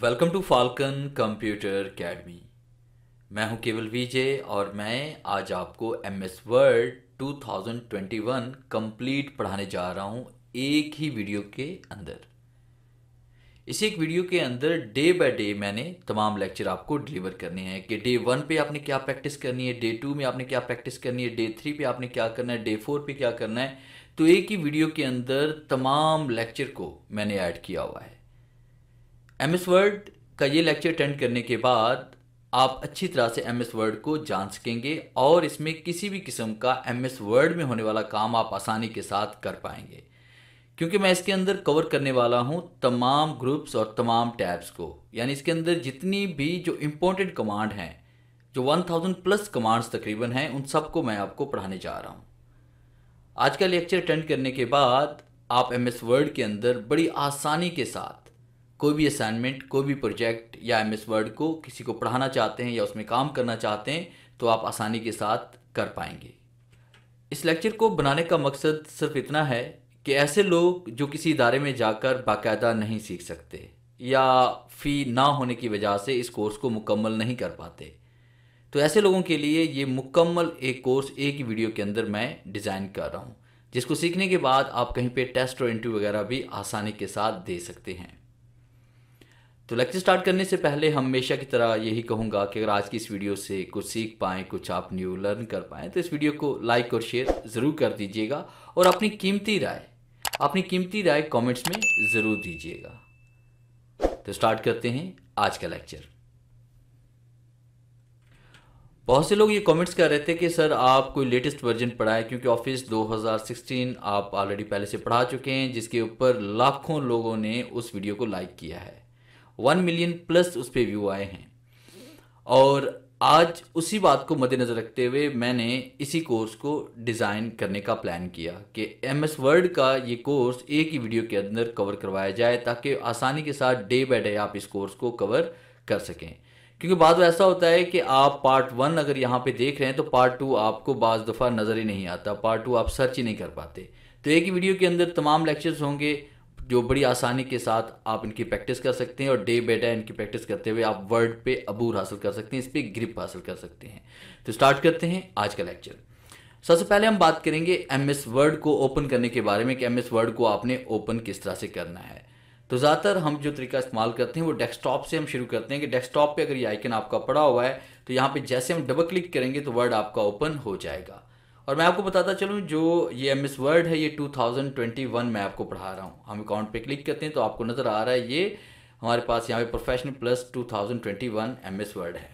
Welcome to Falcon computer academy मैं हूं केवल विजय और मैं आज आपको एम एस ट्वेंटी 2021 कंप्लीट पढ़ाने जा रहा हूं एक ही वीडियो के अंदर इसी एक वीडियो के अंदर डे बाय डे मैंने तमाम लेक्चर आपको डिलीवर करने हैं कि डे वन पे आपने क्या प्रैक्टिस करनी है डे टू में आपने क्या प्रैक्टिस करनी है डे थ्री पे आपने क्या करना है डे फोर पे क्या करना है तो एक ही वीडियो के अंदर तमाम लेक्चर को मैंने ऐड किया हुआ है एम एस वर्ड का ये लेक्चर अटेंड करने के बाद आप अच्छी तरह से एम एस वर्ड को जान सकेंगे और इसमें किसी भी किस्म का एम एस वर्ड में होने वाला काम आप आसानी के साथ कर पाएंगे क्योंकि मैं इसके अंदर कवर करने वाला हूँ तमाम ग्रुप्स और तमाम टैब्स को यानी इसके अंदर जितनी भी जो इम्पोर्टेंट कमांड हैं जो 1000 प्लस कमांड्स तकरीबन हैं उन सबको मैं आपको पढ़ाने जा रहा हूँ आज का लेक्चर अटेंड करने के बाद आप एम एस वर्ड के अंदर बड़ी आसानी के साथ कोई भी असाइनमेंट कोई भी प्रोजेक्ट या एम एस वर्ड को किसी को पढ़ाना चाहते हैं या उसमें काम करना चाहते हैं तो आप आसानी के साथ कर पाएंगे इस लेक्चर को बनाने का मकसद सिर्फ इतना है कि ऐसे लोग जो किसी इदारे में जाकर बाकायदा नहीं सीख सकते या फ़ी ना होने की वजह से इस कोर्स को मुकम्मल नहीं कर पाते तो ऐसे लोगों के लिए ये मुकम्मल एक कोर्स एक ही वीडियो के अंदर मैं डिज़ाइन कर रहा हूँ जिसको सीखने के बाद आप कहीं पे टेस्ट और इंटरव्यू वगैरह भी आसानी के साथ दे सकते हैं तो लेक्चर स्टार्ट करने से पहले हमेशा की तरह यही कहूंगा कि अगर आज की इस वीडियो से कुछ सीख पाएं कुछ आप न्यू लर्न कर पाएं तो इस वीडियो को लाइक और शेयर ज़रूर कर दीजिएगा और अपनी कीमती राय अपनी कीमती राय कमेंट्स में ज़रूर दीजिएगा तो स्टार्ट करते हैं आज का लेक्चर बहुत से लोग ये कमेंट्स कर रहे थे कि सर आप कोई लेटेस्ट वर्जन पढ़ाएं क्योंकि ऑफिस 2016 आप ऑलरेडी पहले से पढ़ा चुके हैं जिसके ऊपर लाखों लोगों ने उस वीडियो को लाइक किया है वन मिलियन प्लस उस पर व्यू आए हैं और आज उसी बात को मद्देनज़र रखते हुए मैंने इसी कोर्स को डिज़ाइन करने का प्लान किया कि एम एस वर्ड का ये कोर्स एक ही वीडियो के अंदर कवर करवाया जाए ताकि आसानी के साथ डे बाय डे आप इस कोर्स को कवर कर सकें क्योंकि बाद ऐसा होता है कि आप पार्ट वन अगर यहाँ पे देख रहे हैं तो पार्ट टू आपको बाज़ दफ़ा नज़र ही नहीं आता पार्ट टू आप सर्च ही नहीं कर पाते तो एक ही वीडियो के अंदर तमाम लेक्चर्स होंगे जो बड़ी आसानी के साथ आप इनकी प्रैक्टिस कर सकते हैं और डे बाई डे इनकी प्रैक्टिस करते हुए आप वर्ड पे अबूर हासिल कर सकते हैं इस पर ग्रिप हासिल कर सकते हैं तो स्टार्ट करते हैं आज का लेक्चर सबसे पहले हम बात करेंगे एम एस वर्ड को ओपन करने के बारे में कि एम एस वर्ड को आपने ओपन किस तरह से करना है तो ज़्यादातर हम जो तरीका इस्तेमाल करते हैं वो डेस्कटॉप से हम शुरू करते हैं कि डेस्कटॉप पे अगर ये आइकन आपका पड़ा हुआ है तो यहाँ पे जैसे हम डबल क्लिक करेंगे तो वर्ड आपका ओपन हो जाएगा और मैं आपको बताता चलूँ जो ये एम एस वर्ड है ये 2021 मैं आपको पढ़ा रहा हूँ हम अकाउंट पे क्लिक करते हैं तो आपको नज़र आ रहा है ये हमारे पास यहाँ पे प्रोफेशनल प्लस 2021 एस वर्ड है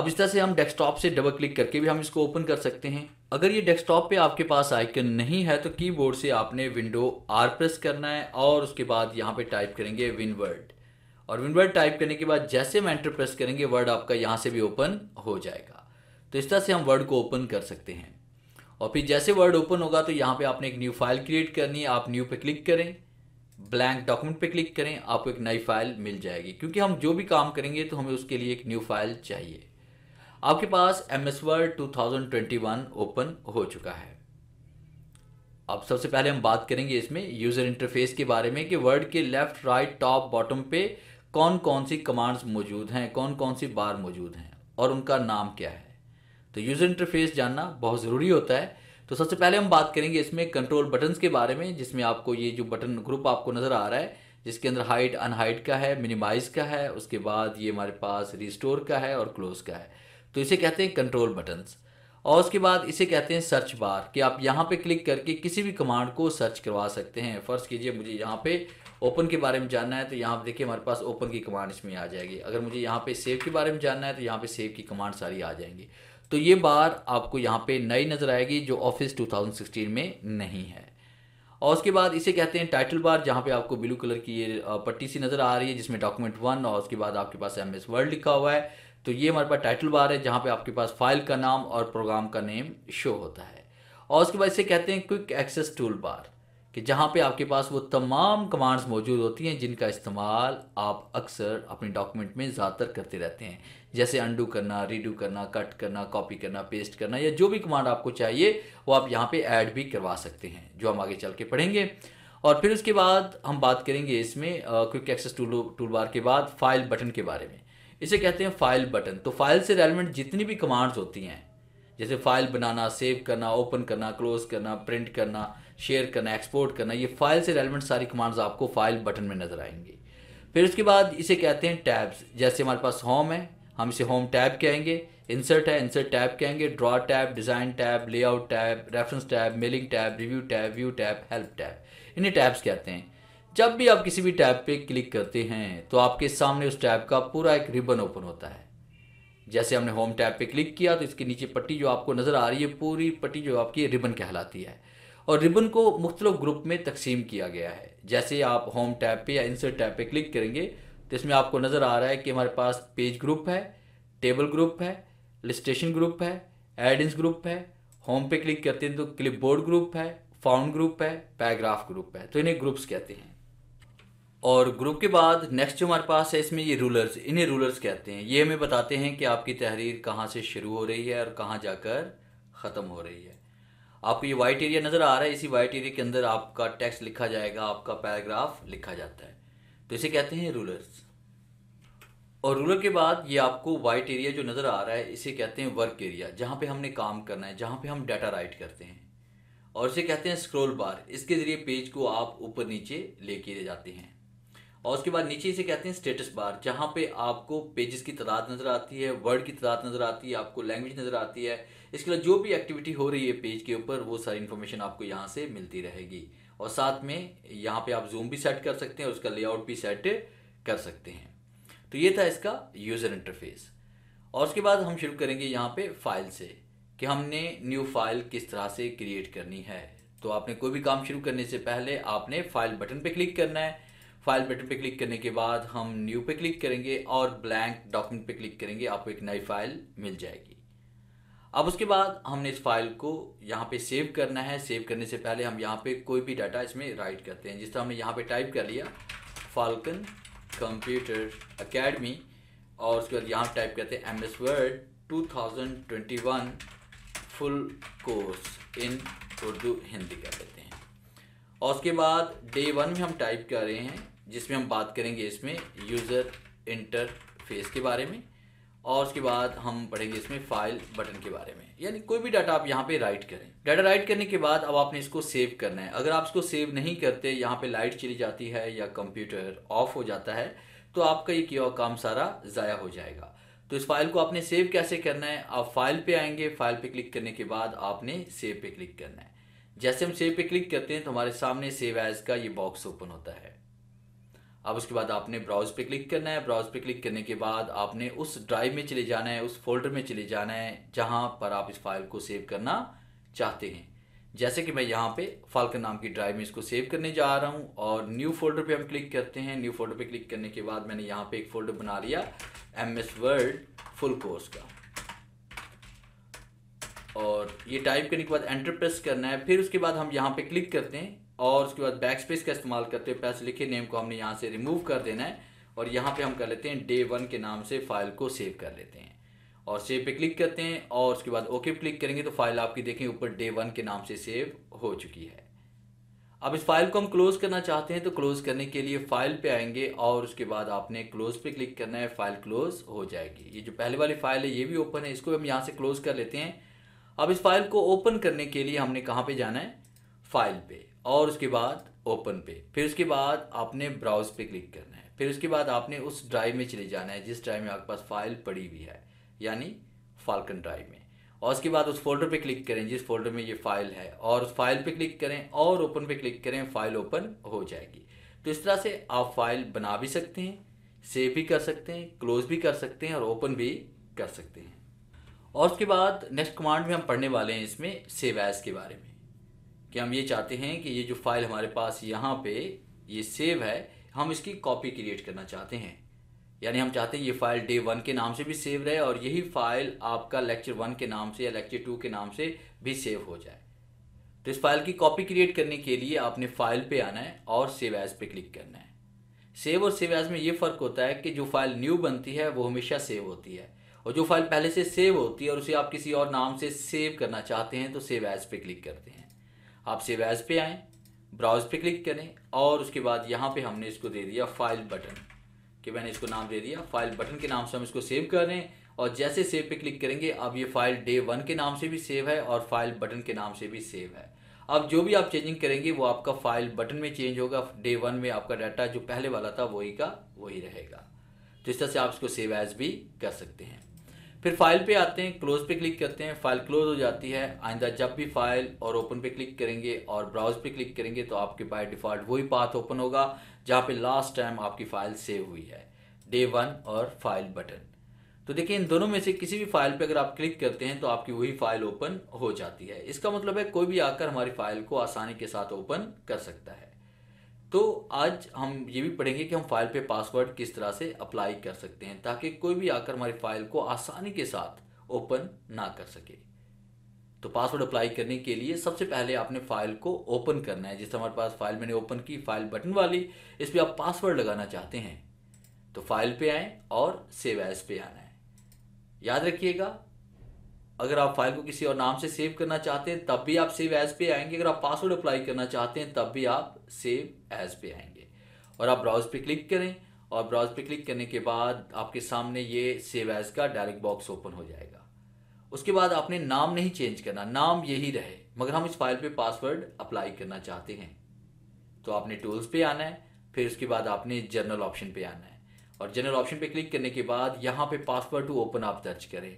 अब इस तरह से हम डेस्कटॉप से डबल क्लिक करके भी हम इसको ओपन कर सकते हैं अगर ये डेस्कटॉप पे आपके पास आइकन नहीं है तो कीबोर्ड से आपने विंडो आर प्रेस करना है और उसके बाद यहाँ पे टाइप करेंगे विनवर्ड और विन वर्ड टाइप करने के बाद जैसे हम एंटर प्रेस करेंगे वर्ड आपका यहाँ से भी ओपन हो जाएगा तो इस तरह से हम वर्ड को ओपन कर सकते हैं और फिर जैसे वर्ड ओपन होगा तो यहाँ पे आपने एक न्यू फाइल क्रिएट करनी है आप न्यू पे क्लिक करें ब्लैंक डॉक्यूमेंट पे क्लिक करें आपको एक नई फाइल मिल जाएगी क्योंकि हम जो भी काम करेंगे तो हमें उसके लिए एक न्यू फाइल चाहिए आपके पास एम एस वर्ड टू ओपन हो चुका है अब सबसे पहले हम बात करेंगे इसमें यूज़र इंटरफेस के बारे में कि वर्ड के लेफ्ट राइट टॉप बॉटम पे कौन कौन सी कमांड्स मौजूद हैं कौन कौन सी बार मौजूद हैं और उनका नाम क्या है तो यूज़र इंटरफेस जानना बहुत ज़रूरी होता है तो सबसे पहले हम बात करेंगे इसमें कंट्रोल बटन्स के बारे में जिसमें आपको ये जो बटन ग्रुप आपको नज़र आ रहा है जिसके अंदर हाइट अनहाइट का है मिनिमाइज का है उसके बाद ये हमारे पास रिस्टोर का है और क्लोज का है तो इसे कहते हैं कंट्रोल बटन्स और उसके बाद इसे कहते हैं सर्च बार कि आप यहाँ पे क्लिक करके किसी भी कमांड को सर्च करवा सकते हैं फ़र्ज़ कीजिए मुझे यहाँ पे ओपन के बारे में जानना है तो यहाँ पर देखिए हमारे पास ओपन की कमांड इसमें आ जाएगी अगर मुझे यहाँ पे सेव के बारे में जानना है तो यहाँ पे सेव की कमांड सारी आ जाएंगी तो ये बार आपको यहाँ पे नई नज़र आएगी जो ऑफिस 2016 में नहीं है और उसके बाद इसे कहते हैं टाइटल बार जहाँ पे आपको ब्लू कलर की ये पट्टी सी नज़र आ रही है जिसमें डॉक्यूमेंट वन और उसके बाद आपके पास एम एस वर्ल्ड लिखा हुआ है तो ये हमारे पास टाइटल बार है जहाँ पे आपके पास फाइल का नाम और प्रोग्राम का नेम शो होता है और उसके बाद इसे कहते हैं क्विक एक्सेस टूल बार कि जहाँ पे आपके पास वो तमाम कमांड्स मौजूद होती हैं जिनका इस्तेमाल आप अक्सर अपने डॉक्यूमेंट में ज़्यादातर करते रहते हैं जैसे अंडू करना रीडू करना कट करना कॉपी करना पेस्ट करना या जो भी कमांड आपको चाहिए वो आप यहाँ पे ऐड भी करवा सकते हैं जो हम आगे चल के पढ़ेंगे और फिर उसके बाद हम बात करेंगे इसमें quick access tool toolbar के बाद फाइल बटन के बारे में इसे कहते हैं फाइल बटन तो फाइल से रेलिवेंट जितनी भी कमांड्स होती हैं जैसे फाइल बनाना सेव करना ओपन करना क्लोज करना प्रिंट करना शेयर करना एक्सपोर्ट करना ये फाइल से रेलिवेंट सारी कमांड्स आपको फाइल बटन में नजर आएंगी फिर उसके बाद इसे कहते हैं टैब्स जैसे हमारे पास होम है हम इसे होम टैब के आएंगे इंसर्ट है इंसर्ट टैब के आएंगे draw tab design tab layout tab reference tab mailing tab review tab view tab help tab इन्हें टैब्स कहते हैं जब भी आप किसी भी टैब पे क्लिक करते हैं तो आपके सामने उस टैब का पूरा एक रिबन ओपन होता है जैसे हमने होम टैब पे क्लिक किया तो इसके नीचे पट्टी जो आपको नज़र आ रही है पूरी पट्टी जो आपकी रिबन कहलाती है और रिबन को मुख्तलिफ ग्रुप में तकसीम किया गया है जैसे आप होम टैब पे या इंसर्ट टैब पे क्लिक करेंगे तो इसमें आपको नज़र आ रहा है कि हमारे पास पेज ग्रुप है टेबल ग्रुप है लिस्टेशन ग्रुप है एडिंस ग्रुप है होम पे क्लिक करते हैं तो क्लिप बोर्ड ग्रुप है फाउंड ग्रुप है पैराग्राफ ग्रुप है तो इन्हें ग्रुप्स कहते हैं और ग्रुप के बाद नेक्स्ट जो हमारे पास है इसमें ये रूलर्स इन्हें रूलर्स कहते हैं ये हमें बताते हैं कि आपकी तहरीर कहाँ से शुरू हो रही है और कहाँ जाकर ख़त्म हो रही है आपको ये वाइट एरिया नज़र आ रहा है इसी वाइट एरिया के अंदर आपका टेक्स्ट लिखा जाएगा आपका पैराग्राफ लिखा जाता है तो इसे कहते हैं रूलर्स और रूलर के बाद ये आपको वाइट एरिया जो नज़र आ रहा है इसे कहते हैं वर्क एरिया जहाँ पे हमने काम करना है जहाँ पे हम डाटा राइट करते हैं और इसे कहते हैं स्क्रोल बार इसके ज़रिए पेज को आप ऊपर नीचे लेके ले जाते हैं और उसके बाद नीचे इसे कहते हैं स्टेटस बार जहाँ पे आपको पेजेस की तादाद नज़र आती है वर्ड की तादाद नज़र आती है आपको लैंग्वेज नज़र आती है इसके अलावा जो भी एक्टिविटी हो रही है पेज के ऊपर वो सारी इन्फॉर्मेशन आपको यहाँ से मिलती रहेगी और साथ में यहाँ पे आप जूम भी सेट कर सकते हैं उसका लेआउट भी सेट कर सकते हैं तो ये था इसका यूज़र इंटरफेस और उसके बाद हम शुरू करेंगे यहाँ पे फाइल से कि हमने न्यू फाइल किस तरह से क्रिएट करनी है तो आपने कोई भी काम शुरू करने से पहले आपने फाइल बटन पे क्लिक करना है फाइल बटन पे क्लिक करने के बाद हम न्यू पे क्लिक करेंगे और ब्लैंक डॉक्यूमेंट पे क्लिक करेंगे आपको एक नई फाइल मिल जाएगी अब उसके बाद हमने इस फाइल को यहाँ पे सेव करना है सेव करने से पहले हम यहाँ पे कोई भी डाटा इसमें राइट करते हैं जिस तरह हमने यहाँ पे टाइप कर लिया फाल्कन कंप्यूटर अकेडमी और उसके बाद यहाँ टाइप करते हैं M S word two thousand twenty one full course in Urdu Hindi कर लेते हैं और उसके बाद डे वन में हम टाइप कर रहे हैं जिसमें हम बात करेंगे इसमें यूज़र इंटरफेस के बारे में और उसके बाद हम पढ़ेंगे इसमें फाइल बटन के बारे में यानी कोई भी डाटा आप यहाँ पे राइट करें डाटा राइट करने के बाद अब आपने इसको सेव करना है अगर आप इसको सेव नहीं करते यहाँ पे लाइट चली जाती है या कंप्यूटर ऑफ हो जाता है तो आपका ये किया काम सारा ज़ाया हो जाएगा तो इस फाइल को आपने सेव कैसे करना है आप फाइल पे आएंगे फाइल पे क्लिक करने के बाद आपने सेव पे क्लिक करना है जैसे हम सेव पे क्लिक करते हैं तो हमारे सामने सेव एज का ये बॉक्स ओपन होता है अब उसके बाद आपने ब्राउज पे क्लिक करना है ब्राउज पे क्लिक करने के बाद आपने उस ड्राइव में चले जाना है उस फोल्डर में चले जाना है जहाँ पर आप इस फाइल को सेव करना चाहते हैं जैसे कि मैं यहाँ पे फाल्कन नाम की ड्राइव में इसको सेव करने जा रहा हूँ और न्यू फोल्डर पे हम क्लिक करते हैं न्यू फोल्डर पे क्लिक करने के बाद मैंने यहाँ पे एक फोल्डर बना लिया M S Word full course का और ये टाइप करने के बाद एंटर प्रेस करना है फिर उसके बाद हम यहाँ पे क्लिक करते हैं और उसके बाद बैक स्पेस का इस्तेमाल करते हुए पैसे लिखे नेम को हमने यहाँ से रिमूव कर देना है और यहाँ पे हम कर लेते हैं डे वन के नाम से फाइल को सेव कर लेते हैं और सेव पे क्लिक करते हैं और उसके बाद ओके क्लिक करेंगे तो फाइल आपकी देखें ऊपर डे वन के नाम से सेव हो चुकी है अब इस फाइल को हम क्लोज करना चाहते हैं तो क्लोज करने के लिए फाइल पे आएंगे और उसके बाद आपने क्लोज पे क्लिक करना है फाइल क्लोज हो जाएगी ये जो पहले वाली फाइल है ये भी ओपन है इसको हम यहाँ से क्लोज कर लेते हैं अब इस फाइल को ओपन करने के लिए हमने कहाँ पे जाना है फाइल पे और उसके बाद ओपन पे फिर उसके बाद आपने ब्राउज पे क्लिक करना है फिर उसके बाद आपने उस ड्राइव में चले जाना है जिस ड्राइव में आपके पास फाइल पड़ी हुई है यानी फाल्कन ड्राइव में और उसके बाद उस फोल्डर पे क्लिक करें जिस फोल्डर में ये फाइल है और उस फाइल पे क्लिक करें और ओपन पे क्लिक करें फाइल ओपन हो जाएगी तो इस तरह से आप फाइल बना भी सकते हैं सेव भी कर सकते हैं क्लोज भी कर सकते हैं और ओपन भी कर सकते हैं और उसके बाद नेक्स्ट कमांड में हम पढ़ने वाले हैं इसमें सेव एज के बारे में कि हम ये चाहते हैं कि ये जो फाइल हमारे पास यहाँ पे ये सेव है हम इसकी कॉपी क्रिएट करना चाहते हैं यानी हम चाहते हैं ये फाइल डे वन के नाम से भी सेव रहे और यही फाइल आपका लेक्चर वन के नाम से या लेक्चर टू के नाम से भी सेव हो जाए तो इस फाइल की कॉपी क्रिएट करने के लिए आपने फाइल पे आना है और सेव एज पे क्लिक करना है सेव और सेव एज में ये फ़र्क होता है कि जो फाइल न्यू बनती है वो हमेशा सेव होती है और जो फाइल पहले से सेव होती है और उसे आप किसी और नाम से सेव करना चाहते हैं तो सेव एज पे क्लिक करते हैं आप सेव एज पे आएँ ब्राउज पे क्लिक करें और उसके बाद यहाँ पे हमने इसको दे दिया फाइल बटन कि मैंने इसको नाम दे दिया फाइल बटन के नाम से हम इसको सेव कर रहे हैं और जैसे सेव पे क्लिक करेंगे अब ये फाइल डे वन के नाम से भी सेव है और फाइल बटन के नाम से भी सेव है अब जो भी आप चेंजिंग करेंगे वो आपका फाइल बटन में चेंज होगा डे वन में आपका डाटा जो पहले वाला था वही का वही रहेगा तो इस तरह से आप इसको सेव एज भी कर सकते हैं फिर फाइल पे आते हैं क्लोज पे क्लिक करते हैं फाइल क्लोज हो जाती है आइंदा जब भी फाइल और ओपन पे क्लिक करेंगे और ब्राउज पे क्लिक करेंगे तो आपके बाय डिफॉल्ट वही पाथ ओपन होगा जहाँ पे लास्ट टाइम आपकी फाइल सेव हुई है डे वन और फाइल बटन तो देखिए इन दोनों में से किसी भी फाइल पे अगर आप क्लिक करते हैं तो आपकी वही फाइल ओपन हो जाती है इसका मतलब है कोई भी आकर हमारी फाइल को आसानी के साथ ओपन कर सकता है तो आज हम ये भी पढ़ेंगे कि हम फाइल पे पासवर्ड किस तरह से अप्लाई कर सकते हैं ताकि कोई भी आकर हमारी फाइल को आसानी के साथ ओपन ना कर सके तो पासवर्ड अप्लाई करने के लिए सबसे पहले आपने फाइल को ओपन करना है जैसे हमारे पास फाइल मैंने ओपन की फाइल बटन वाली इस पर आप पासवर्ड लगाना चाहते हैं तो फाइल पे आए और सेव एज पे आना है याद रखिएगा अगर आप फाइल को किसी और नाम से सेव करना चाहते हैं तब भी आप सेव एज पे आएंगे अगर आप पासवर्ड अप्लाई करना चाहते हैं तब भी आप सेव एज पे आएंगे और आप ब्राउज पे क्लिक करें और ब्राउज पे क्लिक करने के बाद आपके सामने ये सेव एज का डायरेक्ट बॉक्स ओपन हो जाएगा उसके बाद आपने नाम नहीं चेंज करना नाम यही रहे मगर हम इस फाइल पे पासवर्ड अप्लाई करना चाहते हैं तो आपने टूल्स पे आना है फिर उसके बाद आपने जर्नल ऑप्शन पे आना है और जर्नल ऑप्शन पे क्लिक करने के बाद यहाँ पे पासवर्ड टू ओपन आप दर्ज करें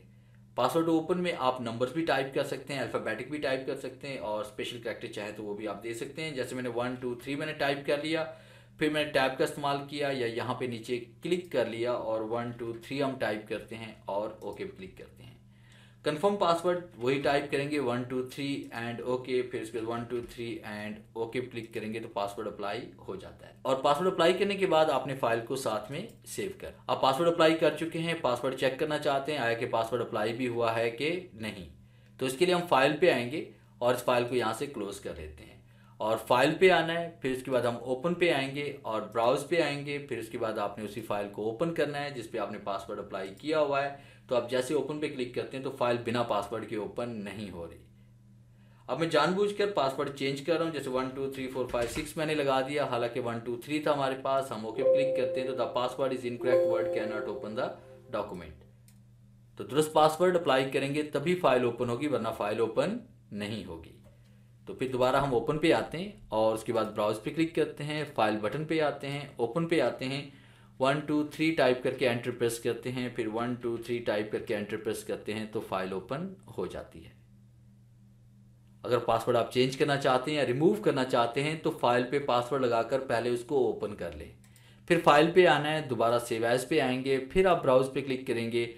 पासवर्ड ओपन में आप नंबर्स भी टाइप कर सकते हैं अल्फ़ाबेटिक भी टाइप कर सकते हैं और स्पेशल करेक्टर चाहे तो वो भी आप दे सकते हैं जैसे मैंने वन टू थ्री मैंने टाइप कर लिया फिर मैंने टैब का इस्तेमाल किया या यहाँ पे नीचे क्लिक कर लिया और वन टू थ्री हम टाइप करते हैं और ओके क्लिक करते हैं कंफर्म पासवर्ड वही टाइप करेंगे one two three and okay फिर उसके बाद one two three and okay click करेंगे तो पासवर्ड अप्लाई हो जाता है और पासवर्ड अप्लाई करने के बाद आपने फाइल को साथ में सेव कर आप पासवर्ड अप्लाई कर चुके हैं पासवर्ड चेक करना चाहते हैं आया कि पासवर्ड अप्लाई भी हुआ है कि नहीं तो इसके लिए हम फाइल पे आएंगे और इस फाइल को यहाँ से क्लोज कर लेते हैं और फाइल पे आना है फिर उसके बाद हम ओपन पे आएंगे और ब्राउज पे आएंगे फिर उसके बाद आपने उसी फाइल को ओपन करना है जिसपे आपने पासवर्ड अप्लाई किया हुआ है तो आप जैसे ओपन पे क्लिक करते हैं तो फाइल बिना पासवर्ड के ओपन नहीं हो रही अब मैं जानबूझकर पासवर्ड चेंज कर रहा हूँ जैसे one two three four five six मैंने लगा दिया हालांकि वन टू थ्री था हमारे पास हम ओके क्लिक करते हैं तो the password is incorrect Word can not open the document तो दुरुस्त पासवर्ड अप्लाई करेंगे तभी फाइल ओपन होगी वरना फाइल ओपन नहीं होगी तो फिर दोबारा हम ओपन पे आते हैं और उसके बाद ब्राउज पे क्लिक करते हैं फाइल बटन पे आते हैं ओपन पे आते हैं वन टू थ्री टाइप करके एंटर प्रेस करते हैं फिर वन टू थ्री टाइप करके एंटर प्रेस करते हैं तो फाइल ओपन हो जाती है अगर पासवर्ड आप चेंज करना चाहते हैं या रिमूव करना चाहते हैं तो फाइल पे पासवर्ड लगाकर पहले उसको ओपन कर लें फिर फाइल पे आना है दोबारा सेव एज पे आएंगे फिर आप ब्राउज पे क्लिक करेंगे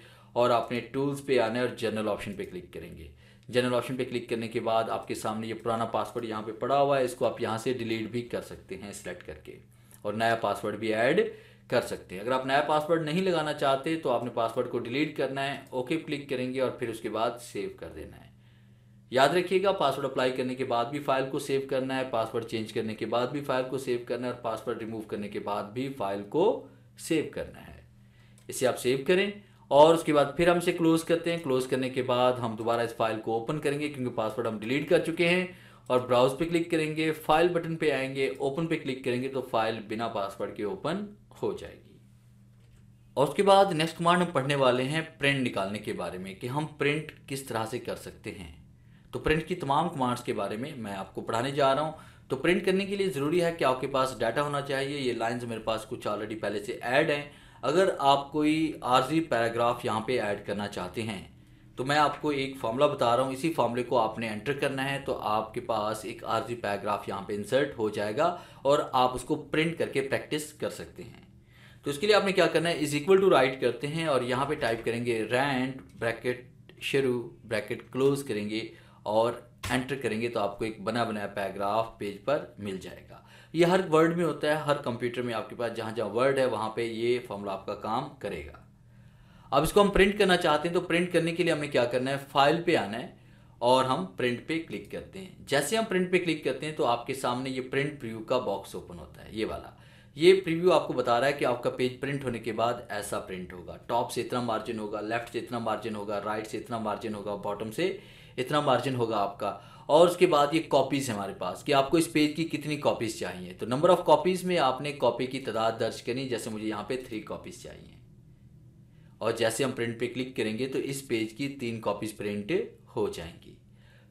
और आपने टूल्स पे आना है और जनरल ऑप्शन पे क्लिक करेंगे जनरल ऑप्शन पे क्लिक करने के बाद आपके सामने ये पुराना पासवर्ड यहाँ पे पड़ा हुआ है इसको आप यहाँ से डिलीट भी कर सकते हैं सिलेक्ट करके और नया पासवर्ड भी ऐड कर सकते हैं अगर आप नया पासवर्ड नहीं लगाना चाहते तो आपने पासवर्ड को डिलीट करना है ओके क्लिक करेंगे और फिर उसके बाद सेव कर देना है याद रखिएगा पासवर्ड अप्लाई करने के बाद भी फाइल को सेव करना है पासवर्ड चेंज करने के बाद भी फाइल को सेव करना है और पासवर्ड रिमूव करने के बाद भी फाइल को सेव करना है इसे आप सेव करें और उसके बाद फिर हम इसे क्लोज करते हैं क्लोज करने के बाद हम दोबारा इस फाइल को ओपन करेंगे क्योंकि पासवर्ड हम डिलीट कर चुके हैं और ब्राउज पे क्लिक करेंगे फाइल बटन पे आएंगे ओपन पे क्लिक करेंगे तो फाइल बिना पासवर्ड के ओपन हो जाएगी और उसके बाद नेक्स्ट कमांड हम पढ़ने वाले हैं प्रिंट निकालने के बारे में कि हम प्रिंट किस तरह से कर सकते हैं तो प्रिंट की तमाम कमांड्स के बारे में मैं आपको पढ़ाने जा रहा हूँ तो प्रिंट करने के लिए ज़रूरी है कि आपके पास डाटा होना चाहिए ये लाइंस मेरे पास कुछ ऑलरेडी पहले से ऐड हैं अगर आप कोई आर्जी पैराग्राफ यहाँ पे ऐड करना चाहते हैं तो मैं आपको एक फार्मूला बता रहा हूँ इसी फार्मूले को आपने एंटर करना है तो आपके पास एक आर्जी पैराग्राफ यहाँ पे इंसर्ट हो जाएगा और आप उसको प्रिंट करके प्रैक्टिस कर सकते हैं तो इसके लिए आपने क्या करना है इज इक्वल टू राइट करते हैं और यहाँ पे टाइप करेंगे रैंट ब्रैकेट शुरू ब्रैकेट क्लोज करेंगे और एंटर करेंगे तो आपको एक बना बनाया पैराग्राफ पेज पर मिल जाएगा ये हर वर्ड में होता है हर कंप्यूटर में आपके पास जहाँ जहाँ वर्ड है वहाँ पे ये फॉर्मूला आपका काम करेगा अब इसको हम प्रिंट करना चाहते हैं तो प्रिंट करने के लिए हमें क्या करना है फाइल पे आना है और हम प्रिंट पे क्लिक करते हैं जैसे हम प्रिंट पे क्लिक करते हैं तो आपके सामने ये प्रिंट प्रिव्यू का बॉक्स ओपन होता है ये वाला ये प्रीव्यू आपको बता रहा है कि आपका पेज प्रिंट होने के बाद ऐसा प्रिंट होगा टॉप से इतना मार्जिन होगा लेफ्ट से इतना मार्जिन होगा राइट से इतना मार्जिन होगा बॉटम से इतना मार्जिन होगा आपका और उसके बाद ये कॉपीज़ है हमारे पास कि आपको इस पेज की कितनी कॉपीज़ चाहिए तो नंबर ऑफ़ कॉपीज़ में आपने कॉपी की तादाद दर्ज करनी जैसे मुझे यहाँ पे थ्री कॉपीज़ चाहिए और जैसे हम प्रिंट पे क्लिक करेंगे तो इस पेज की तीन कॉपीज़ प्रिंट हो जाएंगी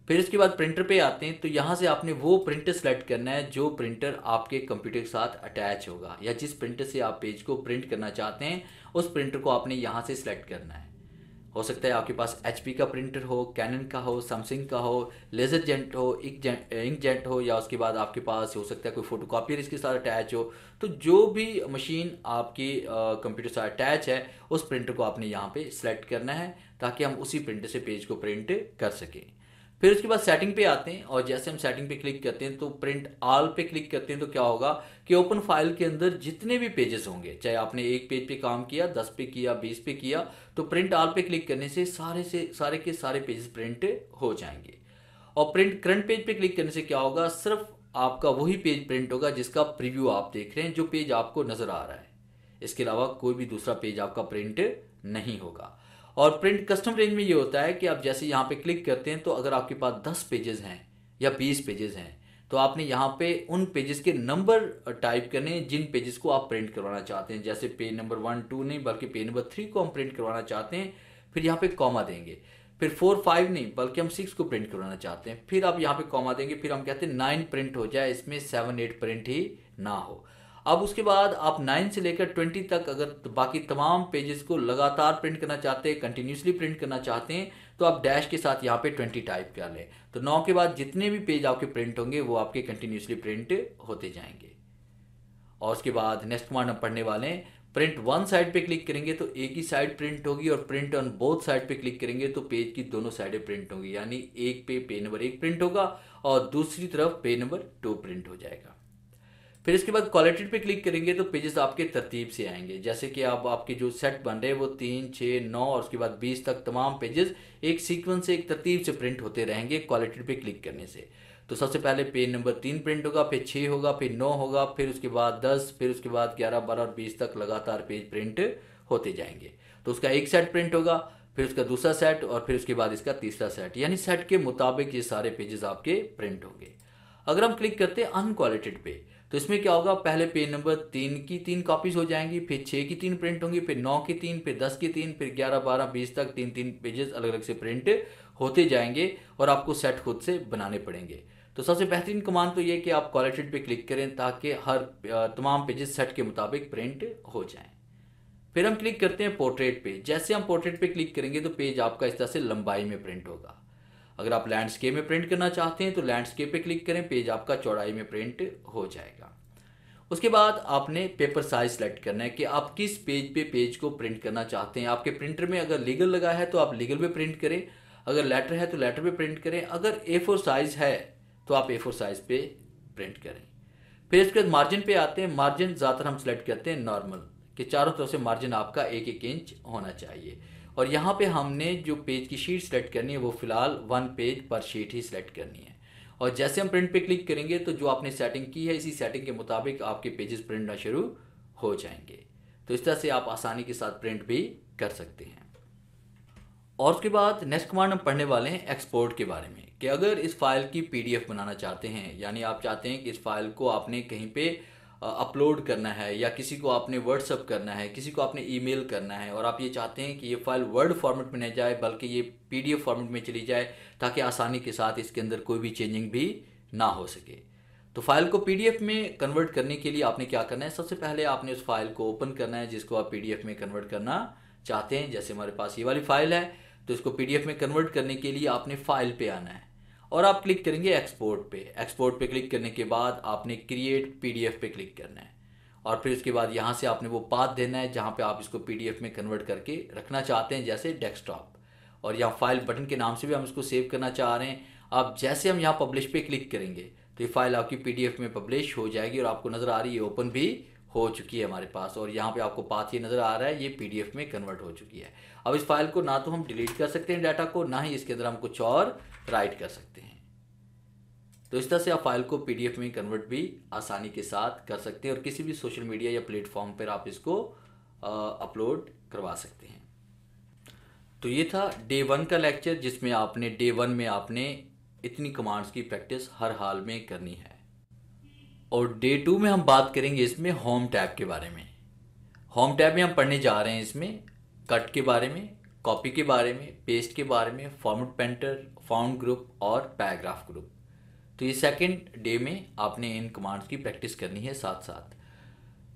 फिर इसके बाद प्रिंटर पे आते हैं तो यहाँ से आपने वो प्रिंटर सेलेक्ट करना है जो प्रिंटर आपके कंप्यूटर के साथ अटैच होगा या जिस प्रिंटर से आप पेज को प्रिंट करना चाहते हैं उस प्रिंटर को आपने यहाँ से सिलेक्ट करना है हो सकता है आपके पास एच का प्रिंटर हो कैनन का हो सैमसंग का हो लेजर जेंट हो इंक जेंट इंक जेंट हो या उसके बाद आपके पास हो सकता है कोई फोटो कापियर इसके साथ अटैच हो तो जो भी मशीन आपकी कंप्यूटर से अटैच है उस प्रिंटर को आपने यहाँ पे सिलेक्ट करना है ताकि हम उसी प्रिंटर से पेज को प्रिंट कर सकें फिर उसके बाद सेटिंग पे आते हैं और जैसे हम सेटिंग पे क्लिक करते हैं तो प्रिंट आल पे क्लिक करते हैं तो क्या होगा कि ओपन फाइल के अंदर जितने भी पेजेस होंगे चाहे आपने एक पेज पे काम किया दस पे किया बीस पे किया तो प्रिंट आल पे क्लिक करने से सारे से सारे के सारे पेजेस प्रिंट हो जाएंगे और प्रिंट करंट पेज पे क्लिक करने से क्या होगा सिर्फ आपका वही पेज प्रिंट होगा जिसका प्रिव्यू आप देख रहे हैं जो पेज आपको नजर आ रहा है इसके अलावा कोई भी दूसरा पेज आपका प्रिंट नहीं होगा और प्रिंट कस्टम रेंज में ये होता है कि आप जैसे यहाँ पे क्लिक करते हैं तो अगर आपके पास दस पेजेस हैं या बीस पेजेस हैं तो आपने यहाँ पे उन पेजेस के नंबर टाइप करने हैं जिन पेजेस को आप प्रिंट करवाना चाहते हैं जैसे पेज नंबर वन टू नहीं बल्कि पेज नंबर थ्री को हम प्रिंट करवाना चाहते हैं फिर यहाँ पे कॉमा देंगे फिर फोर फाइव नहीं बल्कि हम सिक्स को प्रिंट करवाना चाहते हैं फिर आप यहाँ पे कॉमा देंगे फिर हम कहते हैं नाइन प्रिंट हो जाए इसमें सेवन एट प्रिंट ही ना हो अब उसके बाद आप नाइन से लेकर ट्वेंटी तक अगर तो बाकी तमाम पेजेस को लगातार प्रिंट करना चाहते हैं कंटिन्यूसली प्रिंट करना चाहते हैं तो आप डैश के साथ यहाँ पे ट्वेंटी टाइप कर लें तो नौ के बाद जितने भी पेज आपके प्रिंट होंगे वो आपके कंटिन्यूसली प्रिंट होते जाएंगे और उसके बाद नेक्स्ट कमांड हम पढ़ने वाले हैं प्रिंट वन साइड पे क्लिक करेंगे तो एक ही साइड प्रिंट होगी और प्रिंट ऑन बोथ साइड पे क्लिक करेंगे तो पेज की दोनों साइडें प्रिंट होंगी यानी एक पे पेज नंबर एक प्रिंट होगा और दूसरी तरफ पेज नंबर टू प्रिंट हो जाएगा फिर इसके बाद क्वालिटेड पे क्लिक करेंगे तो पेजेस आपके तरतीब से आएंगे जैसे कि आप आपके जो सेट बन रहे हैं वो तीन छः नौ और उसके बाद बीस तक तमाम पेजेस एक सीक्वेंस से एक तरतीब से प्रिंट होते रहेंगे क्वालिटेड पे क्लिक करने से तो सबसे पहले पेज नंबर तीन प्रिंट होगा फिर छः होगा फिर नौ होगा फिर उसके बाद दस फिर उसके बाद ग्यारह बारह और बीस तक लगातार पेज प्रिंट होते जाएंगे तो उसका एक सेट प्रिंट होगा फिर उसका दूसरा सेट और फिर उसके बाद इसका तीसरा सेट यानी सेट के मुताबिक ये सारे पेजेस आपके प्रिंट होंगे अगर हम क्लिक करते हैं अनक्वालिटेड पे तो इसमें क्या होगा पहले पेज नंबर तीन की तीन कॉपीज़ हो जाएंगी फिर छः की तीन प्रिंट होंगी फिर नौ की तीन फिर दस की तीन फिर ग्यारह बारह बीस तक तीन तीन पेजेस अलग अलग से प्रिंट होते जाएंगे और आपको सेट खुद से बनाने पड़ेंगे तो सबसे बेहतरीन कमान तो ये कि आप क्वालिटी पे क्लिक करें ताकि हर तमाम पेजेस सेट के मुताबिक प्रिंट हो जाएं फिर हम क्लिक करते हैं पोर्ट्रेट पे जैसे हम पोर्ट्रेट पे क्लिक करेंगे तो पेज आपका इस तरह से लंबाई में प्रिंट होगा अगर आप लैंडस्केप में प्रिंट करना चाहते हैं तो लैंडस्केप पे क्लिक करें पेज आपका चौड़ाई में प्रिंट हो जाएगा उसके बाद आपने पेपर साइज सेलेक्ट करना है कि आप किस पेज पे पेज को प्रिंट करना चाहते हैं आपके प्रिंटर में अगर लीगल लगा है तो आप लीगल पे प्रिंट करें अगर लेटर है तो लेटर पे प्रिंट करें अगर ए फोर साइज है तो आप ए फोर साइज पे प्रिंट करें फिर इसके बाद मार्जिन पे आते हैं मार्जिन ज़्यादातर हम सेलेक्ट करते हैं नॉर्मल कि चारों तरफ से मार्जिन आपका एक एक इंच होना चाहिए और यहाँ पे हमने जो पेज की शीट सेलेक्ट करनी है वो फिलहाल वन पेज पर शीट ही सेलेक्ट करनी है और जैसे हम प्रिंट पे क्लिक करेंगे तो जो आपने सेटिंग की है इसी सेटिंग के मुताबिक आपके पेजेस प्रिंट ना शुरू हो जाएंगे तो इस तरह से आप आसानी के साथ प्रिंट भी कर सकते हैं और उसके बाद नेक्स्ट कमांड हम पढ़ने वाले हैं एक्सपोर्ट के बारे में कि अगर इस फाइल की पीडीएफ बनाना चाहते हैं यानी आप चाहते हैं कि इस फाइल को आपने कहीं पर अपलोड करना है या किसी को आपने व्हाट्सअप करना है किसी को आपने ईमेल करना है और आप ये चाहते हैं कि ये फाइल वर्ड फॉर्मेट में न जाए बल्कि ये पीडीएफ फॉर्मेट में चली जाए ताकि आसानी के साथ इसके अंदर कोई भी चेंजिंग भी ना हो सके तो फाइल को पीडीएफ में कन्वर्ट करने के लिए आपने क्या करना है सबसे पहले आपने उस फाइल को ओपन करना है जिसको आप पीडीएफ में कन्वर्ट करना चाहते हैं जैसे हमारे पास ये वाली फाइल है तो इसको पीडीएफ में कन्वर्ट करने के लिए आपने फाइल पे आना है और आप क्लिक करेंगे एक्सपोर्ट पे एक्सपोर्ट पे क्लिक करने के बाद आपने क्रिएट पीडीएफ पे क्लिक करना है और फिर उसके बाद यहाँ से आपने वो पाथ देना है जहाँ पे आप इसको पीडीएफ में कन्वर्ट करके रखना चाहते हैं जैसे डेस्कटॉप और यहाँ फाइल बटन के नाम से भी हम इसको सेव करना चाह रहे हैं आप जैसे हम यहाँ पब्लिश पे क्लिक करेंगे तो ये फाइल आपकी पी में पब्लिश हो जाएगी और आपको नज़र आ रही है ओपन भी हो चुकी है हमारे पास और यहाँ पे आपको पाथ ये नज़र आ रहा है ये पी में कन्वर्ट हो चुकी है अब इस फाइल को ना तो हम डिलीट कर सकते हैं डाटा को ना ही इसके अंदर हम कुछ और राइट कर सकते हैं तो इस तरह से आप फाइल को पीडीएफ में कन्वर्ट भी आसानी के साथ कर सकते हैं और किसी भी सोशल मीडिया या प्लेटफॉर्म पर आप इसको अपलोड करवा सकते हैं तो ये था डे वन का लेक्चर जिसमें आपने डे वन में आपने इतनी कमांड्स की प्रैक्टिस हर हाल में करनी है और डे टू में हम बात करेंगे इसमें होम टैब के बारे में होम टैब में हम पढ़ने जा रहे हैं इसमें कट के बारे में कॉपी के बारे में पेस्ट के बारे में फॉर्मेट पेंटर फाउंड ग्रुप और पैराग्राफ ग्रुप तो ये सेकेंड डे में आपने इन कमांड्स की प्रैक्टिस करनी है साथ साथ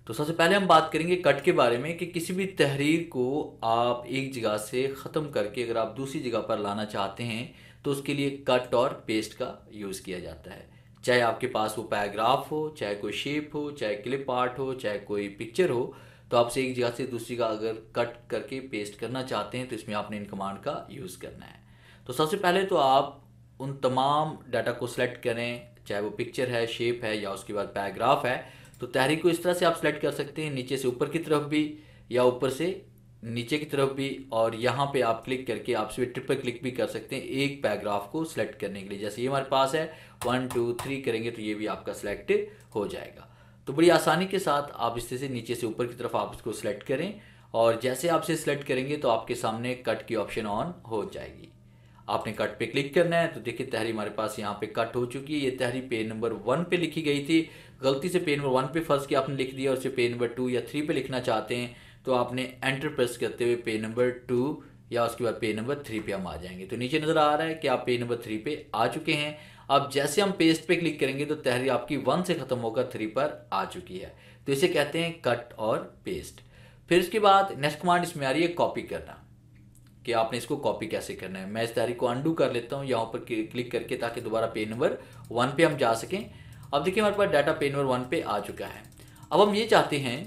तो सबसे पहले हम बात करेंगे कट के बारे में कि किसी भी तहरीर को आप एक जगह से ख़त्म करके अगर आप दूसरी जगह पर लाना चाहते हैं तो उसके लिए कट और पेस्ट का यूज़ किया जाता है चाहे आपके पास वो पैराग्राफ हो चाहे कोई शेप हो चाहे क्लिप आर्ट हो चाहे कोई पिक्चर हो तो आपसे एक जगह से दूसरी जगह अगर कट करके पेस्ट करना चाहते हैं तो इसमें आपने इन कमांड का यूज़ करना है तो सबसे पहले तो आप उन तमाम डाटा को सिलेक्ट करें चाहे वो पिक्चर है शेप है या उसके बाद पैराग्राफ है तो तहरीक को इस तरह से आप सेलेक्ट कर सकते हैं नीचे से ऊपर की तरफ भी या ऊपर से नीचे की तरफ भी और यहाँ पे आप क्लिक करके आप सिर्फ ट्रिपल क्लिक भी कर सकते हैं एक पैराग्राफ को सिलेक्ट करने के लिए जैसे ये हमारे पास है वन टू थ्री करेंगे तो ये भी आपका सिलेक्ट हो जाएगा तो बड़ी आसानी के साथ आप इस तरह से नीचे से ऊपर की तरफ आप इसको सिलेक्ट करें और जैसे आप इसे सिलेक्ट करेंगे तो आपके सामने कट की ऑप्शन ऑन हो जाएगी आपने कट पे क्लिक करना है तो देखिए तहरी हमारे पास यहाँ पे कट हो चुकी है ये तहरी पेज नंबर वन पे लिखी गई थी गलती से पेज नंबर वन पे फर्स्ट के आपने लिख दिया और उसे पेज नंबर टू या थ्री पे लिखना चाहते हैं तो आपने एंटर प्रेस करते हुए पेज नंबर टू या उसके बाद पेज नंबर थ्री पे हम आ जाएंगे तो नीचे नज़र आ रहा है कि आप पेज नंबर थ्री पे आ चुके हैं अब जैसे हम पेस्ट पे क्लिक करेंगे तो तहरी आपकी वन से ख़त्म होकर थ्री पर आ चुकी है तो इसे कहते हैं कट और पेस्ट फिर इसके बाद नेक्स्ट कमांड इसमें आ रही है कॉपी करना कि आपने इसको कॉपी कैसे करना है मैं इस डायरी को अंडू कर लेता हूँ यहाँ पर क्लिक करके ताकि दोबारा पेज नंबर वन पे हम जा सकें अब देखिए हमारे पास डाटा पेज नंबर वन पे आ चुका है अब हम ये चाहते हैं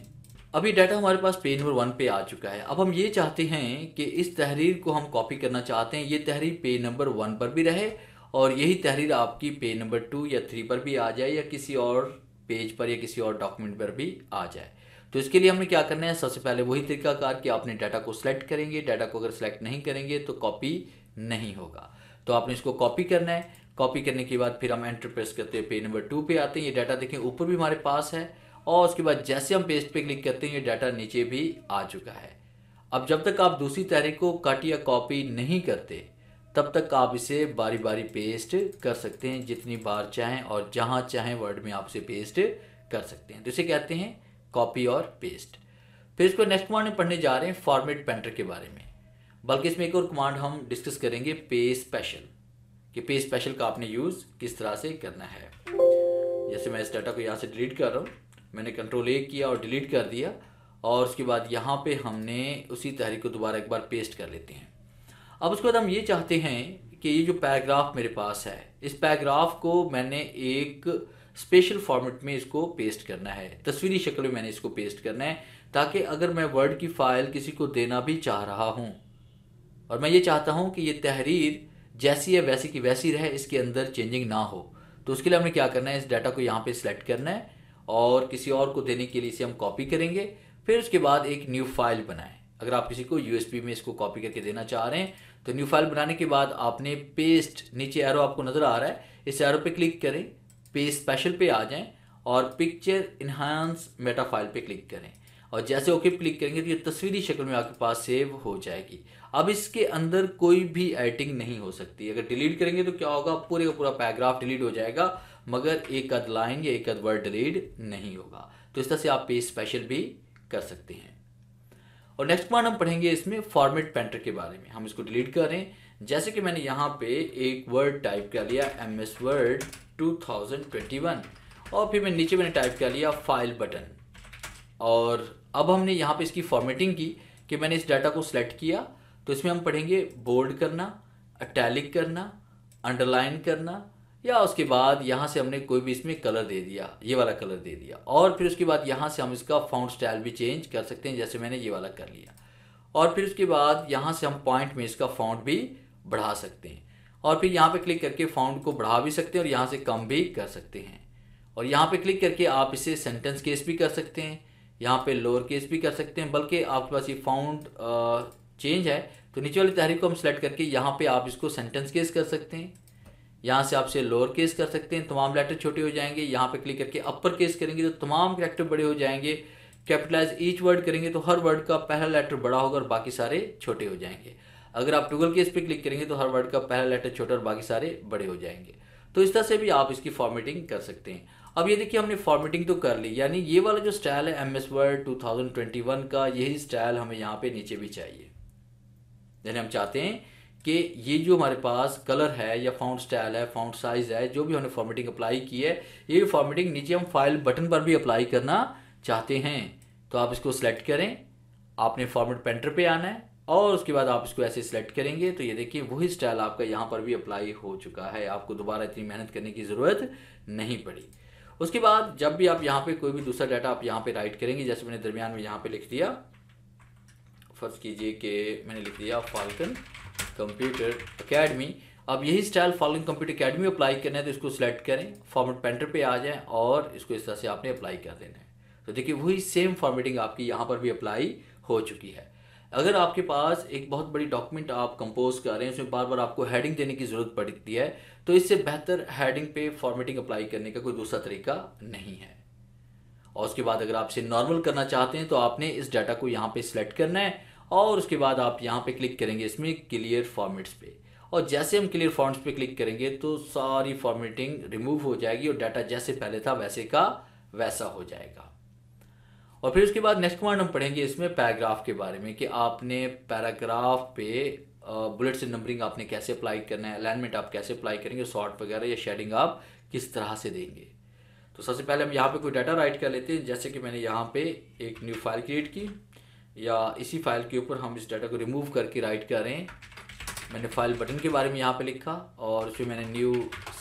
अभी डाटा हमारे पास पेज नंबर वन पे आ चुका है अब हम ये चाहते हैं कि इस तहरीर को हम कॉपी करना चाहते हैं ये तहरीर पेज नंबर वन पर भी रहे और यही तहरीर आपकी पेज नंबर टू या थ्री पर भी आ जाए या किसी और पेज पर या किसी और डॉक्यूमेंट पर भी आ जाए तो इसके लिए हमें क्या करना है सबसे पहले वही तरीकाकार कि आपने डाटा को सिलेक्ट करेंगे डाटा को अगर सेलेक्ट नहीं करेंगे तो कॉपी नहीं होगा तो आपने इसको कॉपी करना है कॉपी करने के बाद फिर हम एंटर प्रेस करते हैं पेज नंबर टू पे आते हैं ये डाटा देखें ऊपर भी हमारे पास है और उसके बाद जैसे हम पेज पे क्लिक करते हैं ये डाटा नीचे भी आ चुका है अब जब तक आप दूसरी तारीख को कट या कॉपी नहीं करते तब तक आप इसे बारी बारी पेस्ट कर सकते हैं जितनी बार चाहें और जहाँ चाहें वर्ड में आप इसे पेस्ट कर सकते हैं तो इसे कहते हैं कॉपी और पेस्ट फिर इसको नेक्स्ट कमांड में पढ़ने जा रहे हैं फॉर्मेट पेंटर के बारे में बल्कि इसमें एक और कमांड हम डिस्कस करेंगे पे स्पेशल कि पे स्पेशल का आपने यूज़ किस तरह से करना है जैसे मैं इस डाटा को यहाँ से डिलीट कर रहा हूँ मैंने कंट्रोल ए किया और डिलीट कर दिया और उसके बाद यहाँ पे हमने उसी तहरीक को दोबारा एक बार पेस्ट कर लेते हैं अब उसके बाद हम ये चाहते हैं कि ये जो पैराग्राफ मेरे पास है इस पैराग्राफ को मैंने एक स्पेशल फॉर्मेट में इसको पेस्ट करना है तस्वीरी शक्ल में मैंने इसको पेस्ट करना है ताकि अगर मैं वर्ड की फ़ाइल किसी को देना भी चाह रहा हूँ और मैं ये चाहता हूँ कि ये तहरीर जैसी है वैसी की वैसी रहे इसके अंदर चेंजिंग ना हो तो उसके लिए हमने क्या करना है इस डाटा को यहाँ पे सिलेक्ट करना है और किसी और को देने के लिए इसे हम कॉपी करेंगे फिर उसके बाद एक न्यू फाइल बनाएं अगर आप किसी को यूएसबी में इसको कॉपी करके देना चाह रहे हैं तो न्यू फाइल बनाने के बाद आपने पेस्ट नीचे एरो आपको नज़र आ रहा है इस एरो पे क्लिक करें पे स्पेशल पे आ जाएं और पिक्चर इन्हांस मेटा फाइल पे क्लिक करें और जैसे ओके क्लिक करेंगे तो ये तस्वीरी शक्ल में आपके पास सेव हो जाएगी अब इसके अंदर कोई भी एडिटिंग नहीं हो सकती अगर डिलीट करेंगे तो क्या होगा पूरे का पूरा पैराग्राफ डिलीट हो जाएगा मगर एक अद लाइन या एक अद वर्ड डिलीट नहीं होगा तो इस तरह से आप पे स्पेशल भी कर सकते हैं और नेक्स्ट पॉइंट हम पढ़ेंगे इसमें फॉर्मेट पेंटर के बारे में हम इसको डिलीट करें जैसे कि मैंने यहाँ पे एक वर्ड टाइप कर लिया एम एस वर्ड वन और फिर मैं नीचे मैंने टाइप कर लिया फाइल बटन और अब हमने यहाँ पे इसकी फॉर्मेटिंग की कि मैंने इस डाटा को सिलेक्ट किया तो इसमें हम पढ़ेंगे बोल्ड करना अटैलिक करना अंडरलाइन करना या उसके बाद यहाँ से हमने कोई भी इसमें कलर दे दिया ये वाला कलर दे दिया और फिर उसके बाद यहाँ से हम इसका फाउंड स्टाइल भी चेंज कर सकते हैं जैसे मैंने ये वाला कर लिया और फिर उसके बाद यहाँ से हम पॉइंट में इसका फाउंड भी बढ़ा सकते हैं और फिर यहाँ पे क्लिक करके फाउंड को बढ़ा भी सकते हैं और यहाँ से कम भी कर सकते हैं और यहाँ पे क्लिक करके आप इसे सेंटेंस केस भी कर सकते हैं यहाँ पे लोअर केस भी कर सकते हैं बल्कि आपके पास ये फाउंड चेंज है तो नीचे वाली तहरीक को हम सेलेक्ट करके यहाँ पे आप इसको सेंटेंस केस कर सकते हैं यहाँ से आप इसे लोअर केस कर सकते हैं तमाम लेटर छोटे हो जाएंगे यहाँ पे क्लिक करके अपर केस करेंगे तो तमाम करेक्टर बड़े हो जाएंगे कैपिटलाइज ईच वर्ड करेंगे तो हर वर्ड का पहला लेटर बड़ा होगा और बाकी सारे छोटे हो जाएंगे अगर आप गूगल केस इस पर क्लिक करेंगे तो हर वर्ड का पहला लेटर छोटा और बाकी सारे बड़े हो जाएंगे तो इस तरह से भी आप इसकी फॉर्मेटिंग कर सकते हैं अब ये देखिए हमने फॉर्मेटिंग तो कर ली यानी ये वाला जो स्टाइल है M S word two thousand twenty one का यही स्टाइल हमें यहाँ पे नीचे भी चाहिए यानी हम चाहते हैं कि ये जो हमारे पास कलर है या फाउंड स्टाइल है फाउंड साइज है जो भी हमने फॉर्मेटिंग अप्लाई की है ये फॉर्मेटिंग नीचे हम फाइल बटन पर भी अप्लाई करना चाहते हैं तो आप इसको सेलेक्ट करें आपने फॉर्मेट पेंटर पे आना है और उसके बाद आप इसको ऐसे सिलेक्ट करेंगे तो ये देखिए वही स्टाइल आपका यहाँ पर भी अप्लाई हो चुका है आपको दोबारा इतनी मेहनत करने की ज़रूरत नहीं पड़ी उसके बाद जब भी आप यहाँ पे कोई भी दूसरा डाटा आप यहाँ पे राइट करेंगे जैसे मैंने दरमियान में यहाँ पे लिख दिया फर्ज कीजिए कि मैंने लिख दिया फाल्कन कंप्यूटर अकेडमी अब यही style Falcon computer academy apply करना है तो इसको सिलेक्ट करें फॉर्मेट पेंटर पे आ जाएं और इसको इस तरह से आपने अप्लाई कर देना है तो देखिए वही सेम फॉर्मेटिंग आपकी यहाँ पर भी अप्लाई हो चुकी है अगर आपके पास एक बहुत बड़ी डॉक्यूमेंट आप कंपोज कर रहे हैं उसमें बार बार आपको हेडिंग देने की ज़रूरत पड़ती है तो इससे बेहतर हेडिंग पे फॉर्मेटिंग अप्लाई करने का कोई दूसरा तरीका नहीं है और उसके बाद अगर आप इसे नॉर्मल करना चाहते हैं तो आपने इस डाटा को यहाँ पे सिलेक्ट करना है और उसके बाद आप यहाँ पे क्लिक करेंगे इसमें क्लियर फॉर्मेट्स पे और जैसे हम क्लियर फॉर्मेट्स पे क्लिक करेंगे तो सारी फॉर्मेटिंग रिमूव हो जाएगी और डाटा जैसे पहले था वैसे का वैसा हो जाएगा और फिर उसके बाद नेक्स्ट कमांड हम पढ़ेंगे इसमें पैराग्राफ के बारे में कि आपने पैराग्राफ पे बुलेट से नंबरिंग आपने कैसे अप्लाई करना है अलाइनमेंट आप कैसे अप्लाई करेंगे शॉर्ट वगैरह या शेडिंग आप किस तरह से देंगे तो सबसे पहले हम यहाँ पे कोई डाटा राइट कर लेते हैं जैसे कि मैंने यहाँ पे एक न्यू फाइल क्रिएट की या इसी फाइल के ऊपर हम इस डाटा को रिमूव करके राइट कर रहे हैं मैंने फाइल बटन के बारे में यहाँ पे लिखा और फिर मैंने new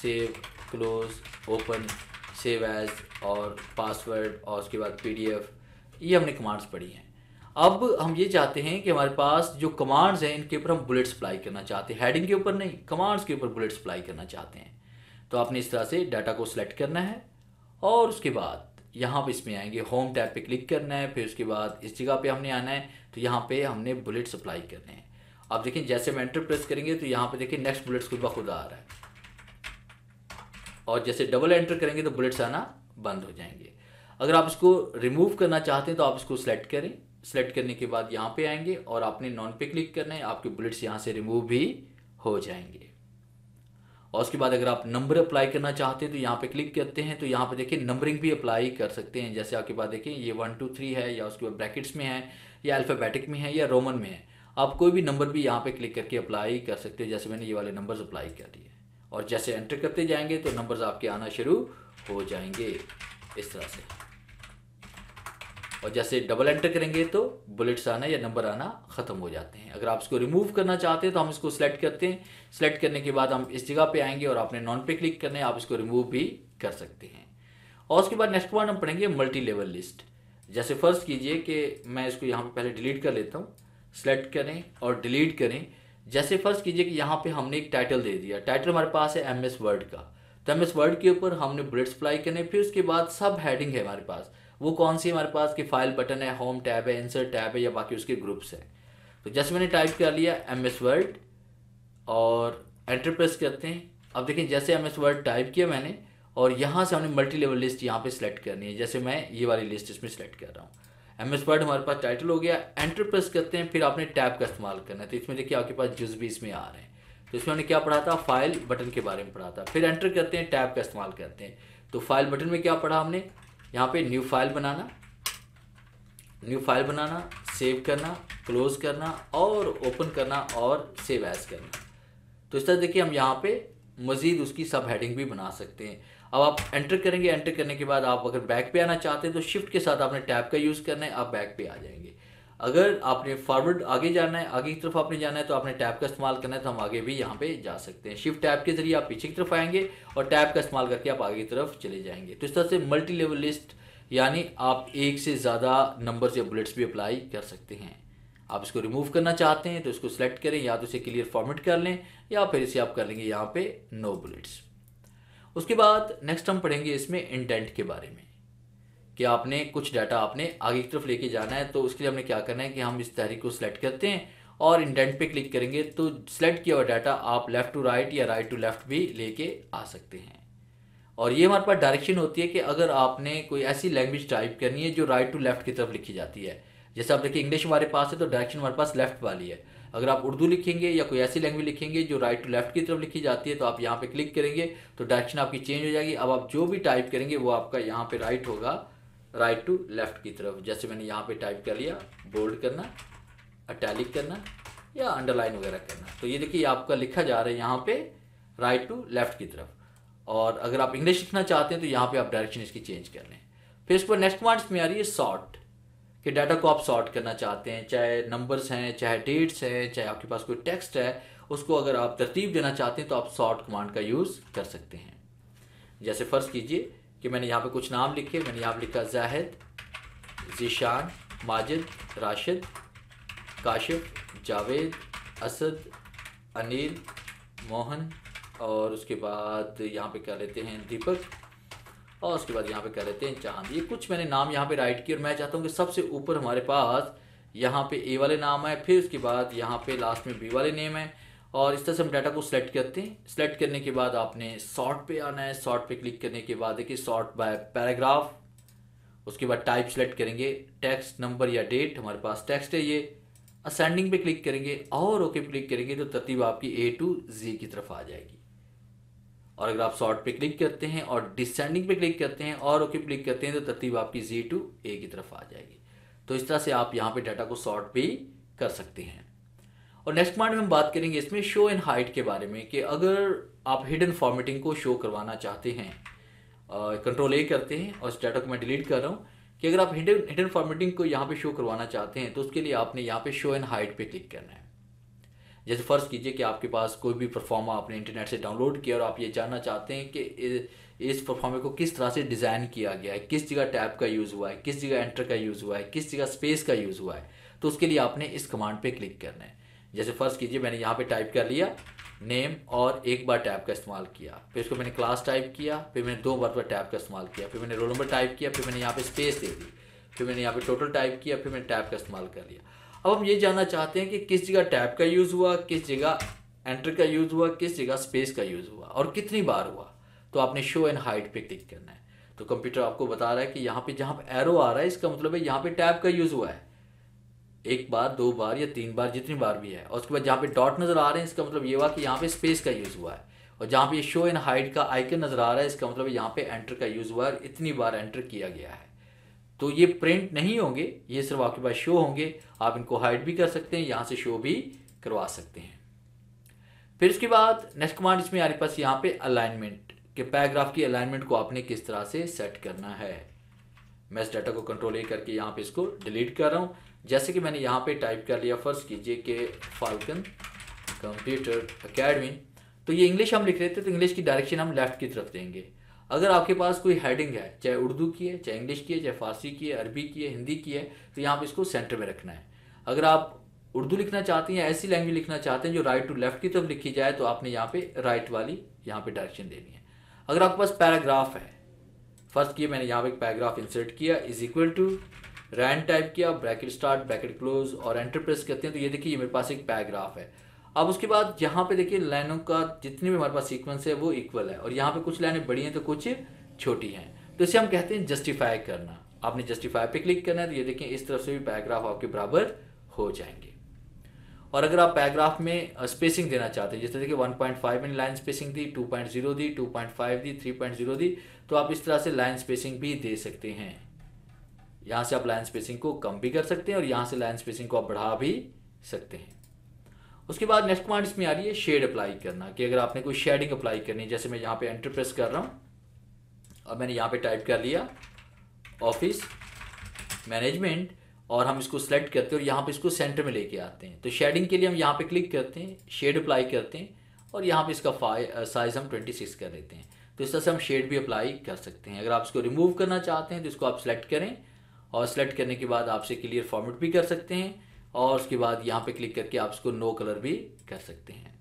save close open save as और पासवर्ड और उसके बाद पीडीएफ ये हमने कमांड्स पढ़ी हैं अब हम ये चाहते हैं कि हमारे पास जो कमांड्स हैं इनके ऊपर हम बुलेट सप्लाई करना चाहते हैं हेडिंग के ऊपर नहीं कमांड्स के ऊपर बुलेट सप्लाई करना चाहते हैं तो आपने इस तरह से डाटा को सिलेक्ट करना है और उसके बाद यहाँ पर इसमें आएंगे होम टैब पे क्लिक करना है फिर उसके बाद इस जगह पे हमने आना है तो यहाँ पे हमने बुलेट सप्लाई करने हैं आप देखें जैसे हम एंटर प्रेस करेंगे तो यहाँ पे देखिए नेक्स्ट बुलेट्स खुद बखुद आ रहा है और जैसे डबल एंटर करेंगे तो बुलेट्स आना बंद हो जाएंगे अगर आप इसको रिमूव करना चाहते हैं तो आप इसको सेलेक्ट करें सेलेक्ट करने के बाद यहाँ पे आएंगे और आपने नॉन पे क्लिक करना है आपके बुलेट्स यहाँ से रिमूव भी हो जाएंगे और उसके बाद अगर आप नंबर अप्लाई करना चाहते हैं तो यहाँ पे क्लिक करते हैं तो यहाँ पे देखिए नंबरिंग भी अप्लाई कर सकते हैं जैसे आपके पास देखिए ये वन टू थ्री है या उसके बाद ब्रैकेट्स में है या अल्फ़ाबेटिक में है या रोमन में है आप कोई भी नंबर भी यहाँ पे क्लिक करके अप्लाई कर सकते हैं जैसे मैंने ये वाले नंबर्स अप्लाई कर दिए और जैसे एंटर करते जाएंगे तो नंबर्स आपके आना शुरू हो जाएंगे इस तरह से और जैसे डबल एंटर करेंगे तो बुलेट्स आना या नंबर आना ख़त्म हो जाते हैं अगर आप इसको रिमूव करना चाहते हैं तो हम इसको सेलेक्ट करते हैं सेलेक्ट करने के बाद हम इस जगह पे आएंगे और आपने नॉन पे क्लिक करने आप इसको रिमूव भी कर सकते हैं और उसके बाद नेक्स्ट पॉइंट हम पढ़ेंगे मल्टी लेवल लिस्ट जैसे फ़र्स्ट कीजिए कि मैं इसको यहाँ पर पहले डिलीट कर लेता हूँ सेलेक्ट करें और डिलीट करें जैसे फर्स्ट कीजिए कि यहाँ पर हमने एक टाइटल दे दिया टाइटल हमारे पास है एम वर्ड का तो एम वर्ड के ऊपर हमने बुलेट्स अप्लाई करने फिर उसके बाद सब हैडिंग है हमारे पास वो कौन सी हमारे पास कि फाइल बटन है होम टैब है इंसर्ट टैब है या बाकी उसके ग्रुप्स है तो जस्ट मैंने टाइप कर लिया एम एस वर्ड और एंटरप्रेस करते हैं अब देखें जैसे एम एस वर्ड टाइप किया मैंने और यहाँ से हमने मल्टी लेवल लिस्ट यहाँ पे सिलेक्ट करनी है जैसे मैं ये वाली लिस्ट इसमें सिलेक्ट कर रहा हूँ एम एस वर्ड हमारे पास टाइटल हो गया एंटर प्रेस करते हैं फिर आपने टैब का इस्तेमाल करना है तो इसमें देखिए आपके पास जूस भी इसमें आ रहे हैं तो इसमें हमने क्या पढ़ा था फाइल बटन के बारे में पढ़ा था फिर एंटर करते हैं टैब का इस्तेमाल करते हैं तो फाइल बटन में क्या पढ़ा हमने यहाँ पे न्यू फाइल बनाना न्यू फाइल बनाना सेव करना क्लोज करना और ओपन करना और सेव एज करना तो इस तरह देखिए हम यहाँ पे मज़ीद उसकी सब हेडिंग भी बना सकते हैं अब आप एंटर करेंगे एंटर करने के बाद आप अगर बैक पे आना चाहते हैं तो शिफ्ट के साथ आपने टैब का यूज़ करना है आप बैक पे आ जाएंगे अगर आपने फॉरवर्ड आगे जाना है आगे की तरफ आपने जाना है तो आपने टैब का इस्तेमाल करना है तो हम आगे भी यहाँ पे जा सकते हैं शिफ्ट टैब के जरिए आप पीछे की तरफ आएंगे और टैब का इस्तेमाल करके आप आगे की तरफ चले जाएंगे तो इस तरह से मल्टी लेवल लिस्ट यानी आप एक से ज़्यादा नंबर से बुलेट्स भी अप्लाई कर सकते हैं आप इसको रिमूव करना चाहते हैं तो इसको सेलेक्ट करें या तो इसे क्लियर फॉर्मेट कर लें या फिर इसे आप कर लेंगे यहाँ पे नो बुलेट्स उसके बाद नेक्स्ट हम पढ़ेंगे इसमें इंटेंट के बारे में कि आपने कुछ डाटा आपने आगे की तरफ लेके जाना है तो उसके लिए हमने क्या करना है कि हम इस तहरीक को सिलेक्ट करते हैं और इंडेंट पे क्लिक करेंगे तो सिलेक्ट किया हुआ डाटा आप लेफ़्ट टू राइट या राइट टू लेफ़्ट भी लेके आ सकते हैं और ये हमारे पास डायरेक्शन होती है कि अगर आपने कोई ऐसी लैंग्वेज टाइप करनी है जो राइट टू लेफ़्ट की तरफ लिखी जाती है जैसे आप देखिए इंग्लिश हमारे पास है तो डायरेक्शन हमारे पास लेफ़्ट वाली है अगर आप उर्दू लिखेंगे या कोई ऐसी लैंग्वेज लिखेंगे जो राइट टू लेफ्ट की तरफ लिखी जाती है तो आप यहाँ पे क्लिक करेंगे तो डायरेक्शन आपकी चेंज हो जाएगी अब आप जो भी टाइप करेंगे वो आपका यहाँ पे राइट होगा राइट टू लेफ़्ट की तरफ जैसे मैंने यहाँ पे टाइप कर लिया बोल्ड करना अटैलिक करना या अंडरलाइन वगैरह करना तो ये देखिए आपका लिखा जा रहा है यहाँ पे राइट टू लेफ़्ट की तरफ और अगर आप इंग्लिश लिखना चाहते हैं तो यहाँ पे आप डायरेक्शन इसकी चेंज कर लें फिर इस पर नेक्स्ट कमांड्स में आ रही है सॉर्ट कि डाटा को आप सॉर्ट करना चाहते हैं चाहे नंबर्स हैं चाहे डेट्स हैं चाहे आपके पास कोई टेक्स्ट है उसको अगर आप तरतीब देना चाहते हैं तो आप सॉर्ट कमांड का यूज़ कर सकते हैं जैसे फ़र्ज़ कीजिए कि मैंने यहाँ पे कुछ नाम लिखे मैंने यहाँ लिखा जाहिद जीशान माजिद राशिद काशिफ जावेद असद अनिल मोहन और उसके बाद यहाँ पे कह लेते हैं दीपक और उसके बाद यहाँ पे कह लेते हैं चांद ये कुछ मैंने नाम यहाँ पे राइट किए और मैं चाहता हूँ कि सबसे ऊपर हमारे पास यहाँ पे ए वाले नाम है फिर उसके बाद यहाँ पे लास्ट में बी वाले नेम है और इस तरह से हम डाटा को सिलेक्ट करते हैं सिलेक्ट करने के बाद आपने शॉर्ट पे आना है शॉर्ट पे क्लिक करने के बाद देखिए शॉर्ट बाय पैराग्राफ उसके बाद टाइप सेलेक्ट करेंगे टेक्स्ट नंबर या डेट हमारे पास टेक्स्ट है ये असेंडिंग पे क्लिक करेंगे और ओके क्लिक करेंगे तो तरतीब आपकी ए टू जी की तरफ आ जाएगी और अगर आप शॉर्ट पे क्लिक करते हैं और डिसेंडिंग पे क्लिक करते हैं और ओके क्लिक करते हैं तो तरतीब आपकी जी टू ए की तरफ आ जाएगी तो इस तरह से आप यहाँ पे डाटा को शॉर्ट भी कर सकते हैं और नेक्स्ट पॉइंट में हम बात करेंगे इसमें शो एंड हाइट के बारे में कि अगर आप हिडन फॉर्मेटिंग को शो करवाना चाहते हैं कंट्रोल ए करते हैं और इस डाटा को मैं डिलीट कर रहा हूँ कि अगर आप हिडन हिडन फॉर्मेटिंग को यहाँ पे शो करवाना चाहते हैं तो उसके लिए आपने यहाँ पे शो एंड हाइट पे क्लिक करना है जैसे फ़र्ज़ कीजिए कि आपके पास कोई भी परफॉर्मा आपने इंटरनेट से डाउनलोड किया और आप ये जानना चाहते हैं कि इस परफॉर्मे को किस तरह से डिज़ाइन किया गया है किस जगह टैब का यूज़ हुआ है किस जगह एंटर का यूज़ हुआ है किस जगह स्पेस का यूज़ हुआ है तो उसके लिए आपने इस कमांड पर क्लिक करना है जैसे फ़र्ज़ कीजिए मैंने यहाँ पे टाइप कर लिया नेम और एक बार टैब का इस्तेमाल किया फिर इसको मैंने क्लास टाइप किया फिर मैंने दो बार पर टैब का इस्तेमाल किया फिर मैंने रोल नंबर टाइप किया फिर मैंने यहाँ पे स्पेस दे दी फिर मैंने यहाँ पे टोटल टाइप किया फिर मैंने टैब का इस्तेमाल कर लिया अब हम ये जानना चाहते हैं कि किस जगह टैब का यूज़ हुआ किस जगह एंटर का यूज़ हुआ किस जगह स्पेस का यूज़ हुआ और कितनी बार हुआ तो आपने शो एंड हाइट पर क्लिक करना है तो कंप्यूटर आपको बता रहा है कि यहाँ पे जहाँ पे एरो आ रहा है इसका मतलब है यहाँ पे टैब का यूज़ हुआ है एक बार दो बार या तीन बार जितनी बार भी है और उसके बाद जहाँ पे डॉट नज़र आ रहे हैं इसका मतलब ये हुआ कि यहाँ पे स्पेस का यूज़ हुआ है और जहाँ पे ये शो एंड हाइड का आइकन नज़र आ रहा है इसका मतलब यहाँ पे एंटर का यूज़ हुआ है इतनी बार एंटर किया गया है तो ये प्रिंट नहीं होंगे ये सिर्फ आपके पास शो होंगे आप इनको हाइड भी कर सकते हैं यहाँ से शो भी करवा सकते हैं फिर उसके बाद नेक्स्ट कमांड इसमें हमारे पास यहाँ पे अलाइनमेंट के पैराग्राफ की अलाइनमेंट को आपने किस तरह से सेट करना है मैं इस डाटा को कंट्रोल ए करके यहाँ पे इसको डिलीट कर रहा हूँ जैसे कि मैंने यहाँ पे टाइप कर लिया फर्स्ट कीजिए कि फाल्कन कंप्यूटर अकेडमी तो ये इंग्लिश हम लिख रहे थे तो इंग्लिश की डायरेक्शन हम लेफ्ट की तरफ देंगे अगर आपके पास कोई हेडिंग है चाहे उर्दू की है चाहे इंग्लिश की है चाहे फारसी की है अरबी की है हिंदी की है तो यहाँ पर इसको सेंटर में रखना है अगर आप उर्दू लिखना चाहते हैं ऐसी लैंग्वेज लिखना चाहते हैं जो राइट टू लेफ्ट की तरफ लिखी जाए तो आपने यहाँ पे राइट वाली यहाँ पे डायरेक्शन देनी है अगर आपके पास पैराग्राफ है फर्स्ट किए मैंने यहाँ पे एक पैराग्राफ इंसर्ट किया is equal to rand type किया ब्रैकेट स्टार्ट ब्रैकेट क्लोज और एंटर प्रेस करते हैं तो ये देखिए ये मेरे पास एक पैराग्राफ है अब उसके बाद यहाँ पे देखिए लाइनों का जितनी भी हमारे पास सीक्वेंस है वो इक्वल है और यहाँ पे कुछ लाइनें बड़ी हैं तो कुछ छोटी हैं तो इसे हम कहते हैं जस्टिफाई करना आपने जस्टिफाई पे क्लिक करना है तो ये देखिए इस तरफ से भी पैराग्राफ आपके बराबर हो जाएंगे और अगर आप पैराग्राफ में स्पेसिंग देना चाहते हैं जैसे देखिए वन पॉइंट में लाइन स्पेसिंग दी 2.0 दी 2.5 दी जीरो दी तो आप इस तरह से लाइन स्पेसिंग भी दे सकते हैं यहाँ से आप लाइन स्पेसिंग को कम भी कर सकते हैं और यहाँ से लाइन स्पेसिंग को आप बढ़ा भी सकते हैं उसके बाद नेक्स्ट कमांड इसमें आ रही है शेड अप्लाई करना कि अगर आपने कोई शेडिंग अप्लाई करनी है जैसे मैं यहाँ पे एंटर प्रेस कर रहा हूँ और मैंने यहाँ पे टाइप कर लिया ऑफिस मैनेजमेंट और हम इसको सेलेक्ट करते हैं और यहाँ पे इसको सेंटर में लेके आते हैं तो शेडिंग के लिए हम यहाँ पे क्लिक करते हैं शेड अप्लाई करते हैं और यहाँ पे इसका साइज़ हम सिक्स कर लेते हैं तो इस तरह से हम शेड भी अप्लाई कर सकते हैं अगर आप इसको रिमूव करना चाहते हैं तो इसको आप सेलेक्ट करें और सेलेक्ट करने के बाद आपसे क्लियर फॉर्मेट भी कर सकते हैं और उसके बाद यहाँ पे क्लिक करके आप इसको नो कलर भी कर सकते हैं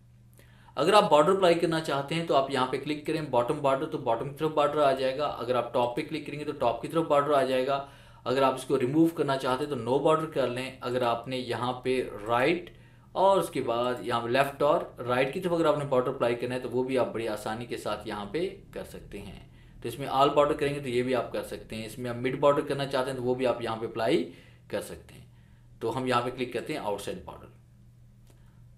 अगर आप बॉर्डर अप्लाई करना चाहते हैं तो आप यहाँ पे क्लिक करें बॉटम बॉर्डर तो बॉटम की तरफ बॉर्डर आ जाएगा अगर आप टॉप पे क्लिक करेंगे तो टॉप की तरफ बॉर्डर आ जाएगा अगर आप इसको रिमूव करना चाहते हैं तो नो बॉर्डर कर लें अगर आपने यहाँ पे राइट और उसके बाद यहाँ लेफ्ट और राइट की तरफ अगर आपने बॉर्डर अप्लाई करना है तो वो भी आप बड़ी आसानी के साथ यहाँ पे कर सकते हैं तो इसमें ऑल बॉर्डर करेंगे तो ये भी आप कर सकते हैं इसमें आप मिड बॉर्डर करना चाहते हैं तो वो भी आप यहाँ पे अप्लाई कर सकते हैं तो हम यहाँ पे क्लिक करते हैं आउटसाइड बॉर्डर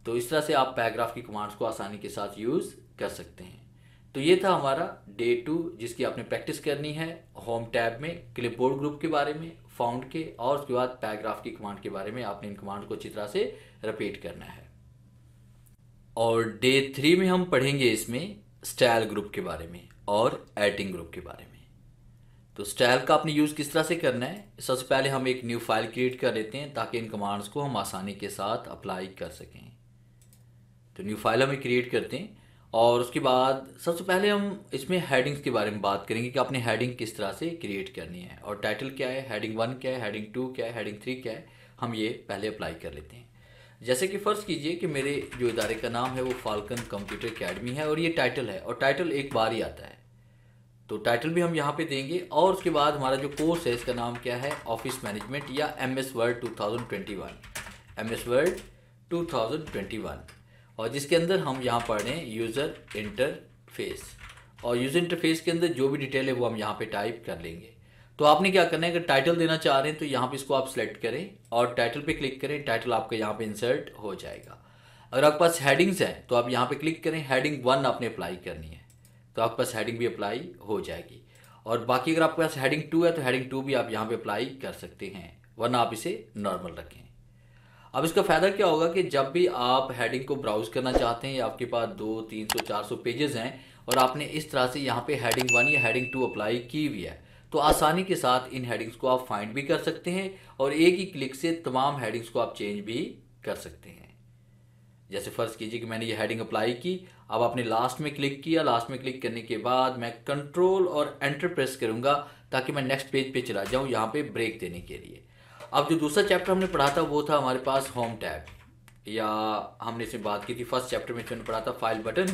तो इस तरह से आप पैराग्राफ की कमांड्स को आसानी के साथ यूज़ कर सकते हैं तो ये था हमारा डे टू जिसकी आपने प्रैक्टिस करनी है होम टैब में क्लिपबोर्ड ग्रुप के बारे में फाउंड के और उसके बाद पैराग्राफ की कमांड के बारे में आपने इन कमांड को अच्छी तरह से रिपीट करना है और डे थ्री में हम पढ़ेंगे इसमें स्टाइल ग्रुप के बारे में और एडिटिंग ग्रुप के बारे में तो स्टाइल का आपने यूज़ किस तरह से करना है सबसे पहले हम एक न्यू फाइल क्रिएट कर लेते हैं ताकि इन कमांड्स को हम आसानी के साथ अप्लाई कर सकें तो न्यू फाइल हमें क्रिएट करते हैं और उसके बाद सबसे पहले हम इसमें हेडिंग्स के बारे में बात करेंगे कि आपने हेडिंग किस तरह से क्रिएट करनी है और टाइटल क्या है हेडिंग वन क्या है हेडिंग टू क्या है हेडिंग थ्री क्या है हम ये पहले अप्लाई कर लेते हैं जैसे कि फ़र्ज़ कीजिए कि मेरे जो इदारे का नाम है वो फाल्कन कंप्यूटर अकेडमी है और ये टाइटल है और टाइटल एक बार ही आता है तो टाइटल भी हम यहाँ पे देंगे और उसके बाद हमारा जो कोर्स है इसका नाम क्या है ऑफिस मैनेजमेंट या M S Word two thousand twenty one M S Word two thousand twenty one और जिसके अंदर हम यहाँ पढ़ रहे हैं यूज़र इंटरफेस और यूज़र इंटरफेस के अंदर जो भी डिटेल है वो हम यहाँ पे टाइप कर लेंगे तो आपने क्या करना है अगर टाइटल देना चाह रहे हैं तो यहाँ पे इसको आप सेलेक्ट करें और टाइटल पे क्लिक करें टाइटल आपका यहाँ पे इंसर्ट हो जाएगा अगर आपके पास हेडिंग्स हैं तो आप यहाँ पे क्लिक करें हेडिंग वन आपने अप्लाई करनी है तो आपके पास हेडिंग भी अप्लाई हो जाएगी और बाकी अगर आपके पास हेडिंग टू है तो हेडिंग टू भी आप यहाँ पे अप्लाई कर सकते हैं वरना आप इसे नॉर्मल रखें अब इसका फ़ायदा क्या होगा कि जब भी आप हेडिंग को ब्राउज करना चाहते हैं आपके पास दो तीन सौ चार सौ पेजेस हैं और आपने इस तरह से यहाँ पे हेडिंग वन या हेडिंग टू अप्लाई की हुई है तो आसानी के साथ इन हेडिंग्स को आप फाइंड भी कर सकते हैं और एक ही क्लिक से तमाम हेडिंग्स को आप चेंज भी कर सकते हैं जैसे फ़र्ज़ कीजिए कि मैंने ये हेडिंग अप्लाई की अब आपने लास्ट में क्लिक किया लास्ट में क्लिक करने के बाद मैं कंट्रोल और एंटर प्रेस करूंगा ताकि मैं नेक्स्ट पेज पे चला जाऊँ यहाँ पे ब्रेक देने के लिए अब जो दूसरा चैप्टर हमने पढ़ा था वो था हमारे पास होम टैब या हमने इसमें बात की थी फर्स्ट चैप्टर में हमने पढ़ा था फाइल बटन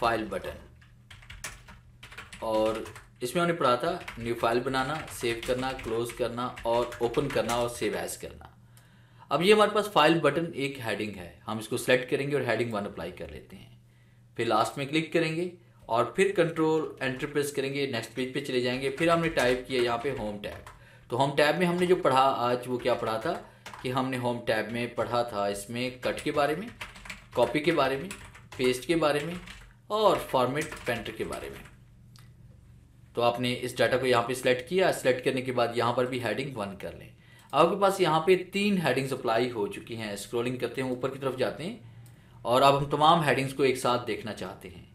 फाइल बटन और इसमें हमने पढ़ा था न्यू फाइल बनाना सेव करना क्लोज करना और ओपन करना और सेव एज करना अब ये हमारे पास फाइल बटन एक हेडिंग है हम इसको सेलेक्ट करेंगे और हेडिंग वन अप्लाई कर लेते हैं फिर लास्ट में क्लिक करेंगे और फिर कंट्रोल एंटर प्रेस करेंगे नेक्स्ट पेज पे चले जाएंगे फिर हमने टाइप किया यहाँ पे होम टैब तो होम टैब में हमने जो पढ़ा आज वो क्या पढ़ा था कि हमने होम टैब में पढ़ा था इसमें कट के बारे में कॉपी के बारे में पेस्ट के बारे में और फॉर्मेट पेंटर के बारे में तो आपने इस डाटा को यहाँ पे सिलेक्ट किया सिलेक्ट करने के बाद यहाँ पर भी हेडिंग वन कर लें आपके पास यहाँ पे तीन हेडिंग्स अप्लाई हो चुकी हैं स्क्रोलिंग करते हैं ऊपर की तरफ जाते हैं और अब हम तमाम हेडिंग्स को एक साथ देखना चाहते हैं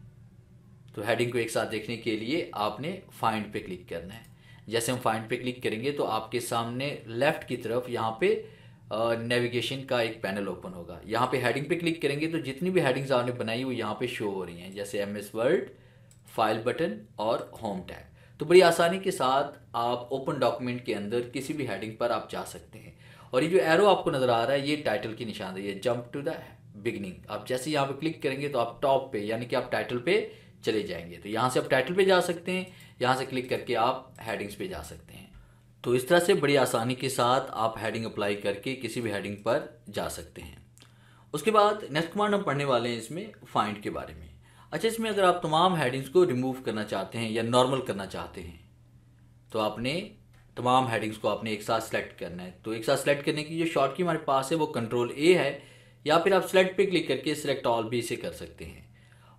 तो हेडिंग को एक साथ देखने के लिए आपने फाइंड पे क्लिक करना है जैसे हम फाइंड पे क्लिक करेंगे तो आपके सामने लेफ़्ट की तरफ यहाँ पे नेविगेशन का एक पैनल ओपन होगा यहाँ पे हेडिंग पे क्लिक करेंगे तो जितनी भी हेडिंग्स आपने बनाई वो यहाँ पे शो हो रही हैं जैसे M S Word file button और होम टैग तो बड़ी आसानी के साथ आप ओपन डॉक्यूमेंट के अंदर किसी भी हेडिंग पर आप जा सकते हैं और ये जो एरो आपको नज़र आ रहा है ये टाइटल की निशानदेही है जंप टू द बिगनिंग आप जैसे यहाँ पे क्लिक करेंगे तो आप टॉप पे यानी कि आप टाइटल पे चले जाएंगे तो यहाँ से आप टाइटल पे जा सकते हैं यहाँ से क्लिक करके आप हेडिंग्स पे जा सकते हैं तो इस तरह से बड़ी आसानी के साथ आप हेडिंग अप्लाई करके किसी भी हेडिंग पर जा सकते हैं उसके बाद नेक्स्ट कमांड हम पढ़ने वाले हैं इसमें फाइंड के बारे में अच्छा इसमें अगर आप तमाम हेडिंग्स को रिमूव करना चाहते हैं या नॉर्मल करना चाहते हैं तो आपने तमाम हेडिंग्स को आपने एक साथ सेलेक्ट करना है तो एक साथ सेलेक्ट करने की जो शॉर्ट की हमारे पास है वो कंट्रोल ए है या फिर आप सेलेक्ट पे क्लिक करके सेलेक्ट ऑल भी इसे कर सकते हैं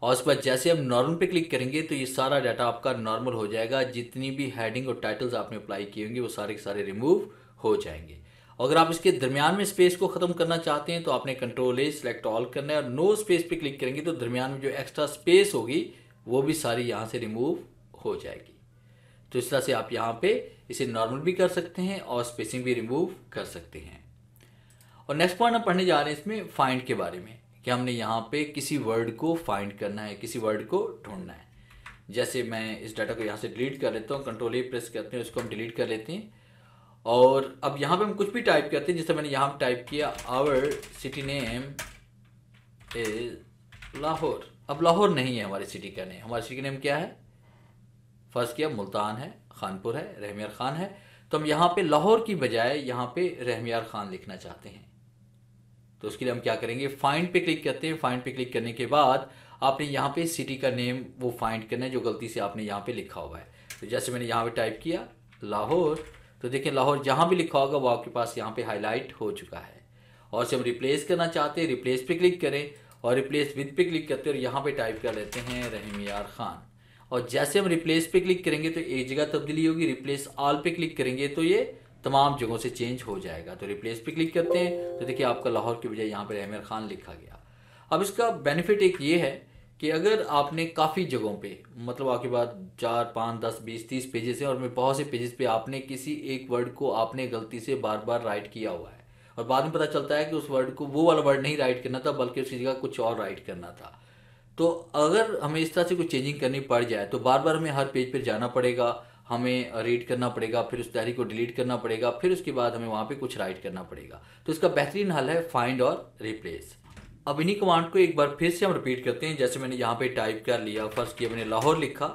और उसके बाद जैसे हम नॉर्मल पे क्लिक करेंगे तो ये सारा डाटा आपका नॉर्मल हो जाएगा जितनी भी हेडिंग और टाइटल्स आपने अप्लाई किए होंगे वो सारे के सारे रिमूव हो जाएंगे अगर आप इसके दरमियान में स्पेस को ख़त्म करना चाहते हैं तो आपने कंट्रोल ए सेलेक्ट ऑल करना है और नो स्पेस पे क्लिक करेंगे तो दरमियान में जो एक्स्ट्रा स्पेस होगी वो भी सारी यहाँ से रिमूव हो जाएगी तो इस तरह से आप यहाँ पे इसे नॉर्मल भी कर सकते हैं और स्पेसिंग भी रिमूव कर सकते हैं और नेक्स्ट पॉइंट हम पढ़ने जा रहे हैं इसमें फाइंड के बारे में कि हमने यहाँ पर किसी वर्ड को फाइंड करना है किसी वर्ड को ढूंढना है जैसे मैं इस डाटा को यहाँ से डिलीट कर लेता हूँ कंट्रोल ए प्रेस करते हैं उसको हम डिलीट कर लेते हैं और अब यहाँ पे हम कुछ भी टाइप करते हैं जैसे मैंने यहाँ टाइप किया our city name is Lahore अब लाहौर नहीं है हमारी सिटी का नेम हमारी सिटी का नेम क्या है फर्स्ट किया मुल्तान है खानपुर है रहमियार खान है तो हम यहाँ पे लाहौर की बजाय यहाँ पे रहमियार खान लिखना चाहते हैं तो उसके लिए हम क्या करेंगे फाइंड पे क्लिक करते हैं फाइंड पे क्लिक करने के बाद आपने यहाँ पे सिटी का नेम वो फाइंड करना है जो गलती से आपने यहाँ पे लिखा हुआ है तो जैसे मैंने यहाँ पे टाइप किया लाहौर तो देखें लाहौर जहाँ भी लिखा होगा वो आपके पास यहाँ पे हाईलाइट हो चुका है और जब हम रिप्लेस करना चाहते हैं रिप्लेस पे क्लिक करें और रिप्लेस विद पे क्लिक करते हैं और यहाँ पे टाइप कर लेते हैं रहीम यार खान और जैसे हम रिप्लेस पे क्लिक करेंगे तो एक जगह तब्दीली होगी रिप्लेस ऑल पे क्लिक करेंगे तो ये तमाम जगहों से चेंज हो जाएगा तो रिप्लेस पे क्लिक करते हैं तो देखिए आपका लाहौर की बजाय यहाँ पर रहमर खान लिखा गया अब इसका बेनिफिट एक ये है कि अगर आपने काफ़ी जगहों पे मतलब आपके पास चार पाँच दस बीस तीस पेजेस हैं और मैं बहुत से पेजेस पे आपने किसी एक वर्ड को आपने गलती से बार बार राइट किया हुआ है और बाद में पता चलता है कि उस वर्ड को वो वाला वर्ड नहीं राइट करना था बल्कि उसकी जगह कुछ और राइट करना था तो अगर हमें इस तरह से कुछ चेंजिंग करनी पड़ जाए तो बार बार हमें हर पेज पर जाना पड़ेगा हमें रीड करना पड़ेगा फिर उस तहरीर को डिलीट करना पड़ेगा फिर उसके बाद हमें वहाँ पे कुछ राइट करना पड़ेगा तो इसका बेहतरीन हल है फाइंड और रिप्लेस अब इन्हीं कमांड को एक बार फिर से हम रिपीट करते हैं जैसे मैंने यहाँ पे टाइप कर लिया फर्स्ट किया मैंने लाहौर लिखा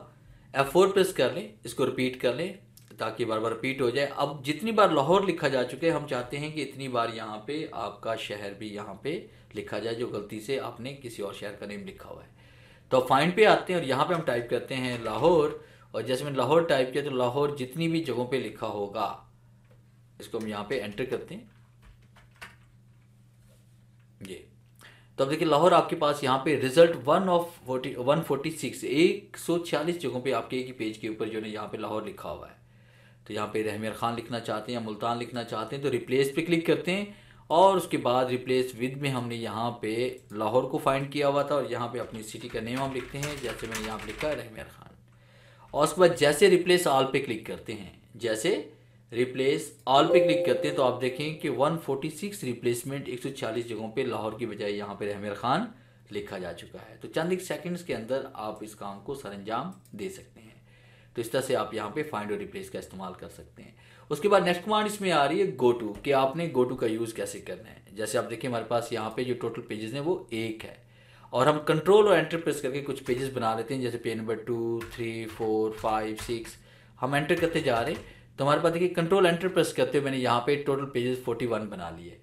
एफ फोर प्रेस कर लें इसको रिपीट कर लें ताकि बार बार रिपीट हो जाए अब जितनी बार लाहौर लिखा जा चुके हैं हम चाहते हैं कि इतनी बार यहाँ पे आपका शहर भी यहाँ पे लिखा जाए जो गलती से आपने किसी और शहर का नेम लिखा हुआ है तो फाइंड पे आते हैं और यहाँ पे हम टाइप करते हैं लाहौर और जैसे मैंने लाहौर टाइप किया तो लाहौर जितनी भी जगहों पर लिखा होगा इसको हम यहाँ पर एंटर करते हैं जी तो अब देखिए लाहौर आपके पास यहाँ पे result one of forty one forty six एक सौ छियालीस जगहों पे आपके एक ही पेज के ऊपर जो है यहाँ पे लाहौर लिखा हुआ है तो यहाँ पे रहमियर खान लिखना चाहते हैं या मुल्तान लिखना चाहते हैं तो रिप्लेस पे क्लिक करते हैं और उसके बाद रिप्लेस विद में हमने यहाँ पे लाहौर को फाइंड किया हुआ था और यहाँ पे अपनी सिटी का नेम हम लिखते हैं जैसे मैंने यहाँ पर लिखा है रहमियर खान और उसके बाद जैसे रिप्लेस आल पे क्लिक करते हैं जैसे रिप्लेस ऑल पे क्लिक करते हैं तो आप देखें कि 146 रिप्लेसमेंट 140 जगहों पे लाहौर की बजाय यहाँ पे रहमेर खान लिखा जा चुका है तो चंद एक सेकेंड्स के अंदर आप इस काम को सरंजाम दे सकते हैं तो इस तरह से आप यहाँ पे फाइंड और रिप्लेस का इस्तेमाल कर सकते हैं उसके बाद नेक्स्ट कमांड इसमें आ रही है गो टू कि आपने गो टू का यूज़ कैसे करना है जैसे आप देखिए हमारे पास यहाँ पे जो टोटल पेजेस हैं वो एक है और हम कंट्रोल और एंटर प्रेस करके कुछ पेजेस बना लेते हैं जैसे page number two three four five six हम एंटर करते जा रहे हैं तो हमारे पास देखिए कंट्रोल एंटर प्रेस करते हुए मैंने यहाँ पे टोटल पेजेस 41 बना लिए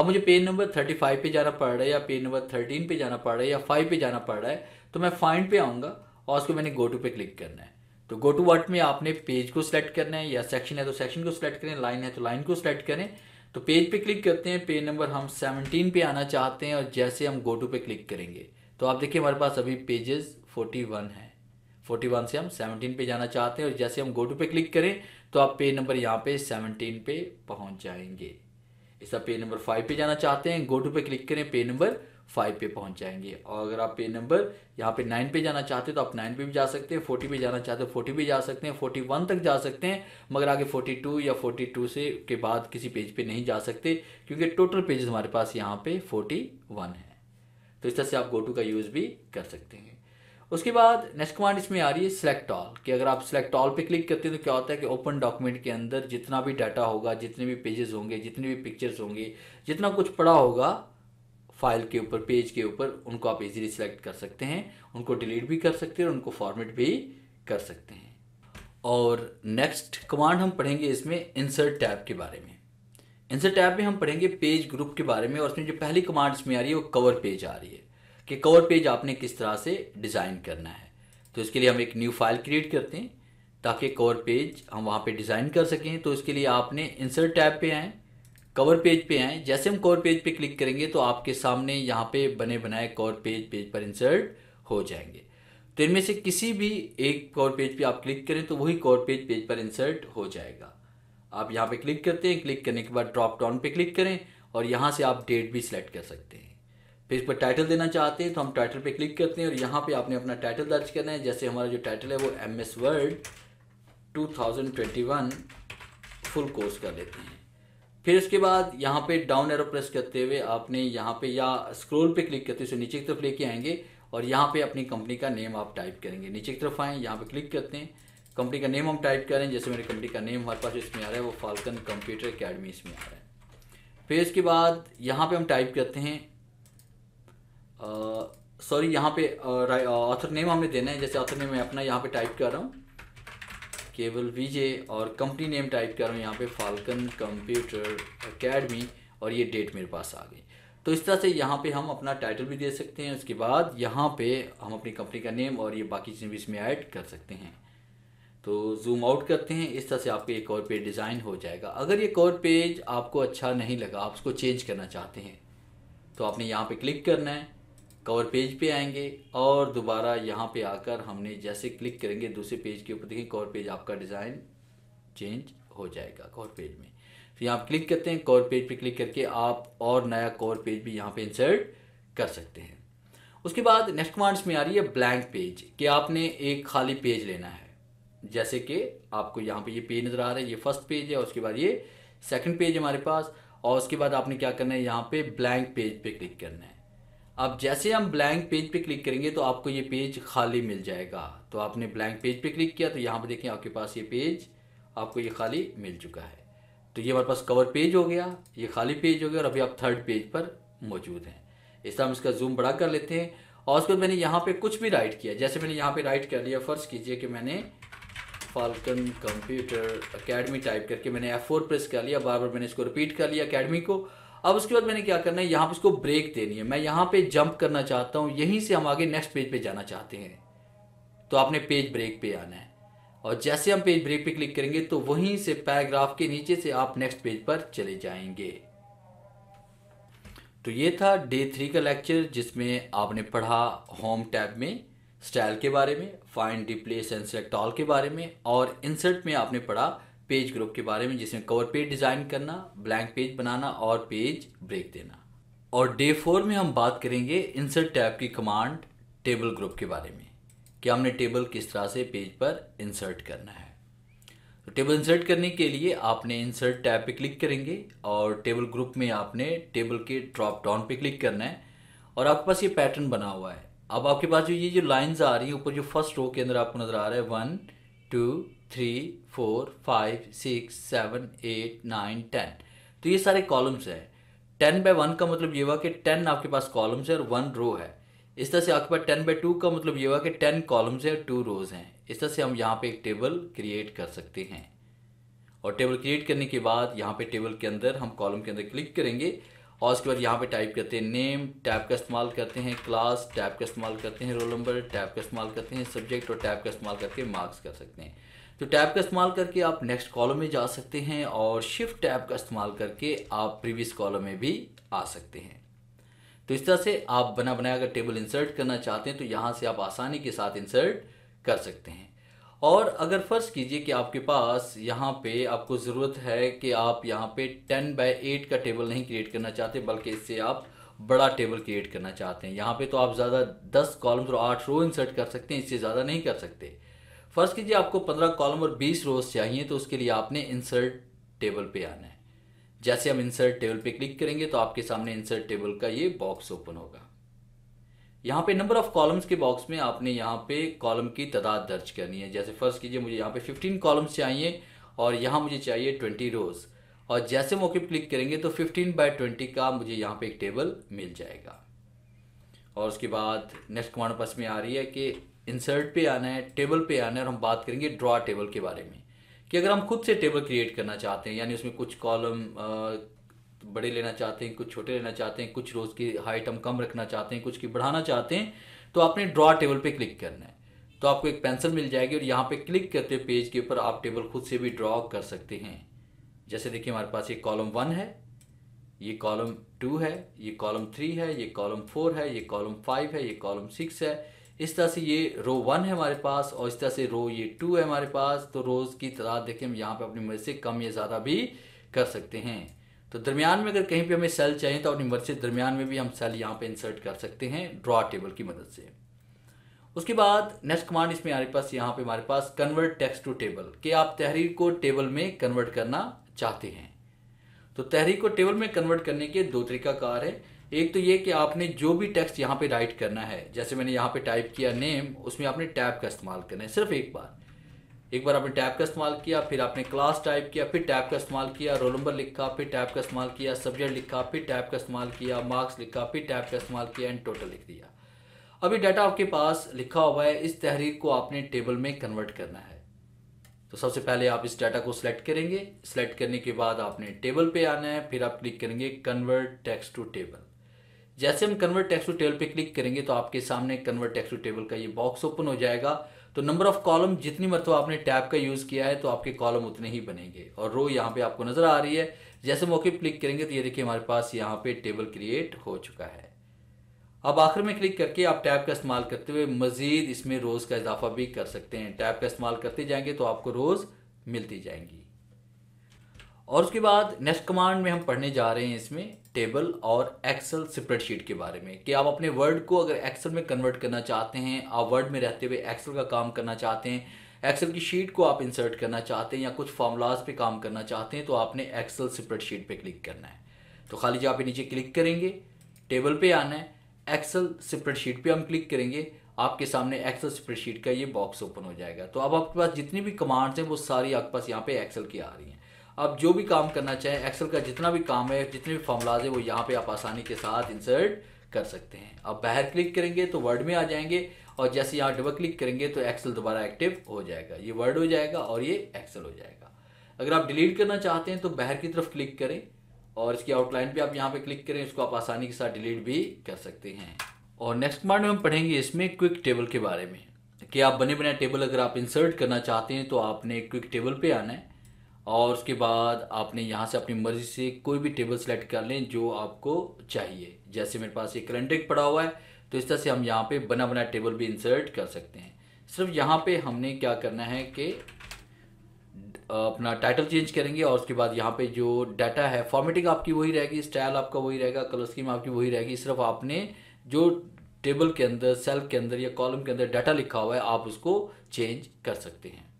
अब मुझे पेज नंबर 35 पे जाना पड़ रहा है या पेज नंबर 13 पे जाना पड़ रहा है या 5 पे जाना पड़ रहा है तो मैं फाइंड पे आऊँगा और उसको मैंने गो टू पे क्लिक करना है तो गो टू वर्ट में आपने पेज को सिलेक्ट करना है या सेक्शन है तो सेक्शन को सिलेक्ट करें लाइन है तो लाइन को सिलेक्ट करें तो पेज पे क्लिक करते हैं पेज नंबर हम सेवनटीन पे आना चाहते हैं और जैसे हम गो टू पे क्लिक करेंगे तो आप देखिए हमारे पास अभी पेजेस है फोर्टी वन से हम सेवनटीन पे जाना चाहते हैं और जैसे हम गो टू पे क्लिक करें तो आप पेज नंबर यहाँ पे सेवनटीन पे पहुँच जाएंगे इसका पेज नंबर फाइव पे जाना चाहते हैं गो टू पे क्लिक करें पेज नंबर फाइव पे पहुंच जाएंगे और अगर आप पेज नंबर यहाँ पे नाइन पे जाना चाहते हैं तो आप नाइन पे भी जा सकते हैं फोर्टी पे जाना चाहते हो फोर्टी पे जा सकते हैं फोर्टी वन तक जा सकते हैं मगर आगे फोर्टी टू या फोर्टी टू से के बाद किसी पेज पे नहीं जा सकते क्योंकि टोटल पेजेस हमारे पास यहाँ पे फोर्टी वन है तो इस तरह से आप गोटू का यूज़ भी कर सकते हैं उसके बाद नेक्स्ट कमांड इसमें आ रही है सिलेक्ट ऑल कि अगर आप सिलेक्ट ऑल पे क्लिक करते हैं तो क्या होता है कि ओपन डॉक्यूमेंट के अंदर जितना भी डाटा होगा जितने भी पेजेस होंगे जितने भी पिक्चर्स होंगे जितना कुछ पड़ा होगा फाइल के ऊपर पेज के ऊपर उनको आप इजीली सिलेक्ट कर सकते हैं उनको डिलीट भी कर सकते हैं और उनको फॉर्मेट भी कर सकते हैं और नेक्स्ट कमांड हम पढ़ेंगे इसमें इंसर्ट टैब के बारे में इंसर्ट टैब में हम पढ़ेंगे पेज ग्रुप के बारे में और उसमें जो पहली कमांड इसमें आ रही है वो कवर पेज आ रही है कि कवर पेज आपने किस तरह से डिज़ाइन करना है तो इसके लिए हम एक न्यू फाइल क्रिएट करते हैं ताकि कवर पेज हम वहाँ पे डिज़ाइन कर सकें तो इसके लिए आपने इंसर्ट टैब पे आएँ कवर पेज पे आएँ जैसे हम कवर पेज पे क्लिक करेंगे तो आपके सामने यहाँ पे बने बनाए कवर पेज पेज पर इंसर्ट हो जाएंगे तो इनमें से किसी भी एक कवर पेज पे आप क्लिक करें तो वही कवर पेज पेज पर इंसर्ट हो जाएगा आप यहाँ पे क्लिक करते हैं क्लिक करने के बाद ड्रॉप डाउन पे क्लिक करें और यहाँ से आप डेट भी सिलेक्ट कर सकते हैं पेज पर टाइटल देना चाहते हैं तो हम टाइटल पे क्लिक करते हैं और यहाँ पे आपने अपना टाइटल दर्ज करना है जैसे हमारा जो टाइटल है वो M S Word two full course कर लेते हैं फिर इसके बाद यहाँ पे डाउन एरो प्रेस करते हुए आपने यहाँ पे या स्क्रोल पे क्लिक करते हुए नीचे की तरफ लेके आएंगे और यहाँ पे अपनी कंपनी का नेम आप टाइप करेंगे नीचे की तरफ आएँ यहाँ पे क्लिक करते हैं कंपनी का नेम हम टाइप करें जैसे मेरी कंपनी का नेम हमारे पास इसमें आ रहा है वो फाल्कन कंप्यूटर अकेडमी इसमें आ रहा है फिर इसके बाद यहाँ पे हम टाइप करते हैं सॉरी यहाँ पे ऑथर नेम हमें देना है जैसे ऑथर नेम मैं अपना यहाँ पे टाइप कर रहा हूँ केवल वीजे और कंपनी नेम टाइप कर रहा हूँ यहाँ पे फाल्कन कंप्यूटर अकेडमी और ये डेट मेरे पास आ गई तो इस तरह से यहाँ पे हम अपना टाइटल भी दे सकते हैं उसके बाद यहाँ पे हम अपनी कंपनी का नेम और ये बाकी चीज़ें भी इसमें ऐड कर सकते हैं तो जूम आउट करते हैं इस तरह से आपके एक और पेज डिज़ाइन हो जाएगा अगर ये और पेज आपको अच्छा नहीं लगा आप उसको चेंज करना चाहते हैं तो आपने यहाँ पे क्लिक करना है कवर पेज पे आएंगे और दोबारा यहाँ पे आकर हमने जैसे क्लिक करेंगे दूसरे पेज के ऊपर देखें कवर पेज आपका डिज़ाइन चेंज हो जाएगा कवर पेज में फिर यहाँ क्लिक करते हैं कवर पेज पे क्लिक करके आप और नया कवर पेज भी यहाँ पे इंसर्ट कर सकते हैं उसके बाद नेक्स्ट कमांड्स में आ रही है ब्लैंक पेज कि आपने एक खाली पेज लेना है जैसे कि आपको यहाँ पे ये पेज नज़र आ रहा है ये फर्स्ट पेज है उसके बाद ये सेकंड पेज हमारे पास और उसके बाद आपने क्या करना है यहाँ पे ब्लैंक पेज पे क्लिक करना है अब जैसे हम ब्लैंक पेज पे क्लिक करेंगे तो आपको ये पेज खाली मिल जाएगा तो आपने ब्लैंक पेज पे क्लिक किया तो यहाँ पर देखें आपके पास ये पेज आपको ये खाली मिल चुका है तो ये हमारे पास कवर पेज हो गया ये खाली पेज हो गया और अभी आप थर्ड पेज पर मौजूद हैं इस तरह हम इसका जूम बड़ा कर लेते हैं और उसके बाद मैंने यहाँ पे कुछ भी राइट किया जैसे मैंने यहाँ पे राइट कर लिया फ़र्ज़ कीजिए कि मैंने फाल्कन कंप्यूटर अकेडमी टाइप करके मैंने फोर प्रेस कर लिया बार बार मैंने इसको रिपीट कर लिया अकेडमी को अब उसके बाद मैंने क्या करना है यहाँ पर इसको ब्रेक देनी है मैं यहाँ पे जंप करना चाहता हूँ यहीं से हम आगे नेक्स्ट पेज पे जाना चाहते हैं तो आपने पेज ब्रेक पे आना है और जैसे हम पेज ब्रेक पे क्लिक करेंगे तो वहीं से पैराग्राफ के नीचे से आप नेक्स्ट पेज पर चले जाएंगे तो ये था डे थ्री का लेक्चर जिसमें आपने पढ़ा होम टैब में स्टाइल के बारे में find replace and select all के बारे में और इंसर्ट में आपने पढ़ा पेज ग्रुप के बारे में जिसमें कवर पेज डिज़ाइन करना ब्लैंक पेज बनाना और पेज ब्रेक देना और डे फोर में हम बात करेंगे इंसर्ट टैब की कमांड टेबल ग्रुप के बारे में कि हमने टेबल किस तरह से पेज पर इंसर्ट करना है तो टेबल इंसर्ट करने के लिए आपने इंसर्ट टैब पे क्लिक करेंगे और टेबल ग्रुप में आपने टेबल के ड्रॉप डाउन पे क्लिक करना है और आपके पास ये पैटर्न बना हुआ है अब आपके पास जो ये जो लाइंस आ रही है ऊपर जो फर्स्ट रो के अंदर आपको नज़र आ रहा है one two three four five six seven eight nine ten तो ये सारे कॉलम्स हैं टेन बाय वन का मतलब ये हुआ कि टेन आपके पास कॉलम्स है और वन रो है इस तरह से आपके पास टेन बाय टू का मतलब ये हुआ कि टेन कॉलम्स है और टू रोज हैं इस तरह से हम यहाँ पे एक टेबल क्रिएट कर सकते हैं और टेबल क्रिएट करने के बाद यहाँ पे टेबल के अंदर हम कॉलम के अंदर क्लिक करेंगे और उसके बाद यहाँ पे टाइप करते हैं नेम टैब का इस्तेमाल करते हैं क्लास टैब का इस्तेमाल करते हैं रोल नंबर टैब का इस्तेमाल करते हैं सब्जेक्ट और टैब का इस्तेमाल करके मार्क्स कर सकते हैं तो टैब का इस्तेमाल करके आप नेक्स्ट कॉलम में जा सकते हैं और शिफ्ट टैब का इस्तेमाल करके आप प्रीवियस कॉलम में भी आ सकते हैं तो इस तरह से आप बना बनाया अगर टेबल इंसर्ट करना चाहते हैं तो यहाँ से आप आसानी के साथ इंसर्ट कर सकते हैं और अगर फ़र्ज़ कीजिए कि आपके पास यहाँ पे आपको ज़रूरत है कि आप यहाँ पे 10 बाय 8 का टेबल नहीं क्रिएट करना चाहते बल्कि इससे आप बड़ा टेबल क्रिएट करना चाहते हैं यहाँ पे तो आप ज़्यादा 10 कॉलम और 8 रो इंसर्ट कर सकते हैं इससे ज़्यादा नहीं कर सकते फ़र्स्ट कीजिए आपको पंद्रह कॉलम और बीस रोज चाहिए तो उसके लिए आपने इंसर्ट टेबल पे आना है जैसे हम इंसर्ट टेबल पे क्लिक करेंगे तो आपके सामने इंसर्ट टेबल का ये बॉक्स ओपन होगा यहाँ पे नंबर ऑफ कॉलम्स के बॉक्स में आपने यहाँ पे कॉलम की तादाद दर्ज करनी है जैसे फर्स्ट कीजिए मुझे यहाँ पे 15 कॉलम्स चाहिए और यहाँ मुझे चाहिए 20 रोज़ और जैसे मौके पर क्लिक करेंगे तो 15 बाय 20 का मुझे यहाँ पे एक टेबल मिल जाएगा और उसके बाद नेक्स्ट कमांड पास में आ रही है कि इंसर्ट पे आना है टेबल पे आना है और हम बात करेंगे ड्रॉ टेबल के बारे में कि अगर हम खुद से टेबल क्रिएट करना चाहते हैं यानी उसमें कुछ कॉलम बड़े लेना चाहते हैं कुछ छोटे लेना चाहते हैं कुछ रोज़ की हाइट हम कम रखना चाहते हैं कुछ की बढ़ाना चाहते हैं तो आपने ड्रॉ टेबल पे क्लिक करना है तो आपको एक पेंसिल मिल जाएगी और यहाँ पे क्लिक करते हुए पेज के ऊपर आप टेबल खुद से भी ड्रॉ कर सकते हैं जैसे देखिए हमारे पास ये कॉलम वन है ये कॉलम टू है ये कॉलम थ्री है ये कॉलम फोर है ये कॉलम फाइव है ये कॉलम सिक्स है इस तरह से ये रो वन है हमारे पास और इस तरह से रो ये टू है हमारे पास तो रोज़ की तादाद देखें हम यहाँ पर अपनी मर्ज़ी से कम या ज़्यादा भी कर सकते हैं तो दरमियान में अगर कहीं पे हमें सेल चाहिए तो अपनी मर्ज़ी से दरमियान में भी हम सेल यहाँ पे इंसर्ट कर सकते हैं ड्रॉ टेबल की मदद से उसके बाद नेक्स्ट कमांड इसमें हमारे पास यहाँ पे हमारे पास कन्वर्ट टेक्स्ट टू टेबल कि आप तहरीर को टेबल में कन्वर्ट करना चाहते हैं तो तहरीर को टेबल में कन्वर्ट करने के दो तरीका कार है एक तो ये कि आपने जो भी टेक्स्ट यहाँ पे राइट करना है जैसे मैंने यहाँ पे टाइप किया नेम उसमें आपने टैब का इस्तेमाल करना है सिर्फ एक बार एक बार आपने टैब का इस्तेमाल किया फिर आपने क्लास टाइप किया फिर टैब का इस्तेमाल किया रोल नंबर लिखा फिर टैब का इस्तेमाल किया सब्जेक्ट लिखा फिर टैब का इस्तेमाल किया मार्क्स लिखा फिर टैब का इस्तेमाल किया एंड टोटल लिख दिया अभी डाटा आपके पास लिखा हुआ है इस तहरीक को आपने टेबल में कन्वर्ट करना है तो सबसे पहले आप इस डाटा को सिलेक्ट करेंगे सिलेक्ट करने के बाद आपने टेबल पे आना है फिर आप क्लिक करेंगे कन्वर्ट टेक्स्ट टू टेबल जैसे हम कन्वर्ट टेक्स टू टेबल पे क्लिक करेंगे तो आपके सामने कन्वर्ट टेक्स टू टेबल का ये बॉक्स ओपन हो जाएगा तो नंबर ऑफ कॉलम जितनी मरतबा आपने टैब का यूज़ किया है तो आपके कॉलम उतने ही बनेंगे और रो यहाँ पे आपको नज़र आ रही है जैसे मौके पर क्लिक करेंगे तो ये देखिए हमारे पास यहाँ पे टेबल क्रिएट हो चुका है अब आखिर में क्लिक करके आप टैब का इस्तेमाल करते हुए मज़ीद इसमें रोज़ का इजाफा भी कर सकते हैं टैब का इस्तेमाल करते जाएंगे तो आपको रोज़ मिलती जाएंगी और उसके बाद नेक्स्ट कमांड में हम पढ़ने जा रहे हैं इसमें टेबल और एक्सेल स्प्रेडशीट के बारे में कि आप अपने वर्ड को अगर एक्सेल में कन्वर्ट करना चाहते हैं आप वर्ड में रहते हुए एक्सेल का काम करना चाहते हैं एक्सेल की शीट को आप इंसर्ट करना चाहते हैं या कुछ फार्मूलाज पे काम करना चाहते हैं तो आपने एक्सेल स्प्रेडशीट पे क्लिक करना है तो खाली जो आप नीचे क्लिक करेंगे टेबल पे आना है एक्सेल स्प्रेडशीट पे हम क्लिक करेंगे आपके सामने एक्सेल स्प्रेडशीट का ये बॉक्स ओपन हो जाएगा तो अब आपके पास जितनी भी कमांड्स हैं वो सारी आपके पास यहाँ पे एक्सेल की आ रही हैं आप जो भी काम करना चाहें एक्सेल का जितना भी काम है जितने भी फॉर्मूलाज है वो यहाँ पे आप आसानी के साथ इंसर्ट कर सकते हैं आप बाहर क्लिक करेंगे तो वर्ड में आ जाएंगे और जैसे यहाँ डबल क्लिक करेंगे तो एक्सेल दोबारा एक्टिव हो जाएगा ये वर्ड हो जाएगा और ये एक्सेल हो जाएगा अगर आप डिलीट करना चाहते हैं तो बाहर की तरफ क्लिक करें और इसकी आउटलाइन भी आप यहाँ पे क्लिक करें इसको आप आसानी के साथ डिलीट भी कर सकते हैं और नेक्स्ट कमांड में हम पढ़ेंगे इसमें क्विक टेबल के बारे में कि आप बने बने टेबल अगर आप इंसर्ट करना चाहते हैं तो आपने क्विक टेबल पे आना है और उसके बाद आपने यहाँ से अपनी मर्ज़ी से कोई भी टेबल सेलेक्ट कर लें जो आपको चाहिए जैसे मेरे पास ये कैलेंडर पड़ा हुआ है तो इस तरह से हम यहाँ पे बना बना टेबल भी इंसर्ट कर सकते हैं सिर्फ यहाँ पे हमने क्या करना है कि अपना टाइटल चेंज करेंगे और उसके बाद यहाँ पे जो डाटा है फॉर्मेटिंग आपकी वही रहेगी स्टाइल आपका वही रहेगा कलर स्कीम आपकी वही रहेगी सिर्फ आपने जो टेबल के अंदर सेल के अंदर या कॉलम के अंदर डाटा लिखा हुआ है आप उसको चेंज कर सकते हैं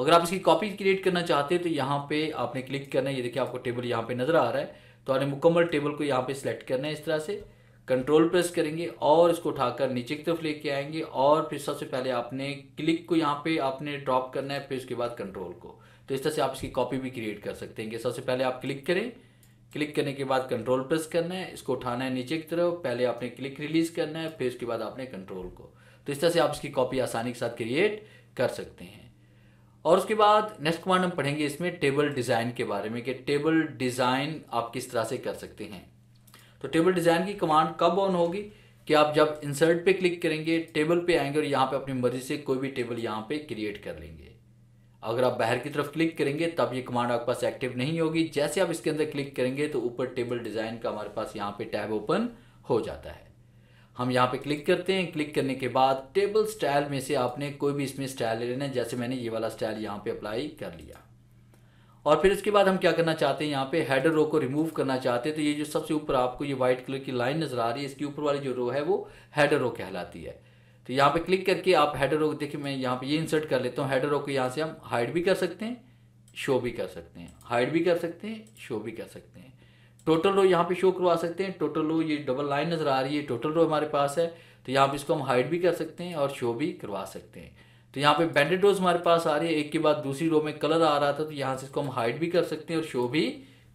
अगर आप इसकी कॉपी क्रिएट करना चाहते हैं तो यहाँ पे आपने क्लिक करना है ये देखिए आपको टेबल यहाँ पे नज़र आ रहा है तो आपने मुकम्मल टेबल को यहाँ पे सिलेक्ट करना है इस तरह से कंट्रोल प्रेस करेंगे और इसको उठाकर नीचे की तरफ लेके आएंगे और फिर सबसे पहले आपने क्लिक को यहाँ पे आपने ड्रॉप करना है फिर उसके बाद कंट्रोल को तो इस तरह से आप इसकी कॉपी भी क्रिएट कर सकते हैं सबसे पहले आप क्लिक करें क्लिक करने के बाद कंट्रोल प्रेस करना है इसको उठाना है नीचे की तरफ पहले आपने क्लिक रिलीज करना है फिर उसके बाद आपने कंट्रोल को तो इस तरह से आप इसकी कॉपी आसानी के साथ क्रिएट कर सकते हैं और उसके बाद नेक्स्ट कमांड हम पढ़ेंगे इसमें टेबल डिज़ाइन के बारे में कि टेबल डिज़ाइन आप किस तरह से कर सकते हैं तो टेबल डिज़ाइन की कमांड कब ऑन होगी कि आप जब इंसर्ट पे क्लिक करेंगे टेबल पे आएंगे और यहाँ पे अपनी मर्ज़ी से कोई भी टेबल यहाँ पे क्रिएट कर लेंगे अगर आप बाहर की तरफ क्लिक करेंगे तब ये कमांड आपके पास एक्टिव नहीं होगी जैसे आप इसके अंदर क्लिक करेंगे तो ऊपर टेबल डिज़ाइन का हमारे पास यहाँ पे टैब ओपन हो जाता है हम यहाँ पे क्लिक करते हैं क्लिक करने के बाद टेबल स्टाइल में से आपने कोई भी इसमें स्टाइल ले लेना है जैसे मैंने ये वाला स्टाइल यहाँ पे अप्लाई कर लिया और फिर इसके बाद हम क्या करना चाहते हैं यहाँ पे हेडर रो को रिमूव करना चाहते हैं तो ये जो सबसे ऊपर आपको ये व्हाइट कलर की लाइन नज़र आ रही है इसके ऊपर वाली जो रो है वो हेडर रो कहलाती है तो यहाँ पे क्लिक करके आप हेडर रो देखिए मैं यहाँ पे ये इंसर्ट कर लेता हूँ हेडर रो को यहाँ से हम हाइड भी कर सकते हैं शो भी कर सकते हैं हाइड भी कर सकते हैं शो भी कर सकते हैं टोटल रो यहाँ पे शो करवा सकते हैं टोटल रो ये डबल लाइन नज़र आ रही है टोटल रो हमारे पास है तो यहाँ पे इसको हम हाइड भी कर सकते हैं और शो भी करवा सकते हैं तो यहाँ पे बैंडेड रोज हमारे पास आ रही है एक के बाद दूसरी रो में कलर आ रहा था तो यहाँ से इसको हम हाइड भी कर सकते हैं और शो भी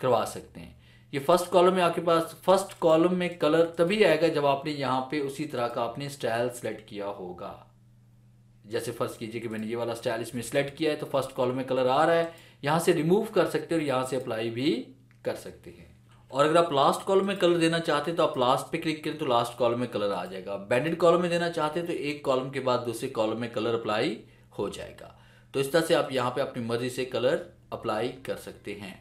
करवा सकते हैं ये फर्स्ट कॉलम में आपके पास फर्स्ट कॉलम में कलर तभी आएगा जब आपने यहाँ पे उसी तरह का आपने स्टाइल सेलेक्ट किया होगा जैसे फर्स्ट कीजिए कि मैंने ये वाला स्टाइल इसमें सेलेक्ट किया है तो फर्स्ट कॉलम में कलर आ रहा है यहाँ से रिमूव कर सकते हैं और यहाँ से अप्लाई भी कर सकते हैं और अगर आप लास्ट कॉलम में कलर देना चाहते हैं तो आप लास्ट पे क्लिक करें तो लास्ट कॉलम में कलर आ जाएगा बैंडेड कॉलम में देना चाहते हैं तो एक कॉलम के बाद दूसरे कॉलम में कलर अप्लाई हो जाएगा तो इस तरह से आप यहाँ पे अपनी मर्जी से कलर अप्लाई कर सकते हैं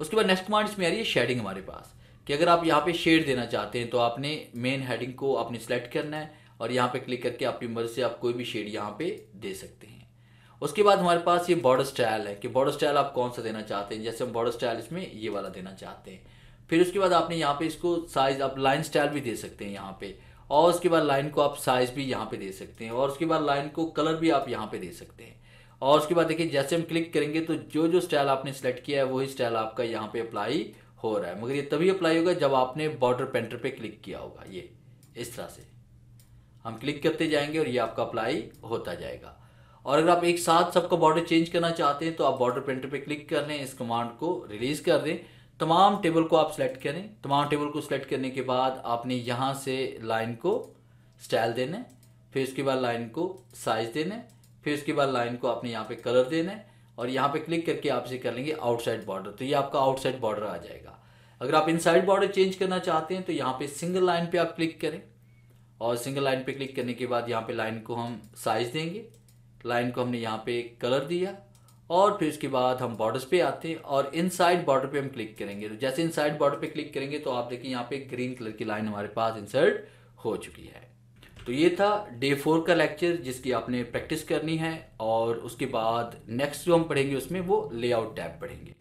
उसके बाद नेक्स्ट कमांड इसमें आ रही है शेडिंग हमारे पास कि अगर आप यहाँ पे शेड देना चाहते हैं तो आपने मेन हेडिंग को आपने सेलेक्ट करना है और यहाँ पे क्लिक करके अपनी मर्जी से आप कोई भी शेड यहाँ पे दे सकते हैं उसके बाद हमारे पास ये बॉर्डर स्टाइल है कि बॉर्डर स्टाइल आप कौन सा देना चाहते हैं जैसे हम बॉर्डर स्टाइल इसमें ये वाला देना चाहते हैं फिर उसके बाद आपने यहाँ पे इसको साइज आप लाइन स्टाइल भी दे सकते हैं यहाँ पे और उसके बाद लाइन को आप साइज भी यहाँ पे दे सकते हैं और उसके बाद लाइन को कलर भी आप यहाँ पे दे सकते हैं और उसके बाद देखिए जैसे हम क्लिक करेंगे तो जो जो स्टाइल आपने सेलेक्ट किया है वही स्टाइल आपका यहाँ पे अप्लाई हो रहा है मगर ये तभी अप्लाई होगा जब आपने बॉर्डर पेंटर पे क्लिक किया होगा ये इस तरह से हम क्लिक करते जाएंगे और ये आपका अप्लाई होता जाएगा और अगर आप एक साथ सबका बॉर्डर चेंज करना चाहते हैं तो आप बॉर्डर प्रिंटर पे क्लिक कर लें इस कमांड को रिलीज कर दें तमाम टेबल को आप सेलेक्ट करें तमाम टेबल को सेलेक्ट करने के बाद आपने यहाँ से लाइन को स्टाइल देना है फिर उसके बाद लाइन को साइज देना है फिर उसके बाद लाइन को आपने यहाँ पे कलर देना है और यहाँ पे क्लिक करके आप इसे कर लेंगे आउटसाइड बॉर्डर तो ये आपका आउटसाइड बॉर्डर आ जाएगा अगर आप इनसाइड बॉर्डर चेंज करना चाहते हैं तो यहाँ पे सिंगल लाइन पे आप क्लिक करें और सिंगल लाइन पे क्लिक करने के बाद यहाँ पे लाइन को हम साइज देंगे लाइन को हमने यहाँ पे कलर दिया और फिर उसके बाद हम बॉर्डर्स पे आते हैं और इनसाइड बॉर्डर पे हम क्लिक करेंगे तो जैसे इनसाइड बॉर्डर पे क्लिक करेंगे तो आप देखिए यहाँ पे ग्रीन कलर की लाइन हमारे पास इंसर्ट हो चुकी है तो ये था डे फोर का लेक्चर जिसकी आपने प्रैक्टिस करनी है और उसके बाद नेक्स्ट जो हम पढ़ेंगे उसमें वो लेआउट टैब पढ़ेंगे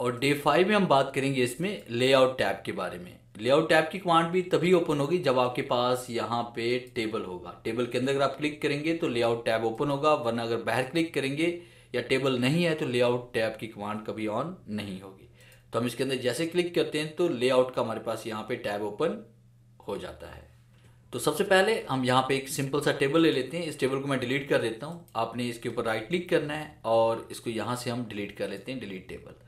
और डे फाइव में हम बात करेंगे इसमें लेआउट टैब के बारे में लेआउट टैब की कमांड भी तभी ओपन होगी जब आपके पास यहाँ पे टेबल होगा टेबल के अंदर अगर आप क्लिक करेंगे तो लेआउट टैब ओपन होगा वरना अगर बाहर क्लिक करेंगे या टेबल नहीं है तो लेआउट टैब की कमांड कभी ऑन नहीं होगी तो हम इसके अंदर जैसे क्लिक करते हैं तो लेआउट का हमारे पास यहाँ पे टैब ओपन हो जाता है तो सबसे पहले हम यहाँ पे एक सिंपल सा टेबल ले लेते हैं इस टेबल को मैं डिलीट कर देता हूँ आपने इसके ऊपर राइट क्लिक करना है और इसको यहाँ से हम डिलीट कर लेते हैं डिलीट टेबल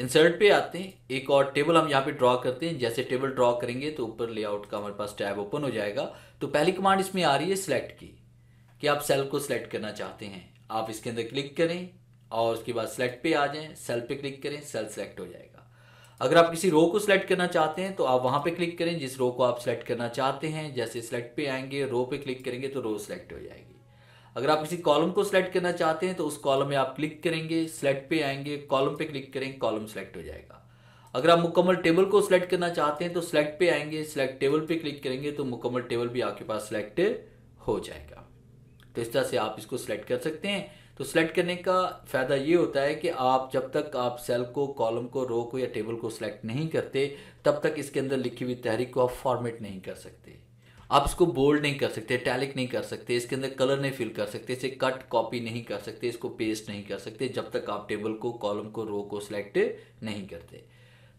इंसर्ट पे आते हैं एक और टेबल हम यहाँ पे ड्रॉ करते हैं जैसे टेबल ड्रॉ करेंगे तो ऊपर लेआउट का हमारे पास टैब ओपन हो जाएगा तो पहली कमांड इसमें आ रही है सिलेक्ट की कि आप सेल को सिलेक्ट करना चाहते हैं आप इसके अंदर क्लिक करें और उसके बाद सेलेक्ट पे आ जाएं सेल पे क्लिक करें सेल सेलेक्ट हो जाएगा अगर आप किसी रो को सिलेक्ट करना चाहते हैं तो आप वहां पे क्लिक करें जिस रो को आप सिलेक्ट करना चाहते हैं जैसे सिलेक्ट पे आएंगे रो पे क्लिक करेंगे तो रो सिलेक्ट हो जाएगी अगर आप किसी कॉलम को सिलेक्ट करना चाहते हैं तो उस कॉलम में आप क्लिक करेंगे सिलेक्ट पे आएंगे कॉलम पे क्लिक करेंगे कॉलम सिलेक्ट हो जाएगा अगर आप मुकम्मल टेबल को सिलेक्ट करना चाहते हैं तो सिलेक्ट पे आएंगे सिलेक्ट टेबल पे क्लिक करेंगे तो मुकम्मल टेबल भी आपके पास सिलेक्ट हो जाएगा तो इस तरह से आप इसको सिलेक्ट कर सकते हैं तो सिलेक्ट करने का फ़ायदा ये होता है कि आप जब तक आप सेल को कॉलम को रो को या टेबल को सिलेक्ट नहीं करते तब तक इसके अंदर लिखी हुई तहरीक को आप फॉर्मेट नहीं कर सकते आप इसको बोल्ड नहीं कर सकते टैलिक नहीं कर सकते इसके अंदर कलर नहीं फिल कर सकते इसे कट कॉपी नहीं कर सकते इसको पेस्ट नहीं कर सकते जब तक आप टेबल को कॉलम को रो को सिलेक्ट नहीं करते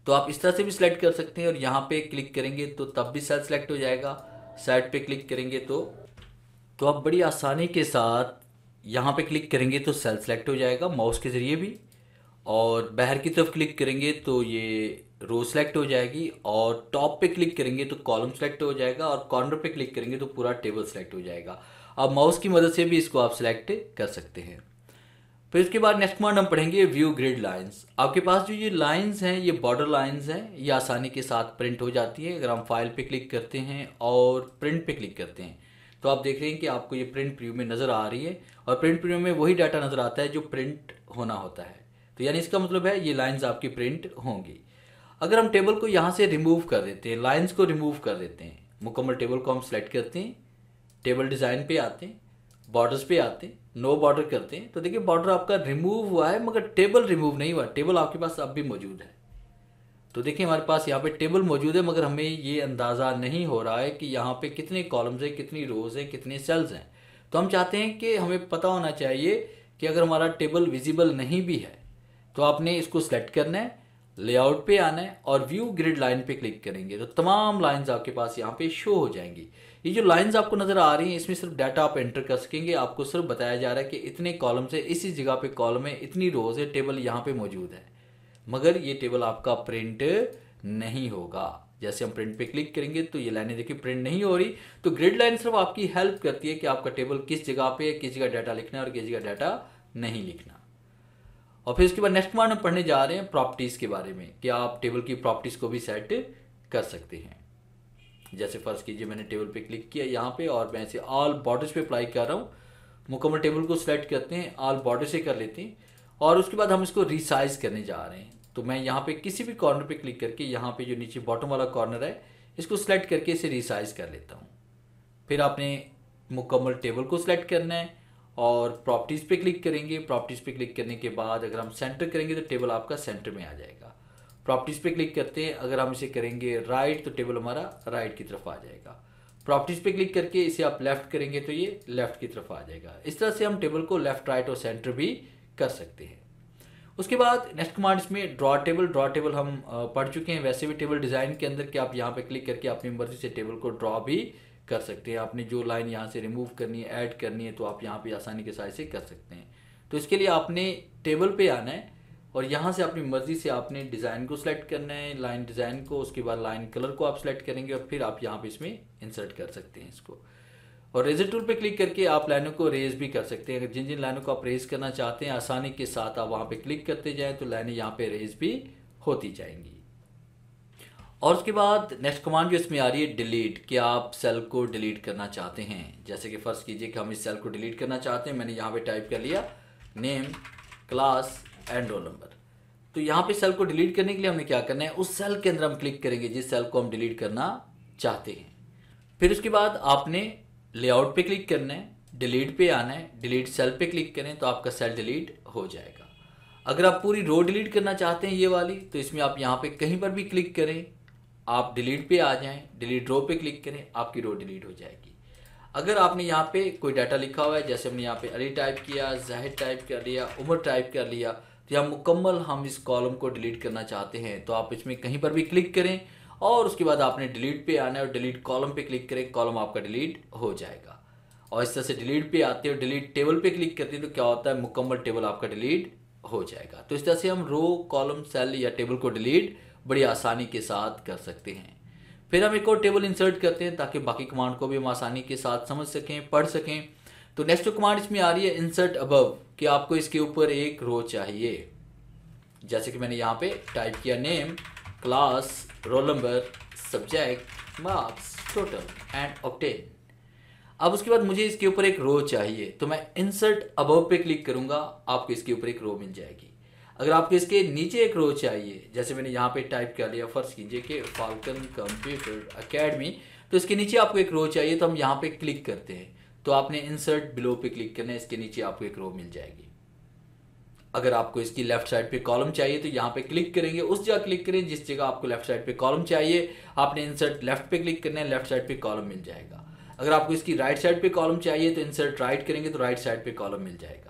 तो आप इस तरह से भी सिलेक्ट कर सकते हैं और यहाँ पे क्लिक करेंगे तो तब भी सेल सेलेक्ट हो जाएगा साइड पे क्लिक करेंगे तो तो आप बड़ी आसानी के साथ यहाँ पे क्लिक करेंगे तो सेल सेलेक्ट हो जाएगा माउस के ज़रिए भी और बाहर की तरफ क्लिक करेंगे तो ये रो सेलेक्ट हो जाएगी और टॉप पे क्लिक करेंगे तो कॉलम सेलेक्ट हो जाएगा और कॉर्नर पे क्लिक करेंगे तो पूरा टेबल सेलेक्ट हो जाएगा अब माउस की मदद से भी इसको आप सेलेक्ट कर सकते हैं फिर इसके बाद नेक्स्ट कमांड हम पढ़ेंगे व्यू ग्रिड लाइंस आपके पास जो ये लाइंस हैं ये बॉर्डर लाइंस हैं ये आसानी के साथ प्रिंट हो जाती है अगर हम फाइल पे क्लिक करते हैं और प्रिंट पे क्लिक करते हैं तो आप देख रहे हैं कि आपको ये प्रिंट प्रिव्यू में नज़र आ रही है और प्रिंट प्रिव्यू में वही डाटा नज़र आता है जो प्रिंट होना होता है तो यानी इसका मतलब है ये लाइन्स आपकी प्रिंट होंगी अगर हम टेबल को यहाँ से रिमूव कर देते हैं लाइन्स को रिमूव कर देते हैं मुकम्मल टेबल को हम सेलेक्ट करते हैं टेबल डिज़ाइन पे आते हैं बॉर्डर्स पे आते हैं नो बॉर्डर करते हैं तो देखिए बॉर्डर आपका रिमूव हुआ है मगर टेबल रिमूव नहीं हुआ टेबल आपके पास अब भी मौजूद है तो देखिए हमारे पास यहाँ पे टेबल मौजूद है मगर हमें ये अंदाज़ा नहीं हो रहा है कि यहाँ पे कितने कॉलम्स हैं कितनी रोज़ हैं कितने सेल्स हैं तो हम चाहते हैं कि हमें पता होना चाहिए कि अगर हमारा टेबल विजिबल नहीं भी है तो आपने इसको सेलेक्ट करना है लेआउट पे आना है और व्यू ग्रिड लाइन पे क्लिक करेंगे तो तमाम लाइंस आपके पास यहाँ पे शो हो जाएंगी ये जो लाइंस आपको नज़र आ रही हैं इसमें सिर्फ डाटा आप एंटर कर सकेंगे आपको सिर्फ बताया जा रहा है कि इतने कॉलम से इसी जगह पे कॉलम है इतनी रोज है टेबल यहाँ पे मौजूद है मगर ये टेबल आपका प्रिंट नहीं होगा जैसे हम प्रिंट पे क्लिक करेंगे तो ये लाइने देखिए प्रिंट नहीं हो रही तो ग्रिड लाइन सिर्फ आपकी हेल्प करती है कि आपका टेबल किस जगह पे किस जगह डाटा लिखना है और किस जगह डाटा नहीं लिखना और फिर उसके बाद नेक्स्ट पॉइंट हम पढ़ने जा रहे हैं प्रॉपर्टीज़ के बारे में कि आप टेबल की प्रॉपर्टीज़ को भी सेट कर सकते हैं जैसे फ़र्ज कीजिए मैंने टेबल पे क्लिक किया यहाँ पे और मैं इसे ऑल बॉर्डर्स पे अप्लाई कर रहा हूँ मुकम्मल टेबल को सिलेक्ट करते हैं ऑल बॉर्डर से कर लेते हैं और उसके बाद हम इसको रिसाइज करने जा रहे हैं तो मैं यहाँ पे किसी भी कॉर्नर पे क्लिक करके यहाँ पे जो नीचे बॉटम वाला कॉर्नर है इसको सिलेक्ट करके इसे रिसाइज कर लेता हूँ फिर आपने मुकम्मल टेबल को सिलेक्ट करना है और प्रॉपर्टीज़ पे क्लिक करेंगे प्रॉपर्टीज़ पे क्लिक करने के बाद अगर हम सेंटर करेंगे तो टेबल आपका सेंटर में आ जाएगा प्रॉपर्टीज़ पे क्लिक करते हैं अगर हम इसे करेंगे राइट तो टेबल हमारा राइट की तरफ आ जाएगा प्रॉपर्टीज़ पे क्लिक करके इसे आप लेफ़्ट करेंगे तो ये लेफ़्ट की तरफ आ जाएगा इस तरह से हम टेबल को लेफ़्ट राइट और सेंटर भी कर सकते हैं उसके बाद नेक्स्ट कमांड इसमें ड्रॉ टेबल ड्रॉ टेबल हम पढ़ चुके हैं वैसे भी टेबल डिज़ाइन के अंदर कि आप यहाँ पे क्लिक करके अपनी मर्जी से टेबल को ड्रॉ भी कर सकते हैं आपने जो लाइन यहाँ से रिमूव करनी है ऐड करनी है तो आप यहाँ पे आसानी के साथ से कर सकते हैं तो इसके लिए आपने टेबल पे आना है और यहाँ से अपनी मर्ज़ी से आपने डिज़ाइन को सिलेक्ट करना है लाइन डिज़ाइन को उसके बाद लाइन कलर को आप सिलेक्ट करेंगे और फिर आप यहाँ पे इसमें इंसर्ट कर सकते हैं इसको और रेजर टूल पे क्लिक करके आप लाइनों को रेज भी कर सकते हैं अगर जिन जिन लाइनों को आप रेज करना चाहते हैं आसानी के साथ आप वहाँ पर क्लिक करते जाएँ तो लाइनें यहाँ पर रेज भी होती जाएंगी और उसके बाद नेक्स्ट कमांड जो इसमें आ रही है डिलीट कि आप सेल को डिलीट करना चाहते हैं जैसे कि फर्स्ट कीजिए कि हम इस सेल को डिलीट करना चाहते हैं मैंने यहाँ पे टाइप कर लिया name class and roll number तो यहाँ पे सेल को डिलीट करने के लिए हमने क्या करना है उस सेल के अंदर हम क्लिक करेंगे जिस सेल को हम डिलीट करना चाहते हैं फिर उसके बाद आपने लेआउट पर क्लिक करना है डिलीट पर आना है डिलीट सेल पर क्लिक करें तो आपका सेल डिलीट हो जाएगा अगर आप पूरी रो डिलीट करना चाहते हैं ये वाली तो इसमें आप यहाँ पे कहीं पर भी क्लिक करें आप डिलीट पे आ जाएं डिलीट रो पे क्लिक करें आपकी रो डिलीट हो जाएगी अगर आपने यहाँ पे कोई डाटा लिखा हुआ है जैसे हमने यहाँ पे अली टाइप किया जाहिर टाइप कर लिया उमर टाइप कर लिया तो यहाँ मुकम्मल हम इस कॉलम को डिलीट करना चाहते हैं तो आप इसमें कहीं पर भी क्लिक करें और उसके बाद आपने डिलीट पे आना है और डिलीट कॉलम पे क्लिक करें कॉलम आपका डिलीट हो जाएगा और इस तरह से डिलीट पे आते हो डिलीट टेबल पे क्लिक करते हैं तो क्या होता है मुकम्मल टेबल आपका डिलीट हो जाएगा तो इस तरह से हम रो कॉलम सेल या टेबल को डिलीट बड़ी आसानी के साथ कर सकते हैं फिर हम एक और टेबल इंसर्ट करते हैं ताकि बाकी कमांड को भी हम आसानी के साथ समझ सकें पढ़ सकें तो नेक्स्ट कमांड इसमें आ रही है इंसर्ट अबव कि आपको इसके ऊपर एक रो चाहिए जैसे कि मैंने यहाँ पे टाइप किया name class roll number subject marks total and obtain अब उसके बाद मुझे इसके ऊपर एक रो चाहिए तो मैं इंसर्ट अबव पे क्लिक करूंगा आपको इसके ऊपर एक रो मिल जाएगी अगर आपको इसके नीचे एक रो चाहिए जैसे मैंने यहाँ पे टाइप कर लिया फर्ज कीजिए कि फाल्कन कंप्यूटर अकेडमी तो इसके नीचे आपको एक रो चाहिए तो हम यहाँ पे क्लिक करते हैं तो आपने इंसर्ट बिलो पे क्लिक करना है इसके नीचे आपको एक रो मिल जाएगी अगर आपको इसकी लेफ्ट साइड पे कॉलम चाहिए तो यहाँ पे क्लिक करेंगे उस जगह क्लिक करें जिस जगह आपको लेफ्ट साइड पे कॉलम चाहिए आपने इंसर्ट लेफ्ट पे क्लिक करना है लेफ्ट साइड पे कॉलम मिल जाएगा अगर आपको इसकी राइट साइड पे कॉलम चाहिए तो इंसर्ट राइट करेंगे तो राइट साइड पे कॉलम मिल जाएगा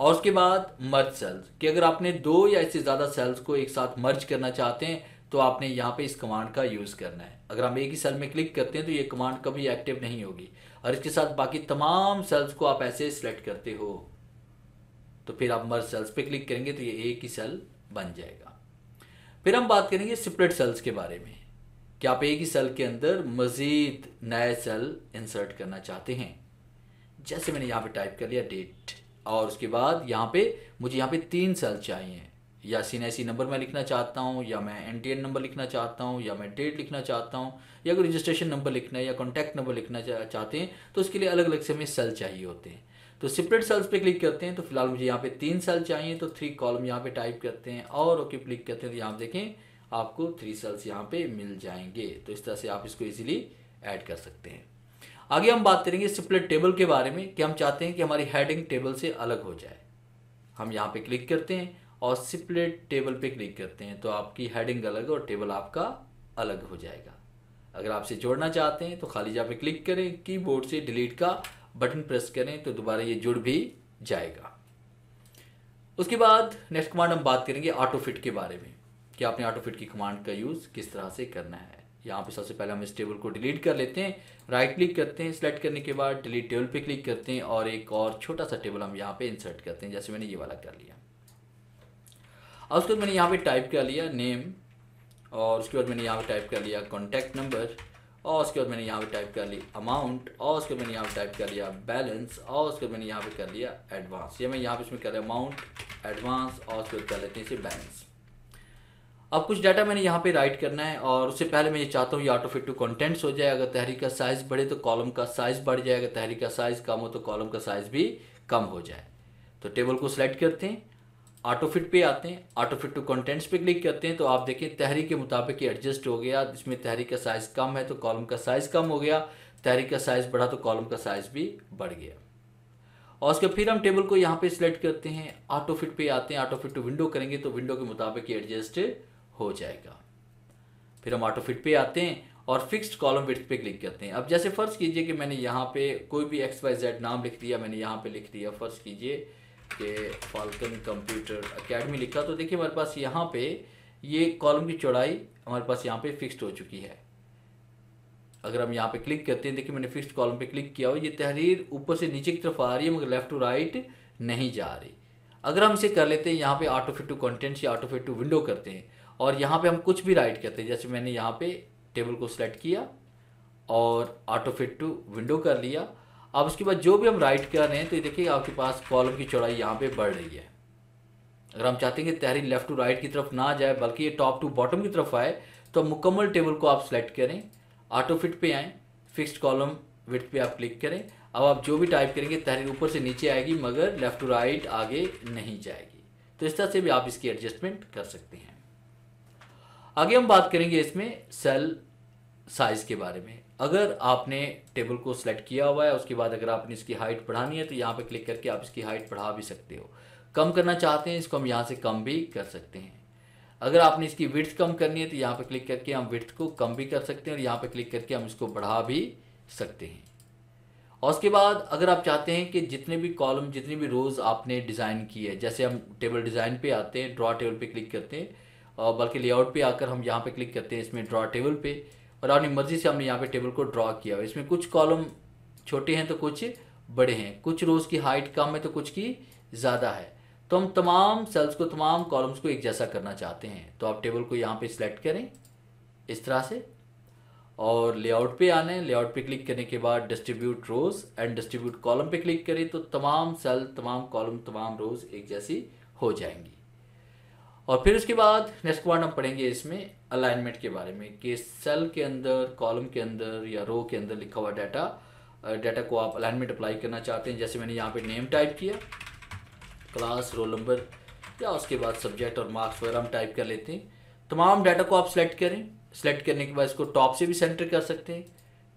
और उसके बाद मर्ज सेल्स कि अगर आपने दो या इससे ज़्यादा सेल्स को एक साथ मर्ज करना चाहते हैं तो आपने यहाँ पे इस कमांड का यूज़ करना है अगर हम एक ही सेल में क्लिक करते हैं तो ये कमांड कभी एक्टिव नहीं होगी और इसके साथ बाकी तमाम सेल्स को आप ऐसे सिलेक्ट करते हो तो फिर आप मर्ज सेल्स पे क्लिक करेंगे तो ये एक ही सेल बन जाएगा फिर हम बात करेंगे सिपरेट सेल्स के बारे में कि आप एक ही सेल के अंदर मज़ीद नए सेल इंसर्ट करना चाहते हैं जैसे मैंने यहाँ पर टाइप कर लिया डेट और उसके बाद यहाँ पे मुझे यहाँ पे तीन सेल चाहिए या सीन नंबर मैं लिखना चाहता हूँ या मैं एन नंबर लिखना चाहता हूँ या मैं डेट लिखना चाहता हूँ या अगर रजिस्ट्रेशन नंबर लिखना है या कॉन्टैक्ट नंबर लिखना चाहते हैं तो उसके लिए अलग अलग से हमें सेल चाहिए होते हैं तो सेपरेट सेल्स पे क्लिक करते हैं तो फिलहाल मुझे यहाँ पे तीन सेल चाहिए तो थ्री कॉलम यहाँ पे टाइप करते हैं और ओके क्लिक करते हैं तो यहाँ देखें आपको थ्री सेल्स यहाँ पे मिल जाएंगे तो इस तरह से आप इसको इजीली ऐड कर सकते हैं आगे हम बात करेंगे सिपलेट टेबल के बारे में कि हम चाहते हैं कि हमारी हेडिंग टेबल से अलग हो जाए हम यहाँ पे क्लिक करते हैं और सिपलेट टेबल पे क्लिक करते हैं तो आपकी हेडिंग अलग और टेबल आपका अलग हो जाएगा अगर आपसे जोड़ना चाहते हैं तो खाली जहाँ पे क्लिक करें कीबोर्ड से डिलीट का बटन प्रेस करें तो दोबारा ये जुड़ भी जाएगा उसके बाद नेक्स्ट कमांड हम बात करेंगे ऑटोफिट के बारे में कि आपने ऑटोफिट की कमांड का यूज़ किस तरह से करना है यहाँ पे सबसे पहले हम इस टेबल को डिलीट कर लेते हैं राइट क्लिक करते हैं सिलेक्ट करने के बाद डिलीट टेबल पे क्लिक करते हैं और एक और छोटा सा टेबल हम यहाँ पे इंसर्ट करते हैं जैसे मैंने ये वाला कर लिया और उसके बाद मैंने यहाँ पे टाइप कर लिया नेम और उसके बाद मैंने यहाँ पे टाइप कर लिया कॉन्टैक्ट नंबर और उसके बाद मैंने यहाँ पे टाइप कर लिया अमाउंट और उसके बाद मैंने यहाँ पे टाइप कर लिया बैलेंस और उसके बाद मैंने यहाँ पे कर लिया एडवांस ये मैं यहाँ पे इसमें कर लिया अमाउंट एडवांस और उसके बाद कर लेते हैं इसे बैलेंस अब कुछ डाटा मैंने यहाँ पे राइट करना है और उससे पहले मैं ये चाहता हूँ ये ऑटो फिट टू कंटेंट्स हो जाए अगर तहरीर का साइज़ बढ़े तो कॉलम का साइज़ बढ़ जाए अगर तहरी का साइज़ कम हो तो कॉलम का साइज़ भी कम हो जाए तो टेबल को सिलेक्ट करते हैं ऑटो फिट पे आते हैं ऑटो फिट टू कंटेंट्स पे क्लिक करते हैं तो आप देखें तहरी के मुताबिक ये एडजस्ट हो गया इसमें तहरी का साइज़ कम है तो कॉलम का साइज़ कम हो गया तहरी का साइज़ बढ़ा तो कॉलम का साइज़ भी बढ़ गया और उसके फिर हम टेबल को यहाँ पे सिलेक्ट करते हैं ऑटो फिट पे आते हैं ऑटो फिट टू विंडो करेंगे तो विंडो के मुताबिक ये एडजस्ट हो जाएगा फिर हम ऑटो फिट पे आते हैं और फिक्स्ड कॉलम विथ पे क्लिक करते हैं अब जैसे फ़र्ज़ कीजिए कि मैंने यहाँ पे कोई भी एक्स वाई जेड नाम लिख दिया मैंने यहाँ पे लिख दिया फ़र्ज़ कीजिए कि फाल्कन कंप्यूटर अकेडमी लिखा तो देखिए हमारे पास यहाँ पे ये कॉलम की चौड़ाई हमारे पास यहाँ पे फिक्स्ड हो चुकी है अगर हम यहाँ पे क्लिक करते हैं देखिए मैंने फिक्स्ड कॉलम पे क्लिक किया हो ये तहरीर ऊपर से नीचे की तरफ आ रही है मगर लेफ़्ट टू राइट नहीं जा रही अगर हम इसे कर लेते हैं यहाँ पे ऑटो फिट टू कंटेंट या ऑटो फिट टू विंडो करते हैं और यहाँ पे हम कुछ भी राइट करते हैं जैसे मैंने यहाँ पे टेबल को सिलेक्ट किया और ऑटो फिट टू विंडो कर लिया अब उसके बाद जो भी हम राइट कर रहे हैं तो ये देखिए आपके पास कॉलम की चौड़ाई यहाँ पे बढ़ रही है अगर हम चाहते हैं कि तहरीन लेफ़्ट टू राइट की तरफ ना जाए बल्कि ये टॉप टू बॉटम की तरफ आए तो मुकम्मल टेबल को आप सेलेक्ट करें ऑटो फिट पे आएँ फिक्सड कॉलम विथ पे आप क्लिक करें अब आप जो भी टाइप करेंगे तहरीर ऊपर से नीचे आएगी मगर लेफ़्ट टू राइट आगे नहीं जाएगी तो इस तरह से भी आप इसकी एडजस्टमेंट कर सकते हैं आगे हम बात करेंगे इसमें सेल साइज़ के बारे में अगर आपने टेबल को सिलेक्ट किया हुआ है उसके बाद अगर आपने इसकी हाइट बढ़ानी है तो यहाँ पर क्लिक करके आप इसकी हाइट बढ़ा भी सकते हो कम करना चाहते हैं इसको हम यहाँ से कम भी कर सकते हैं अगर आपने इसकी विर्थ कम करनी है तो यहाँ पर क्लिक करके हम विर्थ को कम भी कर सकते हैं और यहाँ पर क्लिक करके हम इसको बढ़ा भी सकते हैं और उसके बाद अगर आप चाहते हैं कि जितने भी कॉलम जितनी भी रोज़ आपने डिज़ाइन की है जैसे हम टेबल डिज़ाइन पे आते हैं ड्रॉ टेबल पे क्लिक करते हैं और बल्कि लेआउट पे आकर हम यहाँ पे क्लिक करते हैं इसमें ड्रा टेबल पे और अपनी मर्ज़ी से हमने यहाँ पे टेबल को ड्रा किया हुआ इसमें कुछ कॉलम छोटे हैं तो कुछ बड़े हैं कुछ रोज़ की हाइट कम है तो कुछ की ज़्यादा है तो हम तमाम सेल्स को तमाम कॉलम्स को एक जैसा करना चाहते हैं तो आप टेबल को यहाँ पे सिलेक्ट करें इस तरह से और लेआउट पे आने लेआउट पे क्लिक करने के बाद distribute rows and distribute column पे क्लिक करें तो तमाम सेल तमाम कॉलम तमाम रोज एक जैसी हो जाएंगी और फिर उसके बाद नेक्स्ट पॉइंट हम पढ़ेंगे इसमें अलाइनमेंट के बारे में कि सेल के अंदर कॉलम के अंदर या रो के अंदर लिखा हुआ डाटा डाटा को आप अलाइनमेंट अप्लाई करना चाहते हैं जैसे मैंने यहाँ पे नेम टाइप किया क्लास रोल नंबर या उसके बाद सब्जेक्ट और मार्क्स वगैरह हम टाइप कर लेते हैं तमाम डाटा को आप सेलेक्ट करें सेलेक्ट करने के बाद इसको टॉप से भी सेंटर कर सकते हैं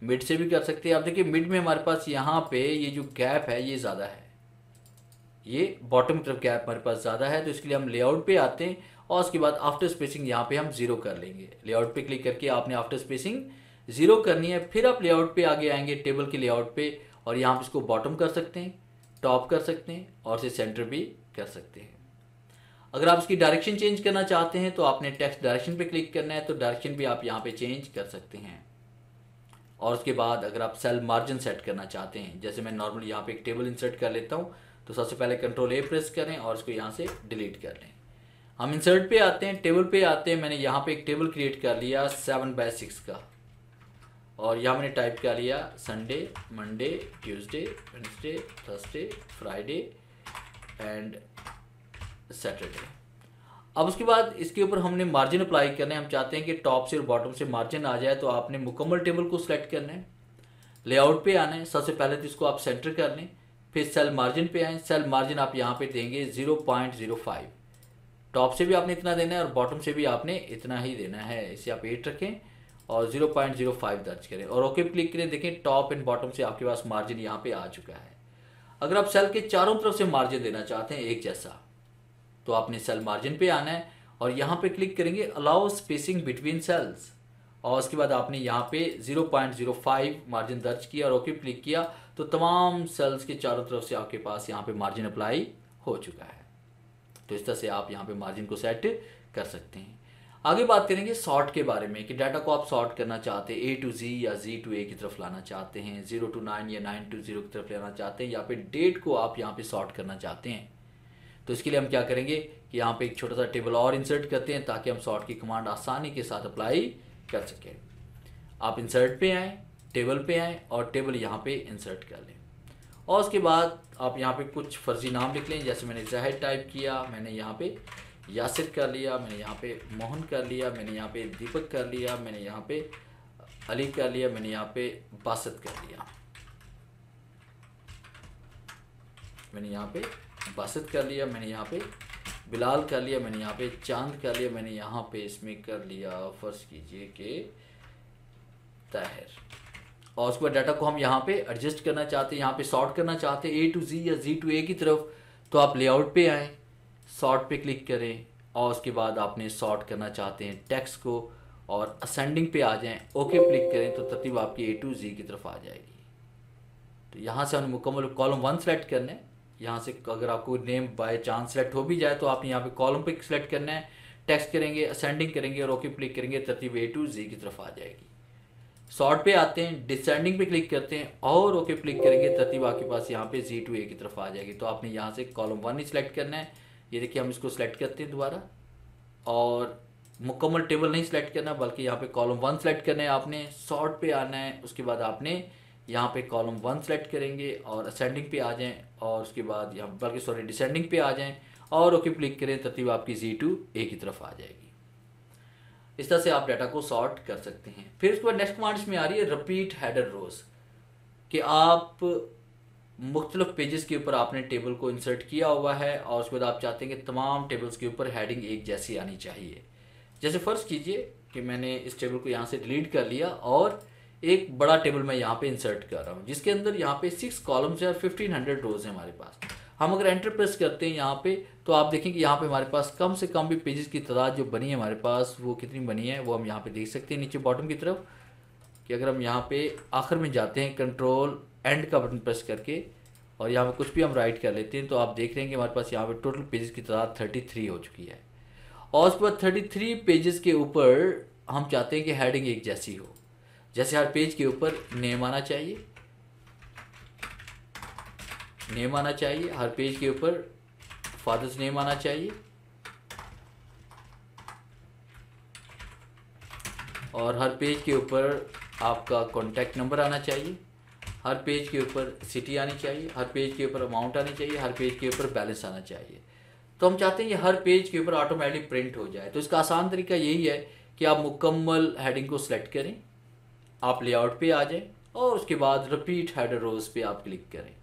मिड से भी कर सकते हैं आप देखिए मिड में हमारे पास यहाँ पे ये जो गैप है ये ज़्यादा है ये बॉटम तरफ गैप हमारे पास ज़्यादा है तो इसके लिए हम लेआउट पे आते हैं और उसके बाद आफ्टर स्पेसिंग यहाँ पे हम जीरो कर लेंगे लेआउट पे क्लिक करके आपने आफ्टर स्पेसिंग जीरो करनी है फिर आप लेआउट पे आगे आएंगे टेबल के लेआउट पे और यहाँ इसको बॉटम कर सकते हैं टॉप कर सकते हैं और इसे सेंटर भी कर सकते हैं अगर आप इसकी डायरेक्शन चेंज करना चाहते हैं तो आपने टेक्स्ट डायरेक्शन पे क्लिक करना है तो डायरेक्शन भी आप यहाँ पे चेंज कर सकते हैं और उसके बाद अगर आप सेल मार्जिन सेट करना चाहते हैं जैसे मैं नॉर्मली यहाँ पे एक टेबल इंसर्ट कर लेता हूँ तो सबसे पहले कंट्रोल ए प्रेस करें और इसको यहाँ से डिलीट कर लें हम इंसर्ट पे आते हैं टेबल पे आते हैं मैंने यहाँ पे एक टेबल क्रिएट कर लिया सेवन बाय सिक्स का और यहाँ मैंने टाइप कर लिया Sunday Monday Tuesday Wednesday Thursday Friday and Saturday अब उसके बाद इसके ऊपर हमने मार्जिन अप्लाई करना है हम चाहते हैं कि टॉप से और बॉटम से मार्जिन आ जाए तो आपने मुकम्मल टेबल को सिलेक्ट करना है लेआउट पे आना है सबसे पहले तो इसको आप सेंटर कर लें फिर सेल मार्जिन पे आए सेल मार्जिन आप यहाँ पे देंगे zero point zero five top से भी आपने इतना देना है और बॉटम से भी आपने इतना ही देना है इसे आप एट रखें और ज़ीरो पॉइंट ज़ीरो फाइव दर्ज करें और ओके क्लिक करें देखें टॉप एंड बॉटम से आपके पास मार्जिन यहाँ पे आ चुका है अगर आप सेल के चारों तरफ से मार्जिन देना चाहते हैं एक जैसा तो आपने सेल मार्जिन पे आना है और यहाँ पे क्लिक करेंगे अलाउ स्पेसिंग बिटवीन सेल्स और उसके बाद आपने यहाँ पे 0.05 मार्जिन दर्ज किया और ओके क्लिक किया तो तमाम सेल्स के चारों तरफ से आपके पास यहाँ पे मार्जिन अप्लाई हो चुका है तो इस तरह से आप यहाँ पे मार्जिन को सेट कर सकते हैं आगे बात करेंगे शॉर्ट के बारे में कि डाटा को आप शॉर्ट करना चाहते हैं ए टू जी या जी टू ए की तरफ लाना चाहते हैं जीरो टू नाइन या नाइन टू जीरो की तरफ लाना चाहते हैं या फिर डेट को आप यहाँ पे शॉर्ट करना चाहते हैं तो इसके लिए हम क्या करेंगे कि यहाँ पे एक छोटा सा टेबल और इंसर्ट करते हैं ताकि हम शॉर्ट की कमांड आसानी के साथ अप्लाई कर सकें आप इंसर्ट पे आएँ टेबल पे आएँ और टेबल यहाँ पे इंसर्ट कर लें और उसके बाद आप यहाँ पे कुछ फर्जी नाम लिख लें जैसे मैंने जाहिर टाइप किया मैंने यहाँ पे यासिर कर लिया मैंने यहाँ पे मोहन कर लिया मैंने यहाँ पे दीपक कर लिया मैंने यहाँ पे अली कर लिया मैंने यहाँ पे बासत कर लिया मैंने यहाँ पे बासत कर लिया मैंने यहाँ पे बिलाल कर लिया मैंने यहाँ पे चांद कर लिया मैंने यहाँ पे इसमें कर लिया फ़र्ज़ कीजिए कि ताहिर और उसके बाद डाटा को हम यहाँ पे एडजस्ट करना चाहते हैं यहाँ पे सॉर्ट करना चाहते हैं ए टू जी या जी टू ए की तरफ तो आप लेआउट पे आएँ सॉर्ट पे क्लिक करें और उसके बाद आपने सॉर्ट करना चाहते हैं टेक्स्ट को और असेंडिंग पे आ जाएं ओके क्लिक करें तो तरतीब आपकी ए टू जी की तरफ आ जाएगी तो यहाँ से हमने मुकम्मल कॉलम वन सेलेक्ट करना है यहाँ से अगर आपको नेम बाय चांस सेलेक्ट हो भी जाए तो आपने यहाँ पे कॉलम पे सेलेक्ट करना है टेक्स्ट करेंगे असेंडिंग करेंगे और ओके क्लिक करेंगे तरतीब ए टू जी की तरफ आ जाएगी शॉर्ट पे आते हैं डिसेंडिंग पे क्लिक करते हैं और ओके क्लिक करेंगे तरतीब आपके पास यहाँ पे जी टू ए की तरफ आ जाएगी तो आपने यहाँ से कॉलम वन ही सिलेक्ट करना है ये देखिए हम इसको सिलेक्ट करते हैं दोबारा और मुकम्मल टेबल नहीं सिलेक्ट करना बल्कि यहाँ पे कॉलम वन सेलेक्ट करना है आपने शॉर्ट पे आना है उसके बाद आपने यहाँ पे कॉलम वन सेलेक्ट करेंगे और असेंडिंग पे आ जाएं और उसके बाद यहाँ बल्कि सॉरी डिसेंडिंग पे आ जाएं और ओके क्लिक करें तरतीब आपकी जी टू ए की तरफ आ जाएगी इस तरह से आप डाटा को सॉर्ट कर सकते हैं फिर उसके बाद नेक्स्ट कमांड्स में आ रही है रिपीट हैडर रोज कि आप मुख्तलिफ पेजेस के ऊपर आपने टेबल को इंसर्ट किया हुआ है और उसके बाद आप चाहते हैं कि तमाम टेबल्स के ऊपर हेडिंग एक जैसी आनी चाहिए जैसे फ़र्ज़ कीजिए कि मैंने इस टेबल को यहाँ से डिलीट कर लिया और एक बड़ा टेबल मैं यहाँ पे इंसर्ट कर रहा हूँ जिसके अंदर यहाँ पे सिक्स कॉलम्स हैं और फिफ्टीन हंड्रेड रोज़ हैं हमारे पास हम अगर एंटर प्रेस करते हैं यहाँ पे तो आप देखेंगे यहाँ पे हमारे पास कम से कम भी पेजेस की तादाद जो बनी है हमारे पास वो कितनी बनी है वो हम यहाँ पे देख सकते हैं नीचे बॉटम की तरफ कि अगर हम यहाँ पे आखिर में जाते हैं कंट्रोल एंड का बटन प्रेस करके और यहाँ पर कुछ भी हम राइट कर लेते हैं तो आप देख रहे हैं कि हमारे पास यहाँ पर टोटल पेजेस की तादाद थर्टी हो चुकी है और उस पर थर्टी पेजेस के ऊपर हम चाहते हैं कि हेडिंग एक जैसी हो जैसे हर पेज के ऊपर नेम आना चाहिए नेम आना चाहिए हर पेज के ऊपर फादर्स नेम आना चाहिए और हर पेज के ऊपर आपका कॉन्टैक्ट नंबर आना चाहिए हर पेज के ऊपर सिटी आनी चाहिए हर पेज के ऊपर अमाउंट आनी चाहिए हर पेज के ऊपर बैलेंस आना चाहिए तो हम चाहते हैं ये हर पेज के ऊपर ऑटोमेटिक प्रिंट हो जाए तो इसका आसान तरीका यही है कि आप मुकम्मल हेडिंग को सिलेक्ट करें आप लेआउट पे आ जाएं और उसके बाद रिपीट हेडर रोज पे आप क्लिक करें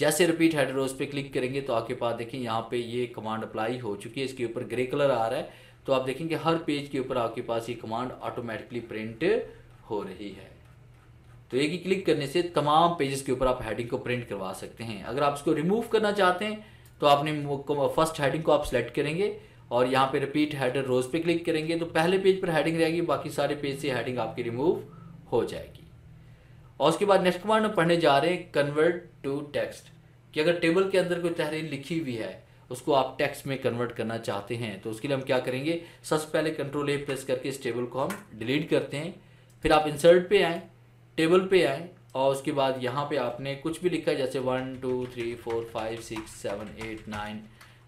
जैसे रिपीट हेड रोज पे क्लिक करेंगे तो आपके पास देखें यहाँ पे ये कमांड अप्लाई हो चुकी है इसके ऊपर ग्रे कलर आ रहा है तो आप देखेंगे हर पेज के ऊपर आपके पास ये कमांड ऑटोमेटिकली प्रिंट हो रही है तो एक ही क्लिक करने से तमाम पेजेस के ऊपर आप हेडिंग को प्रिंट करवा सकते हैं अगर आप इसको रिमूव करना चाहते हैं तो आपने फर्स्ट हेडिंग को आप सेलेक्ट करेंगे और यहाँ पे रिपीट हेडर रोज पे क्लिक करेंगे तो पहले पेज पर हेडिंग रहेगी बाकी सारे पेज से हेडिंग आपकी रिमूव हो जाएगी और उसके बाद नेक्स्ट कमांड पढ़ने जा रहे हैं कन्वर्ट टू टेक्स्ट कि अगर टेबल के अंदर कोई तहरीर लिखी हुई है उसको आप टेक्स्ट में कन्वर्ट करना चाहते हैं तो उसके लिए हम क्या करेंगे सबसे पहले कंट्रोल ए प्रेस करके इस टेबल को हम डिलीट करते हैं फिर आप इंसर्ट पे आएँ टेबल पे आएँ और उसके बाद यहाँ पे आपने कुछ भी लिखा जैसे one two three four five six seven eight nine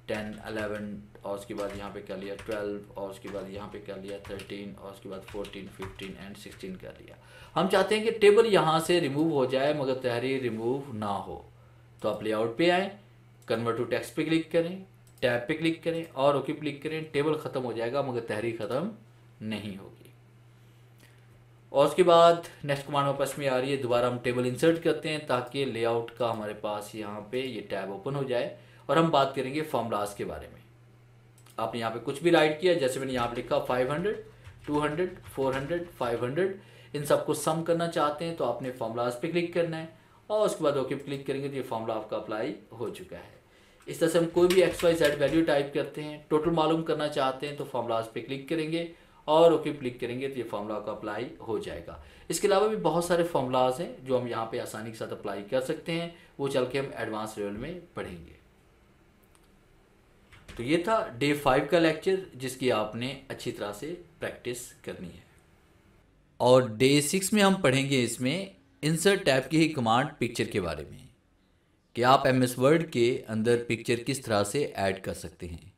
ten eleven और उसके बाद यहाँ पे कर लिया ट्वेल्व और उसके बाद यहाँ पे कर लिया थर्टीन और उसके बाद फोर्टीन फिफ्टीन एंड सिक्सटीन कर लिया हम चाहते हैं कि टेबल यहाँ से रिमूव हो जाए मगर तहरीर रिमूव ना हो तो आप लेआउट पे आएँ कन्वर्ट टू टेक्स्ट पे क्लिक करें टैब पे क्लिक करें और ओके क्लिक करें टेबल ख़त्म हो जाएगा मगर तहरीर ख़त्म नहीं होगी और उसके बाद नेक्स्ट कमांड वापस में आ रही है दोबारा हम टेबल इंसर्ट करते हैं ताकि लेआउट का हमारे पास यहाँ पे ये टैब ओपन हो जाए और हम बात करेंगे फॉर्मलास के बारे में आपने यहाँ पे कुछ भी राइट किया जैसे मैंने यहाँ पे लिखा 500, 200, 400, 500 इन सबको सम करना चाहते हैं तो आपने फॉर्मूलाज पे क्लिक करना है और उसके बाद ओके क्लिक करेंगे तो ये फॉर्मूला आपका अप्लाई हो चुका है इस तरह से हम कोई भी X Y Z value type करते हैं टोटल मालूम करना चाहते हैं तो फॉर्मूलाज पे क्लिक करेंगे और ओके क्लिक करेंगे तो ये फार्मूला आपका अप्लाई हो जाएगा इसके अलावा भी बहुत सारे फार्मूलाज हैं जो हम यहाँ पे आसानी के साथ अप्लाई कर सकते हैं वो चल के हम एडवांस लेवल में पढ़ेंगे तो ये था डे फाइव का लेक्चर जिसकी आपने अच्छी तरह से प्रैक्टिस करनी है और डे सिक्स में हम पढ़ेंगे इसमें इंसर्ट टैब की ही कमांड पिक्चर के बारे में कि आप एम एस वर्ड के अंदर पिक्चर किस तरह से ऐड कर सकते हैं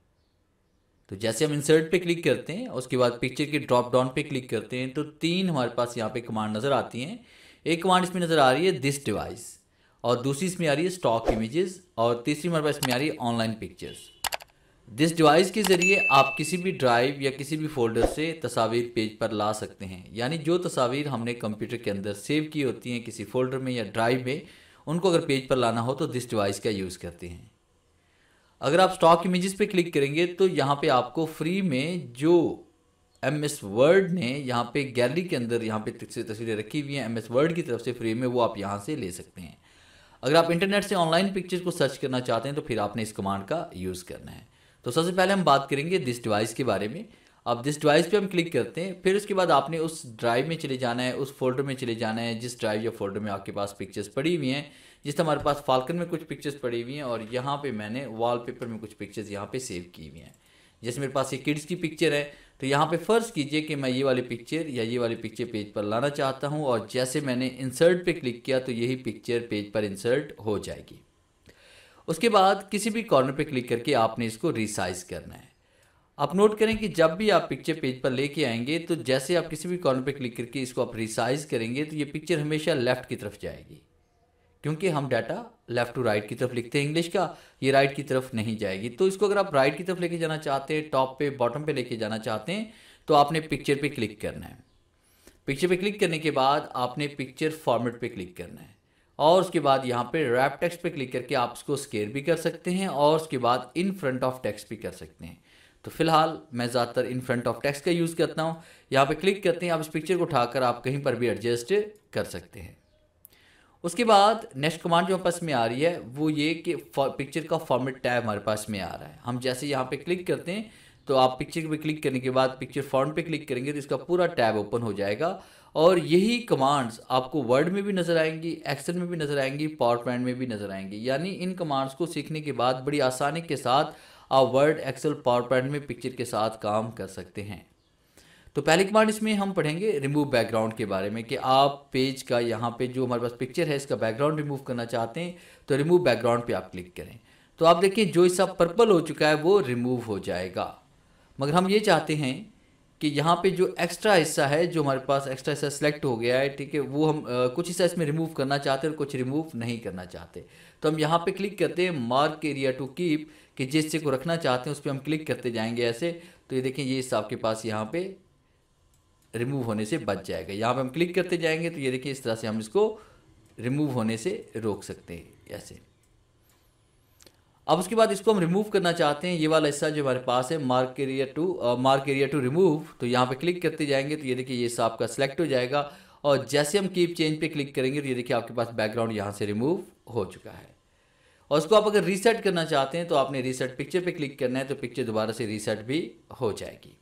तो जैसे हम इंसर्ट पे क्लिक करते हैं उसके बाद पिक्चर के ड्रॉप डाउन पे क्लिक करते हैं तो तीन हमारे पास यहाँ पे कमांड नज़र आती हैं एक कमांड इसमें नज़र आ रही है दिस डिवाइस और दूसरी इसमें आ रही है स्टॉक इमेजेस और तीसरी हमारे पास इसमें आ रही है ऑनलाइन पिक्चर्स दिस डिवाइस के ज़रिए आप किसी भी ड्राइव या किसी भी फोल्डर से तस्वीर पेज पर ला सकते हैं यानी जो तस्वीर हमने कंप्यूटर के अंदर सेव की होती हैं किसी फोल्डर में या ड्राइव में उनको अगर पेज पर लाना हो तो दिस डिवाइस का यूज़ करते हैं अगर आप स्टॉक इमेजेस पे क्लिक करेंगे तो यहाँ पे आपको फ्री में जो एम एस वर्ड ने यहाँ पे गैलरी के अंदर यहाँ पे तस्वीरें रखी हुई हैं एम एस वर्ड की तरफ से फ्री में वो आप यहाँ से ले सकते हैं अगर आप इंटरनेट से ऑनलाइन पिक्चर्स को सर्च करना चाहते हैं तो फिर आपने इस कमांड का यूज़ करना है तो सबसे पहले हम बात करेंगे दिस डिवाइस के बारे में अब दिस डिवाइस पे हम क्लिक करते हैं फिर उसके बाद आपने उस ड्राइव में चले जाना है उस फोल्डर में चले जाना है जिस ड्राइव या फोल्डर में आपके पास पिक्चर्स पड़ी हुई हैं जिस हमारे पास फाल्कन में कुछ पिक्चर्स पड़ी हुई हैं और यहाँ पे मैंने वॉलपेपर में कुछ पिक्चर्स यहाँ पे सेव की हुई हैं जैसे मेरे पास ये किड्स की पिक्चर है तो यहाँ पे फ़र्ज़ कीजिए कि मैं ये वाली पिक्चर या ये वाली पिक्चर पेज पर लाना चाहता हूँ और जैसे मैंने इंसर्ट पे क्लिक किया तो यही पिक्चर पेज पर इंसर्ट हो जाएगी उसके बाद किसी भी कॉर्नर पे क्लिक करके आपने इसको रिसाइज करना है आप नोट करें कि जब भी आप पिक्चर पेज पर लेके आएंगे तो जैसे आप किसी भी कॉर्नर पे क्लिक करके इसको आप रिसाइज करेंगे तो ये पिक्चर हमेशा लेफ्ट की तरफ जाएगी क्योंकि हम डाटा लेफ्ट टू राइट की तरफ लिखते हैं इंग्लिश का ये राइट की तरफ नहीं जाएगी तो इसको अगर आप राइट की तरफ लेके जाना चाहते हैं टॉप पे बॉटम पे लेके जाना चाहते हैं तो आपने पिक्चर पे क्लिक करना है पिक्चर पे क्लिक करने के बाद आपने पिक्चर फॉर्मेट पे क्लिक करना है और उसके बाद यहाँ पे रैप टेक्स्ट पे क्लिक करके आप इसको स्केयर भी कर सकते हैं और उसके बाद इन फ्रंट ऑफ टेक्स्ट भी कर सकते हैं तो फिलहाल मैं ज़्यादातर इन फ्रंट ऑफ टेक्स्ट का यूज़ करता हूँ यहाँ पे क्लिक करते हैं आप इस पिक्चर को उठाकर आप कहीं पर भी एडजस्ट कर सकते हैं उसके बाद नेक्स्ट कमांड जो पास में आ रही है वो ये कि पिक्चर का फॉर्मेट टैब हमारे पास में आ रहा है हम जैसे यहाँ पर क्लिक करते हैं तो आप पिक्चर पर क्लिक करने के बाद पिक्चर फॉर्म पर क्लिक करेंगे तो इसका पूरा टैब ओपन हो जाएगा और यही कमांड्स आपको वर्ड में भी नज़र आएंगी एक्सेल में भी नज़र आएंगी पावर पॉइंट में भी नज़र आएंगी यानी इन कमांड्स को सीखने के बाद बड़ी आसानी के साथ आप वर्ड एक्सेल पावर पॉइंट में पिक्चर के साथ काम कर सकते हैं तो पहली कमांड इसमें हम पढ़ेंगे रिमूव बैकग्राउंड के बारे में कि आप पेज का यहाँ पे जो हमारे पास पिक्चर है इसका बैकग्राउंड रिमूव करना चाहते हैं तो रिमूव बैकग्राउंड पे आप क्लिक करें तो आप देखिए जो हिस्सा पर्पल हो चुका है वो रिमूव हो जाएगा मगर हम ये चाहते हैं कि यहाँ पे जो एक्स्ट्रा हिस्सा है जो हमारे पास एक्स्ट्रा हिस्सा सेलेक्ट हो गया है ठीक है वो हम आ, कुछ हिस्सा इसमें रिमूव करना चाहते हैं और कुछ रिमूव नहीं करना चाहते तो हम यहाँ पे क्लिक करते हैं मार्क एरिया टू कीप कि जिस चीज़ को रखना चाहते हैं उस पर हम क्लिक करते जाएंगे ऐसे तो ये देखें ये हिस्सा आपके पास यहाँ पर रिमूव होने से बच जाएगा यहाँ पर हम क्लिक करते जाएंगे तो ये देखिए इस तरह से हम इसको रिमूव होने से रोक सकते हैं ऐसे अब उसके बाद इसको हम रिमूव करना चाहते हैं ये वाला हिस्सा जो हमारे पास है mark area to mark area to remove तो यहाँ पे क्लिक करते जाएंगे तो ये देखिए ये हिस्सा आपका सेलेक्ट हो जाएगा और जैसे हम कीप चेंज पे क्लिक करेंगे तो ये देखिए आपके पास बैकग्राउंड यहाँ से रिमूव हो चुका है और उसको आप अगर रीसेट करना चाहते हैं तो आपने रीसेट पिक्चर पर क्लिक करना है तो पिक्चर दोबारा से रीसेट भी हो जाएगी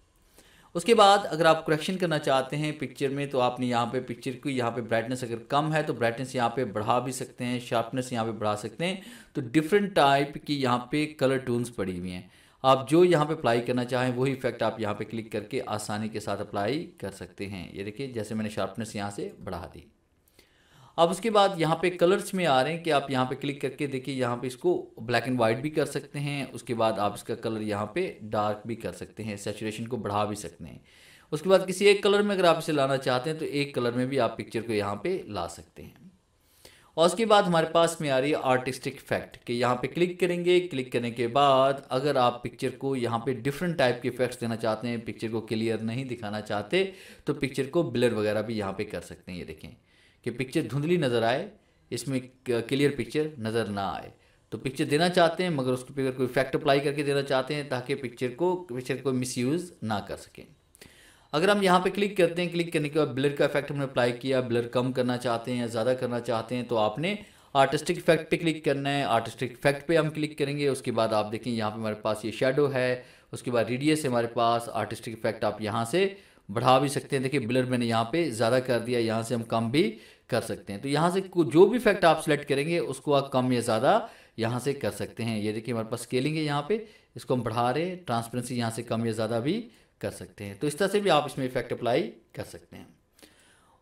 उसके बाद अगर आप करेक्शन करना चाहते हैं पिक्चर में तो आपने यहाँ पे पिक्चर की यहाँ पे ब्राइटनेस अगर कम है तो ब्राइटनेस यहाँ पे बढ़ा भी सकते हैं शार्पनेस यहाँ पे बढ़ा सकते हैं तो डिफरेंट टाइप की यहाँ पे कलर टून्स पड़ी हुई हैं आप जो यहाँ पे अप्लाई करना चाहें वही इफेक्ट आप यहाँ पे क्लिक करके आसानी के साथ अप्लाई कर सकते हैं ये देखिए जैसे मैंने शार्पनेस यहाँ से बढ़ा दी अब उसके बाद यहाँ पे कलर्स में आ रहे हैं कि आप यहाँ पे क्लिक करके देखिए यहाँ पे इसको ब्लैक एंड वाइट भी कर सकते हैं उसके बाद आप इसका कलर यहाँ पे डार्क भी कर सकते हैं सेचुरेशन को बढ़ा भी सकते हैं उसके बाद किसी एक कलर में अगर आप इसे लाना चाहते हैं तो एक कलर में भी आप पिक्चर को यहाँ पर ला सकते हैं और उसके बाद हमारे पास में आ रही है आर्टिस्टिक इफेक्ट कि यहाँ पे क्लिक करेंगे क्लिक करने के बाद अगर आप पिक्चर को यहाँ पे डिफरेंट टाइप के इफेक्ट्स देना चाहते हैं पिक्चर को क्लियर नहीं दिखाना चाहते तो पिक्चर को ब्लर वगैरह भी यहाँ पे कर सकते हैं ये देखें कि पिक्चर धुंधली नज़र आए इसमें क्लियर पिक्चर नज़र ना आए तो पिक्चर देना चाहते हैं मगर उसके पिक्चर कोई फैक्ट अप्लाई करके देना चाहते हैं ताकि पिक्चर को पिक्चर को मिसयूज़ ना कर सकें अगर हम यहाँ पे क्लिक करते हैं क्लिक करने के बाद ब्लर का इफेक्ट हमने अप्लाई किया ब्लर कम करना चाहते हैं या ज़्यादा करना चाहते हैं तो आपने आर्टिस्टिक इफेक्ट पे क्लिक करना है आर्टिस्टिक इफेक्ट पे हम क्लिक करेंगे उसके बाद आप देखें यहाँ पे हमारे पास ये शेडो है उसके बाद रेडियस हमारे पास आर्टिस्टिक इफेक्ट आप यहाँ से बढ़ा भी सकते हैं देखिए ब्लर मैंने यहाँ पर ज़्यादा कर दिया यहाँ से हम कम भी कर सकते हैं तो यहाँ से जो भी फैक्ट आप सेलेक्ट करेंगे उसको आप कम या ज़्यादा यहाँ से कर सकते हैं ये देखिए हमारे पास स्केलिंग है यहाँ पे इसको हम बढ़ा रहे हैं ट्रांसपेरेंसी यहाँ से कम या ज़्यादा भी कर सकते हैं तो इस तरह से भी आप इसमें इफेक्ट अप्लाई कर सकते हैं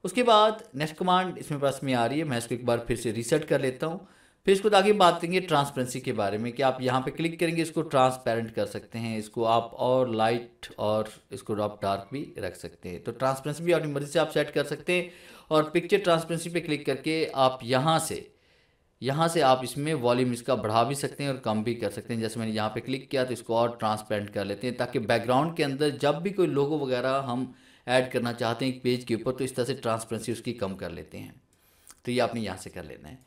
उसके बाद नेक्स्ट कमांड इसमें पास में आ रही है मैं इसको एक बार फिर से रीसेट कर लेता हूँ फिर इसको आगे बात करेंगे ट्रांसपेरेंसी के बारे में कि आप यहाँ पे क्लिक करेंगे इसको ट्रांसपेरेंट कर सकते हैं इसको आप और लाइट और इसको आप डार्क भी रख सकते हैं तो ट्रांसपेरेंसी भी अपनी मर्जी से आप सेट कर सकते हैं और पिक्चर ट्रांसपेरेंसी पे क्लिक करके आप यहाँ से यहाँ से आप इसमें वॉल्यूम इसका बढ़ा भी सकते हैं और कम भी कर सकते हैं जैसे मैंने यहाँ पे क्लिक किया तो इसको और ट्रांसपेरेंट कर लेते हैं ताकि बैकग्राउंड के अंदर जब भी कोई लोगो वगैरह हम ऐड करना चाहते हैं एक पेज के ऊपर तो इस तरह से ट्रांसपेरेंसी उसकी कम कर लेते हैं तो ये आपने यहाँ से कर लेना है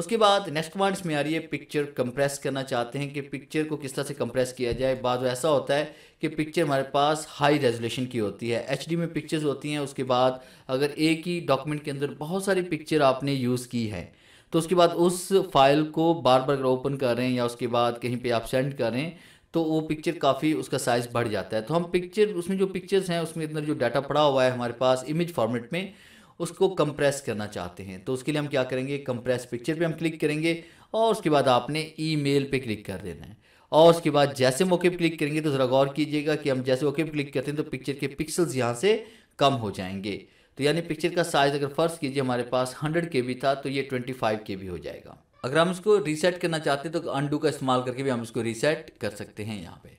उसके बाद नेक्स्ट कमांड्स में आ रही है पिक्चर कंप्रेस करना चाहते हैं कि पिक्चर को किस तरह से कंप्रेस किया जाए बाद ऐसा होता है कि पिक्चर हमारे पास हाई रेजोल्यूशन की होती है एच में पिक्चर्स होती हैं उसके बाद अगर एक ही डॉक्यूमेंट के अंदर बहुत सारी पिक्चर आपने यूज़ की है तो उसके बाद उस फाइल को बार बार अगर ओपन कर रहे हैं या उसके बाद कहीं पे आप सेंड करें तो वो पिक्चर काफ़ी उसका साइज़ बढ़ जाता है तो हम पिक्चर उसमें जो पिक्चर्स हैं उसमें अंदर जो डाटा पड़ा हुआ है हमारे पास इमेज फॉर्मेट में उसको कंप्रेस करना चाहते हैं तो उसके लिए हम क्या करेंगे कंप्रेस पिक्चर पे हम क्लिक करेंगे और उसके बाद आपने ईमेल पे क्लिक कर देना है और उसके बाद जैसे मौके पर क्लिक करेंगे तो ज़रा गौर कीजिएगा कि हम जैसे मौके पर क्लिक करते हैं तो पिक्चर के पिक्सल्स यहाँ से कम हो जाएंगे तो यानी पिक्चर का साइज़ अगर फ़र्ज़ कीजिए हमारे पास हंड्रेड के था तो ये ट्वेंटी फाइव के हो जाएगा अगर हम इसको रीसेट करना चाहते हैं तो अंडू का इस्तेमाल करके भी हम इसको रीसेट कर सकते हैं यहाँ पर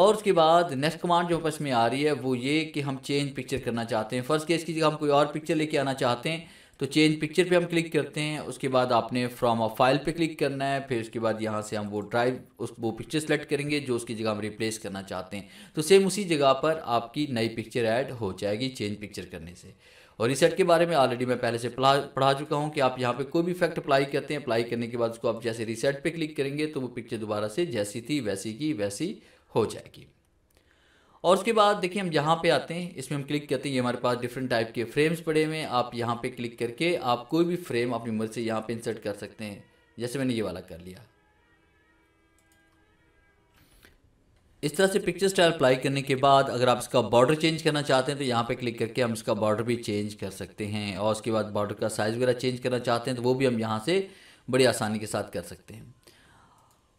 और उसके बाद नेक्स्ट कमांड जो पस में आ रही है वो ये कि हम चेंज पिक्चर करना चाहते हैं फर्स्ट केस की जगह हम कोई और पिक्चर लेके आना चाहते हैं तो चेंज पिक्चर पे हम क्लिक करते हैं उसके बाद आपने फ्रॉम अ फाइल पे क्लिक करना है फिर उसके बाद यहाँ से हम वो ड्राइव उस वो पिक्चर सेलेक्ट करेंगे जो उसकी जगह हम रिप्लेस करना चाहते हैं तो सेम उसी जगह पर आपकी नई पिक्चर ऐड हो जाएगी चेंज पिक्चर करने से और रिसेट के बारे में ऑलरेडी मैं पहले से पढ़ा पढ़ा चुका हूँ कि आप यहाँ पर कोई भी फैक्ट अप्लाई करते हैं अप्लाई करने के बाद उसको आप जैसे रिसेट पर क्लिक करेंगे तो वो पिक्चर दोबारा से जैसी थी वैसी की वैसी हो जाएगी और उसके बाद देखिए हम यहाँ पे आते हैं इसमें हम क्लिक करते हैं ये हमारे पास डिफरेंट टाइप के फ्रेम्स पड़े हुए हैं आप यहाँ पे क्लिक करके आप कोई भी फ्रेम अपनी मर्जी से यहाँ पे इंसर्ट कर सकते हैं जैसे मैंने ये वाला कर लिया इस तरह से पिक्चर स्टाइल अप्लाई करने के बाद अगर आप इसका बॉर्डर चेंज करना चाहते हैं तो यहाँ पे क्लिक करके हम इसका बॉर्डर भी चेंज कर सकते हैं और उसके बाद बॉर्डर का साइज़ वगैरह चेंज करना चाहते हैं तो वो भी हम यहाँ से बड़ी आसानी के साथ कर सकते हैं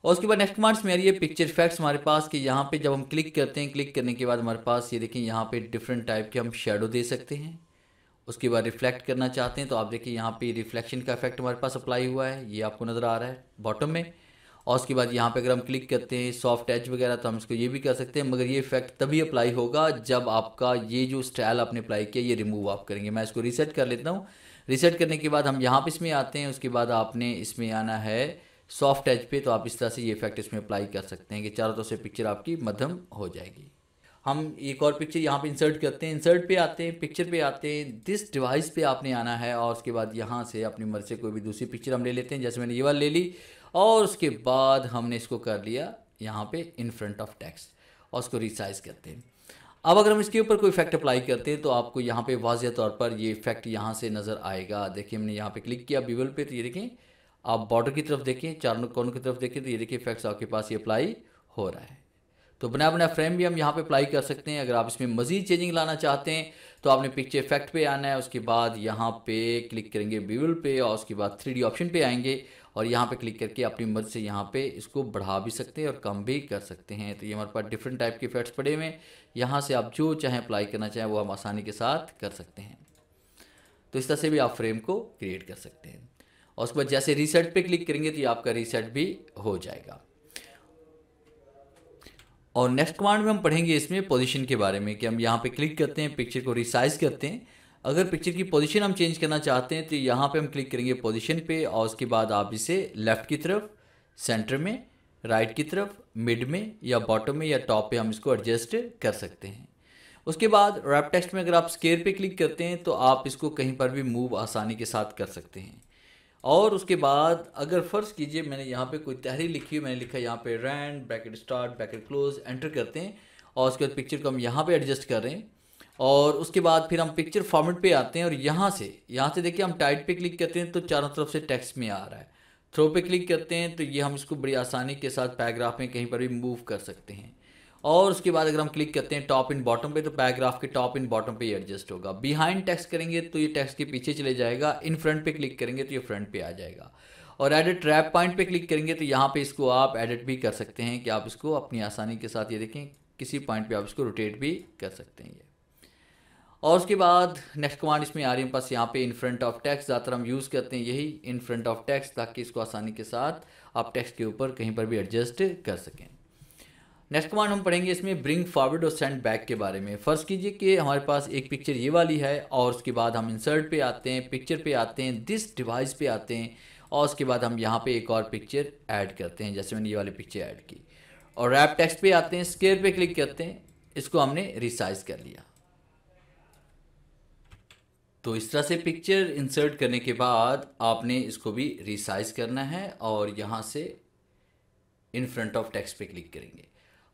और उसके बाद नेक्स्ट मार्ट्स में आ रही है पिक्चर इफेक्ट्स हमारे पास कि यहाँ पे जब हम क्लिक करते हैं क्लिक करने के बाद हमारे पास ये देखें यहाँ पे डिफरेंट टाइप के हम शेडो दे सकते हैं उसके बाद रिफ्लेक्ट करना चाहते हैं तो आप देखिए यहाँ पे रिफ्लेक्शन का इफेक्ट हमारे पास अप्लाई हुआ है ये आपको नज़र आ रहा है बॉटम में और उसके बाद यहाँ पे अगर हम क्लिक करते हैं सॉफ्ट टच वगैरह तो हम इसको ये भी कर सकते हैं मगर ये इफेक्ट तभी अप्लाई होगा जब आपका ये जो स्टाइल आपने अप्लाई किया ये रिमूव आप करेंगे मैं इसको रीसेट कर लेता हूँ रीसेट करने के बाद हम यहाँ पर इसमें आते हैं उसके बाद आपने इसमें आना है सॉफ्ट एज पे तो आप इस तरह से ये इफेक्ट इसमें अप्लाई कर सकते हैं कि चारों तरफ से पिक्चर आपकी मध्यम हो जाएगी हम एक और पिक्चर यहाँ पे इंसर्ट करते हैं इंसर्ट पे आते हैं पिक्चर पे आते हैं दिस डिवाइस पे आपने आना है और उसके बाद यहाँ से अपनी मर्ज़ी से कोई भी दूसरी पिक्चर हम ले लेते हैं जैसे मैंने ये वाला ले ली और उसके बाद हमने इसको कर लिया यहाँ पे इन फ्रंट ऑफ टेक्स्ट और उसको रिसाइज करते हैं अब अगर हम इसके ऊपर कोई इफेक्ट अप्लाई करते हैं तो आपको यहाँ पे वाजिया तौर पर ये इफेक्ट यहाँ से नज़र आएगा देखिए हमने यहाँ पे क्लिक किया बिवल पे तो ये देखें आप बॉर्डर की तरफ देखें चारों कोनों की तरफ देखें तो ये देखिए इफेक्ट्स आपके पास ये अप्लाई हो रहा है तो बना बना फ्रेम भी हम यहाँ पे अप्लाई कर सकते हैं अगर आप इसमें मज़ीद चेंजिंग लाना चाहते हैं तो आपने पिक्चर इफेक्ट पे आना है उसके बाद यहाँ पे क्लिक करेंगे बिवल पे और उसके बाद थ्री ऑप्शन पे आएंगे और यहाँ पे क्लिक करके अपनी मर्ज से यहाँ पे इसको बढ़ा भी सकते हैं और कम भी कर सकते हैं तो ये हमारे पास डिफरेंट टाइप के इफेक्ट्स पड़े हुए हैं यहाँ से आप जो चाहें अप्लाई करना चाहें वो हम आसानी के साथ कर सकते हैं तो इस तरह से भी आप फ्रेम को क्रिएट कर सकते हैं और उसके बाद जैसे रीसेट पे क्लिक करेंगे तो ये आपका रीसेट भी हो जाएगा और नेक्स्ट कमांड में हम पढ़ेंगे इसमें पोजीशन के बारे में कि हम यहाँ पे क्लिक करते हैं पिक्चर को रिसाइज करते हैं अगर पिक्चर की पोजीशन हम चेंज करना चाहते हैं तो यहाँ पे हम क्लिक करेंगे पोजीशन पे और उसके बाद आप इसे लेफ़्ट की तरफ सेंटर में राइट की तरफ मिड में या बॉटम में या टॉप पे हम इसको एडजस्ट कर सकते हैं उसके बाद रैप टेक्स्ट में अगर आप स्केयर पे क्लिक करते हैं तो आप इसको कहीं पर भी मूव आसानी के साथ कर सकते हैं और उसके बाद अगर फ़र्ज़ कीजिए मैंने यहाँ पे कोई तहरीर लिखी हुई मैंने लिखा यहाँ पे rand bracket start bracket close enter करते हैं और उसके बाद पिक्चर को हम यहाँ पे एडजस्ट कर रहे हैं और उसके बाद फिर हम पिक्चर फॉर्मेट पे आते हैं और यहाँ से यहाँ से देखिए हम टाइट पे क्लिक करते हैं तो चारों तरफ से टेक्स्ट में आ रहा है थ्रो पे क्लिक करते हैं तो ये हम इसको बड़ी आसानी के साथ पैराग्राफ में कहीं पर भी मूव कर सकते हैं और उसके बाद अगर हम क्लिक करते हैं टॉप इन बॉटम पे तो पैराग्राफ के टॉप इन बॉटम पे एडजस्ट होगा बिहाइंड टेक्स्ट करेंगे तो ये टेक्स्ट के पीछे चले जाएगा इन फ्रंट पे क्लिक करेंगे तो ये फ्रंट पे आ जाएगा और एडिट ट्रैप पॉइंट पे क्लिक करेंगे तो यहाँ पे इसको आप एडिट भी कर सकते हैं कि आप इसको अपनी आसानी के साथ ये देखें किसी पॉइंट पे आप इसको रोटेट भी कर सकते हैं ये और उसके बाद नेक्स्ट कमांड इसमें आ रही है पास यहाँ पे इन फ्रंट ऑफ टैक्स ज़्यादातर हम यूज़ करते हैं यही इन फ्रंट ऑफ टैक्स ताकि इसको आसानी के साथ आप टैक्स के ऊपर कहीं पर भी एडजस्ट कर सकें नेक्स्ट कमांड हम पढ़ेंगे इसमें ब्रिंग फॉरवर्ड और सेंड बैक के बारे में फर्स्ट कीजिए कि हमारे पास एक पिक्चर ये वाली है और उसके बाद हम इंसर्ट पे आते हैं पिक्चर पे आते हैं दिस डिवाइस पे आते हैं और उसके बाद हम यहाँ पे एक और पिक्चर ऐड करते हैं जैसे मैंने ये वाली पिक्चर ऐड की और रैप टेक्स्ट पे आते हैं स्केयर पे क्लिक करते हैं इसको हमने रिसाइज कर लिया तो इस तरह से पिक्चर इंसर्ट करने के बाद आपने इसको भी रिसाइज करना है और यहाँ से इन फ्रंट ऑफ टेक्स्ट पे क्लिक करेंगे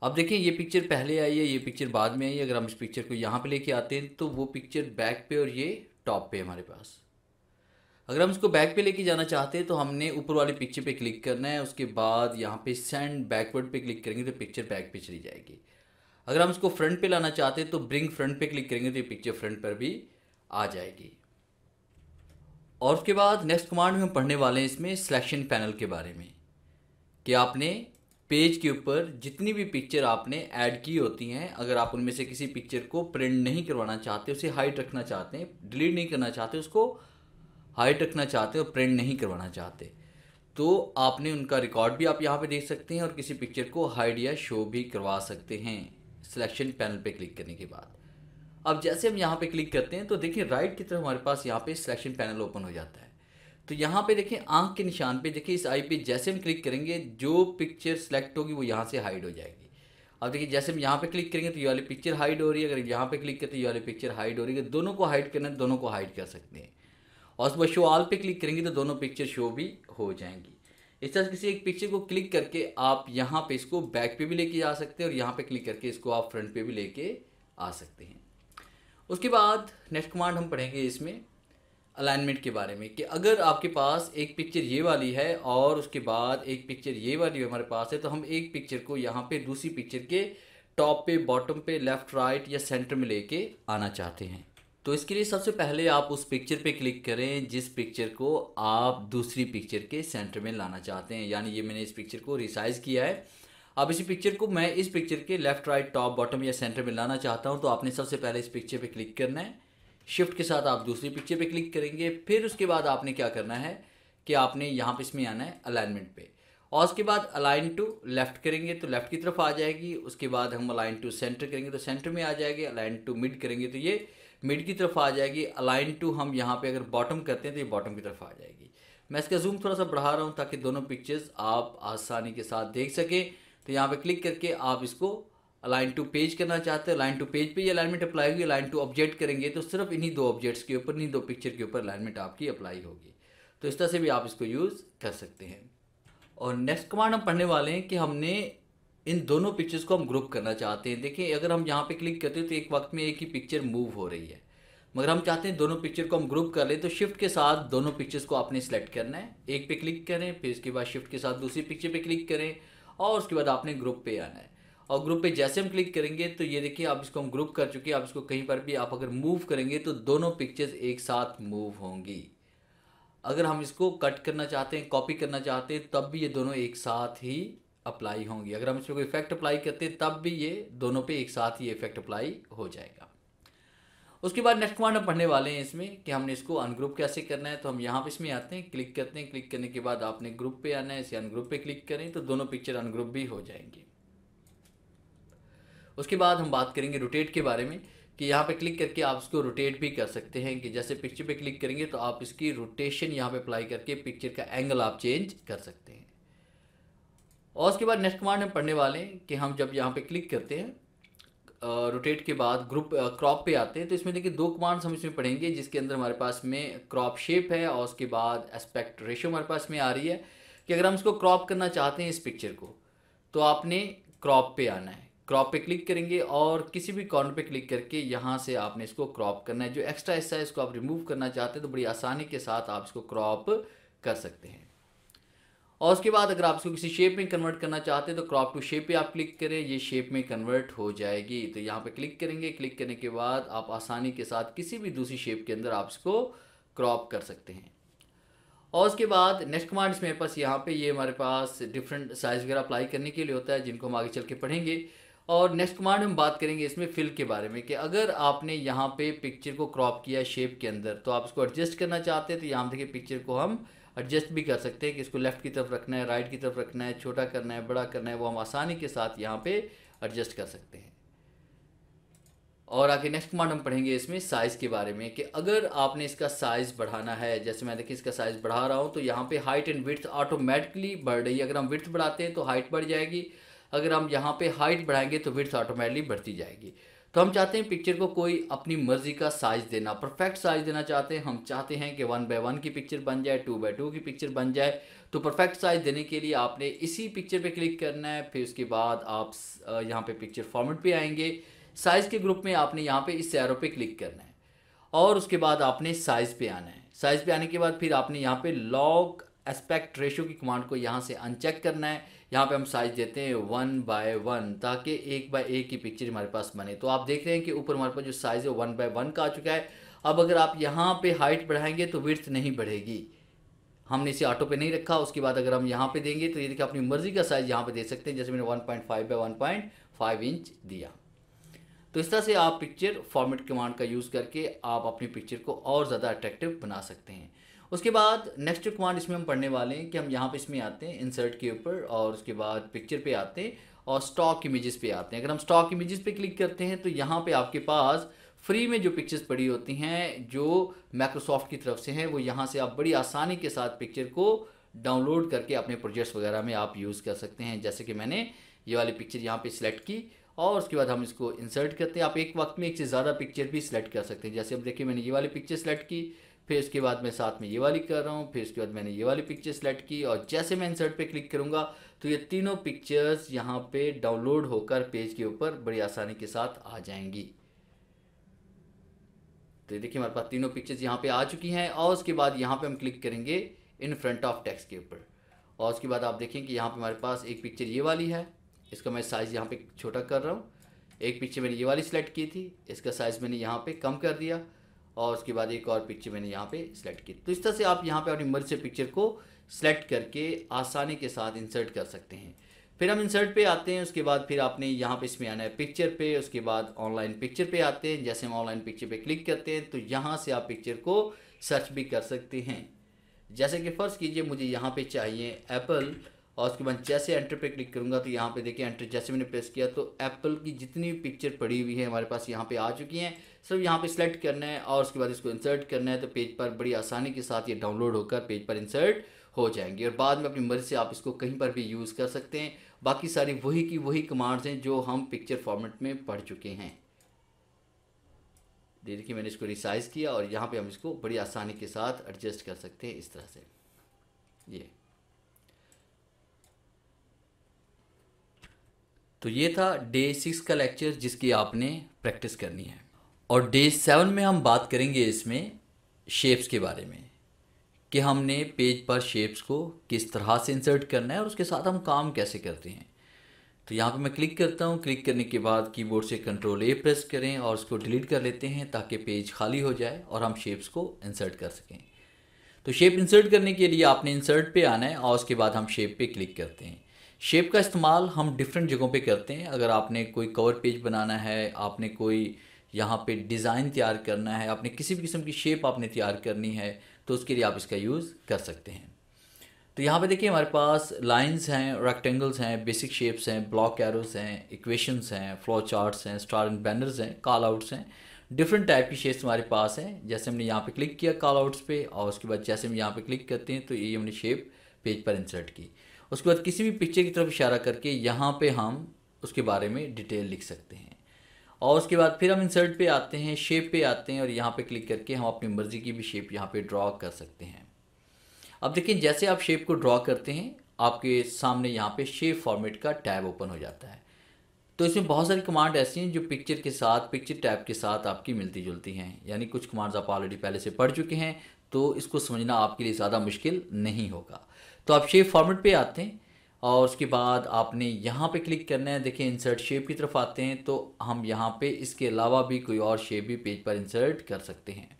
अब देखिए ये पिक्चर पहले आई है ये पिक्चर बाद में आई है अगर हम इस पिक्चर को यहाँ पे लेके आते हैं तो वो पिक्चर बैक पे और ये टॉप पे हमारे पास अगर हम इसको बैक पे लेके जाना चाहते हैं तो हमने ऊपर वाली पिक्चर पे क्लिक करना है उसके बाद यहाँ पे सेंड बैकवर्ड पे क्लिक करेंगे तो पिक्चर बैक पे चली जाएगी अगर हम इसको फ्रंट पे लाना चाहते हैं तो ब्रिंग फ्रंट पे क्लिक करेंगे तो ये पिक्चर फ्रंट पर भी आ जाएगी और उसके बाद नेक्स्ट कमांड में हम पढ़ने वाले हैं इसमें सिलेक्शन पैनल के बारे में कि आपने पेज के ऊपर जितनी भी पिक्चर आपने ऐड की होती हैं अगर आप उनमें से किसी पिक्चर को प्रिंट नहीं करवाना चाहते उसे हाइट रखना चाहते हैं डिलीट नहीं करना चाहते उसको हाइट रखना चाहते और प्रिंट नहीं करवाना चाहते तो आपने उनका रिकॉर्ड भी आप यहाँ पे देख सकते हैं और किसी पिक्चर को हाइड या शो भी करवा सकते हैं सिलेक्शन पैनल पे क्लिक करने के बाद अब जैसे हम यहाँ पे क्लिक करते हैं तो देखिए राइट की तरफ हमारे पास यहाँ पे सिलेक्शन पैनल ओपन हो जाता है तो यहाँ पे देखें आंख के निशान पे देखिए इस आई पे जैसे हम क्लिक करेंगे जो पिक्चर सेलेक्ट होगी वो यहाँ से हाइड हो जाएगी अब देखिए जैसे हम यहाँ पे क्लिक करेंगे तो ये वाली पिक्चर हाइड हो रही है अगर यहाँ पे क्लिक करें तो ये वाली पिक्चर हाइड हो रही है दोनों को हाइड करना है दोनों को हाइड कर सकते हैं और उसमें शो आल पे क्लिक करेंगे तो दोनों पिक्चर शो भी हो जाएंगी इस तरह से किसी एक पिक्चर को क्लिक करके आप यहाँ पे इसको बैक पे भी लेके जा सकते हैं और यहाँ पे क्लिक करके इसको आप फ्रंट पे भी लेके आ सकते हैं उसके बाद नेक्स्ट कमांड हम पढ़ेंगे इसमें अलाइनमेंट के बारे में कि अगर आपके पास एक पिक्चर ये वाली है और उसके बाद एक पिक्चर ये वाली हमारे पास है तो हम एक पिक्चर को यहाँ पे दूसरी पिक्चर के टॉप पे बॉटम पे लेफ़्ट राइट या सेंटर में लेके आना चाहते हैं तो इसके लिए सबसे पहले आप उस पिक्चर पे क्लिक करें जिस पिक्चर को आप दूसरी पिक्चर के सेंटर में लाना चाहते हैं यानी ये मैंने इस पिक्चर को रिसाइज़ किया है अब इसी पिक्चर को मैं इस पिक्चर के लेफ़्ट राइट टॉप बॉटम या सेंटर में लाना चाहता हूँ तो आपने सबसे पहले इस पिक्चर पर क्लिक करना है शिफ्ट के साथ आप दूसरी पिक्चर पे क्लिक करेंगे फिर उसके बाद आपने क्या करना है कि आपने यहाँ पे इसमें आना है अलाइनमेंट पे और उसके बाद अलाइन टू लेफ़्ट करेंगे तो लेफ़्ट की तरफ आ जाएगी उसके बाद हम अलाइन टू सेंटर करेंगे तो सेंटर में आ जाएगी अलाइन टू मिड करेंगे तो ये मिड की तरफ आ जाएगी अलाइन टू हम यहाँ पे अगर बॉटम करते हैं तो ये बॉटम की तरफ आ जाएगी मैं इसका जूम थोड़ा सा बढ़ा रहा हूँ ताकि दोनों पिक्चर्स आप आसानी के साथ देख सकें तो यहाँ पे क्लिक करके आप इसको अलाइन टू पेज करना चाहते हैं अलाइन टू पेज पे ये अलाइनमेंट अप्लाई होगी अलाइन टू ऑब्जेक्ट करेंगे तो सिर्फ इन्हीं दो ऑब्जेक्ट्स के ऊपर इन्हीं दो पिक्चर के ऊपर अलाइनमेंट आपकी अप्लाई होगी तो इस तरह से भी आप इसको यूज़ कर सकते हैं और नेक्स्ट कमांड हम पढ़ने वाले हैं कि हमने इन दोनों पिक्चर्स को हम ग्रुप करना चाहते हैं देखिए अगर हम यहाँ पे क्लिक करते हैं तो एक वक्त में एक ही पिक्चर मूव हो रही है मगर हम चाहते हैं दोनों पिक्चर को हम ग्रुप कर लें तो शिफ्ट के साथ दोनों पिक्चर्स को आपने सेलेक्ट करना है एक पे क्लिक करें फिर इसके बाद शिफ्ट के साथ दूसरी पिक्चर पे क्लिक करें और उसके बाद आपने ग्रुप पे आना है और ग्रुप पे जैसे हम क्लिक करेंगे तो ये देखिए आप इसको हम ग्रुप कर चुके हैं आप इसको कहीं पर भी आप अगर मूव करेंगे तो दोनों पिक्चर्स एक साथ मूव होंगी अगर हम इसको कट करना चाहते हैं कॉपी करना चाहते हैं तब भी ये दोनों एक साथ ही अप्लाई होंगी अगर हम इसमें कोई इफेक्ट अप्लाई करते हैं तब भी ये दोनों पे एक साथ ही इफेक्ट अप्लाई हो जाएगा उसके बाद नेक्स्ट कमांड हम पढ़ने वाले हैं इसमें कि हमने इसको अनग्रुप कैसे करना है तो हम यहाँ पे इसमें आते हैं क्लिक करते हैं क्लिक करने के बाद आपने ग्रुप पे आना है इसे अनग्रुप पे क्लिक करें तो दोनों पिक्चर अनग्रुप भी हो जाएंगे उसके बाद हम बात करेंगे रोटेट के बारे में कि यहाँ पे क्लिक करके आप इसको रोटेट भी कर सकते हैं कि जैसे पिक्चर पे क्लिक करेंगे तो आप इसकी रोटेशन यहाँ पे अप्लाई करके पिक्चर का एंगल आप चेंज कर सकते हैं और उसके बाद नेक्स्ट कमांड हम पढ़ने वाले हैं कि हम जब यहाँ पे क्लिक करते हैं रोटेट के बाद ग्रुप क्रॉप पे आते हैं तो इसमें देखिए दो कमांड्स हम इसमें पढ़ेंगे जिसके अंदर हमारे पास में क्रॉप शेप है और उसके बाद एस्पेक्ट रेशो हमारे पास में आ रही है कि अगर हम इसको क्रॉप करना चाहते हैं इस पिक्चर को तो आपने क्रॉप पे आना है क्रॉप पे क्लिक करेंगे और किसी भी कॉर्नर पे क्लिक करके यहाँ से आपने इसको क्रॉप करना है जो एक्स्ट्रा हिस्सा है इसको आप रिमूव करना चाहते हैं तो बड़ी आसानी के साथ आप इसको क्रॉप कर सकते हैं और उसके बाद अगर आप इसको किसी शेप में कन्वर्ट करना चाहते हैं तो क्रॉप टू शेप पे आप क्लिक करें ये शेप में कन्वर्ट हो जाएगी तो यहाँ पर क्लिक करेंगे क्लिक करने के बाद आप आसानी के साथ किसी भी दूसरी शेप के अंदर आप इसको क्रॉप कर सकते हैं और उसके बाद नेक्स्ट कमांड्स मेरे पास यहाँ पे ये हमारे पास डिफरेंट साइज़ वगैरह अप्लाई करने के लिए होता है जिनको हम आगे चल के पढ़ेंगे और नेक्स्ट कमांड हम बात करेंगे इसमें फिल के बारे में कि अगर आपने यहाँ पे पिक्चर को क्रॉप किया शेप के अंदर तो आप इसको एडजस्ट करना चाहते हैं तो यहाँ देखिए पिक्चर को हम एडजस्ट भी कर सकते हैं कि इसको लेफ़्ट की तरफ रखना है राइट की तरफ रखना है छोटा करना है बड़ा करना है वो हम आसानी के साथ यहाँ पे एडजस्ट कर सकते हैं और आगे नेक्स्ट कमांड हम पढ़ेंगे इसमें साइज़ के बारे में कि अगर आपने इसका साइज़ बढ़ाना है जैसे मैं देखिए इसका साइज़ बढ़ा रहा हूँ तो यहाँ पे हाइट एंड विथ ऑटोमेटिकली बढ़ रही है अगर हम विथ बढ़ाते हैं तो हाइट बढ़ जाएगी अगर हम यहाँ पे हाइट बढ़ाएंगे तो विर्थ ऑटोमेटिकली बढ़ती जाएगी तो हम चाहते हैं पिक्चर को कोई अपनी मर्जी का साइज़ देना परफेक्ट साइज़ देना चाहते हैं हम चाहते हैं कि वन बाय वन की पिक्चर बन जाए टू बाय टू की पिक्चर बन जाए तो परफेक्ट साइज़ देने के लिए आपने इसी पिक्चर पे क्लिक करना है फिर उसके बाद आप यहाँ पे पिक्चर फॉर्मेट पे आएंगे साइज़ के ग्रुप में आपने यहाँ पे इस एरो पे क्लिक करना है और उसके बाद आपने साइज़ पे आना है साइज़ पे आने के बाद फिर आपने यहाँ पे लॉग एस्पेक्ट रेशो की कमांड को यहाँ से अनचेक करना है यहाँ पे हम साइज देते हैं वन बाय वन ताकि एक बाय एक की पिक्चर हमारे पास बने तो आप देख रहे हैं कि ऊपर हमारे पास जो साइज़ है वन बाय वन का आ चुका है अब अगर आप यहाँ पे हाइट बढ़ाएंगे तो विर्थ नहीं बढ़ेगी हमने इसे ऑटो पे नहीं रखा उसके बाद अगर हम यहाँ पे देंगे तो ये देखिए अपनी मर्ज़ी का साइज़ यहाँ पे दे सकते हैं जैसे मैंने one point five by one inch दिया तो इस तरह से आप पिक्चर फॉर्मेट कमांड का यूज़ करके आप अपनी पिक्चर को और ज़्यादा अट्रैक्टिव बना सकते हैं उसके बाद नेक्स्ट कमांड इसमें हम पढ़ने वाले हैं कि हम यहाँ पे इसमें आते हैं इंसर्ट के ऊपर और उसके बाद पिक्चर पे आते हैं और स्टॉक इमेजेस पे आते हैं अगर हम स्टॉक इमेजेस पे क्लिक करते हैं तो यहाँ पे आपके पास फ्री में जो पिक्चर्स पड़ी होती हैं जो माइक्रोसॉफ्ट की तरफ से हैं वो यहाँ से आप बड़ी आसानी के साथ पिक्चर को डाउनलोड करके अपने प्रोजेक्ट्स वगैरह में आप यूज़ कर सकते हैं जैसे कि मैंने ये वाली पिक्चर यहाँ पर सिलेक्ट की और उसके बाद हम इसको इंसर्ट करते हैं आप एक वक्त में एक से ज़्यादा पिक्चर भी सिलेक्ट कर सकते हैं जैसे अब देखिए मैंने ये वाली पिक्चर सेलेक्ट की फिर इसके बाद मैं साथ में ये वाली कर रहा हूँ फिर इसके बाद मैंने ये वाली पिक्चर सेलेक्ट की और जैसे मैं इंसर्ट पे क्लिक करूँगा तो ये तीनों पिक्चर्स यहाँ पे डाउनलोड होकर पेज के ऊपर बड़ी आसानी के साथ आ जाएंगी तो ये देखिए हमारे पास तीनों पिक्चर्स यहाँ पे आ चुकी हैं और उसके बाद यहाँ पे हम क्लिक करेंगे इन फ्रंट ऑफ टेक्स के ऊपर और उसके बाद आप देखें कि यहाँ पे हमारे पास एक पिक्चर ये वाली है इसका मैं साइज़ यहाँ पे छोटा कर रहा हूँ एक पिक्चर मैंने ये वाली सेलेक्ट की थी इसका साइज़ मैंने यहाँ पे कम कर दिया और उसके बाद एक और पिक्चर मैंने यहाँ पे सिलेक्ट की तो इस तरह से आप यहाँ पे अपनी मर्ज से पिक्चर को सिलेक्ट करके आसानी के साथ इंसर्ट कर सकते हैं फिर हम इंसर्ट पे आते हैं उसके बाद फिर आपने यहाँ पे इसमें आना है पिक्चर पे उसके बाद ऑनलाइन पिक्चर पे आते हैं जैसे हम ऑनलाइन पिक्चर पे क्लिक करते हैं तो यहाँ से आप पिक्चर को सर्च भी कर सकते हैं जैसे कि फर्स्ट कीजिए मुझे यहाँ पे चाहिए एप्पल और उसके बाद जैसे एंटर पे क्लिक करूँगा तो यहाँ पे देखिए एंटर जैसे मैंने प्रेस किया तो एप्पल की जितनी पिक्चर पड़ी हुई है हमारे पास यहाँ पे आ चुकी हैं सिर्फ यहाँ पे सिलेक्ट करना है और उसके बाद इसको इंसर्ट करना है तो पेज पर बड़ी आसानी के साथ ये डाउनलोड होकर पेज पर इंसर्ट हो जाएंगी और बाद में अपनी मर्ज़ी से आप इसको कहीं पर भी यूज़ कर सकते हैं बाकी सारी वही की वही कमांड्स हैं जो हम पिक्चर फॉर्मेट में पढ़ चुके हैं देखिए मैंने इसको रिसाइज किया और यहाँ पे हम इसको बड़ी आसानी के साथ एडजस्ट कर सकते हैं इस तरह से ये तो ये था डे सिक्स का लेक्चर जिसकी आपने प्रैक्टिस करनी है और डे सेवन में हम बात करेंगे इसमें शेप्स के बारे में कि हमने पेज पर शेप्स को किस तरह से इंसर्ट करना है और उसके साथ हम काम कैसे करते हैं तो यहाँ पे मैं क्लिक करता हूँ क्लिक करने के बाद कीबोर्ड से कंट्रोल ए प्रेस करें और उसको डिलीट कर लेते हैं ताकि पेज खाली हो जाए और हम शेप्स को इंसर्ट कर सकें तो शेप इंसर्ट करने के लिए आपने इंसर्ट पे आना है और उसके बाद हम शेप पे क्लिक करते हैं शेप का इस्तेमाल हम डिफरेंट जगहों पे करते हैं अगर आपने कोई कवर पेज बनाना है आपने कोई यहाँ पे डिज़ाइन तैयार करना है आपने किसी भी किस्म की शेप आपने तैयार करनी है तो उसके लिए आप इसका यूज़ कर सकते हैं तो यहाँ पे देखिए हमारे पास लाइंस हैं रेक्टेंगल्स हैं बेसिक शेप्स हैं ब्लॉक एरोस हैं इक्वेशंस हैं फ्लो चार्ट्स हैं स्टार एंड बैनर्स हैं कॉल आउट्स हैं डिफरेंट टाइप की शेप्स हमारे पास हैं जैसे हमने यहाँ पे क्लिक किया कॉल आउट्स पे और उसके बाद जैसे हम यहाँ पे क्लिक करते हैं तो ये हमने शेप पेज पर इंसर्ट की उसके बाद किसी भी पिक्चर की तरफ इशारा करके यहाँ पर हम उसके बारे में डिटेल लिख सकते हैं और उसके बाद फिर हम इंसर्ट पे आते हैं शेप पे आते हैं और यहाँ पे क्लिक करके हम अपनी मर्ज़ी की भी शेप यहाँ पे ड्रॉ कर सकते हैं अब देखिए जैसे आप शेप को ड्रॉ करते हैं आपके सामने यहाँ पे शेप फॉर्मेट का टैब ओपन हो जाता है तो इसमें बहुत सारी कमांड ऐसी हैं जो पिक्चर के साथ पिक्चर टैब के साथ आपकी मिलती जुलती हैं यानी कुछ कमांड्स आप ऑलरेडी पहले से पढ़ चुके हैं तो इसको समझना आपके लिए ज़्यादा मुश्किल नहीं होगा तो आप शेप फॉर्मेट पर आते हैं और उसके बाद आपने यहाँ पे क्लिक करना है देखिए इंसर्ट शेप की तरफ आते हैं तो हम यहाँ पे इसके अलावा भी कोई और शेप भी पेज पर इंसर्ट कर सकते हैं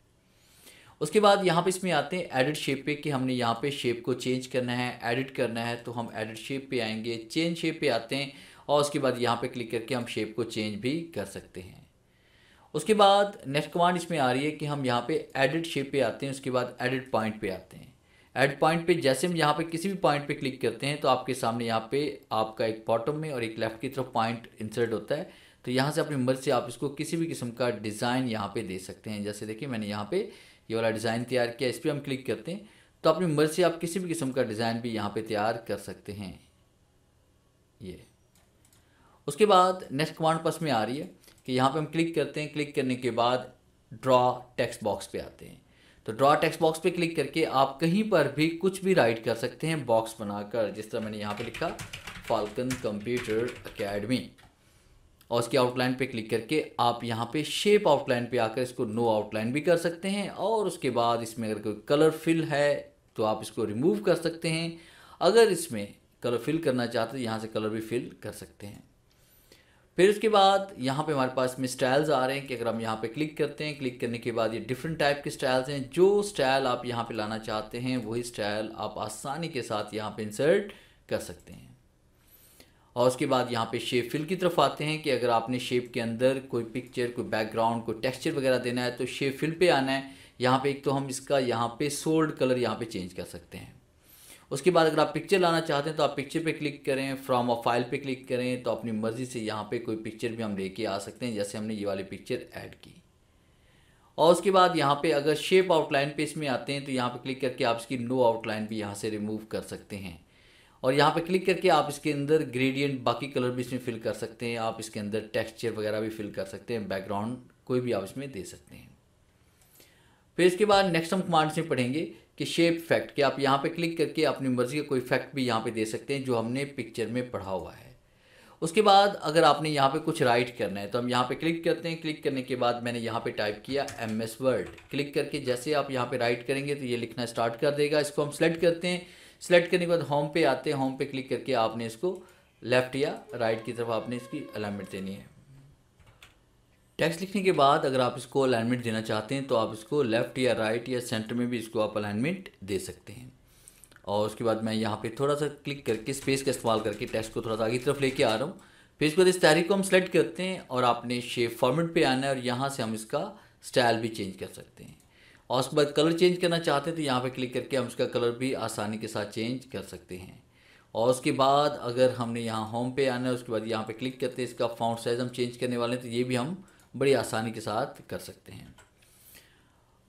उसके बाद यहाँ पे इसमें आते हैं एडिट शेप पे कि हमने यहाँ पे शेप को चेंज करना है एडिट करना है तो हम एडिट शेप पे आएंगे चेंज शेप पे आते हैं और उसके बाद यहाँ पे क्लिक करके हम शेप को चेंज भी कर सकते हैं उसके बाद नेक्स्ट कमांड इसमें आ रही है कि हम यहाँ पे एडिट शेप पे आते हैं उसके बाद एडिट पॉइंट पे आते हैं एड पॉइंट पे जैसे हम यहाँ पे किसी भी पॉइंट पे क्लिक करते हैं तो आपके सामने यहाँ पे आपका एक बॉटम में और एक लेफ्ट की तरफ पॉइंट इंसर्ट होता है तो यहाँ से अपनी मर्जी से आप इसको किसी भी किस्म का डिज़ाइन यहाँ पे दे सकते हैं जैसे देखिए मैंने यहाँ पे ये वाला डिज़ाइन तैयार किया इस पर हम क्लिक करते हैं तो अपनी मर्जी से आप किसी भी किस्म का डिज़ाइन भी यहाँ पर तैयार कर सकते हैं ये उसके बाद नेक्स्ट कमांड पास में आ रही है कि यहाँ पर हम क्लिक करते हैं क्लिक करने के बाद ड्रॉ टेक्स्ट बॉक्स पर आते हैं तो ड्रॉ टेक्स्ट बॉक्स पे क्लिक करके आप कहीं पर भी कुछ भी राइट कर सकते हैं बॉक्स बनाकर जिस तरह मैंने यहाँ पे लिखा फाल्कन कंप्यूटर अकेडमी और उसकी आउटलाइन पे क्लिक करके आप यहाँ पे शेप आउटलाइन पे आकर इसको नो आउटलाइन भी कर सकते हैं और उसके बाद इसमें अगर कोई कलर फिल है तो आप इसको रिमूव कर सकते हैं अगर इसमें कलर फिल करना चाहते हैं तो यहाँ से कलर भी फिल कर सकते हैं फिर उसके बाद यहाँ पे हमारे पास में स्टाइल्स आ रहे हैं कि अगर हम यहाँ पे क्लिक करते हैं क्लिक करने के बाद ये डिफरेंट टाइप के स्टाइल्स हैं जो स्टाइल आप यहाँ पे लाना चाहते हैं वही स्टाइल आप आसानी के साथ यहाँ पे इंसर्ट कर सकते हैं और उसके बाद यहाँ पे शेप फिल की तरफ आते हैं कि अगर आपने शेप के अंदर कोई पिक्चर कोई बैकग्राउंड कोई टेक्स्चर वगैरह देना है तो शेप फिल पे आना है यहाँ पे एक तो हम इसका यहाँ पे सोल्ड कलर यहाँ पे चेंज कर सकते हैं उसके बाद अगर आप पिक्चर लाना चाहते हैं तो आप पिक्चर पे क्लिक करें फ्रॉम अ फाइल पे क्लिक करें तो अपनी मर्ज़ी से यहाँ पे कोई पिक्चर भी हम लेके आ सकते हैं जैसे हमने ये वाली पिक्चर ऐड की और उसके बाद यहाँ पे अगर शेप आउटलाइन पे इसमें आते हैं तो यहाँ पे क्लिक करके आप इसकी नो आउटलाइन भी यहाँ से रिमूव कर सकते हैं और यहाँ पे क्लिक करके आप इसके अंदर ग्रेडियंट बाकी कलर भी इसमें फिल कर सकते हैं आप इसके अंदर टेक्सचर वगैरह भी फिल कर सकते हैं बैकग्राउंड कोई भी आप इसमें दे सकते हैं फिर इसके बाद नेक्स्ट हम कमांड से पढ़ेंगे कि शेप फैक्ट कि आप यहाँ पे क्लिक करके अपनी मर्ज़ी का कोई फैक्ट भी यहाँ पे दे सकते हैं जो हमने पिक्चर में पढ़ा हुआ है उसके बाद अगर आपने यहाँ पे कुछ राइट करना है तो हम यहाँ पे क्लिक करते हैं क्लिक करने के बाद मैंने यहाँ पे टाइप किया एम एस वर्ड क्लिक करके जैसे आप यहाँ पे राइट करेंगे तो ये लिखना स्टार्ट कर देगा इसको हम सेलेक्ट करते हैं सेलेक्ट करने के बाद होम पे आते हैं होम पे क्लिक करके आपने इसको लेफ़्ट या राइट की तरफ आपने इसकी अलाइनमेंट देनी है टेक्स्ट लिखने के बाद अगर आप इसको अलाइनमेंट देना चाहते हैं तो आप इसको लेफ़्ट या राइट या सेंटर में भी इसको आप अलाइनमेंट दे सकते हैं और उसके बाद मैं यहाँ पे थोड़ा सा क्लिक करके स्पेस का इस्तेमाल करके टेक्स्ट को थोड़ा सा आगे की तरफ लेके आ रहा हूँ फिर इसके बाद इस तारीख को हम सेलेक्ट करते हैं और आपने शेप फॉर्मेट पे आना है और यहाँ से हम इसका स्टाइल भी चेंज कर सकते हैं और उसके बाद कलर चेंज करना चाहते हैं तो यहाँ पे क्लिक करके हम उसका कलर भी आसानी के साथ चेंज कर सकते हैं और उसके बाद अगर हमने यहाँ होम पे आना है उसके बाद यहाँ पे क्लिक करते हैं इसका फाउंड साइज़ हम चेंज करने वाले हैं तो ये भी हम बड़ी आसानी के साथ कर सकते हैं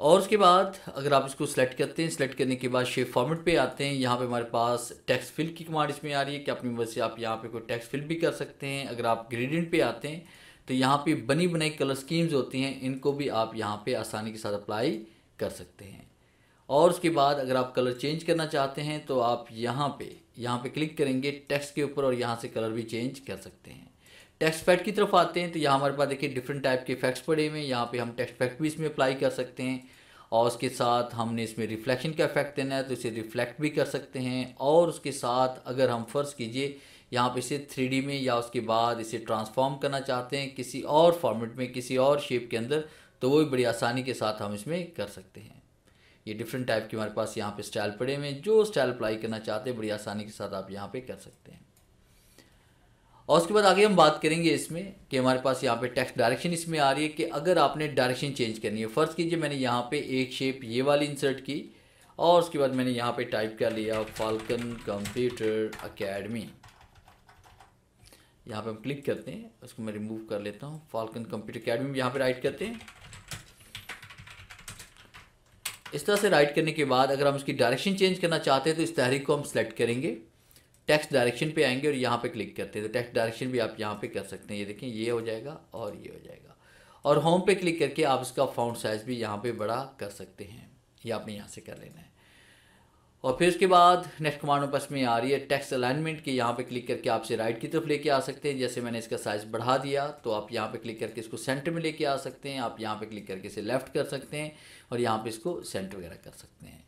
और उसके बाद अगर आप इसको सेलेक्ट करते हैं सेलेक्ट करने के बाद शेप फॉर्मेट पे आते हैं यहाँ पे हमारे पास टैक्स फिल की कमांड इसमें आ रही है कि अपनी मर्जी से आप यहाँ पे कोई टैक्स फिल भी कर सकते हैं अगर आप ग्रेडियंट पे आते हैं तो यहाँ पे बनी बनाई कलर स्कीम्स होती हैं इनको भी आप यहाँ पर आसानी के साथ अप्लाई कर सकते हैं और उसके बाद अगर आप कलर चेंज करना चाहते हैं तो आप यहाँ पर यहाँ पर क्लिक करेंगे टेक्स्ट के ऊपर और यहाँ से कलर भी चेंज कर सकते हैं टेक्स्ट पैड की तरफ आते हैं तो यहाँ हमारे पास देखिए डिफरेंट टाइप के इफेक्ट्स पड़े हुए हैं यहाँ पे हम टेक्स्ट फैक्ट भी इसमें अप्लाई कर सकते हैं और उसके साथ हमने इसमें रिफ्लेक्शन का इफेक्ट देना है तो इसे रिफ्लेक्ट भी कर सकते हैं और उसके साथ अगर हम फ़र्ज़ कीजिए यहाँ पे इसे थ्री में या उसके बाद इसे ट्रांसफॉर्म करना चाहते हैं किसी और फॉर्मेट में किसी और शेप के अंदर तो वो भी बड़ी आसानी के साथ हम इसमें कर सकते हैं ये डिफरेंट टाइप के हमारे पास यहाँ पे स्टाइल पड़े हुए हैं जो स्टाइल अप्लाई करना चाहते हैं बड़ी आसानी के साथ आप यहाँ पे कर सकते हैं और उसके बाद आगे हम बात करेंगे इसमें कि हमारे पास यहाँ पे टेक्स्ट डायरेक्शन इसमें आ रही है कि अगर आपने डायरेक्शन चेंज करनी है फ़र्ज़ कीजिए मैंने यहाँ पे एक शेप ये वाली इंसर्ट की और उसके बाद मैंने यहाँ पे टाइप कर लिया फाल्कन कंप्यूटर अकेडमी यहाँ पे हम क्लिक करते हैं उसको मैं रिमूव कर लेता हूँ फाल्कन कंप्यूटर अकेडमी यहाँ पर राइट करते हैं इस तरह से राइट करने के बाद अगर हम उसकी डायरेक्शन चेंज करना चाहते हैं तो इस तहरीक को हम सेलेक्ट करेंगे टेक्स्ट डायरेक्शन पे आएंगे और यहाँ पे क्लिक करते हैं तो टेक्स्ट डायरेक्शन भी आप यहाँ पे कर सकते हैं ये देखें ये हो जाएगा और ये हो जाएगा और होम पे क्लिक करके आप इसका फाउंड साइज़ भी यहाँ पे बड़ा कर सकते हैं ये आपने यहाँ से कर लेना है और फिर उसके बाद नेक्स्ट कमांड पास में आ रही है टेक्स्ट अलाइनमेंट की यहाँ पर क्लिक करके आपसे राइट की तरफ लेके आ सकते हैं जैसे मैंने इसका साइज़ बढ़ा दिया तो आप यहाँ पर क्लिक करके इसको सेंटर में लेके आ सकते हैं आप यहाँ पर क्लिक करके इसे लेफ़्ट कर सकते हैं और यहाँ पर इसको सेंटर वगैरह कर सकते हैं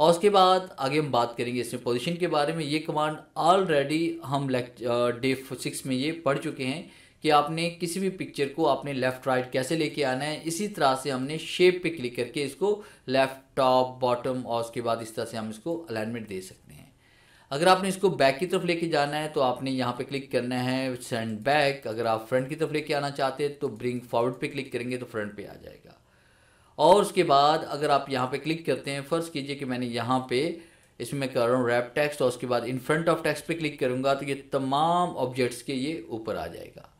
और उसके बाद आगे हम बात करेंगे इसमें पोजीशन के बारे में ये कमांड ऑलरेडी हम डे सिक्स में ये पढ़ चुके हैं कि आपने किसी भी पिक्चर को आपने लेफ़्ट राइट कैसे लेके आना है इसी तरह से हमने शेप पे क्लिक करके इसको लेफ़्ट टॉप बॉटम और उसके बाद इस तरह से हम इसको अलाइनमेंट दे सकते हैं अगर आपने इसको बैक की तरफ लेके जाना है तो आपने यहाँ पे क्लिक करना है सेंड बैक अगर आप फ्रंट की तरफ लेके आना चाहते हैं तो ब्रिंग फॉरवर्ड पे क्लिक करेंगे तो फ्रंट पे आ जाएगा और उसके बाद अगर आप यहाँ पे क्लिक करते हैं फ़र्ज़ कीजिए कि मैंने यहाँ पे इसमें मैं कर रहा हूँ रैप टेक्स्ट और उसके बाद इन फ्रंट ऑफ टेक्स्ट पे क्लिक करूँगा तो ये तमाम ऑब्जेक्ट्स के ये ऊपर आ जाएगा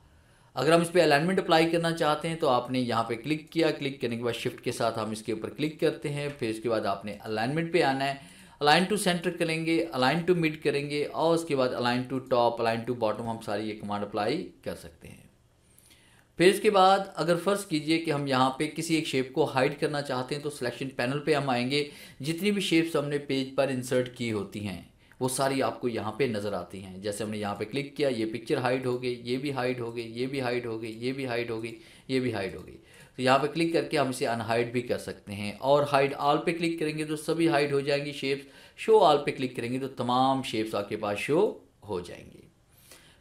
अगर हम इस पर अलाइनमेंट अप्लाई करना चाहते हैं तो आपने यहाँ पे क्लिक किया क्लिक करने के बाद शिफ्ट के साथ हम इसके ऊपर क्लिक करते हैं फिर इसके बाद आपने अलाइनमेंट पे आना है अलाइन टू सेंटर करेंगे अलाइन टू मिड करेंगे और उसके बाद align to top align to bottom हम सारी ये कमांड अप्लाई कर सकते हैं फिर इसके बाद अगर फ़र्ज़ कीजिए कि हम यहाँ पे किसी एक शेप को हाइड करना चाहते हैं तो सिलेक्शन पैनल पे हम आएंगे जितनी भी शेप्स हमने पेज पर इंसर्ट की होती हैं वो सारी आपको यहाँ पे नज़र आती हैं जैसे हमने यहाँ पे क्लिक किया ये पिक्चर हाइड हो गई ये भी हाइड हो गई ये भी हाइड हो गई ये भी हाइड हो गई ये भी हाइड हो गई तो यहाँ पर क्लिक करके हम इसे अनहाइड भी कर सकते हैं और हाइड आल पर क्लिक करेंगे तो सभी हाइड हो जाएंगी शेप्स शो आल पर क्लिक करेंगे तो तमाम शेप्स आपके पास शो हो जाएंगे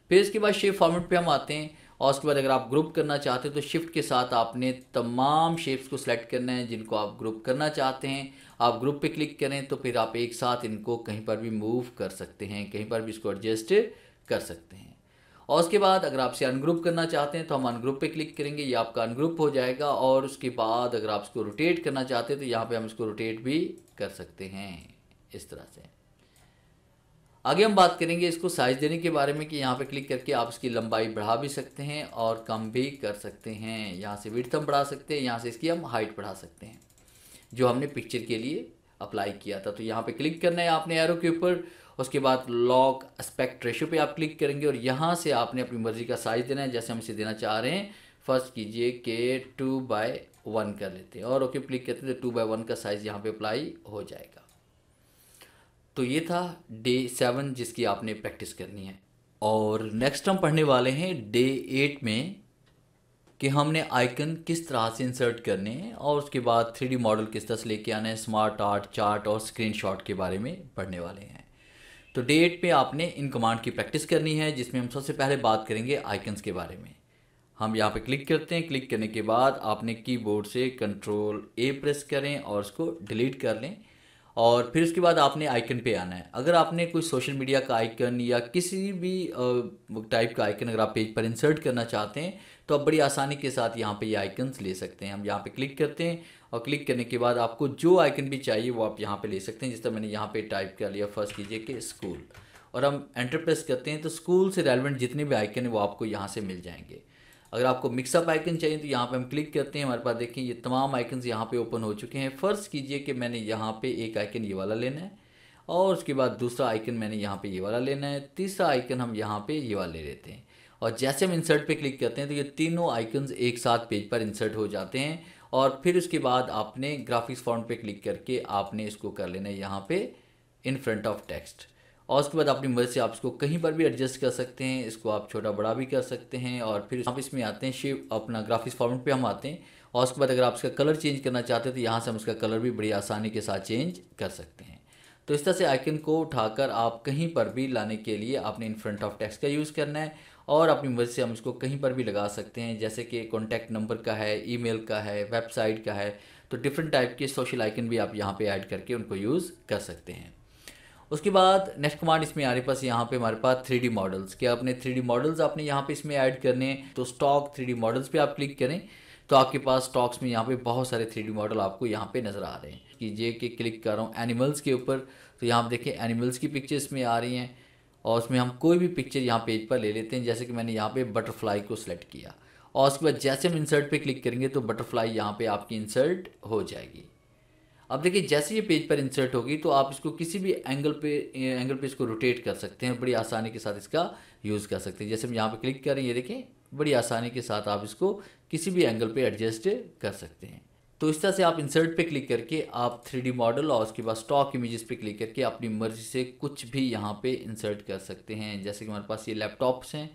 फिर इसके बाद शेप फॉर्मेट पर हम आते हैं और उसके बाद अगर आप ग्रुप करना चाहते हैं तो शिफ्ट के साथ आपने तमाम शेप्स को सिलेक्ट करना है जिनको आप ग्रुप करना चाहते हैं आप ग्रुप पे क्लिक करें तो फिर आप एक साथ इनको कहीं पर भी मूव कर सकते हैं कहीं पर भी इसको एडजस्ट कर सकते हैं और उसके बाद अगर आपसे अनग्रुप करना चाहते हैं तो हम अनग्रुप पे क्लिक करेंगे ये आपका अनग्रुप हो जाएगा और उसके बाद अगर आप इसको रोटेट करना चाहते हैं तो यहाँ पे हम इसको रोटेट भी कर सकते हैं इस तरह से आगे हम बात करेंगे इसको साइज देने के बारे में कि यहाँ पे क्लिक करके आप इसकी लंबाई बढ़ा भी सकते हैं और कम भी कर सकते हैं यहाँ से विड्थ हम बढ़ा सकते हैं यहाँ से इसकी हम हाइट बढ़ा सकते हैं जो हमने पिक्चर के लिए अप्लाई किया था तो यहाँ पे क्लिक करना है आपने एरो के ऊपर उसके बाद लॉक एस्पेक्ट रेशो पे आप क्लिक करेंगे और यहाँ से आपने अपनी मर्ज़ी का साइज़ देना है जैसे हम इसे देना चाह रहे हैं फर्स्ट कीजिए के टू बाय वन कर लेते हैं और ओके क्लिक करते हैं तो टू बाय वन का साइज़ यहाँ पे अप्लाई हो जाएगा तो ये था डे सेवन जिसकी आपने प्रैक्टिस करनी है और नेक्स्ट हम पढ़ने वाले हैं डे एट में कि हमने आइकन किस तरह से इंसर्ट करने हैं और उसके बाद थ्री मॉडल किस तरह से लेके आना है स्मार्ट आर्ट चार्ट और स्क्रीन के बारे में पढ़ने वाले हैं तो डे एट पर आपने इन कमांड की प्रैक्टिस करनी है जिसमें हम सबसे पहले बात करेंगे आइकन्स के बारे में हम यहाँ पे क्लिक करते हैं क्लिक करने के बाद आपने कीबोर्ड से कंट्रोल ए प्रेस करें और उसको डिलीट कर लें और फिर उसके बाद आपने आइकन पे आना है अगर आपने कोई सोशल मीडिया का आइकन या किसी भी टाइप का आइकन अगर आप पेज पर इंसर्ट करना चाहते हैं तो आप बड़ी आसानी के साथ यहाँ पे ये यह आइकन्स ले सकते हैं हम यहाँ पे क्लिक करते हैं और क्लिक करने के बाद आपको जो आइकन भी चाहिए वो आप यहाँ पर ले सकते हैं जिस तरह मैंने यहाँ पर टाइप कर लिया फर्स्ट कीजिए कि स्कूल और हम एंटरप्रेस करते हैं तो स्कूल से रेलिवेंट जितने भी आइकन हैं वो आपको यहाँ से मिल जाएंगे अगर आपको मिक्सअप आइकन चाहिए तो यहाँ पे हम क्लिक करते हैं हमारे पास देखें ये तमाम आइकन्स यहाँ पे ओपन हो चुके हैं फ़र्ज़ कीजिए कि मैंने यहाँ पे एक आइकन ये वाला लेना है और उसके बाद दूसरा आइकन मैंने यहाँ पे ये वाला लेना है तीसरा आइकन हम यहाँ पे ये वाला ले लेते हैं और जैसे हम इंसर्ट पे क्लिक करते हैं तो ये तीनों आइकन्स एक साथ पेज पर इंसर्ट हो जाते हैं और फिर उसके बाद आपने ग्राफिक्स फॉर्म पे क्लिक करके आपने इसको कर लेना है यहाँ पे इन फ्रंट ऑफ टेक्स्ट और उसके बाद अपनी मर्ज़ी से आप इसको कहीं पर भी एडजस्ट कर सकते हैं इसको आप छोटा बड़ा भी कर सकते हैं और फिर आप इसमें आते हैं शेप अपना ग्राफिक्स फॉर्मेट पे हम आते हैं और उसके बाद अगर आप इसका कलर चेंज करना चाहते हैं तो यहाँ से हम इसका कलर भी बड़ी आसानी के साथ चेंज कर सकते हैं तो इस तरह से आइकन को उठाकर आप कहीं पर भी लाने के लिए आपने इन फ्रंट ऑफ टेक्स्ट का यूज़ करना है और अपनी मर्ज़ी से हम इसको कहीं पर भी लगा सकते हैं जैसे कि कॉन्टैक्ट नंबर का है ईमेल का है वेबसाइट का है तो डिफरेंट टाइप के सोशल आइकन भी आप यहाँ पे ऐड करके उनको यूज़ कर सकते हैं उसके बाद नेक्स्ट कमांड इसमें हमारे पास यहाँ पे हमारे पास थ्री मॉडल्स कि आपने थ्री मॉडल्स आपने यहाँ पे इसमें ऐड करने हैं तो स्टॉक थ्री मॉडल्स पे आप क्लिक करें तो आपके पास स्टॉक्स में यहाँ पे बहुत सारे थ्री मॉडल आपको यहाँ पे नज़र आ रहे हैं कि ये कि क्लिक कर रहा हूँ एनिमल्स के ऊपर तो यहाँ पर देखिए एनिमल्स की पिक्चर्स में आ रही हैं और उसमें हम कोई भी पिक्चर यहाँ पेज पर ले लेते हैं जैसे कि मैंने यहाँ पे बटरफ्लाई को सिलेक्ट किया और उसके बाद जैसे हम इंसर्ट पे क्लिक करेंगे तो बटरफ्लाई यहाँ पे आपकी इंसर्ट हो जाएगी अब देखिए जैसे ये पेज पर इंसर्ट होगी तो आप इसको किसी भी एंगल पे एंगल पे इसको रोटेट कर सकते हैं बड़ी आसानी के साथ इसका यूज़ कर सकते हैं जैसे हम यहाँ पे क्लिक करें ये देखें बड़ी आसानी के साथ आप इसको किसी भी एंगल पे एडजस्ट कर सकते हैं तो इस तरह से आप इंसर्ट पे क्लिक करके आप थ्री मॉडल और उसके बाद स्टॉक इमेजेस पे क्लिक करके अपनी मर्जी से कुछ भी यहाँ पे इंसर्ट कर सकते हैं जैसे कि हमारे पास ये लैपटॉप्स हैं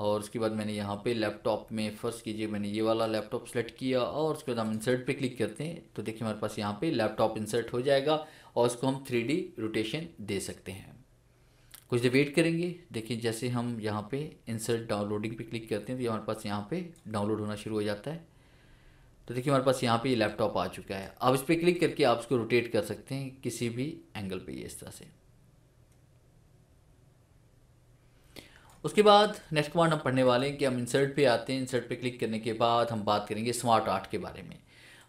और उसके बाद मैंने यहाँ पे लैपटॉप में फर्स्ट कीजिए मैंने ये वाला लैपटॉप सेलेक्ट किया और उसके बाद हम इंसर्ट पे क्लिक करते हैं तो देखिए हमारे पास यहाँ पे लैपटॉप इंसर्ट हो जाएगा और उसको हम थ्री रोटेशन दे सकते हैं कुछ देर वेट करेंगे देखिए जैसे हम यहाँ पे इंसर्ट डाउनलोडिंग पे क्लिक करते हैं तो हमारे पास यहाँ पे डाउनलोड होना शुरू हो जाता है तो देखिए हमारे पास यहाँ पे लैपटॉप आ चुका है अब इस पर क्लिक करके आप इसको रोटेट कर सकते हैं किसी भी एंगल पे ये इस तरह से उसके बाद नेक्स्ट कमांड हम पढ़ने वाले हैं कि हम इंसर्ट पे आते हैं इंसर्ट पे क्लिक करने के बाद हम बात करेंगे स्मार्ट आर्ट के बारे में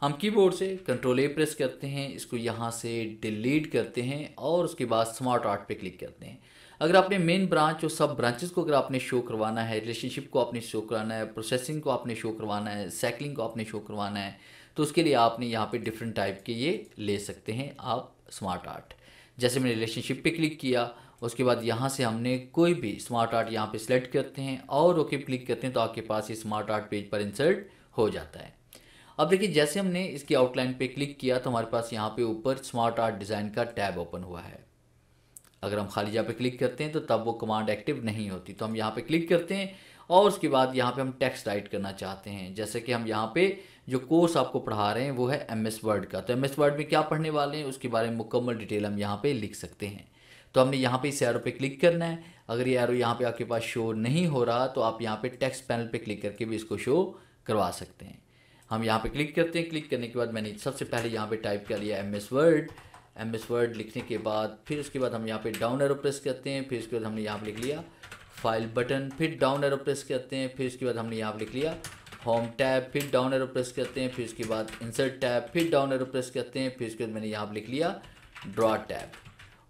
हम कीबोर्ड से कंट्रोल ए प्रेस करते हैं इसको यहाँ से डिलीट करते हैं और उसके बाद स्मार्ट आर्ट पे क्लिक करते हैं अगर आपने मेन ब्रांच और सब ब्रांचेस को अगर आपने शो करवाना है रिलेशनशिप को आपने शो करवाना है प्रोसेसिंग को आपने शो करवाना है साइकिलिंग को आपने शो करवाना है तो उसके लिए आपने यहाँ पे डिफरेंट टाइप के ये ले सकते हैं आप स्मार्ट आर्ट जैसे मैंने रिलेशनशिप पे क्लिक किया उसके बाद यहाँ से हमने कोई भी स्मार्ट आर्ट यहाँ पे सिलेक्ट करते हैं और ओके क्लिक करते हैं तो आपके पास ये स्मार्ट आर्ट पेज पर इंसर्ट हो जाता है अब देखिए जैसे हमने इसकी आउटलाइन पे क्लिक किया तो हमारे पास यहाँ पे ऊपर स्मार्ट आर्ट डिज़ाइन का टैब ओपन हुआ है अगर हम खाली जहाँ पे क्लिक करते हैं तो तब वो कमांड एक्टिव नहीं होती तो हम यहाँ पे क्लिक करते हैं और उसके बाद यहाँ पे हम टेक्स्ट राइट करना चाहते हैं जैसे कि हम यहाँ पे जो कोर्स आपको पढ़ा रहे हैं वो है एम एस वर्ड का तो एम एस वर्ड में क्या पढ़ने वाले हैं उसके बारे में मुकम्मल डिटेल हम यहाँ पे लिख सकते हैं तो हमने यहाँ पे इस एरो पे क्लिक करना है अगर ये एरो यहाँ पे आपके पास शो नहीं हो रहा तो आप यहाँ पे टेक्स्ट पैनल पे क्लिक करके भी इसको शो करवा सकते हैं हम यहाँ पे क्लिक करते हैं क्लिक करने के बाद मैंने सबसे पहले यहाँ पे टाइप कर लिया M S word M S word लिखने के बाद फिर उसके बाद हम यहाँ पे डाउन एरो प्रेस करते हैं फिर उसके बाद हमने यहाँ पर लिख लिया फाइल बटन फिर डाउन एरो प्रेस करते हैं फिर उसके बाद हमने यहाँ पर लिख लिया होम टैब फिर डाउन एरो प्रेस करते हैं फिर उसके बाद इंसर्ट टैब फिर डाउन एरो प्रेस करते हैं फिर उसके बाद मैंने यहाँ पर लिख लिया ड्रॉ टैब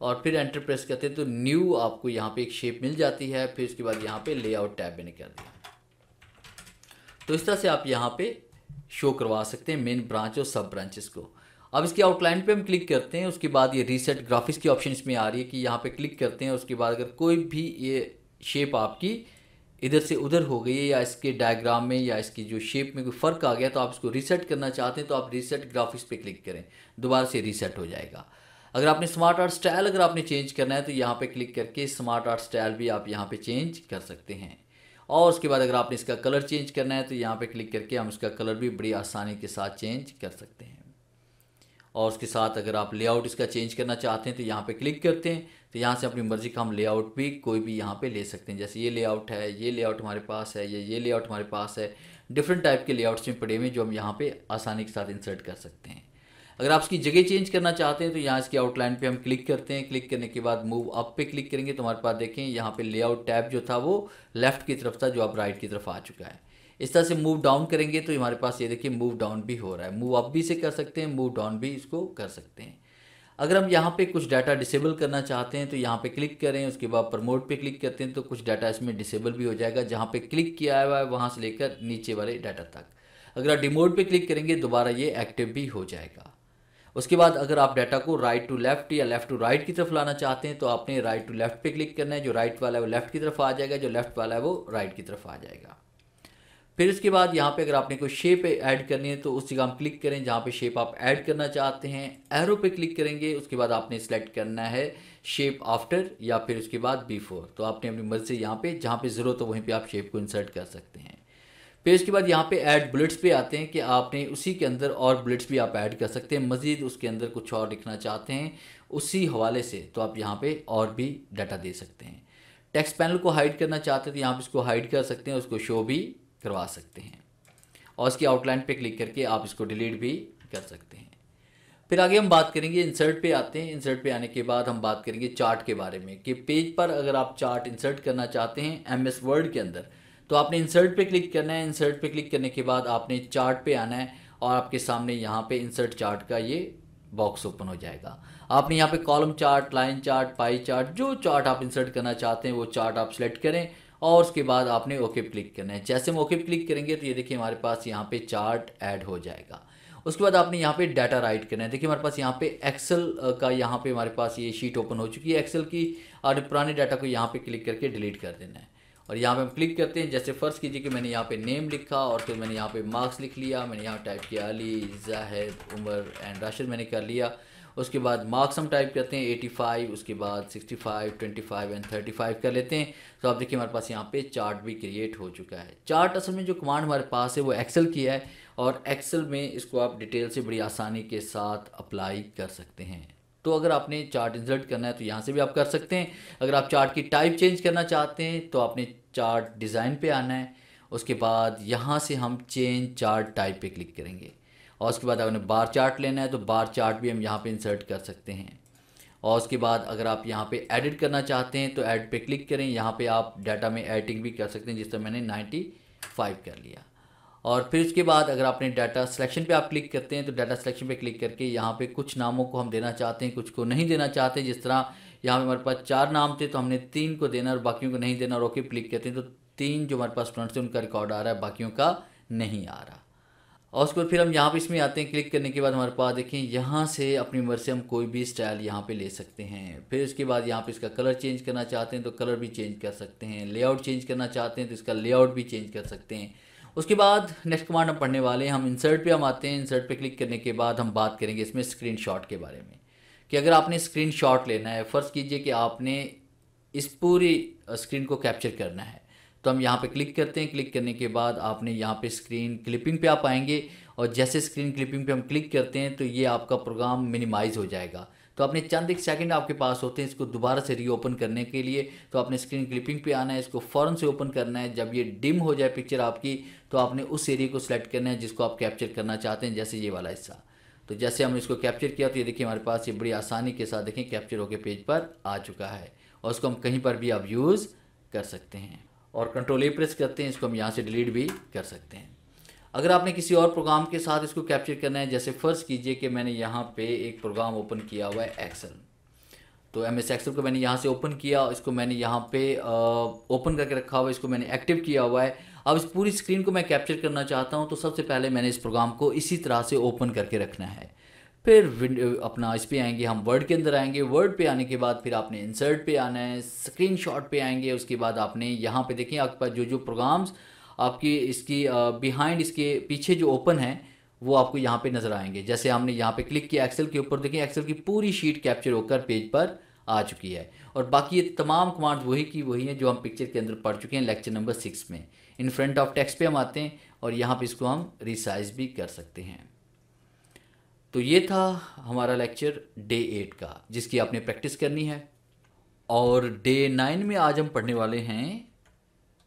और फिर एंटर प्रेस करते हैं तो न्यू आपको यहाँ पे एक शेप मिल जाती है फिर उसके बाद यहाँ पे लेआउट टैब मैंने कर दिया तो इस तरह से आप यहाँ पे शो करवा सकते हैं मेन ब्रांच और सब ब्रांचेस को अब इसके आउटलाइन पे हम क्लिक करते हैं उसके बाद ये रीसेट ग्राफिक्स की ऑप्शन इसमें आ रही है कि यहाँ पे क्लिक करते हैं उसके बाद अगर कोई भी ये शेप आपकी इधर से उधर हो गई है या इसके डायग्राम में या इसकी जो शेप में कोई फ़र्क आ गया तो आप इसको रीसेट करना चाहते हैं तो आप रीसेट ग्राफिक्स पे क्लिक करें दोबारा से रीसेट हो जाएगा अगर आपने स्मार्ट आर्ट स्टाइल अगर आपने चेंज करना है तो यहाँ पे क्लिक करके स्मार्ट आर्ट स्टाइल भी आप यहाँ पे चेंज कर सकते हैं और उसके बाद अगर आपने इसका कलर चेंज करना है तो यहाँ पे क्लिक करके हम इसका कलर भी बड़ी आसानी के साथ चेंज कर सकते हैं और उसके साथ अगर आप लेआउट इसका चेंज करना चाहते हैं तो यहाँ पे क्लिक करते हैं तो यहाँ से अपनी मर्ज़ी का हम लेआउट भी कोई भी यहाँ पे ले सकते हैं जैसे ये लेआउट है ये लेआउट हमारे पास है ये ये लेआउट हमारे पास है डिफरेंट टाइप के लेआउट्स में पड़े हुए जो हम यहाँ पे आसानी के साथ इंसर्ट कर सकते हैं अगर आप इसकी जगह चेंज करना चाहते हैं तो यहाँ इसकी आउटलाइन पे हम क्लिक करते हैं क्लिक करने के बाद मूव अप पे क्लिक करेंगे तो हमारे पास देखें यहाँ पे लेआउट टैब जो था वो लेफ्ट की तरफ था जो आप राइट की तरफ आ चुका है इस तरह से मूव डाउन करेंगे तो हमारे पास ये देखिए मूव डाउन भी हो रहा है मूव अप भी इसे कर सकते हैं मूव डाउन भी इसको कर सकते हैं अगर हम यहाँ पे कुछ डाटा डिसेबल करना चाहते हैं तो यहाँ पे क्लिक करें उसके बाद प्रमोट पे क्लिक करते हैं तो कुछ डाटा इसमें डिसेबल भी हो जाएगा जहाँ पे क्लिक किया हुआ है वहाँ से लेकर नीचे वाले डाटा तक अगर आप डिमोट पे क्लिक करेंगे दोबारा ये एक्टिव भी हो जाएगा उसके बाद अगर आप डाटा को राइट टू लेफ्ट या लेफ्ट टू राइट की तरफ लाना चाहते हैं तो आपने राइट टू लेफ्ट पे क्लिक करना है जो राइट वाला है वो लेफ्ट की तरफ आ जाएगा जो लेफ्ट वाला है वो राइट की तरफ आ जाएगा फिर इसके बाद यहाँ पे अगर आपने कोई शेप ऐड करनी है तो उस जगह हम क्लिक करें जहाँ पे शेप आप ऐड करना चाहते हैं एरो पे क्लिक करेंगे उसके बाद आपने सेलेक्ट करना है शेप आफ्टर या फिर उसके बाद बिफोर तो आपने अपनी मर्ज़ी से यहाँ पे जहाँ पे ज़रूरत हो वहीं पे आप शेप को इंसर्ट कर सकते हैं पेज के बाद यहाँ पे ऐड बुलेट्स पे आते हैं कि आपने उसी के अंदर और बुलेट्स भी आप ऐड कर सकते हैं मज़ीद उसके अंदर कुछ और लिखना चाहते हैं उसी हवाले से तो आप यहाँ पे और भी डाटा दे सकते हैं टेक्स्ट पैनल को हाइड करना चाहते हैं तो यहाँ पर इसको हाइड कर सकते हैं उसको शो भी करवा सकते हैं और उसकी आउटलाइन पर क्लिक करके आप इसको डिलीट भी कर सकते हैं फिर आगे हम बात करेंगे इंसर्ट पे आते हैं इंसर्ट पे आने के बाद हम बात करेंगे चार्ट के बारे में कि पेज पर अगर आप चार्ट इंसर्ट करना चाहते हैं एम एस वर्ड के अंदर तो आपने इंसर्ट पे क्लिक करना है इंसर्ट पे क्लिक करने के बाद आपने चार्ट पे आना है और आपके सामने यहाँ पे इंसर्ट चार्ट का ये बॉक्स ओपन हो जाएगा आपने यहाँ पे column chart line chart pie chart जो चार्ट आप इंसर्ट करना चाहते हैं वो चार्ट आप सेलेक्ट करें और उसके बाद आपने ओके क्लिक करना है जैसे हम ओके क्लिक करेंगे तो ये देखिए हमारे पास यहाँ पे चार्ट ऐड हो जाएगा उसके बाद आपने यहाँ पे डाटा राइट करना है देखिए हमारे पास यहाँ पे एक्सेल का यहाँ पे हमारे पास ये शीट ओपन हो चुकी है एक्सेल की और पुराने डाटा को यहाँ पे क्लिक करके डिलीट कर देना है और यहाँ पे हम क्लिक करते हैं जैसे फ़र्ज़ कीजिए कि मैंने यहाँ पे नेम लिखा और फिर मैंने यहाँ पे मार्क्स लिख लिया मैंने यहाँ टाइप किया अली जाहिद उमर एंड राशिद मैंने कर लिया उसके बाद मार्क्स हम टाइप करते हैं 85 उसके बाद 65 25 एंड 35 कर लेते हैं तो आप देखिए हमारे पास यहाँ पे चार्ट भी क्रिएट हो चुका है चार्ट असल में जो कमांड हमारे पास है वो एक्सेल की है और एक्सेल में इसको आप डिटेल से बड़ी आसानी के साथ अप्लाई कर सकते हैं तो अगर आपने चार्ट इंसर्ट करना है तो यहाँ से भी आप कर सकते हैं अगर आप चार्ट की टाइप चेंज करना चाहते हैं तो आपने चार्ट डिज़ाइन पे आना है उसके बाद यहाँ से हम चेंज चार्ट टाइप पे क्लिक करेंगे और उसके बाद आपने बार चार्ट लेना है तो बार चार्ट भी हम यहाँ पर इंसर्ट कर सकते हैं और उसके बाद अगर आप यहाँ पर एडिट करना चाहते हैं तो ऐड पर क्लिक करें यहाँ पर आप डाटा में एडिटिंग भी कर सकते हैं जिस तरह मैंने नाइन्टी कर लिया और फिर उसके बाद अगर आपने डाटा सिलेक्शन पे आप क्लिक करते हैं तो डाटा सिलेक्शन पे क्लिक करके यहाँ पे कुछ नामों को हम देना चाहते हैं कुछ को नहीं देना चाहते जिस तरह यहाँ पे हमारे पास चार नाम थे तो हमने तीन को देना और बाकियों को नहीं देना और ओके क्लिक करते हैं तो तीन जो हमारे पास स्टूडेंट्स हैं उनका रिकॉर्ड आ रहा है बाकियों का नहीं आ रहा और उसके बाद फिर हम यहाँ पर इसमें आते हैं क्लिक करने के बाद हमारे पास देखें यहाँ से अपनी मर्जी से हम कोई भी स्टाइल यहाँ पर ले सकते हैं फिर उसके बाद यहाँ पर इसका कलर चेंज करना चाहते हैं तो कलर भी चेंज कर सकते हैं लेआउट चेंज करना चाहते हैं तो इसका लेआउट भी चेंज कर सकते हैं उसके बाद नेक्स्ट कमांड हम पढ़ने वाले हैं हम इंसर्ट पे हम आते हैं इंसर्ट पे क्लिक करने के बाद हम बात करेंगे इसमें स्क्रीनशॉट के बारे में कि अगर आपने स्क्रीनशॉट लेना है फ़र्ज़ कीजिए कि आपने इस पूरी स्क्रीन को कैप्चर करना है तो हम यहाँ पे क्लिक करते हैं क्लिक करने के बाद आपने यहाँ पे स्क्रीन क्लिपिंग पे आप आएंगे और जैसे स्क्रीन क्लिपिंग पे हम क्लिक करते हैं तो ये आपका प्रोग्राम मिनिमाइज़ हो जाएगा तो अपने चंद एक सेकंड आपके पास होते हैं इसको दोबारा से रीओपन करने के लिए तो आपने स्क्रीन क्लिपिंग पे आना है इसको फ़ौरन से ओपन करना है जब ये डिम हो जाए पिक्चर आपकी तो आपने उस एरिया को सिलेक्ट करना है जिसको आप कैप्चर करना चाहते हैं जैसे ये वाला हिस्सा तो जैसे हमने इसको कैप्चर किया तो ये देखिए हमारे पास ये बड़ी आसानी के साथ देखें कैप्चर होकर पेज पर आ चुका है और उसको हम कहीं पर भी आप यूज़ कर सकते हैं और कंट्रोल ए प्रेस करते हैं इसको हम यहाँ से डिलीट भी कर सकते हैं अगर आपने किसी और प्रोग्राम के साथ इसको कैप्चर करना है जैसे फ़र्ज़ कीजिए कि मैंने यहाँ पे एक प्रोग्राम ओपन किया हुआ है एक्सेल तो एम एस एक्सल को मैंने यहाँ से ओपन किया इसको मैंने यहाँ पे ओपन करके रखा हुआ है इसको मैंने एक्टिव किया हुआ है अब इस पूरी स्क्रीन को मैं कैप्चर करना चाहता हूँ तो सबसे पहले मैंने इस प्रोग्राम को इसी तरह से ओपन करके रखना है फिर अपना इस पर आएंगे हम वर्ड के अंदर आएंगे वर्ड पे आने के बाद फिर आपने इंसर्ट पे आना है स्क्रीन शॉट पे आएंगे उसके बाद आपने यहाँ पे देखें आपके पास जो जो प्रोग्राम्स आपकी इसकी बिहाइंड इसके पीछे जो ओपन है वो आपको यहाँ पे नज़र आएंगे जैसे हमने यहाँ पे क्लिक किया एक्सेल के ऊपर देखें एक्सेल की पूरी शीट कैप्चर होकर पेज पर आ चुकी है और बाकी ये तमाम कमांड्स वही की वही हैं जो हम पिक्चर के अंदर पढ़ चुके हैं लेक्चर नंबर सिक्स में इन फ्रंट ऑफ टेक्स्ट पे हम आते हैं और यहाँ पे इसको हम रिसाइज भी कर सकते हैं तो ये था हमारा लेक्चर डे एट का जिसकी आपने प्रैक्टिस करनी है और डे नाइन में आज हम पढ़ने वाले हैं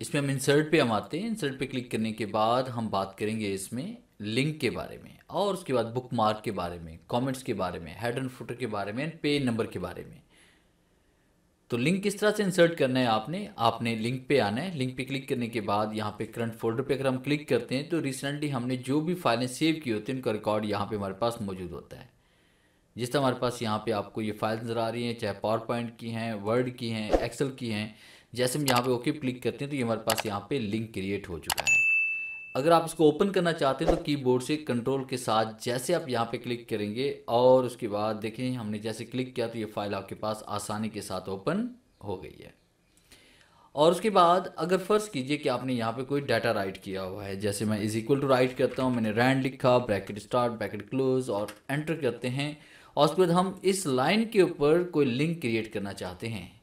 इसमें हम इंसर्ट पे हम आते हैं इंसर्ट पे क्लिक करने के बाद हम बात करेंगे इसमें लिंक के बारे में और उसके बाद बुक मार्क के बारे में कमेंट्स के बारे में हेड एंड फुटर के बारे में एंड पेज नंबर के बारे में तो लिंक किस तरह से इंसर्ट करना है आपने आपने लिंक पे आना है लिंक पे क्लिक करने के बाद यहाँ पे करंट फोल्डर पे अगर हम क्लिक करते हैं तो रिसेंटली हमने जो भी फाइलें सेव की होती हैं उनका रिकॉर्ड यहाँ पे हमारे पास मौजूद होता है जिस तरह हमारे पास यहाँ पे आपको ये फाइल नज़र आ रही हैं चाहे पावर पॉइंट की हैं वर्ड की हैं एक्सेल की हैं जैसे हम यहाँ पे ओके क्लिक करते हैं तो ये हमारे पास यहाँ पे लिंक क्रिएट हो चुका है अगर आप इसको ओपन करना चाहते हैं तो कीबोर्ड से कंट्रोल के साथ जैसे आप यहाँ पे क्लिक करेंगे और उसके बाद देखें हमने जैसे क्लिक किया तो ये फाइल आपके पास आसानी के साथ ओपन हो गई है और उसके बाद अगर फ़र्ज़ कीजिए कि आपने यहाँ पे कोई डाटा राइट किया हुआ है जैसे मैं इज़ इक्वल टू राइट करता हूँ मैंने रैंड लिखा ब्रैकेट स्टार्ट ब्रैकेट क्लोज और एंटर करते हैं और उसके बाद हम इस लाइन के ऊपर कोई लिंक क्रिएट करना चाहते हैं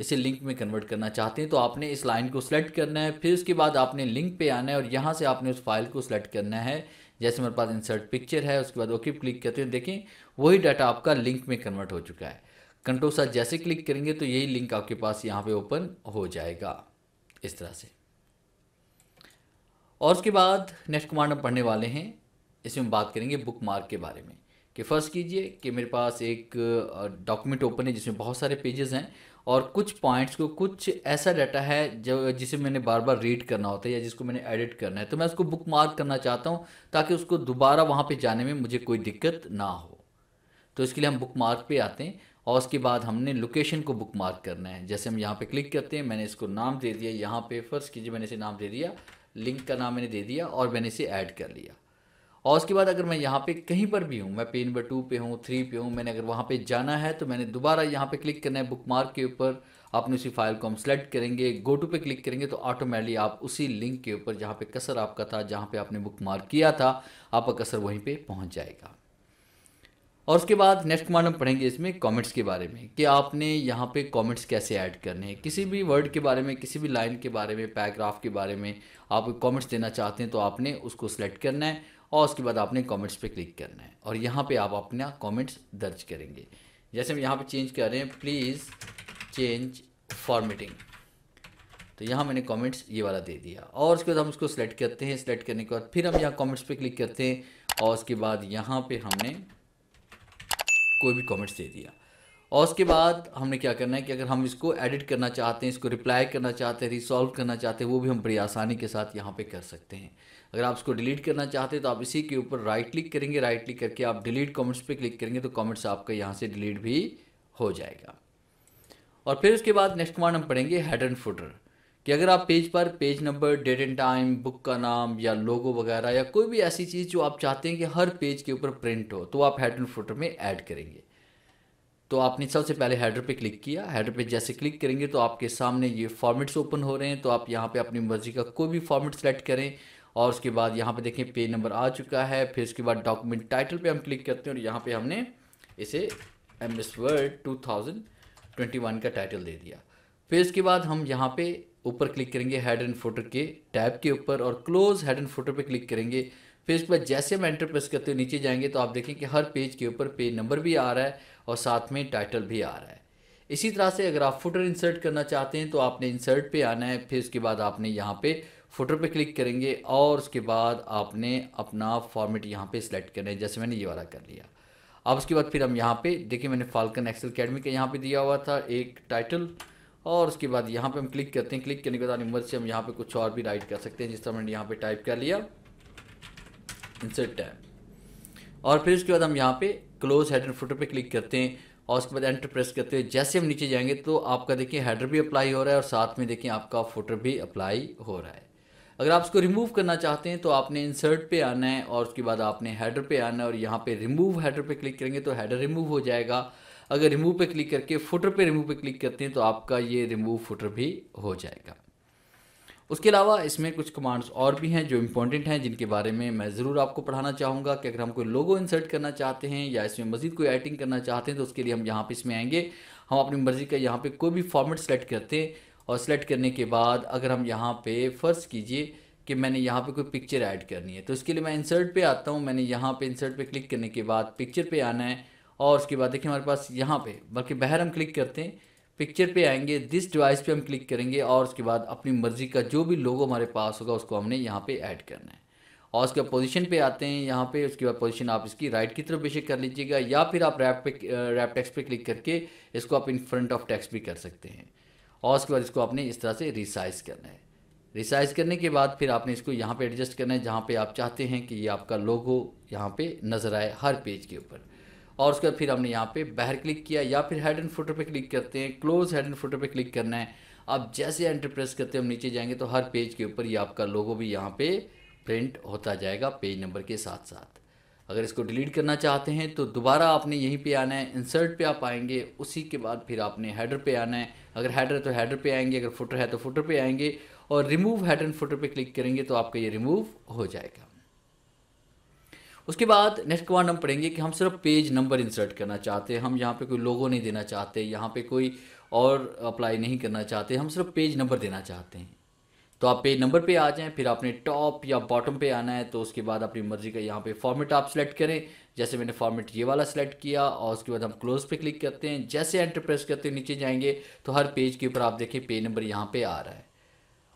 इसे लिंक में कन्वर्ट करना चाहते हैं तो आपने इस लाइन को सेलेक्ट करना है फिर उसके बाद आपने लिंक पे आना है और यहाँ से आपने उस फाइल को सेलेक्ट करना है जैसे मेरे पास इंसर्ट पिक्चर है उसके बाद ओके क्लिक करते हैं देखें वही डाटा आपका लिंक में कन्वर्ट हो चुका है कंट्रोल साथ जैसे क्लिक करेंगे तो यही लिंक आपके पास यहाँ पे ओपन हो जाएगा इस तरह से और उसके बाद नेक्स्ट कमांड हम पढ़ने वाले हैं इसमें हम बात करेंगे बुक मार्क के बारे में कि फ़र्स्ट कीजिए कि मेरे पास एक डॉक्यूमेंट ओपन है जिसमें बहुत सारे पेजेस हैं और कुछ पॉइंट्स को कुछ ऐसा डाटा है जो जिसे मैंने बार बार रीड करना होता है या जिसको मैंने एडिट करना है तो मैं उसको बुक मार्क करना चाहता हूँ ताकि उसको दोबारा वहाँ पर जाने में मुझे कोई दिक्कत ना हो तो इसके लिए हम बुक मार्क पर आते हैं और उसके बाद हमने लोकेशन को बुक मार्क करना है जैसे हम यहाँ पे क्लिक करते हैं मैंने इसको नाम दे दिया यहाँ पे फर्स्ट कीजिए मैंने इसे नाम दे दिया लिंक का नाम मैंने दे दिया और मैंने इसे ऐड कर लिया और उसके बाद अगर मैं यहाँ पे कहीं पर भी हूँ मैं पेज नंबर टू पे हूँ थ्री पे हूँ मैंने अगर वहाँ पे जाना है तो मैंने दोबारा यहाँ पे क्लिक करना है बुक मार्क के ऊपर आपने उसी फाइल को हम सेलेक्ट करेंगे गो टू पे क्लिक करेंगे तो ऑटोमेटिकली आप उसी लिंक के ऊपर जहाँ पे कसर आपका था जहाँ पे आपने बुक मार्क किया था आपका कसर वहीं पे पहुँच जाएगा और उसके बाद नेक्स्ट कमांड हम पढ़ेंगे इसमें कमेंट्स के बारे में कि आपने यहाँ पे कमेंट्स कैसे ऐड करने हैं किसी भी वर्ड के बारे में किसी भी लाइन के बारे में पैराग्राफ के बारे में आप कमेंट्स देना चाहते हैं तो आपने उसको सेलेक्ट करना है और उसके बाद आपने कमेंट्स पे क्लिक करना है और यहाँ पे आप अपना कमेंट्स दर्ज करेंगे जैसे हम यहाँ पे चेंज कर रहे हैं प्लीज़ चेंज फॉर्मेटिंग तो यहाँ मैंने कमेंट्स ये वाला दे दिया और उसके बाद हम उसको सेलेक्ट करते हैं सिलेक्ट करने के बाद फिर हम यहाँ कॉमेंट्स पर क्लिक करते हैं और उसके बाद यहाँ पर हमने कोई भी कॉमेंट्स दे दिया और उसके बाद हमने क्या करना है कि अगर हम इसको एडिट करना चाहते हैं इसको रिप्लाई करना चाहते हैं रिसॉल्व करना चाहते हैं वो भी हम बड़ी आसानी के साथ यहाँ पे कर सकते हैं अगर आप इसको डिलीट करना चाहते हैं तो आप इसी के ऊपर राइट क्लिक करेंगे राइट क्लिक करके आप डिलीट कमेंट्स पे क्लिक करेंगे तो कमेंट्स आपका यहाँ से डिलीट भी हो जाएगा और फिर उसके बाद नेक्स्ट कमांड हम पढ़ेंगे हेड एंड फुटर कि अगर आप पेज पर page number date and time book का नाम या लोगो वगैरह या कोई भी ऐसी चीज़ जो आप चाहते हैं कि हर पेज के ऊपर प्रिंट हो तो आप हेड एंड फुटर में ऐड करेंगे तो आपने सबसे पहले हेडर पे क्लिक किया हेडर पे जैसे क्लिक करेंगे तो आपके सामने ये फॉर्मेट्स ओपन हो रहे हैं तो आप यहाँ पे अपनी मर्जी का कोई भी फॉर्मेट सेलेक्ट करें और उसके बाद यहाँ पे देखें पेज नंबर आ चुका है फिर उसके बाद डॉक्यूमेंट टाइटल पे हम क्लिक करते हैं और यहाँ पे हमने इसे एम एस वर्ड टू का टाइटल दे दिया फिर इसके बाद हम यहाँ पे ऊपर क्लिक करेंगे हेड एंड फोटर के टैब के ऊपर और क्लोज हेड एंड फोटर पे क्लिक करेंगे फिर इसके बाद जैसे हम एंटर प्रेस करते हैं नीचे जाएंगे तो आप देखें कि हर पेज के ऊपर पेज नंबर भी आ रहा है और साथ में टाइटल भी आ रहा है इसी तरह से अगर आप फुटर इंसर्ट करना चाहते हैं तो आपने इंसर्ट पे आना है फिर उसके बाद आपने यहाँ पे फोटो पे क्लिक करेंगे और उसके बाद आपने अपना फॉर्मेट यहाँ पे सिलेक्ट करना है जैसे मैंने ये वाला कर लिया अब उसके बाद फिर हम यहाँ पे देखिए मैंने फाल्कन एक्सेल अकेडमी का यहाँ पे दिया हुआ था एक टाइटल और उसके बाद यहाँ पे हम क्लिक करते हैं क्लिक करने के बाद नंबर से हम यहाँ पे कुछ और भी राइट कर सकते हैं जिस तरह मैंने यहाँ पे टाइप कर लिया इंसर्ट टैब और फिर उसके बाद हम यहाँ पे क्लोज हेड एंड फोटो पर क्लिक करते हैं और उसके बाद एंटर प्रेस करते हैं जैसे हम नीचे जाएंगे तो आपका देखिए हेडर भी अप्लाई हो रहा है और साथ में देखिए आपका फोटो भी अप्लाई हो रहा है अगर आप इसको रिमूव करना चाहते हैं तो आपने इंसर्ट पे आना है और उसके बाद आपने हेडर पे आना है और यहाँ पे रिमूव हेडर पे क्लिक करेंगे तो हेडर रिमूव हो जाएगा अगर रिमूव पे क्लिक करके फुटर पे रिमूव पे क्लिक करते हैं तो आपका ये रिमूव फुटर भी हो जाएगा उसके अलावा इसमें कुछ कमांड्स और भी हैं जो इंपॉर्टेंट हैं जिनके बारे में मैं ज़रूर आपको पढ़ाना चाहूँगा कि अगर हम कोई लोगो इंसर्ट करना चाहते हैं या इसमें मज़ीद कोई एडिटिंग करना चाहते हैं तो उसके लिए हम यहाँ पर इसमें आएंगे हम अपनी मर्ज़ी का यहाँ पर कोई भी फॉर्मेट सेलेक्ट करते हैं और सेलेक्ट करने के बाद अगर हम यहाँ पे फ़र्ज़ कीजिए कि मैंने यहाँ पे कोई पिक्चर ऐड करनी है तो उसके लिए मैं इंसर्ट पे आता हूँ मैंने यहाँ पे इंसर्ट पे क्लिक करने के बाद पिक्चर पे आना है और उसके बाद देखिए हमारे पास यहाँ पे बल्कि बाहर हम क्लिक करते हैं पिक्चर पे आएंगे दिस डिवाइस पे हम क्लिक करेंगे और उसके बाद अपनी मर्ज़ी का जो भी लोगो हमारे पास होगा उसको हमने यहाँ पर ऐड करना है और उसके बाद पोजिशन पर आते हैं यहाँ पर उसके बाद पोजिशन आप इसकी राइट की तरफ बेशक कर लीजिएगा या फिर आप रैप पे रैप टैक्स पे क्लिक करके इसको आप इन फ्रंट ऑफ टैक्स भी कर सकते हैं और उसके बाद इसको आपने इस तरह से रिसाइज करना है रिसाइज करने के बाद फिर आपने इसको यहाँ पे एडजस्ट करना है जहाँ पे आप चाहते हैं कि ये आपका लोगो यहाँ पे नज़र आए हर पेज के ऊपर और उसके बाद फिर हमने यहाँ पे बाहर क्लिक किया या फिर हेड एंड फोटो पे क्लिक करते हैं क्लोज हेड एंड फोटो पे क्लिक करना है आप जैसे एंटर प्रेस करते हम नीचे जाएंगे तो हर पेज के ऊपर ये आपका लोगो भी यहाँ पे प्रिंट होता जाएगा पेज नंबर के साथ साथ अगर इसको डिलीट करना चाहते हैं तो दोबारा आपने यहीं पे आना है इंसर्ट पे आप आएंगे उसी के बाद फिर आपने हेडर पे आना है अगर हेडर है तो हेडर पे आएंगे अगर फुटर है तो फुटर पे आएंगे और रिमूव हेडर एंड फुटर पे क्लिक करेंगे तो आपका ये रिमूव हो जाएगा उसके बाद नेक्स्ट कमांड हम पढ़ेंगे कि हम सिर्फ पेज नंबर इंसर्ट करना चाहते हैं हम यहाँ पे कोई लोगो नहीं देना चाहते यहाँ पे कोई और अप्लाई नहीं करना चाहते हम सिर्फ पेज नंबर देना चाहते हैं तो आप पे नंबर पे आ जाएं फिर आपने टॉप या बॉटम पे आना है तो उसके बाद अपनी मर्जी का यहाँ पे फॉर्मेट आप सेलेक्ट करें जैसे मैंने फॉर्मेट ये वाला सेलेक्ट किया और उसके बाद हम क्लोज पे क्लिक करते हैं जैसे एंटर प्रेस करते नीचे जाएंगे तो हर पेज के ऊपर आप देखें पे नंबर यहाँ पर आ रहा है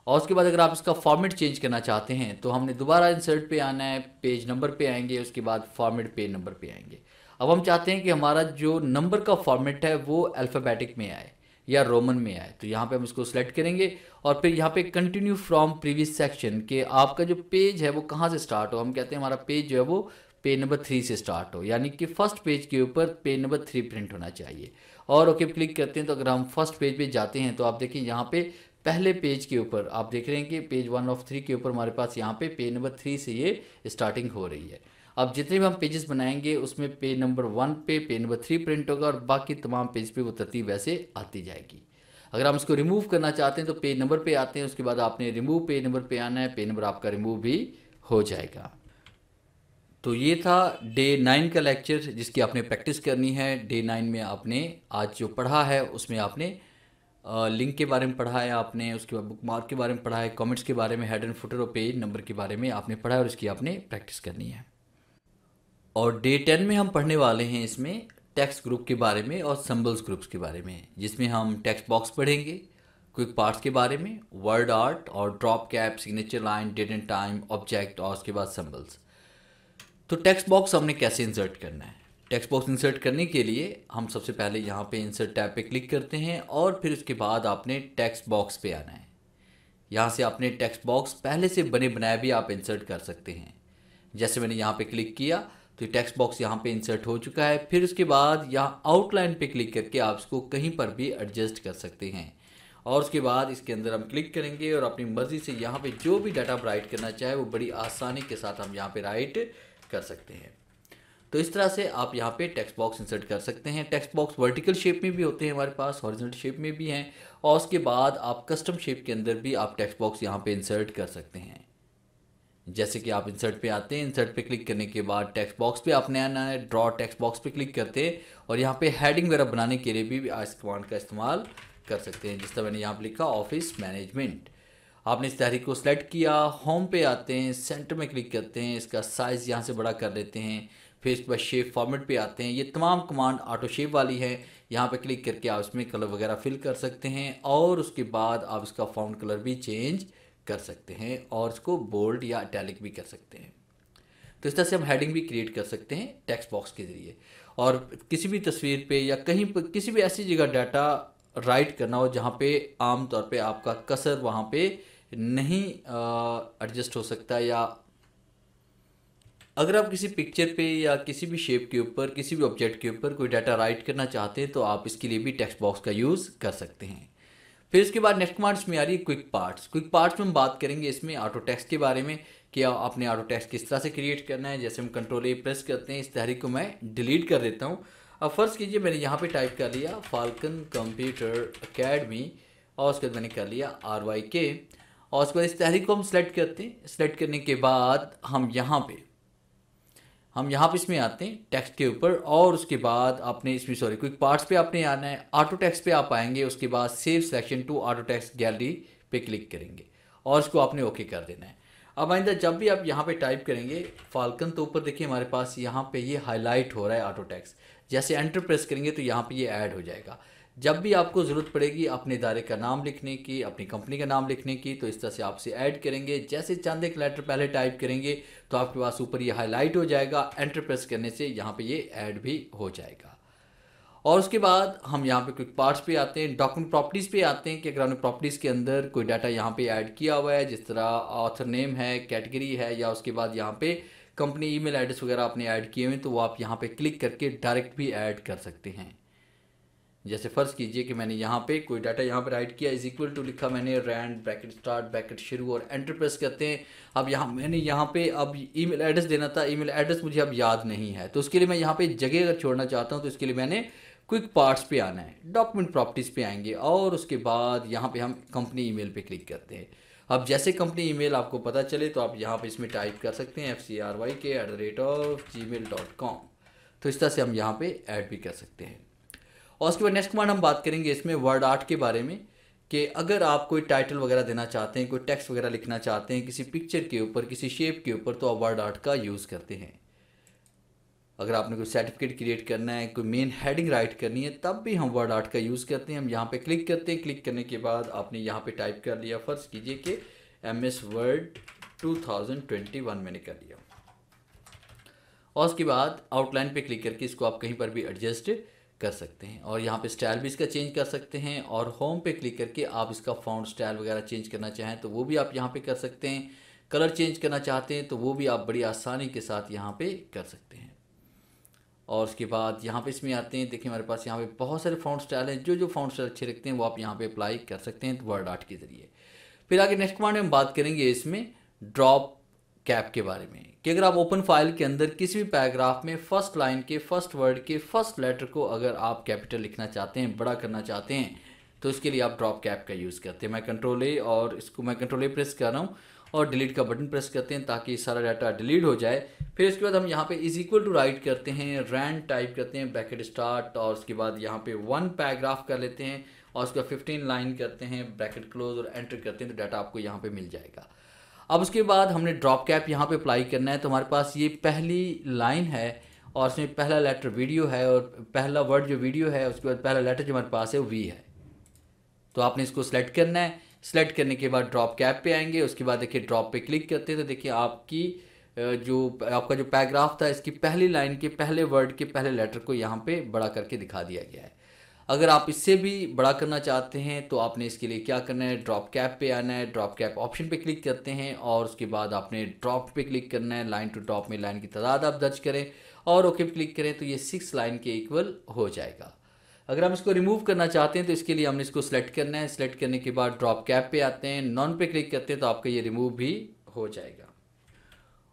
और उसके बाद अगर आप इसका फॉर्मेट चेंज करना चाहते हैं तो हमने दोबारा इंसर्ट पर आना है पेज नंबर पर आएंगे उसके बाद फॉर्मेट पेज नंबर पर आएंगे अब हम चाहते हैं कि हमारा जो नंबर का फॉर्मेट है वो अल्फ़ाबेटिक में आए या रोमन में आए तो यहाँ पे हम इसको सेलेक्ट करेंगे और फिर यहाँ पे कंटिन्यू फ्रॉम प्रीवियस सेक्शन के आपका जो पेज है वो कहाँ से स्टार्ट हो हम कहते हैं हमारा पेज जो है वो पेज नंबर थ्री से स्टार्ट हो यानी कि फर्स्ट पेज के ऊपर पेज नंबर थ्री प्रिंट होना चाहिए और ओके क्लिक करते हैं तो अगर हम फर्स्ट पेज पर जाते हैं तो आप देखिए यहाँ पे पहले पेज के ऊपर आप देख रहे हैं कि पेज वन ऑफ थ्री के ऊपर हमारे पास यहाँ पे पेज नंबर थ्री से ये स्टार्टिंग हो रही है अब जितने भी हम पेजेस बनाएंगे उसमें पेज नंबर वन पे पेज नंबर थ्री प्रिंट होगा और बाकी तमाम पेज पे वो तरतीब ऐसे आती जाएगी अगर हम उसको रिमूव करना चाहते हैं तो पेज नंबर पे आते हैं उसके बाद आपने रिमूव पेज नंबर पे आना है पेज नंबर आपका रिमूव भी हो जाएगा तो ये था डे नाइन का लेक्चर जिसकी आपने प्रैक्टिस करनी है डे नाइन में आपने आज जो पढ़ा है उसमें आपने लिंक के बारे में पढ़ा है आपने उसके बाद बुक मार्क के बारे में पढ़ा है कमेंट्स के बारे में हेड एंड फुटर और पेज नंबर के बारे में आपने पढ़ा है और इसकी आपने प्रैक्टिस करनी है और डे टेन में हम पढ़ने वाले हैं इसमें टेक्स्ट ग्रुप के बारे में और सिंबल्स ग्रुप्स के बारे में जिसमें हम टैक्स बॉक्स पढ़ेंगे क्विक पार्ट्स के बारे में वर्ड आर्ट और drop cap signature line date and time object और उसके बाद सिंबल्स तो टेक्स्ट बॉक्स हमने कैसे इंसर्ट करना है टेक्स्ट बॉक्स इंसर्ट करने के लिए हम सबसे पहले यहाँ पे इंसर्ट टैब पे क्लिक करते हैं और फिर उसके बाद आपने टेक्स्ट बॉक्स पे आना है यहाँ से आपने टेक्स्ट बॉक्स पहले से बने बनाए भी आप इंसर्ट कर सकते हैं जैसे मैंने यहाँ पे क्लिक किया तो ये टेक्स्ट बॉक्स यहाँ पे इंसर्ट हो चुका है फिर उसके बाद यहाँ आउटलाइन पे क्लिक करके आप इसको कहीं पर भी एडजस्ट कर सकते हैं और उसके बाद इसके अंदर हम क्लिक करेंगे और अपनी मर्ज़ी से यहाँ पे जो भी डाटा राइट करना चाहे वो बड़ी आसानी के साथ हम यहाँ पे राइट कर सकते हैं तो इस तरह से आप यहाँ पे टेक्स्ट बॉक्स इंसर्ट कर सकते हैं टेक्स्ट बॉक्स वर्टिकल शेप में भी होते हैं हमारे पास हॉरिजॉन्टल शेप में भी हैं और उसके बाद आप कस्टम शेप के अंदर भी आप टेक्स्ट बॉक्स यहाँ पे इंसर्ट कर सकते हैं जैसे कि आप इंसर्ट पे आते हैं इंसर्ट पे क्लिक करने के बाद टेक्स्ट बॉक्स पे आपने आना है ड्रॉ टेक्स्ट बॉक्स पे क्लिक करते हैं और यहाँ पे हेडिंग वगैरह बनाने के लिए भी इस कमांड का इस्तेमाल कर सकते हैं जिस तरह मैंने यहाँ पर लिखा ऑफिस मैनेजमेंट आपने इस तहरीक को सेलेक्ट किया होम पे आते हैं सेंटर में क्लिक करते हैं इसका साइज़ यहाँ से बड़ा कर लेते हैं फिर पर शेप फॉर्मेट पे आते हैं ये तमाम कमांड ऑटो शेप वाली है यहाँ पे क्लिक करके आप इसमें कलर वगैरह फिल कर सकते हैं और उसके बाद आप इसका फाउंड कलर भी चेंज कर सकते हैं और उसको बोल्ड या अटैलिक भी कर सकते हैं तो इस तरह से हम हेडिंग भी क्रिएट कर सकते हैं टेक्स्ट बॉक्स के ज़रिए और किसी भी तस्वीर पे या कहीं पर किसी भी ऐसी जगह डाटा राइट करना हो जहाँ पे आम तौर पे आपका कसर वहाँ पे नहीं एडजस्ट हो सकता या अगर आप किसी पिक्चर पे या किसी भी शेप के ऊपर किसी भी ऑब्जेक्ट के ऊपर कोई डाटा राइट करना चाहते हैं तो आप इसके लिए भी टेक्स्ट बॉक्स का यूज़ कर सकते हैं फिर इसके बाद नेक्स्ट कमांड्स में आ रही है क्विक पार्ट्स क्विक पार्ट्स में हम बात करेंगे इसमें ऑटो टेक्स्ट के बारे में कि आपने ऑटो टेक्स्ट किस तरह से क्रिएट करना है जैसे हम कंट्रोल ए प्रेस करते हैं इस तहरीक को मैं डिलीट कर देता हूँ अब फर्ज कीजिए मैंने यहाँ पर टाइप कर लिया फाल्कन कंप्यूटर अकेडमी और उसके बाद मैंने कर लिया आर वाई के और उसके बाद इस तहरीक को हम सेलेक्ट करते हैं सेलेक्ट करने के बाद हम यहाँ पर हम यहाँ पे इसमें आते हैं टेक्स्ट के ऊपर और उसके बाद आपने इसमें सॉरी क्विक पार्ट्स पे आपने आना है ऑटो टेक्स्ट पे आप आएंगे उसके बाद save selection to auto text gallery पे क्लिक करेंगे और इसको आपने ओके कर देना है अब आइंदा जब भी आप यहाँ पे टाइप करेंगे फाल्कन तो ऊपर देखिए हमारे पास यहाँ पे ये हाईलाइट हो रहा है ऑटो टैक्स जैसे एंटर प्रेस करेंगे तो यहाँ पे ये ऐड हो जाएगा जब भी आपको ज़रूरत पड़ेगी अपने इदारे का नाम लिखने की अपनी कंपनी का नाम लिखने की तो इस तरह से आपसे ऐड करेंगे जैसे चंद एक लेटर पहले टाइप करेंगे तो आपके पास ऊपर ये हाईलाइट हो जाएगा एंटर प्रेस करने से यहाँ पे ये ऐड भी हो जाएगा और उसके बाद हम यहाँ पे क्विक पार्ट्स पे आते हैं डॉक्यूमेंट प्रॉपर्टीज़ पे आते हैं कि अगर हमने प्रॉपर्टीज़ के अंदर कोई डाटा यहाँ पे ऐड किया हुआ है जिस तरह ऑथर नेम है कैटेगरी है या उसके बाद यहाँ पे कंपनी ईमेल एड्रेस वगैरह आपने ऐड किए हुए हैं तो वो आप यहाँ पे क्लिक करके डायरेक्ट भी ऐड कर सकते हैं जैसे फ़र्ज़ कीजिए कि मैंने यहाँ पे कोई डाटा यहाँ पे राइट किया इज इक्वल टू लिखा मैंने रैंड ब्रैकेट स्टार्ट ब्रैकेट शुरू और एंटर प्रेस करते हैं अब यहाँ मैंने यहाँ पे अब ईमेल एड्रेस देना था ईमेल एड्रेस मुझे अब याद नहीं है तो उसके लिए मैं यहाँ पे जगह अगर छोड़ना चाहता हूँ तो इसके लिए मैंने क्विक पार्ट्स पे आना है डॉक्यूमेंट प्रॉपर्टीज़ पे आएंगे और उसके बाद यहाँ पे हम कंपनी ई मेल क्लिक करते हैं अब जैसे कंपनी ईमेल आपको पता चले तो आप यहाँ पे इसमें टाइप कर सकते हैं F C R Y K at the rate of Gmail dot com तो इस तरह से हम यहाँ पे ऐड भी कर सकते हैं और उसके बाद नेक्स्ट पॉइंट हम बात करेंगे इसमें वर्ड आर्ट के बारे में कि अगर आप कोई टाइटल वगैरह देना चाहते हैं कोई टेक्स्ट वगैरह लिखना चाहते हैं किसी पिक्चर के ऊपर किसी शेप के ऊपर तो आप वर्ड आर्ट का यूज़ करते हैं अगर आपने कोई सर्टिफिकेट क्रिएट करना है कोई मेन हेडिंग राइट करनी है तब भी हम वर्ड आर्ट का यूज़ करते हैं हम यहाँ पे क्लिक करते हैं क्लिक करने के बाद आपने यहाँ पे टाइप कर लिया फ़र्ज़ कीजिए कि एम एस वर्ड वन मैंने कर लिया और उसके बाद आउटलाइन पे क्लिक करके इसको आप कहीं पर भी एडजस्ट कर सकते हैं और यहाँ पे स्टाइल भी इसका चेंज कर सकते हैं और होम पे क्लिक करके आप इसका फाउंड स्टाइल वगैरह चेंज करना चाहें तो वो भी आप यहाँ पे कर सकते हैं कलर चेंज करना चाहते हैं तो वो भी आप बड़ी आसानी के साथ यहाँ पे कर सकते हैं और उसके बाद यहाँ पे इसमें आते हैं देखिए हमारे पास यहाँ पे बहुत सारे फाउंड स्टाइल हैं जो जो फाउंड स्टाइल अच्छे लगते हैं वो आप यहाँ पे अप्लाई कर सकते हैं वर्ड आर्ट के ज़रिए फिर आगे नेक्स्ट पॉइंट में हम बात करेंगे इसमें ड्रॉप कैप के बारे में कि अगर आप ओपन फाइल के अंदर किसी भी पैराग्राफ में फर्स्ट लाइन के फर्स्ट वर्ड के फर्स्ट लेटर को अगर आप कैपिटल लिखना चाहते हैं बड़ा करना चाहते हैं तो इसके लिए आप ड्रॉप कैप का यूज़ करते हैं मैं कंट्रोल ए और इसको मैं कंट्रोल ए प्रेस कर रहा हूँ और डिलीट का बटन प्रेस करते हैं ताकि सारा डाटा डिलीट हो जाए फिर इसके बाद हम यहाँ पे इज इक्वल टू राइट करते हैं रैंड टाइप करते हैं ब्रैकेट स्टार्ट और उसके बाद यहाँ पे वन पैराग्राफ कर लेते हैं और उसका फिफ्टीन लाइन करते हैं ब्रैकेट क्लोज और एंटर करते हैं तो डाटा आपको यहाँ पे मिल जाएगा अब उसके बाद हमने ड्रॉप कैप यहाँ पे अप्लाई करना है तो हमारे पास ये पहली लाइन है और उसमें पहला लेटर वीडियो है और पहला वर्ड जो वीडियो है उसके बाद पहला लेटर जो हमारे पास है वो वी है तो आपने इसको सेलेक्ट करना है सेलेक्ट करने के बाद ड्रॉप कैप पे आएंगे उसके बाद देखिए ड्रॉप पे क्लिक करते हैं तो देखिए आपकी जो आपका जो पैराग्राफ था इसकी पहली लाइन के पहले वर्ड के पहले लेटर को यहाँ पे बड़ा करके दिखा दिया गया है अगर आप इससे भी बड़ा करना चाहते हैं तो आपने इसके लिए क्या करना है ड्रॉप कैप पे आना है ड्रॉप कैप ऑप्शन पे क्लिक करते हैं और उसके बाद आपने ड्रॉप पे क्लिक करना है लाइन टू टॉप में लाइन की तादाद आप दर्ज करें और ओके पे क्लिक करें तो ये सिक्स लाइन के इक्वल हो जाएगा अगर हम इसको रिमूव करना चाहते हैं तो इसके लिए हमने इसको सेलेक्ट करना है सेलेक्ट करने के बाद ड्रॉप कैप पे आते हैं नॉन पे क्लिक करते हैं तो आपका ये रिमूव भी हो जाएगा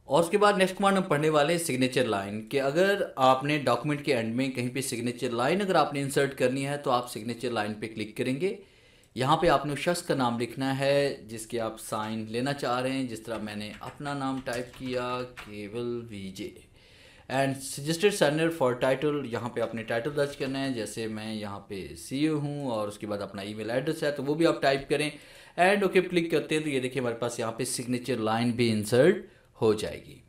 और उसके बाद नेक्स्ट कमांड हम पढ़ने वाले सिग्नेचर लाइन कि अगर आपने डॉक्यूमेंट के एंड में कहीं पे सिग्नेचर लाइन अगर आपने इंसर्ट करनी है तो आप सिग्नेचर लाइन पे क्लिक करेंगे यहाँ पे आपने उस शख्स का नाम लिखना है जिसके आप साइन लेना चाह रहे हैं जिस तरह मैंने अपना नाम टाइप किया केवल VJ and suggested signer for title यहाँ पे आपने टाइटल दर्ज करना है जैसे मैं यहाँ पे सी हूँ और उसके बाद अपना ईमेल एड्रेस है तो वो भी आप टाइप करें एंड ओके क्लिक करते हैं तो ये देखिए हमारे पास यहाँ पे सिग्नेचर लाइन भी इंसर्ट हो जाएगी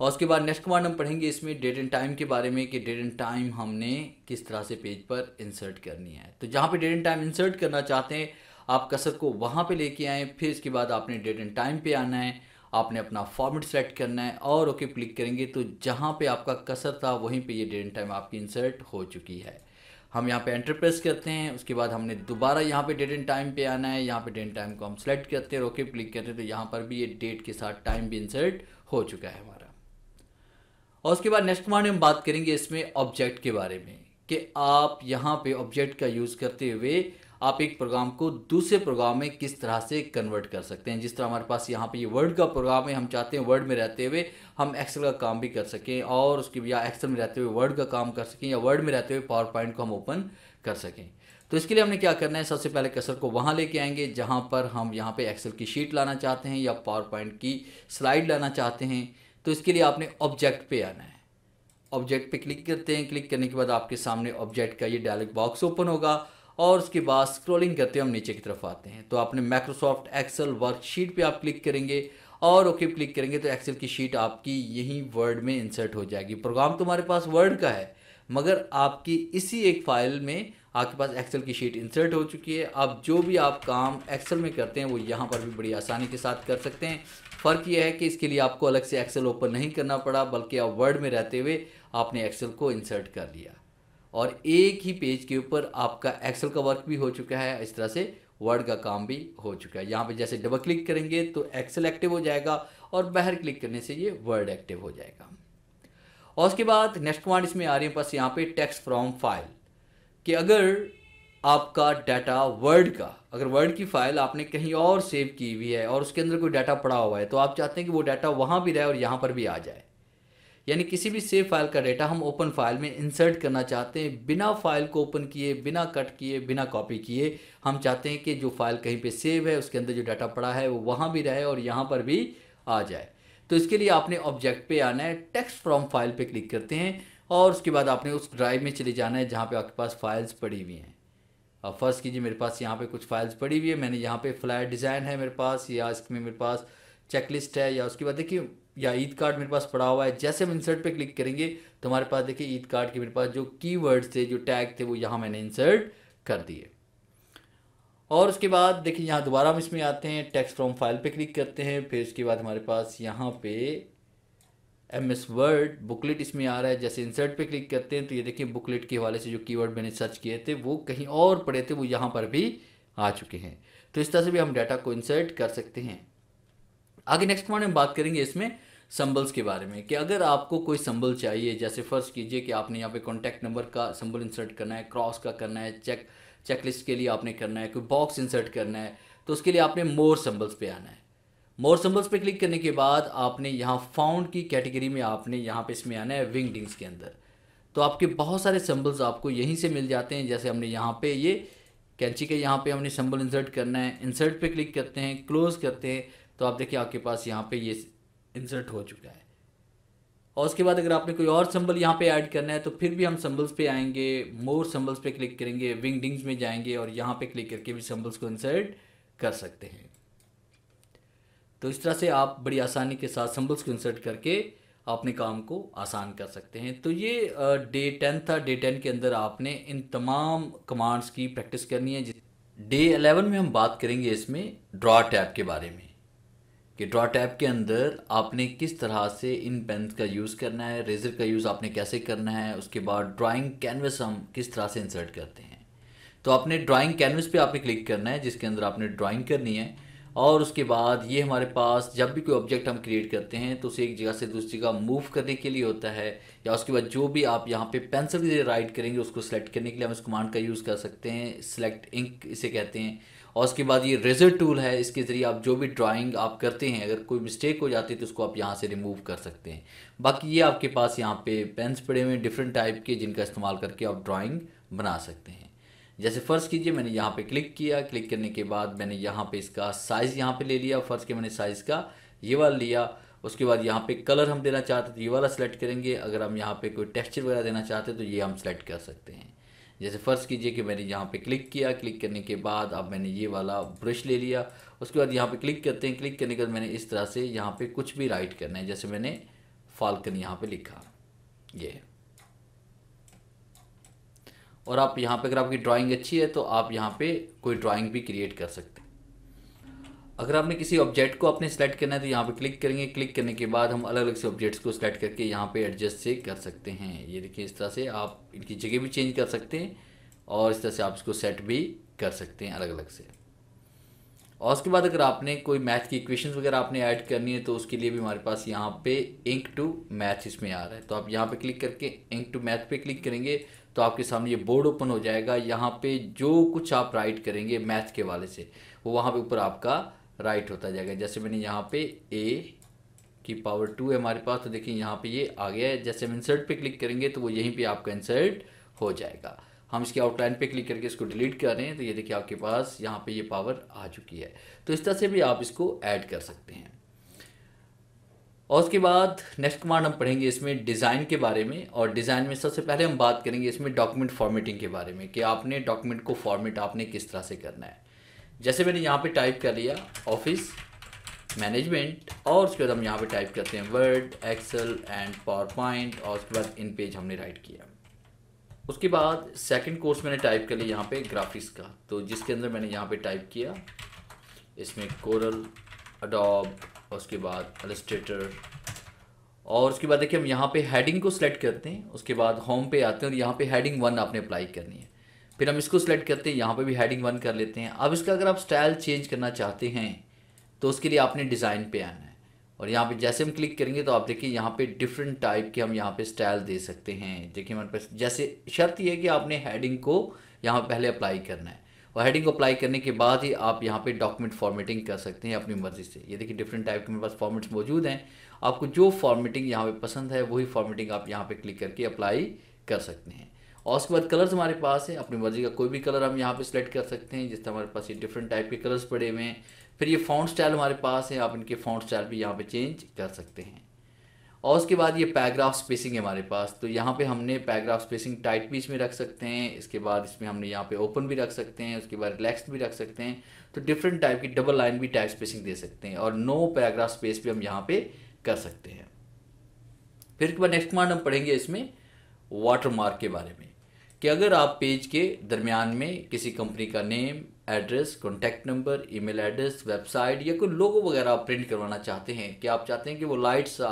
और उसके बाद नेक्स्ट कमांड हम पढ़ेंगे इसमें डेट एंड टाइम के बारे में कि डेट एंड टाइम हमने किस तरह से पेज पर इंसर्ट करनी है तो जहाँ पे डेट एंड टाइम इंसर्ट करना चाहते हैं आप कसर को वहाँ पे लेके आएँ फिर इसके बाद आपने डेट एंड टाइम पे आना है आपने अपना फॉर्मेट सेलेक्ट करना है और ओके क्लिक करेंगे तो जहाँ पे आपका कसर था वहीं पे ये डेट एंड टाइम आपकी इंसर्ट हो चुकी है हम यहाँ पे एंटर प्रेस करते हैं उसके बाद हमने दोबारा यहाँ पे डेट एंड टाइम पे आना है यहाँ पे डेट एंड टाइम को हम सेलेक्ट करते हैं रोके क्लिक करते हैं तो यहाँ पर भी ये डेट के साथ टाइम भी इंसर्ट हो चुका है हमारा और उसके बाद नेक्स्ट मॉर्निंग हम बात करेंगे इसमें ऑब्जेक्ट के बारे में कि आप यहाँ पे ऑब्जेक्ट का यूज़ करते हुए आप एक प्रोग्राम को दूसरे प्रोग्राम में किस तरह से कन्वर्ट कर सकते हैं जिस तरह हमारे पास यहाँ पे ये वर्ड का प्रोग्राम है हम चाहते हैं वर्ड में रहते हुए हम एक्सेल का काम भी कर सकें और उसके या एक्सेल में रहते हुए वर्ड का काम कर सकें या वर्ड में रहते हुए पावर पॉइंट को हम ओपन कर सकें तो इसके लिए हमने क्या करना है सबसे पहले कसर को वहाँ लेके आएंगे जहाँ पर हम यहाँ पे एक्सेल की शीट लाना चाहते हैं या पावर पॉइंट की स्लाइड लाना चाहते हैं तो इसके लिए आपने ऑब्जेक्ट पे आना है ऑब्जेक्ट पे क्लिक करते हैं क्लिक करने के बाद आपके सामने ऑब्जेक्ट का ये डायलॉग बॉक्स ओपन होगा और उसके बाद स्क्रॉलिंग करते हम नीचे की तरफ आते हैं तो आपने माइक्रोसॉफ्ट एक्सेल वर्कशीट पे आप क्लिक करेंगे और ओके क्लिक करेंगे तो एक्सेल की शीट आपकी यहीं वर्ड में इंसर्ट हो जाएगी प्रोग्राम तुम्हारे पास वर्ड का है मगर आपकी इसी एक फाइल में आपके पास एक्सेल की शीट इंसर्ट हो चुकी है अब जो भी आप काम एक्सेल में करते हैं वो यहाँ पर भी बड़ी आसानी के साथ कर सकते हैं फ़र्क यह है कि इसके लिए आपको अलग से एक्सेल ओपन नहीं करना पड़ा बल्कि आप वर्ड में रहते हुए आपने एक्सेल को इंसर्ट कर लिया और एक ही पेज के ऊपर आपका एक्सेल का वर्क भी हो चुका है इस तरह से वर्ड का काम भी हो चुका है यहाँ पे जैसे डबल क्लिक करेंगे तो एक्सेल एक्टिव हो जाएगा और बाहर क्लिक करने से ये वर्ड एक्टिव हो जाएगा और उसके बाद नेक्स्ट कमांड इसमें आ रही है पास यहाँ पे टेक्स्ट फ्रॉम फाइल कि अगर आपका डाटा वर्ड का अगर वर्ड की फाइल आपने कहीं और सेव की हुई है और उसके अंदर कोई डाटा पड़ा हुआ है तो आप चाहते हैं कि वो डाटा वहाँ भी रहे और यहाँ पर भी आ जाए यानी किसी भी सेव फाइल का डेटा हम ओपन फाइल में इंसर्ट करना चाहते हैं बिना फाइल को ओपन किए बिना कट किए बिना कॉपी किए हम चाहते हैं कि जो फाइल कहीं पे सेव है उसके अंदर जो डाटा पड़ा है वो वहाँ भी रहे और यहाँ पर भी आ जाए तो इसके लिए आपने ऑब्जेक्ट पे आना है टेक्स्ट फ्रॉम फाइल पे क्लिक करते हैं और उसके बाद आपने उस ड्राइव में चले जाना है जहाँ पर आपके पास फाइल्स पड़ी हुई हैं अब फर्स्ट कीजिए मेरे पास यहाँ पर कुछ फाइल्स पड़ी हुई है मैंने यहाँ पे फ्लैट डिज़ाइन है मेरे पास या इसमें मेरे पास चेकलिस्ट है या उसके बाद देखिए या ईद कार्ड मेरे पास पड़ा हुआ है जैसे हम इंसर्ट पे क्लिक करेंगे तो हमारे पास देखिए ईद कार्ड के मेरे पास जो कीवर्ड्स थे जो टैग थे वो यहाँ मैंने इंसर्ट कर दिए और उसके बाद देखिए यहाँ दोबारा हम इसमें आते हैं टेक्स्ट फ्रॉम फाइल पे क्लिक करते हैं फिर उसके बाद हमारे पास यहाँ पे एम एस वर्ड बुकलेट इसमें आ रहा है जैसे इंसर्ट पे क्लिक करते हैं तो ये देखिए बुकलेट के हवाले से जो कीवर्ड मैंने सर्च किए थे वो कहीं और पड़े थे वो यहाँ पर भी आ चुके हैं तो इस तरह से भी हम डाटा को इंसर्ट कर सकते हैं आगे नेक्स्ट पॉइंट हम बात करेंगे इसमें संबल्स के बारे में कि अगर आपको कोई संबल चाहिए जैसे फ़र्ज़ कीजिए कि आपने यहाँ पे कॉन्टैक्ट नंबर का संबल इंसर्ट करना है क्रॉस का करना है चेक चेकलिस्ट के लिए आपने करना है कोई बॉक्स इंसर्ट करना है तो उसके लिए आपने मोर संबल्स पे आना है मोर संबल्स पे क्लिक करने के बाद आपने यहाँ फाउंड की कैटेगरी में आपने यहाँ पे इसमें आना है विंगडिंग्स के अंदर तो आपके बहुत सारे संबल्स आपको यहीं से मिल जाते हैं जैसे हमने यहाँ पे ये कैंची के यहाँ पे हमने संबल इंसर्ट करना है इंसर्ट पे क्लिक करते हैं क्लोज़ करते हैं तो आप देखिए आपके पास यहाँ पे ये इंसर्ट हो चुका है और उसके बाद अगर आपने कोई और संबल यहाँ पे ऐड करना है तो फिर भी हम संबल्स पे आएंगे मोर संबल्स पे क्लिक करेंगे विंगडिंग्स में जाएंगे और यहाँ पे क्लिक करके भी संबल्स को इंसर्ट कर सकते हैं तो इस तरह से आप बड़ी आसानी के साथ संबल्स को इंसर्ट करके अपने काम को आसान कर सकते हैं तो ये डे टेन था डे टेन के अंदर आपने इन तमाम कमांड्स की प्रैक्टिस करनी है डे एलेवन में हम बात करेंगे इसमें ड्रॉ टैब के बारे में कि ड्रॉ टैप के अंदर आपने किस तरह से इन पेन का यूज़ करना है रेज़र का यूज़ आपने कैसे करना है उसके बाद ड्राइंग कैनवस हम किस तरह से इंसर्ट करते हैं तो आपने ड्राइंग कैनवस पे आपने क्लिक करना है जिसके अंदर आपने ड्राइंग करनी है और उसके बाद ये हमारे पास जब भी कोई ऑब्जेक्ट हम क्रिएट करते हैं तो उसे एक जगह से दूसरी जगह मूव करने के लिए होता है या उसके बाद जो भी आप यहाँ पे पेंसिल से राइट करेंगे उसको सेलेक्ट करने के लिए हम इस कमांड का यूज़ कर सकते हैं सिलेक्ट इंक इसे कहते हैं और उसके बाद ये रेजर टूल है इसके ज़रिए आप जो भी ड्राइंग आप करते हैं अगर कोई मिस्टेक हो जाती है तो उसको आप यहाँ से रिमूव कर सकते हैं बाकी ये आपके पास यहाँ पे पेन्स पड़े हुए हैं डिफरेंट टाइप के जिनका इस्तेमाल करके आप ड्राइंग बना सकते हैं जैसे फ़र्ज़ कीजिए मैंने यहाँ पे क्लिक किया क्लिक करने के बाद मैंने यहाँ पे इसका साइज़ यहाँ पे ले लिया फ़र्ज़ के मैंने साइज़ का ये वाला लिया उसके बाद यहाँ पे कलर हम देना चाहते तो ये वाला सेलेक्ट करेंगे अगर हम यहाँ पे कोई टेक्सचर वगैरह देना चाहते तो ये हम सेलेक्ट कर सकते हैं जैसे फ़र्ज़ कीजिए कि मैंने यहाँ पे क्लिक किया क्लिक करने के बाद अब मैंने ये वाला ब्रश ले लिया उसके बाद यहाँ पे क्लिक करते हैं क्लिक करने के बाद मैंने इस तरह से यहाँ पे कुछ भी राइट करना है जैसे मैंने फाल्कन यहाँ पे लिखा ये और आप यहाँ पे अगर आपकी ड्राइंग अच्छी है तो आप यहाँ पे कोई ड्राइंग भी क्रिएट कर सकते हैं अगर आपने किसी ऑब्जेक्ट को आपने सेलेक्ट करना है तो यहाँ पे क्लिक करेंगे क्लिक करने के बाद हम अलग अलग से ऑब्जेक्ट्स को सिलेक्ट करके यहाँ पे एडजस्ट से कर सकते हैं ये देखिए इस तरह से आप इनकी जगह भी चेंज कर सकते हैं और इस तरह से आप इसको सेट भी कर सकते हैं अलग अलग से और उसके बाद अगर आपने कोई मैथ की इक्वेशन वगैरह आपने ऐड करनी है तो उसके लिए भी हमारे पास यहाँ पे इंक टू मैथ इसमें आ रहा है तो आप यहाँ पे क्लिक करके इंक टू मैथ पे क्लिक करेंगे तो आपके सामने ये बोर्ड ओपन हो जाएगा यहाँ पे जो कुछ आप राइट करेंगे मैथ के वाले से वो वहाँ पे ऊपर आपका राइट होता जाएगा जैसे मैंने यहाँ पे ए की पावर टू है हमारे पास तो देखिए यहाँ पे ये आ गया है जैसे हम इंसर्ट पे क्लिक करेंगे तो वो यहीं पे आपका इंसर्ट हो जाएगा हम इसके आउटलाइन पे क्लिक करके इसको डिलीट कर रहे हैं तो ये देखिए आपके पास यहाँ पे ये पावर आ चुकी है तो इस तरह से भी आप इसको ऐड कर सकते हैं और उसके बाद नेक्स्ट कमांड हम पढ़ेंगे इसमें डिज़ाइन के बारे में और डिज़ाइन में सबसे पहले हम बात करेंगे इसमें डॉक्यूमेंट फॉर्मेटिंग के बारे में कि आपने डॉक्यूमेंट को फॉर्मेट आपने किस तरह से करना है जैसे मैंने यहाँ पे टाइप कर लिया ऑफिस मैनेजमेंट और उसके बाद हम यहाँ पे टाइप करते हैं Word Excel and PowerPoint और उसके बाद इन पेज हमने राइट किया उसके बाद सेकंड कोर्स मैंने टाइप कर लिया यहाँ पे ग्राफिक्स का तो जिसके अंदर मैंने यहाँ पे टाइप किया इसमें कोरल अडोब उसके बाद अलस्ट्रेटर और उसके बाद देखिए हम यहाँ पे हेडिंग को सेलेक्ट करते हैं उसके बाद होम पे आते हैं और यहाँ पे हेडिंग वन आपने अप्लाई करनी है फिर हम इसको सिलेक्ट करते हैं यहाँ पे भी हेडिंग वन कर लेते हैं अब इसका अगर आप स्टाइल चेंज करना चाहते हैं तो उसके लिए आपने डिज़ाइन पे आना है और यहाँ पे जैसे हम क्लिक करेंगे तो आप देखिए यहाँ पे डिफरेंट टाइप के हम यहाँ पे स्टाइल दे सकते हैं देखिए हमारे पास जैसे शर्त यह है कि आपने हेडिंग को यहाँ पहले अप्लाई करना है और हेडिंग को अप्लाई करने के बाद ही आप यहाँ पे डॉक्यूमेंट फॉर्मेटिंग कर सकते हैं अपनी मर्ज़ी से ये देखिए डिफरेंट टाइप के मेरे पास फॉर्मेट्स मौजूद हैं आपको जो फॉर्मेटिंग यहाँ पर पसंद है वही फॉर्मेटिंग आप यहाँ पर क्लिक करके अप्लाई कर सकते हैं और उसके बाद कलर्स हमारे पास है अपनी मर्जी का कोई भी कलर हम यहाँ पे सिलेक्ट कर सकते हैं जिस तरह हमारे पास ये डिफरेंट टाइप के कलर्स पड़े हुए हैं फिर ये फाउंड स्टाइल हमारे पास है आप इनके फाउंड स्टाइल भी यहाँ पे चेंज कर सकते हैं और उसके बाद ये पैराग्राफ स्पेसिंग है हमारे पास तो यहाँ पे हमने पैराग्राफ स्पेसिंग टाइट भी इसमें रख सकते हैं इसके बाद इसमें हमने यहाँ पे ओपन भी रख सकते हैं उसके बाद रिलैक्स भी रख सकते हैं तो डिफरेंट टाइप की डबल लाइन भी टाइप स्पेसिंग दे सकते हैं और नो पैराग्राफ स्पेस भी हम यहाँ पे कर सकते हैं फिर एक बाद नेक्स्ट कमांड हम पढ़ेंगे इसमें वाटर मार्क के बारे में कि अगर आप पेज के दरमियान में किसी कंपनी का name address contact number email address website या कोई लोगो वगैरह आप प्रिंट करवाना चाहते हैं कि आप चाहते हैं कि वो लाइट सा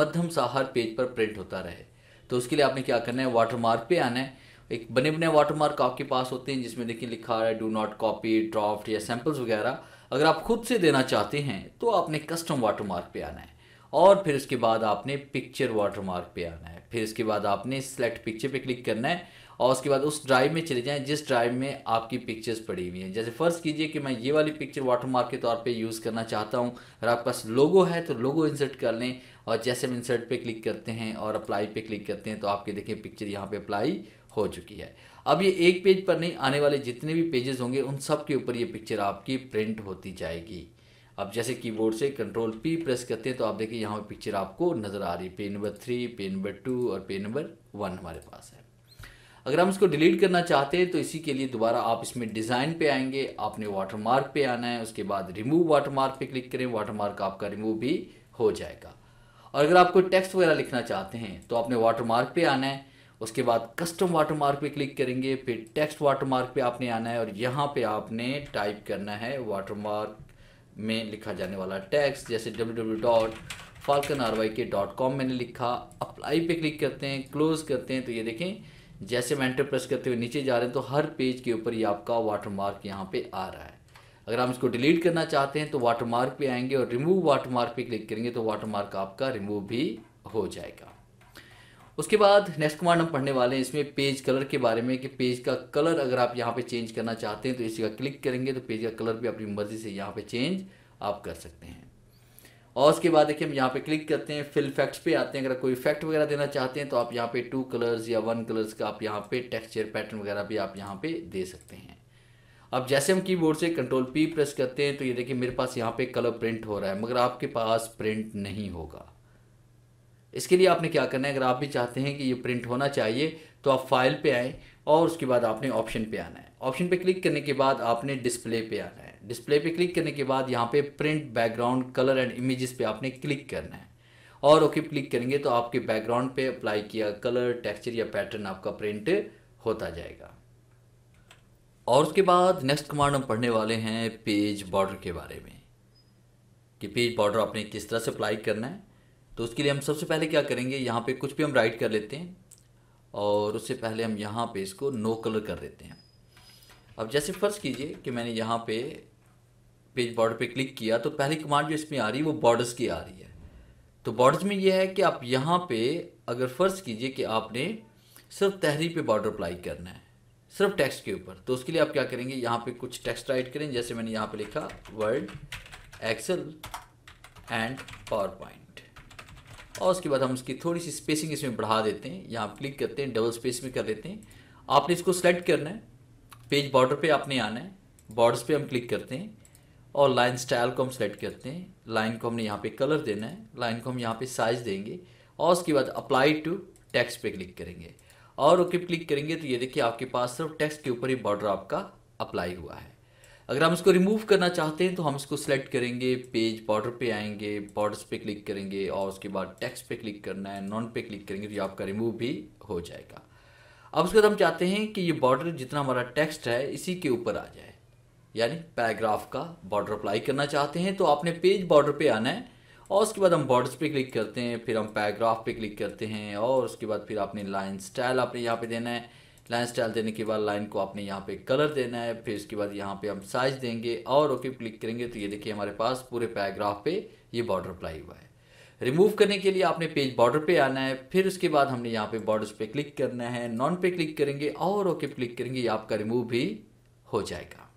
मध्यम सा हर पेज पर प्रिंट होता रहे तो उसके लिए आपने क्या करना है वाटरमार्क पे आना है एक बने बने वाटरमार्क आपके पास होते हैं जिसमें देखिए लिखा है डू नॉट कॉपी ड्राफ्ट या सैम्पल्स वगैरह अगर आप खुद से देना चाहते हैं तो आपने कस्टम वाटरमार्क पे आना है और फिर उसके बाद आपने पिक्चर वाटरमार्क पे आना है फिर इसके बाद आपने सेलेक्ट पिक्चर पे क्लिक करना है और उसके बाद उस ड्राइव में चले जाएँ जिस ड्राइव में आपकी पिक्चर्स पड़ी हुई हैं जैसे फर्स्ट कीजिए कि मैं ये वाली पिक्चर वाटरमार्क के तौर पर यूज़ करना चाहता हूँ अगर आपके पास लोगो है तो लोगो इंसर्ट कर लें और जैसे हम इंसर्ट पे क्लिक करते हैं और अप्लाई पे क्लिक करते हैं तो आपके देखें पिक्चर यहाँ पर अप्लाई हो चुकी है अब ये एक पेज पर नहीं आने वाले जितने भी पेजेस होंगे उन सब के ऊपर ये पिक्चर आपकी प्रिंट होती जाएगी अब जैसे कीबोर्ड से कंट्रोल पी प्रेस करते हैं तो आप देखिए यहाँ पर पिक्चर आपको नज़र आ रही है page number three page number two और पेज नंबर वन हमारे पास है अगर हम इसको डिलीट करना चाहते हैं तो इसी के लिए दोबारा आप इसमें डिज़ाइन पे आएंगे आपने वाटरमार्क पे आना है उसके बाद रिमूव वाटरमार्क पे क्लिक करें वाटरमार्क आपका रिमूव भी हो जाएगा और अगर आप कोई टेक्स्ट वगैरह लिखना चाहते हैं तो आपने वाटरमार्क पे आना है उसके बाद कस्टम वाटरमार्क पे क्लिक करेंगे फिर टेक्स्ट वाटरमार्क पे आपने आना है और यहाँ पे आपने टाइप करना है वाटरमार्क में लिखा जाने वाला टैक्स जैसे डब्ल्यू मैंने लिखा अप्लाई पे क्लिक करते हैं क्लोज करते हैं तो ये देखें जैसे हम एंटर प्रेस करते हुए नीचे जा रहे हैं तो हर पेज के ऊपर ये आपका वाटरमार्क यहाँ पे आ रहा है अगर हम इसको डिलीट करना चाहते हैं तो वाटरमार्क पे आएंगे और रिमूव वाटरमार्क पे क्लिक करेंगे तो वाटरमार्क आपका रिमूव भी हो जाएगा उसके बाद नेक्स्ट कमांड हम पढ़ने वाले हैं इसमें पेज कलर के बारे में कि पेज का कलर अगर आप यहाँ पे चेंज करना चाहते हैं तो इसी का क्लिक करेंगे तो पेज का कलर भी अपनी मर्ज़ी से यहाँ पे चेंज आप कर सकते हैं और उसके बाद देखिए हम यहाँ पे क्लिक करते हैं फिल फैक्ट्स पे आते हैं अगर कोई इफेक्ट वगैरह देना चाहते हैं तो आप यहाँ पे टू कलर्स या वन कलर्स का आप यहाँ पे टेक्सचर पैटर्न वगैरह भी आप यहाँ पे दे सकते हैं अब जैसे हम कीबोर्ड से कंट्रोल पी प्रेस करते हैं तो ये देखिए मेरे पास यहाँ पे कलर प्रिंट हो रहा है मगर आपके पास प्रिंट नहीं होगा इसके लिए आपने क्या करना है अगर आप भी चाहते हैं कि ये प्रिंट होना चाहिए तो आप फाइल पर आएँ और उसके बाद आपने ऑप्शन पर आना है ऑप्शन पर क्लिक करने के बाद आपने डिस्प्ले पर आना है डिस्प्ले पे क्लिक करने के बाद यहाँ पे print background colour and images पे आपने क्लिक करना है और ओके क्लिक करेंगे तो आपके बैकग्राउंड पे अप्लाई किया कलर टेक्सचर या पैटर्न आपका प्रिंट होता जाएगा और उसके बाद नेक्स्ट कमांड हम पढ़ने वाले हैं पेज बॉर्डर के बारे में कि पेज बॉर्डर आपने किस तरह से अप्लाई करना है तो उसके लिए हम सबसे पहले क्या करेंगे यहाँ पे कुछ भी हम राइट कर लेते हैं और उससे पहले हम यहाँ पे इसको नो कलर कर देते हैं अब जैसे फ़र्ज़ कीजिए कि मैंने यहाँ पे पेज बॉर्डर पे क्लिक किया तो पहली कमांड जो इसमें आ रही है वो बॉर्डर्स की आ रही है तो बॉर्डर्स में ये है कि आप यहाँ पे अगर फ़र्ज़ कीजिए कि आपने सिर्फ तहरीर पे बॉर्डर अप्लाई करना है सिर्फ टेक्स्ट के ऊपर तो उसके लिए आप क्या करेंगे यहाँ पे कुछ टेक्स्ट राइट करें जैसे मैंने यहाँ पे लिखा Word Excel and PowerPoint और उसके बाद हम उसकी थोड़ी सी स्पेसिंग इसमें बढ़ा देते हैं यहाँ क्लिक करते हैं डबल स्पेस में कर लेते हैं आपने इसको सेलेक्ट करना है पेज बॉर्डर पर आपने आना है बॉर्डर्स पर हम क्लिक करते हैं और लाइन स्टाइल को हम सेलेक्ट करते हैं लाइन को हमने यहाँ पे कलर देना है लाइन को हम यहाँ पे साइज देंगे और उसके बाद अप्लाई टू टैक्स पे क्लिक करेंगे और ओके क्लिक करेंगे तो ये देखिए आपके पास सिर्फ टैक्स के ऊपर ही बॉर्डर आपका अप्लाई हुआ है अगर हम इसको रिमूव करना चाहते हैं तो हम इसको सेलेक्ट करेंगे पेज बॉर्डर पे आएंगे बॉर्डर्स पे क्लिक करेंगे और उसके बाद टैक्स पे क्लिक करना है नॉन पे क्लिक करेंगे तो ये आपका रिमूव भी हो जाएगा अब उसके बाद हम चाहते हैं कि ये बॉर्डर जितना हमारा टेक्स्ट है इसी के ऊपर आ जाए यानी पैराग्राफ का बॉर्डर अप्लाई करना चाहते हैं तो आपने पेज बॉर्डर पे आना है और उसके बाद हम बॉर्डर्स पे क्लिक करते हैं फिर हम पैराग्राफ पे क्लिक करते हैं और उसके बाद फिर आपने लाइन स्टाइल आपने यहाँ पे देना है लाइन स्टाइल देने के बाद लाइन को आपने यहाँ पे कलर देना है फिर उसके बाद यहाँ पे हम साइज देंगे और ओके क्लिक करेंगे तो ये देखिए हमारे पास पूरे पैराग्राफ पे ये बॉर्डर अप्लाई हुआ है रिमूव करने के लिए आपने पेज बॉर्डर पे आना है फिर उसके बाद हमने यहाँ पे बॉर्डर्स पे क्लिक करना है नॉन पे क्लिक करेंगे और ओके क्लिक करेंगे ये आपका रिमूव भी हो जाएगा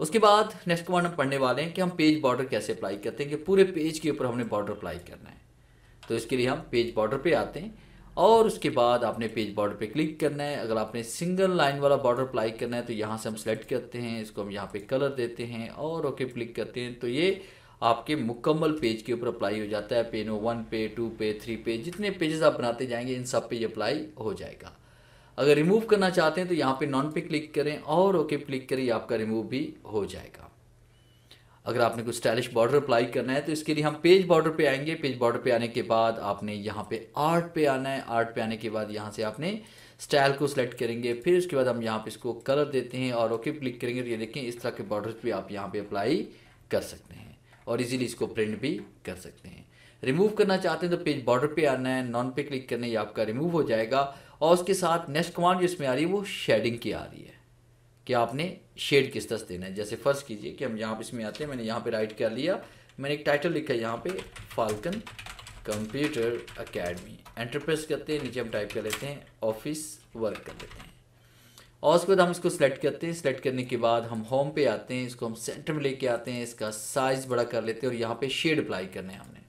उसके बाद नेक्स्ट कमांड हम पढ़ने वाले हैं कि हम पेज बॉर्डर कैसे अप्लाई करते हैं कि पूरे पेज के ऊपर हमने बॉर्डर अप्लाई करना है तो इसके लिए हम पेज बॉर्डर पे आते हैं और उसके बाद आपने पेज बॉर्डर पे क्लिक करना है अगर आपने सिंगल लाइन वाला बॉर्डर अप्लाई करना है तो यहाँ से हम सेलेक्ट करते हैं इसको हम यहाँ पे कलर देते हैं और ओके क्लिक करते हैं तो ये आपके मुकम्मल पेज के ऊपर अप्लाई हो जाता है पेनो वन पे टू पे थ्री पे जितने पेजेस आप बनाते जाएंगे इन सब पे ये अप्लाई हो जाएगा अगर रिमूव करना चाहते हैं तो यहाँ पे नॉन पे क्लिक करें और ओके क्लिक करिए आपका रिमूव भी हो जाएगा अगर आपने कुछ स्टाइलिश बॉर्डर अप्लाई करना है तो इसके लिए हम पेज बॉर्डर पे आएंगे पेज बॉर्डर पे आने के बाद आपने यहाँ पे आर्ट पे आना है आर्ट पे आने के बाद यहाँ से आपने स्टाइल को सिलेक्ट करेंगे फिर उसके बाद हम यहाँ पे इसको कलर देते हैं और ओके क्लिक करेंगे तो ये देखें इस तरह के बॉर्डर भी आप यहाँ पे अप्लाई कर सकते हैं और इजीली इसको प्रिंट भी कर सकते हैं रिमूव करना चाहते हैं तो पेज बॉर्डर पे आना है नॉन पे क्लिक करना है आपका रिमूव हो जाएगा और उसके साथ नेक्स्ट कमांड जो इसमें आ रही है वो शेडिंग की आ रही है कि आपने शेड किस तरह देना है जैसे फ़र्ज़ कीजिए कि हम यहाँ पर इसमें आते हैं मैंने यहाँ पर राइट कर लिया मैंने एक टाइटल लिखा है यहाँ पर फाल्कन कंप्यूटर अकेडमी एंटरप्रेस करते हैं नीचे हम टाइप कर लेते हैं ऑफिस वर्क कर लेते हैं और उसके बाद हम इसको सिलेक्ट करते हैं सिलेक्ट करने के बाद हम होम पे आते हैं इसको हम सेंटर में लेके आते हैं इसका साइज़ बड़ा कर लेते हैं और यहाँ पे शेड अप्लाई करना है हमने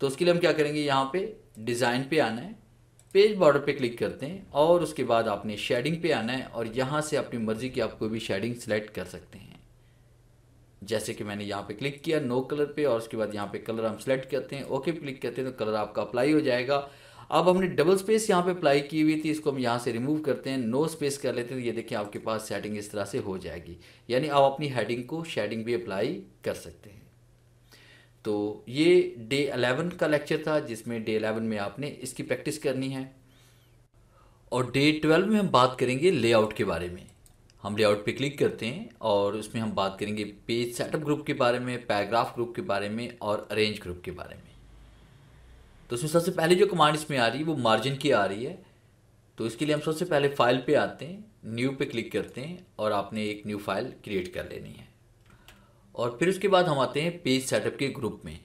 तो उसके लिए हम क्या करेंगे यहाँ पे डिज़ाइन पे आना है पेज बॉर्डर पे क्लिक करते हैं और उसके बाद आपने शेडिंग पे आना है और यहाँ से अपनी मर्ज़ी की आप कोई भी शेडिंग सेलेक्ट कर सकते हैं जैसे कि मैंने यहाँ पे क्लिक किया नो कलर पे और उसके बाद यहाँ पे कलर हम सेलेक्ट करते हैं ओके पे क्लिक करते हैं तो कलर आपका अप्लाई हो जाएगा अब हमने डबल स्पेस यहाँ पे अप्लाई की हुई थी इसको हम यहाँ से रिमूव करते हैं नो स्पेस कर लेते हैं तो ये देखिए आपके पास सेटिंग इस तरह से हो जाएगी यानी आप अपनी हेडिंग को शेडिंग भी अप्लाई कर सकते हैं तो ये डे अलेवन का लेक्चर था जिसमें डे अलेवन में आपने इसकी प्रैक्टिस करनी है और डे ट्वेल्व में हम बात करेंगे लेआउट के बारे में हम लेआउट पे क्लिक करते हैं और उसमें हम बात करेंगे पेज सेटअप ग्रुप के बारे में पैराग्राफ ग्रुप के बारे में और अरेंज ग्रुप के बारे में तो उसमें सबसे पहले जो कमांड इसमें आ रही है वो मार्जिन की आ रही है तो इसके लिए हम सबसे पहले फाइल पे आते हैं न्यू पे क्लिक करते हैं और आपने एक न्यू फाइल क्रिएट कर लेनी है और फिर उसके बाद हम आते हैं पेज सेटअप के ग्रुप में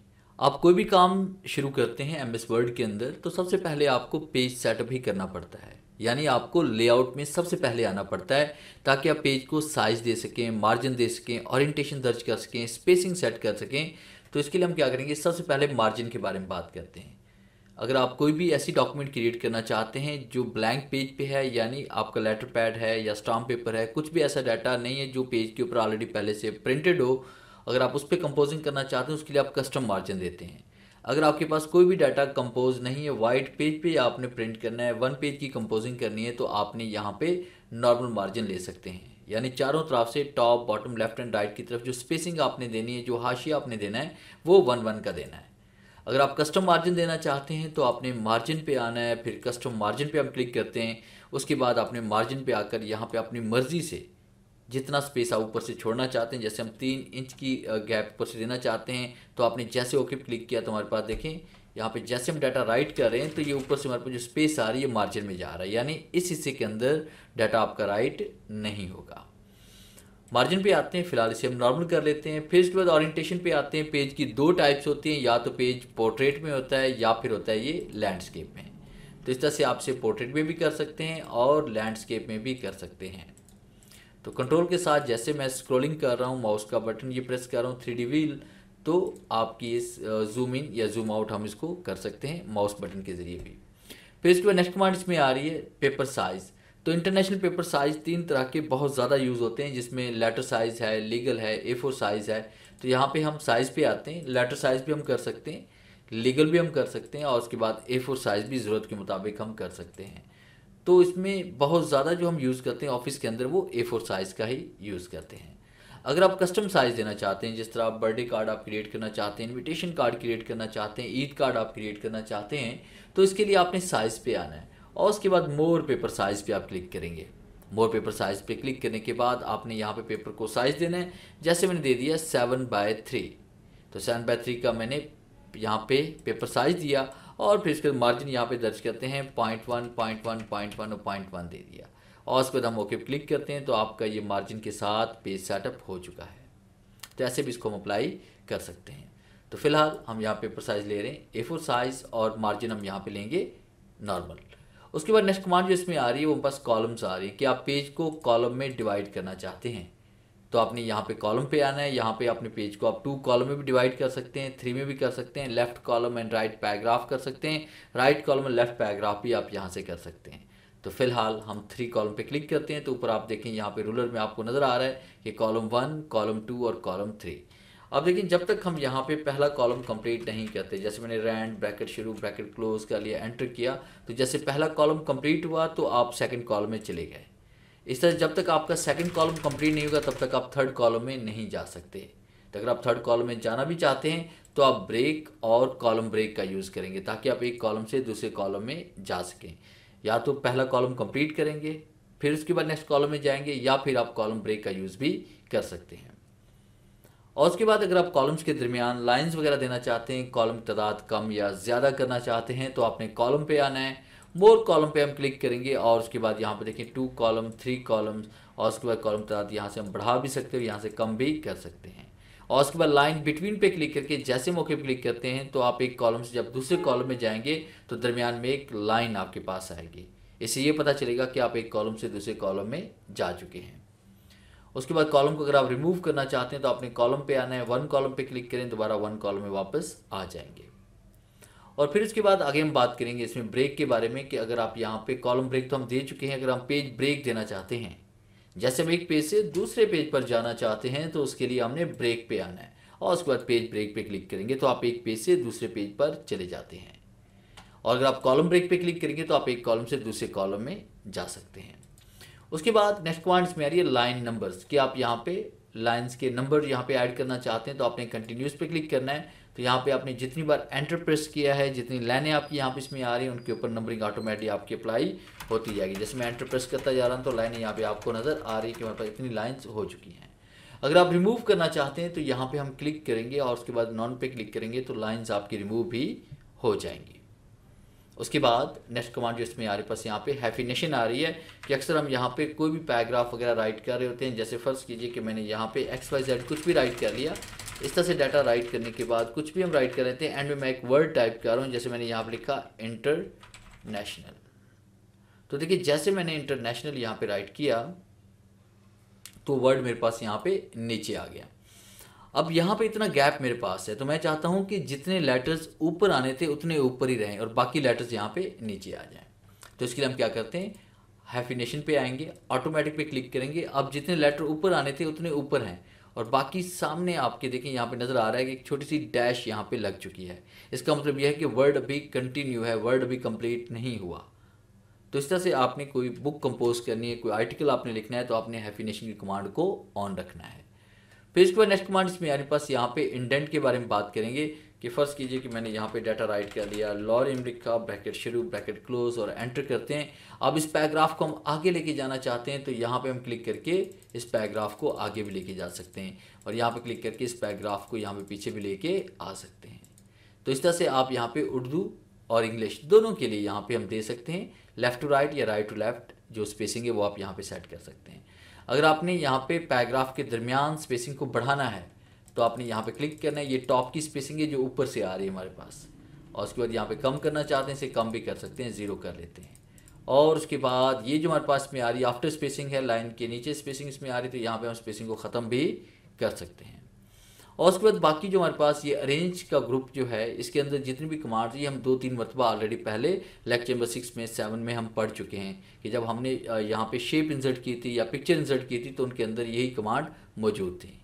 आप कोई भी काम शुरू करते हैं एम एस वर्ड के अंदर तो सबसे पहले आपको पेज सेटअप ही करना पड़ता है यानी आपको लेआउट में सबसे पहले आना पड़ता है ताकि आप पेज को साइज दे सकें मार्जिन दे सकें ऑरिएंटेशन दर्ज कर सकें स्पेसिंग सेट कर सकें तो इसके लिए हम क्या करेंगे सबसे पहले मार्जिन के बारे में बात करते हैं अगर आप कोई भी ऐसी डॉक्यूमेंट क्रिएट करना चाहते हैं जो ब्लैंक पेज पे है यानी आपका लेटर पैड है या स्टाम्प पेपर है कुछ भी ऐसा डाटा नहीं है जो पेज के ऊपर ऑलरेडी पहले से प्रिंटेड हो अगर आप उस पर कंपोजिंग करना चाहते हैं उसके लिए आप कस्टम मार्जिन देते हैं अगर आपके पास कोई भी डाटा कंपोज नहीं है वाइट पेज पे आपने प्रिंट करना है वन पेज की कंपोजिंग करनी है तो आपने यहाँ पे नॉर्मल मार्जिन ले सकते हैं यानी चारों तरफ से top bottom left and right की तरफ जो स्पेसिंग आपने देनी है जो हाशिया आपने देना है वो वन वन का देना है अगर आप कस्टम मार्जिन देना चाहते हैं तो आपने मार्जिन पे आना है फिर कस्टम मार्जिन पे हम क्लिक करते हैं उसके बाद आपने मार्जिन पे आकर यहाँ पे अपनी मर्ज़ी से जितना स्पेस आप ऊपर से छोड़ना चाहते हैं जैसे हम तीन इंच की गैप ऊपर से देना चाहते हैं तो आपने जैसे ओके क्लिक किया तो हमारे पास देखें यहाँ पे जैसे हम डाटा राइट कर रहे हैं तो ये ऊपर से हमारे पास जो स्पेस आ रही है मार्जिन में जा रहा है यानी इस हिस्से के अंदर डाटा आपका राइट नहीं होगा मार्जिन पे आते हैं फिलहाल इसे हम नॉर्मल कर लेते हैं फिर इसके बाद ऑरिएंटेशन पे आते हैं पेज की दो टाइप्स होती हैं या तो पेज पोर्ट्रेट में होता है या फिर होता है ये लैंडस्केप में तो इस तरह से आप इसे पोर्ट्रेट में भी कर सकते हैं और लैंडस्केप में भी कर सकते हैं तो कंट्रोल के साथ जैसे मैं स्क्रोलिंग कर रहा हूँ माउस का बटन ये प्रेस कर रहा हूँ थ्री व्हील तो आपकी इस जूम इन या जूम आउट हम इसको कर सकते हैं माउस बटन के ज़रिए भी फिर इसके बाद नेक्स्ट कमांड इसमें आ रही है पेपर साइज़ तो इंटरनेशनल पेपर साइज़ तीन तरह के बहुत ज़्यादा यूज़ होते हैं जिसमें लेटर साइज़ है लीगल है ए फोर साइज़ है तो यहाँ पे हम साइज़ पे आते हैं लेटर साइज़ भी हम कर सकते हैं लीगल भी हम कर सकते हैं और उसके बाद ए फोर साइज़ भी ज़रूरत के मुताबिक हम कर सकते हैं तो इसमें बहुत ज़्यादा जो हम यूज़ करते हैं ऑफिस के अंदर वो ए फोर साइज़ का ही यूज़ करते हैं अगर आप कस्टम साइज़ देना चाहते हैं जिस तरह आप बर्थडे कार्ड आप क्रिएट करना चाहते हैं इनविटेशन कार्ड क्रिएट करना चाहते हैं ईद कार्ड आप क्रिएट करना चाहते हैं तो इसके लिए आपने साइज़ पे आना है और उसके बाद मोर पेपर साइज़ पे आप क्लिक करेंगे मोर पेपर साइज़ पे क्लिक करने के बाद आपने यहाँ पे पेपर को साइज़ देना है जैसे मैंने दे दिया सेवन बाय थ्री तो सेवन बाय थ्री का मैंने यहाँ पे पेपर साइज़ दिया और फिर इसके मार्जिन यहाँ पे दर्ज करते हैं point one point one point one और पॉइंट वन दे दिया और उसके बाद हम ओके क्लिक करते हैं तो आपका ये मार्जिन के साथ पेज सेटअप हो चुका है तो ऐसे भी इसको हम अप्लाई कर सकते हैं तो फिलहाल हम यहाँ पेपर साइज़ ले रहे हैं ए फोर साइज़ और मार्जिन हम यहाँ पर लेंगे नॉर्मल उसके बाद नेक्स्ट कमांड जो इसमें आ रही है वो पास कॉलम्स आ रही है कि आप पेज को कॉलम में डिवाइड करना चाहते हैं तो आपने यहाँ पे कॉलम पे आना है यहाँ पे अपने पेज को आप टू कॉलम में भी डिवाइड कर सकते हैं थ्री में भी कर सकते हैं left column and right paragraph कर सकते हैं right column and left paragraph भी आप यहाँ से कर सकते हैं तो फिलहाल हम थ्री कॉलम पे क्लिक करते हैं तो ऊपर आप देखें यहाँ पे रूलर में आपको नज़र आ रहा है कि कॉलम वन कॉलम टू और कॉलम थ्री अब देखिए जब तक हम यहाँ पे पहला कॉलम कंप्लीट नहीं करते जैसे मैंने रैंड ब्रैकेट शुरू ब्रैकेट क्लोज कर लिया एंटर किया तो जैसे पहला कॉलम कंप्लीट हुआ तो आप सेकंड कॉलम में चले गए इस तरह जब तक आपका सेकंड कॉलम कंप्लीट नहीं होगा तब तक आप थर्ड कॉलम में नहीं जा सकते तो अगर आप थर्ड कॉलम में जाना भी चाहते हैं तो आप ब्रेक और कॉलम ब्रेक का यूज़ करेंगे ताकि आप एक कॉलम से दूसरे कॉलम में जा सकें या तो पहला कॉलम कंप्लीट करेंगे फिर उसके बाद नेक्स्ट कॉलम में जाएंगे या फिर आप कॉलम ब्रेक का यूज़ भी कर सकते हैं और उसके बाद अगर आप कॉलम्स के दरमियान लाइंस वगैरह देना चाहते हैं कॉलम की तादाद कम या ज़्यादा करना चाहते हैं तो आपने कॉलम पे आना है मोर कॉलम पे हम क्लिक करेंगे और उसके बाद यहाँ पे देखें टू कॉलम थ्री कॉलम्स और उसके बाद कॉलम के बाद यहाँ से हम बढ़ा भी सकते हो यहाँ से कम भी कर सकते हैं और उसके बाद लाइन बिटवीन पे क्लिक करके जैसे मौके पर क्लिक करते हैं तो आप एक कॉलम से जब दूसरे कॉलम में जाएंगे तो दरमियान में एक लाइन आपके पास आएगी इससे ये पता चलेगा कि आप एक कॉलम से दूसरे कॉलम में जा चुके हैं उसके बाद कॉलम को अगर आप रिमूव करना चाहते हैं तो अपने कॉलम पे आना है वन कॉलम पे क्लिक करें दोबारा वन कॉलम में वापस आ जाएंगे और फिर उसके बाद आगे हम बात करेंगे इसमें ब्रेक के बारे में कि अगर आप यहाँ पे कॉलम ब्रेक तो हम दे चुके हैं अगर हम पेज ब्रेक देना चाहते हैं जैसे हम एक पेज से दूसरे पेज पर जाना चाहते हैं तो उसके लिए हमने ब्रेक पे आना है और उसके बाद पेज ब्रेक पे क्लिक करेंगे तो आप एक पेज से दूसरे पेज पर चले जाते हैं और अगर आप कॉलम ब्रेक पे क्लिक करेंगे तो आप एक कॉलम से दूसरे कॉलम में जा सकते हैं उसके बाद नेक्स्ट पॉइंट्स में आ रही है लाइन नंबर्स कि आप यहाँ पे लाइन्स के नंबर यहाँ पे ऐड करना चाहते हैं तो आपने कंटिन्यूस पे क्लिक करना है तो यहाँ पे आपने जितनी बार एंटर प्रेस किया है जितनी लाइनें आपकी यहाँ पे इसमें आ रही हैं उनके ऊपर नंबरिंग ऑटोमेटिक आपकी अप्लाई होती जाएगी जैसे मैं एंटर प्रेस करता जा रहा हूँ तो लाइनें यहाँ पे आपको नज़र आ रही है कि मेरे पास इतनी लाइन्स हो चुकी हैं अगर आप रिमूव करना चाहते हैं तो यहाँ पर हम क्लिक करेंगे और उसके बाद नॉन पे क्लिक करेंगे तो लाइन्स आपकी रिमूव भी हो जाएंगी उसके बाद नेक्स्ट कमांड जो इसमें हमारे पास यहाँ पे हैफिनेशन आ रही है कि अक्सर हम यहाँ पे कोई भी पैराग्राफ वगैरह राइट कर रहे होते हैं जैसे फ़र्ज़ कीजिए कि मैंने यहाँ पे एक्स वाई जेड कुछ भी राइट कर लिया इस तरह से डाटा राइट करने के बाद कुछ भी हम राइट कर लेते हैं एंड में मैं एक वर्ड टाइप कर रहा हूँ जैसे मैंने यहाँ पर लिखा इंटरनेशनल तो देखिए जैसे मैंने इंटरनेशनल यहाँ पे राइट किया तो वर्ड मेरे पास यहाँ पे नीचे आ गया अब यहाँ पे इतना गैप मेरे पास है तो मैं चाहता हूँ कि जितने लेटर्स ऊपर आने थे उतने ऊपर ही रहें और बाकी लेटर्स यहाँ पे नीचे आ जाएं तो इसके लिए हम क्या करते हैं हैफिनेशन पे आएंगे ऑटोमेटिक पे क्लिक करेंगे अब जितने लेटर ऊपर आने थे उतने ऊपर हैं और बाकी सामने आपके देखें यहाँ पे नज़र आ रहा है कि एक छोटी सी डैश यहाँ पे लग चुकी है इसका मतलब यह है कि वर्ड अभी कंटिन्यू है वर्ड अभी कंप्लीट नहीं हुआ तो इस तरह से आपने कोई बुक कंपोज करनी है कोई आर्टिकल आपने लिखना है तो आपने हैफिनेशन की कमांड को ऑन रखना है फिर इसके बाद नेक्स्ट कमांड इसमें हमारे पास यहाँ पे इंडेंट के बारे में बात करेंगे कि फ़र्ज़ कीजिए कि मैंने यहाँ पे डाटा राइट कर लिया लॉरिम लिखा ब्रैकेट शुरू ब्रैकेट क्लोज और एंटर करते हैं अब इस पैराग्राफ को हम आगे लेके जाना चाहते हैं तो यहाँ पे हम क्लिक करके इस पैराग्राफ को आगे भी लेके जा सकते हैं और यहाँ पे क्लिक करके इस पैराग्राफ को यहाँ पे पीछे भी लेके आ सकते हैं तो इस तरह से आप यहाँ पर उर्दू और इंग्लिश दोनों के लिए यहाँ पर हम दे सकते हैं लेफ़्ट टू राइट या राइट टू लेफ़्ट जो स्पेसिंग है वो आप यहाँ पर सेट कर सकते हैं अगर आपने यहाँ पर पैराग्राफ के दरमियान स्पेसिंग को बढ़ाना है तो आपने यहाँ पे क्लिक करना है ये टॉप की स्पेसिंग है जो ऊपर से आ रही है हमारे पास और उसके बाद यहाँ पे कम करना चाहते हैं इसे कम भी कर सकते हैं ज़ीरो कर लेते हैं और उसके बाद ये जो हमारे पास में आ रही है आफ्टर स्पेसिंग है लाइन के नीचे स्पेसिंग इसमें आ रही तो यहाँ पर हम स्पेसिंग को ख़त्म भी कर सकते हैं और उसके बाद बाकी जो हमारे पास ये अरेंज का ग्रुप जो है इसके अंदर जितनी भी कमांड्स ये हम दो तीन मरतबा ऑलरेडी पहले लेक्चर नंबर सिक्स में सेवन में हम पढ़ चुके हैं कि जब हमने यहाँ पे शेप इंसर्ट की थी या पिक्चर इंसर्ट की थी तो उनके अंदर यही कमांड मौजूद थी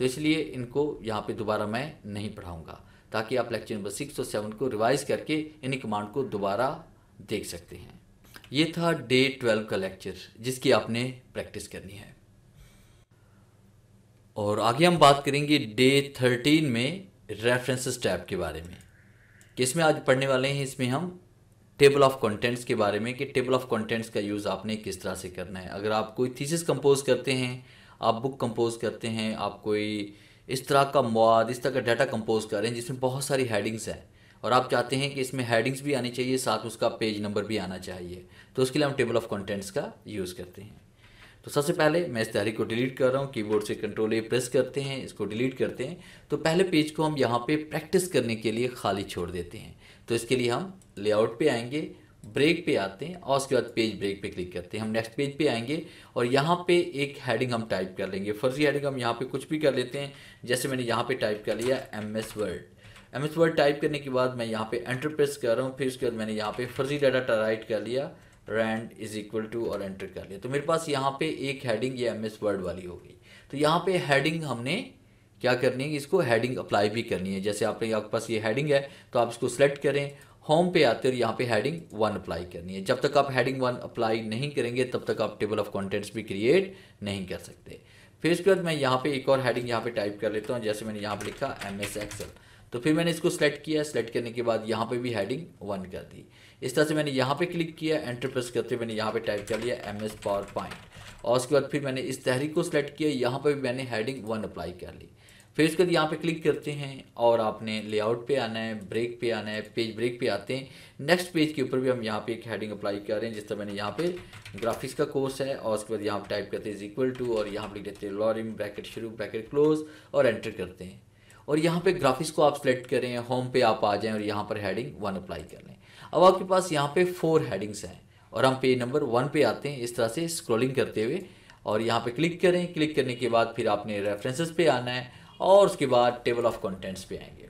तो इसलिए इनको यहाँ पे दोबारा मैं नहीं पढ़ाऊँगा ताकि आप लेक्चर नंबर सिक्स और सेवन को रिवाइज करके इन्हीं कमांड को दोबारा देख सकते हैं ये था डे ट्वेल्व का लेक्चर जिसकी आपने प्रैक्टिस करनी है और आगे हम बात करेंगे डे थर्टीन में रेफरेंसेस टैब के बारे में कि इसमें आज पढ़ने वाले हैं इसमें हम टेबल ऑफ कंटेंट्स के बारे में कि टेबल ऑफ कंटेंट्स का यूज़ आपने किस तरह से करना है अगर आप कोई थीसिस कंपोज करते हैं आप बुक कंपोज करते हैं आप कोई इस तरह का मवाद इस तरह का डाटा कंपोज कर रहे हैं जिसमें बहुत सारी हेडिंग्स हैं और आप चाहते हैं कि इसमें हेडिंग्स भी आनी चाहिए साथ उसका पेज नंबर भी आना चाहिए तो उसके लिए हम टेबल ऑफ कंटेंट्स का यूज़ करते हैं तो सबसे पहले मैं इस तहरीक को डिलीट कर रहा हूँ कीबोर्ड से कंट्रोल ए प्रेस करते हैं इसको डिलीट करते हैं तो पहले पेज को हम यहाँ पे प्रैक्टिस करने के लिए खाली छोड़ देते हैं तो इसके लिए हम लेआउट पे आएंगे ब्रेक पे आते हैं और उसके बाद पेज ब्रेक पे क्लिक करते हैं हम नेक्स्ट पेज पे आएंगे और यहाँ पे एक हेडिंग हम टाइप कर लेंगे फर्जी हेडिंग हम यहाँ पे कुछ भी कर लेते हैं जैसे मैंने यहाँ पे टाइप कर लिया M S word M S Word type करने के बाद मैं यहाँ पे एंटर प्रेस कर रहा हूँ फिर उसके बाद मैंने यहाँ पे फर्जी डाटा राइट कर लिया रैंड इज इक्वल टू और एंटर कर लिया तो मेरे पास यहाँ पे एक हेडिंग ये एम एस वर्ड वाली हो गई तो यहाँ पे हेडिंग हमने क्या करनी है इसको हेडिंग अप्लाई भी करनी है जैसे आपके पास ये हेडिंग है तो आप इसको सेलेक्ट करें होम पे आते और तो यहाँ पे हेडिंग वन अप्लाई करनी है जब तक आप हेडिंग वन अप्लाई नहीं करेंगे तब तक आप टेबल ऑफ कंटेंट्स भी क्रिएट नहीं कर सकते फिर इसके बाद मैं यहाँ पे एक और हेडिंग यहाँ पे टाइप कर लेता हूँ जैसे मैंने यहाँ पे लिखा एम एस एक्सल तो फिर मैंने इसको सेलेक्ट किया सेलेक्ट करने के बाद यहाँ पे भी हेडिंग वन कर दी इस तरह से मैंने यहाँ पे क्लिक किया एंटर प्रेस करते मैंने यहाँ पे टाइप कर लिया एम एस पावर पॉइंट और उसके बाद फिर मैंने इस तहरीक को सिलेक्ट किया यहाँ पर भी मैंने हेडिंग वन अप्लाई कर ली फिर उसके बाद यहाँ पे क्लिक करते हैं और आपने लेआउट पे आना है ब्रेक पे आना है पेज ब्रेक पे आते हैं नेक्स्ट पेज के ऊपर भी हम यहाँ पे एक हेडिंग अप्लाई कर रहे हैं जिस तरह मैंने यहाँ पे ग्राफिक्स का कोर्स है और उसके बाद यहाँ टाइप करते हैं इज इक्वल टू और यहाँ पर लिख देते हैं लॉरिम ब्रैकेट शुरू ब्रैकेट क्लोज और एंटर करते हैं और यहाँ पर ग्राफिक्स को आप सेलेक्ट करें होम पे आप आ जाएँ और यहाँ पर हैडिंग वन अप्लाई कर लें अब आपके पास यहाँ पर फोर हैडिंग्स हैं और हम पेज नंबर वन पे आते हैं इस तरह से स्क्रोलिंग करते हुए और यहाँ पर क्लिक करें क्लिक करने के बाद फिर आपने रेफरेंसेस पर आना है और उसके बाद टेबल ऑफ कंटेंट्स पे आएंगे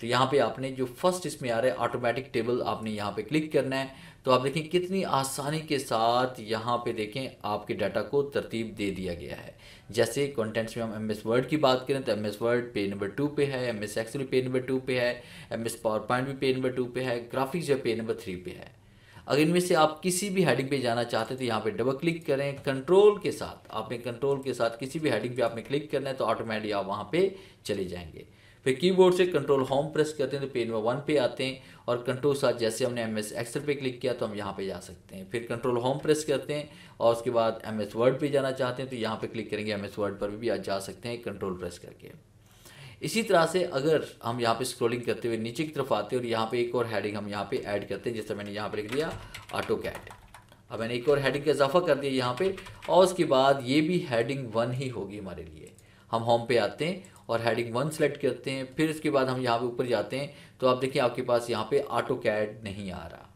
तो यहाँ पे आपने जो फर्स्ट इसमें आ रहा है ऑटोमेटिक टेबल आपने यहाँ पे क्लिक करना है तो आप देखें कितनी आसानी के साथ यहाँ पे देखें आपके डाटा को तरतीब दे दिया गया है जैसे कंटेंट्स में हम एम एस वर्ड की बात करें तो M S Word page number two पे है M S Excel page number two पे है एम एस पावर पॉइंट भी पेज नंबर टू पे है ग्राफिक्स जो पेज नंबर थ्री पे है अगर इनमें से आप किसी भी हेडिंग पे जाना चाहते हैं तो यहाँ पे डबल क्लिक करें कंट्रोल के साथ आपने कंट्रोल के साथ किसी भी हेडिंग पे आपने क्लिक करना है तो ऑटोमेटिक आप वहाँ पे चले जाएंगे फिर कीबोर्ड से कंट्रोल होम प्रेस करते हैं तो पेज नंबर वन पे आते हैं और कंट्रोल साथ जैसे हमने एम एस एक्सल पे क्लिक किया तो हम यहाँ पे जा सकते हैं फिर कंट्रोल होम प्रेस करते हैं और उसके बाद एम एस वर्ड पर जाना चाहते हैं तो यहाँ पे क्लिक करेंगे एम एस वर्ड पर भी आप जा सकते हैं कंट्रोल प्रेस करके इसी तरह से अगर हम यहाँ पे स्क्रॉलिंग करते हुए नीचे की तरफ आते हैं और यहाँ पे एक और हेडिंग हम यहाँ पे ऐड करते हैं जैसे मैंने यहाँ पे लिख दिया ऑटो कैट अब मैंने एक और हेडिंग का इजाफा कर दिया यहाँ पे और उसके बाद ये भी हेडिंग वन ही होगी हमारे लिए हम होम पे आते हैं और हेडिंग वन सेलेक्ट करते हैं फिर इसके बाद हम यहाँ पे ऊपर जाते हैं तो आप देखिए आपके पास यहाँ पे ऑटो कैड नहीं आ रहा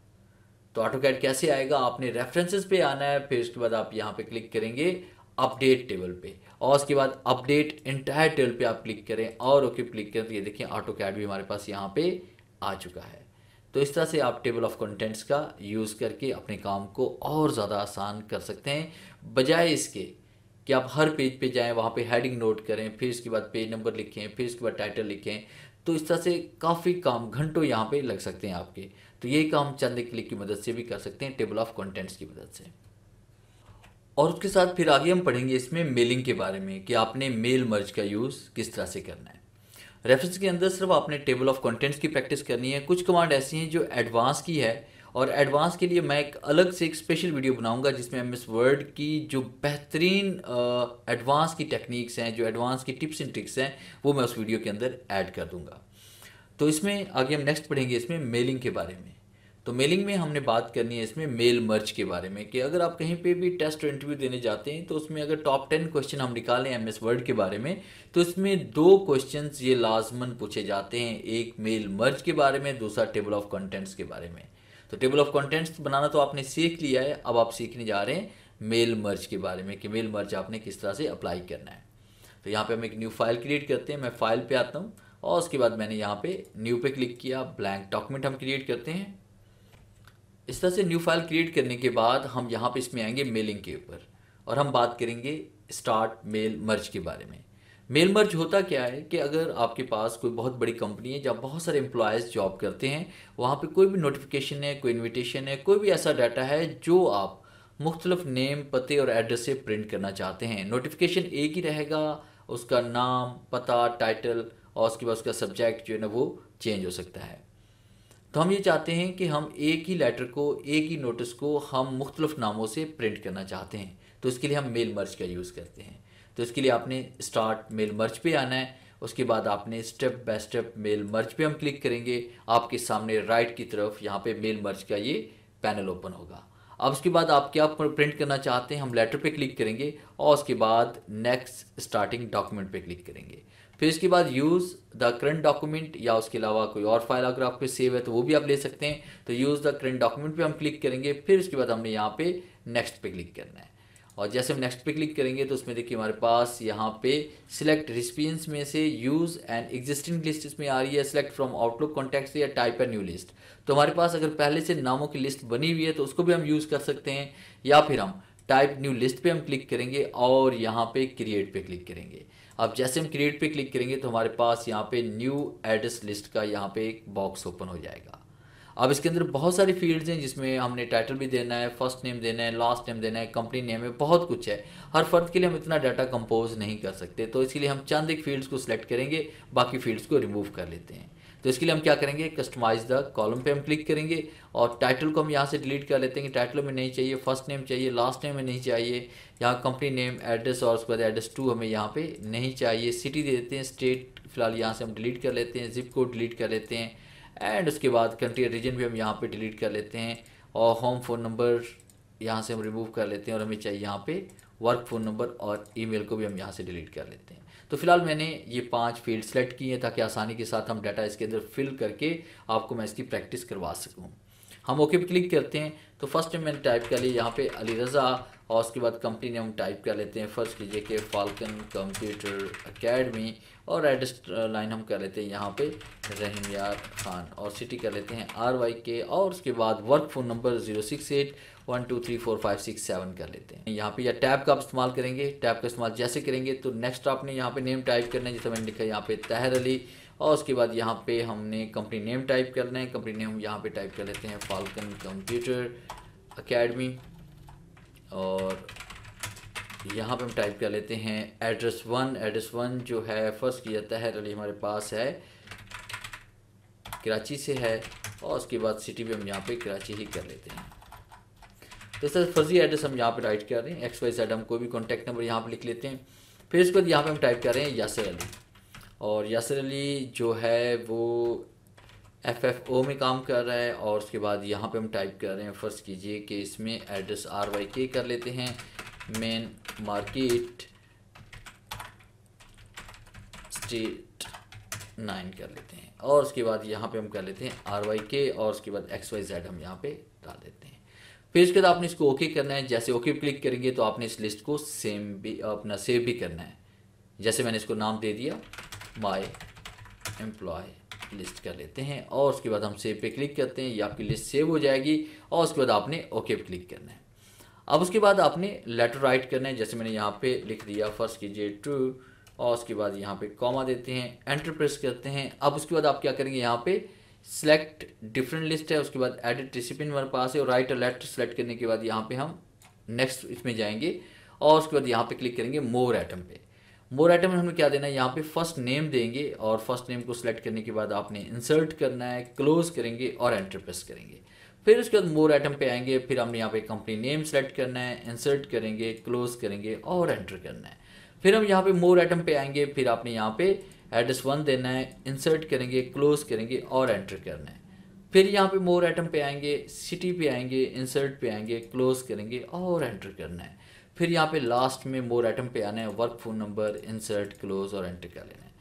तो ऑटो कैड कैसे आएगा आपने रेफरेंसेस पे आना है फिर उसके बाद आप यहाँ पे क्लिक करेंगे अपडेट टेबल पे और उसके बाद अपडेट इंटायर टेबल पे आप क्लिक करें और ओके क्लिक करें तो ये देखिए ऑटो कैड भी हमारे पास यहाँ पे आ चुका है तो इस तरह से आप टेबल ऑफ कंटेंट्स का यूज़ करके अपने काम को और ज़्यादा आसान कर सकते हैं बजाय इसके कि आप हर पेज पे जाएं वहाँ पे हेडिंग नोट करें फिर इसके बाद पेज नंबर लिखें फिर इसके बाद टाइटल लिखें तो इस तरह से काफ़ी काम घंटों यहाँ पे लग सकते हैं आपके तो ये काम चंद क्लिक की मदद से भी कर सकते हैं टेबल ऑफ कंटेंट्स की मदद से और उसके साथ फिर आगे हम पढ़ेंगे इसमें मेलिंग के बारे में कि आपने मेल मर्ज का यूज़ किस तरह से करना है रेफरेंस के अंदर सिर्फ आपने टेबल ऑफ कंटेंट्स की प्रैक्टिस करनी है कुछ कमांड ऐसी हैं जो एडवांस की है और एडवांस के लिए मैं एक अलग से एक स्पेशल वीडियो बनाऊंगा जिसमें एम एस वर्ड की जो बेहतरीन एडवांस की टेक्निक्स हैं जो एडवांस की टिप्स एंड ट्रिक्स हैं वो मैं उस वीडियो के अंदर ऐड कर दूंगा तो इसमें आगे हम नेक्स्ट पढ़ेंगे इसमें मेलिंग के बारे में तो मेलिंग में हमने बात करनी है इसमें मेल मर्ज के बारे में कि अगर आप कहीं पे भी टेस्ट और इंटरव्यू देने जाते हैं तो उसमें अगर टॉप टेन क्वेश्चन हम निकालें एम एस वर्ड के बारे में तो इसमें दो क्वेश्चन ये लाजमन पूछे जाते हैं एक मेल मर्ज के बारे में दूसरा टेबल ऑफ कंटेंट्स के बारे में तो टेबल ऑफ कंटेंट्स बनाना तो आपने सीख लिया है अब आप सीखने जा रहे हैं मेल मर्ज के बारे में कि मेल मर्ज आपने किस तरह से अप्लाई करना है तो यहाँ पे हम एक न्यू फाइल क्रिएट करते हैं मैं फाइल पे आता हूँ और उसके बाद मैंने यहाँ पे न्यू पे क्लिक किया ब्लैंक डॉक्यूमेंट हम क्रिएट करते हैं इस तरह से न्यू फाइल क्रिएट करने के बाद हम यहाँ पे इसमें आएंगे मेलिंग के ऊपर और हम बात करेंगे स्टार्ट मेल मर्ज के बारे में मेल मर्ज होता क्या है कि अगर आपके पास कोई बहुत बड़ी कंपनी है जहाँ बहुत सारे एम्प्लॉयज़ जॉब करते हैं वहाँ पे कोई भी नोटिफिकेशन है कोई इनविटेशन है कोई भी ऐसा डाटा है जो आप मुख्तलफ नेम पते और एड्रेस से प्रिंट करना चाहते हैं नोटिफिकेशन एक ही रहेगा उसका नाम पता टाइटल और उसके बाद उसका सब्जेक्ट जो है ना वो चेंज हो सकता है तो हम ये चाहते हैं कि हम एक ही लेटर को एक ही नोटिस को हम मुख्तलफ़ नामों से प्रिंट करना चाहते हैं तो इसके लिए हम मेल मर्ज का यूज़ करते हैं तो इसके लिए आपने स्टार्ट मेल मर्ज पे आना है उसके बाद आपने step by step mail merge पे हम क्लिक करेंगे आपके सामने राइट की तरफ यहाँ पे मेल मर्ज का ये पैनल ओपन होगा अब उसके बाद आप क्या प्रिंट करना चाहते हैं हम लेटर पे क्लिक करेंगे और उसके बाद नेक्स्ट स्टार्टिंग डॉक्यूमेंट पे क्लिक करेंगे फिर इसके बाद यूज़ द करंट डॉक्यूमेंट या उसके अलावा कोई और फाइल अगर आपके सेव है तो वो भी आप ले सकते हैं तो यूज़ द करंट डॉक्यूमेंट पे हम क्लिक करेंगे फिर इसके बाद हमने यहाँ पे नेक्स्ट पे क्लिक करना है और जैसे हम नेक्स्ट पे क्लिक करेंगे तो उसमें देखिए हमारे पास यहाँ पे सिलेक्ट रिस्पियंस में से यूज़ एंड एग्जिस्टिंग लिस्ट इसमें आ रही है सिलेक्ट फ्रॉम आउटलुक कॉन्टैक्ट या टाइप एंड न्यू लिस्ट तो हमारे पास अगर पहले से नामों की लिस्ट बनी हुई है तो उसको भी हम यूज़ कर सकते हैं या फिर हम टाइप न्यू लिस्ट पे हम क्लिक करेंगे और यहाँ पे क्रिएट पे क्लिक करेंगे अब जैसे हम क्रिएट पे क्लिक करेंगे तो हमारे पास यहाँ पे न्यू एड्रेस लिस्ट का यहाँ पे एक बॉक्स ओपन हो जाएगा अब इसके अंदर बहुत सारी फील्ड्स हैं जिसमें हमने टाइटल भी देना है फर्स्ट नेम देना है लास्ट नेम देना है कंपनी नेम है बहुत कुछ है हर फर्द के लिए हम इतना डाटा कंपोज नहीं कर सकते तो इसलिए हम चंद एक फील्ड्स को सिलेक्ट करेंगे बाकी फील्ड्स को रिमूव कर लेते हैं तो इसके लिए हम क्या करेंगे कस्टमाइज द कॉलम पे हम क्लिक करेंगे और टाइटल को हम यहाँ से डिलीट कर लेते हैं कि टाइटल में नहीं चाहिए फर्स्ट नेम चाहिए लास्ट नेम में नहीं चाहिए यहाँ कंपनी नेम एड्रेस और उसके बाद एड्रेस टू हमें यहाँ पे नहीं चाहिए सिटी दे देते हैं स्टेट फिलहाल यहाँ से हम डिलीट कर लेते हैं जिप कोड डिलीट कर लेते हैं एंड उसके बाद कंट्री रीजन भी हम यहाँ पर डिलीट कर लेते हैं और होम फ़ोन नंबर यहाँ से हम रिमूव कर लेते हैं और हमें चाहिए यहाँ पर वर्क फ़ोन नंबर और ई को भी हम यहाँ से डिलीट कर लेते हैं तो फिलहाल मैंने ये पांच फील्ड सेलेक्ट किए हैं ताकि आसानी के साथ हम डाटा इसके अंदर फिल करके आपको मैं इसकी प्रैक्टिस करवा सकूँ हम ओके पे क्लिक करते हैं तो फर्स्ट टाइम मैंने टाइप कर लिया यहाँ पे अली रज़ा और उसके बाद कंपनी नेम टाइप कर लेते हैं फर्स्ट कीजिए कि फाल्कन कंप्यूटर अकेडमी और एड्रेस लाइन हम कर लेते हैं यहाँ पे रहीम यार खान और सिटी कर लेते हैं आर वाई के और उसके बाद work phone number zero six eight one two three four five six seven कर लेते हैं यहाँ पे या टैब का आप इस्तेमाल करेंगे टैब का इस्तेमाल जैसे करेंगे तो नेक्स्ट आपने यहाँ पे नेम टाइप करना है जैसे मैंने लिखा है यहाँ पे तहर अली और उसके बाद यहाँ पे हमने कंपनी नेम टाइप करना है कंपनी नेम यहाँ पे टाइप कर लेते हैं फाल्कन कंप्यूटर अकेडमी और यहाँ पे हम टाइप कर लेते हैं एड्रेस वन एड्रेस वन जो है फर्स्ट किया तहर अली हमारे पास है कराची से है और उसके बाद सिटी भी हम यहाँ पे कराची ही कर लेते हैं तो सर फर्जी एड्रेस हम यहाँ पे राइट कर रहे हैं एक्स वाई जेड हम कोई भी कॉन्टैक्ट नंबर यहाँ पे लिख लेते हैं फिर इसके बाद यहाँ पे हम टाइप कर रहे हैं यासर अली और यासर अली जो है वो एफ एफ ओ में काम कर रहा है और उसके बाद यहाँ पे हम टाइप कर रहे हैं फ़र्ज़ कीजिए कि इसमें एड्रेस आर वाई के कर लेते हैं मेन मार्केट स्टेट नाइन कर लेते हैं और उसके बाद यहाँ पे हम कर लेते हैं आर वाई के और उसके बाद एक्स वाई जेड हम यहाँ पे डाल देते हैं फिर इसके बाद आपने इसको ओके करना है जैसे ओके क्लिक करेंगे तो आपने इस लिस्ट को सेम भी अपना सेव भी करना है जैसे मैंने इसको नाम दे दिया माई एम्प्लॉय लिस्ट कर लेते हैं और उसके बाद हम सेव पे क्लिक करते हैं ये आपकी लिस्ट सेव हो जाएगी और उसके बाद आपने ओके पे क्लिक करना है अब उसके बाद आपने लेटर राइट करना है जैसे मैंने यहाँ पे लिख दिया फर्स्ट कीजिए टू और उसके बाद यहाँ पे कॉमा देते हैं एंटर प्रेस करते हैं अब उसके बाद आप क्या करेंगे यहाँ पे सेलेक्ट डिफरेंट लिस्ट है उसके बाद एडिट डिसिप्लिन हमारे पास है और राइट और लेफ्ट सेलेक्ट करने के बाद यहाँ पे हम नेक्स्ट इसमें जाएंगे और उसके बाद यहाँ पे क्लिक करेंगे मोर आइटम पे मोर आइटम में हमें क्या देना है यहाँ पे फर्स्ट नेम देंगे और फर्स्ट नेम को सिलेक्ट करने के बाद आपने इंसर्ट करना है क्लोज करेंगे और एंटर प्रेस करेंगे फिर उसके बाद मोर आइटम पे आएंगे फिर हमने यहाँ पे कंपनी नेम सेलेक्ट करना है इंसर्ट करेंगे क्लोज करेंगे और एंटर करना है फिर हम यहाँ पे मोर आइटम पे आएंगे फिर आपने यहाँ पे एड्रेस वन देना है इंसर्ट करेंगे क्लोज करेंगे और एंटर करना है फिर यहाँ पे मोर आइटम पे आएंगे सिटी पे आएंगे इंसर्ट पे आएंगे क्लोज करेंगे और एंटर करना है फिर यहाँ पे लास्ट में मोर आइटम पे आना है work phone number insert close और एंटर कर लेना है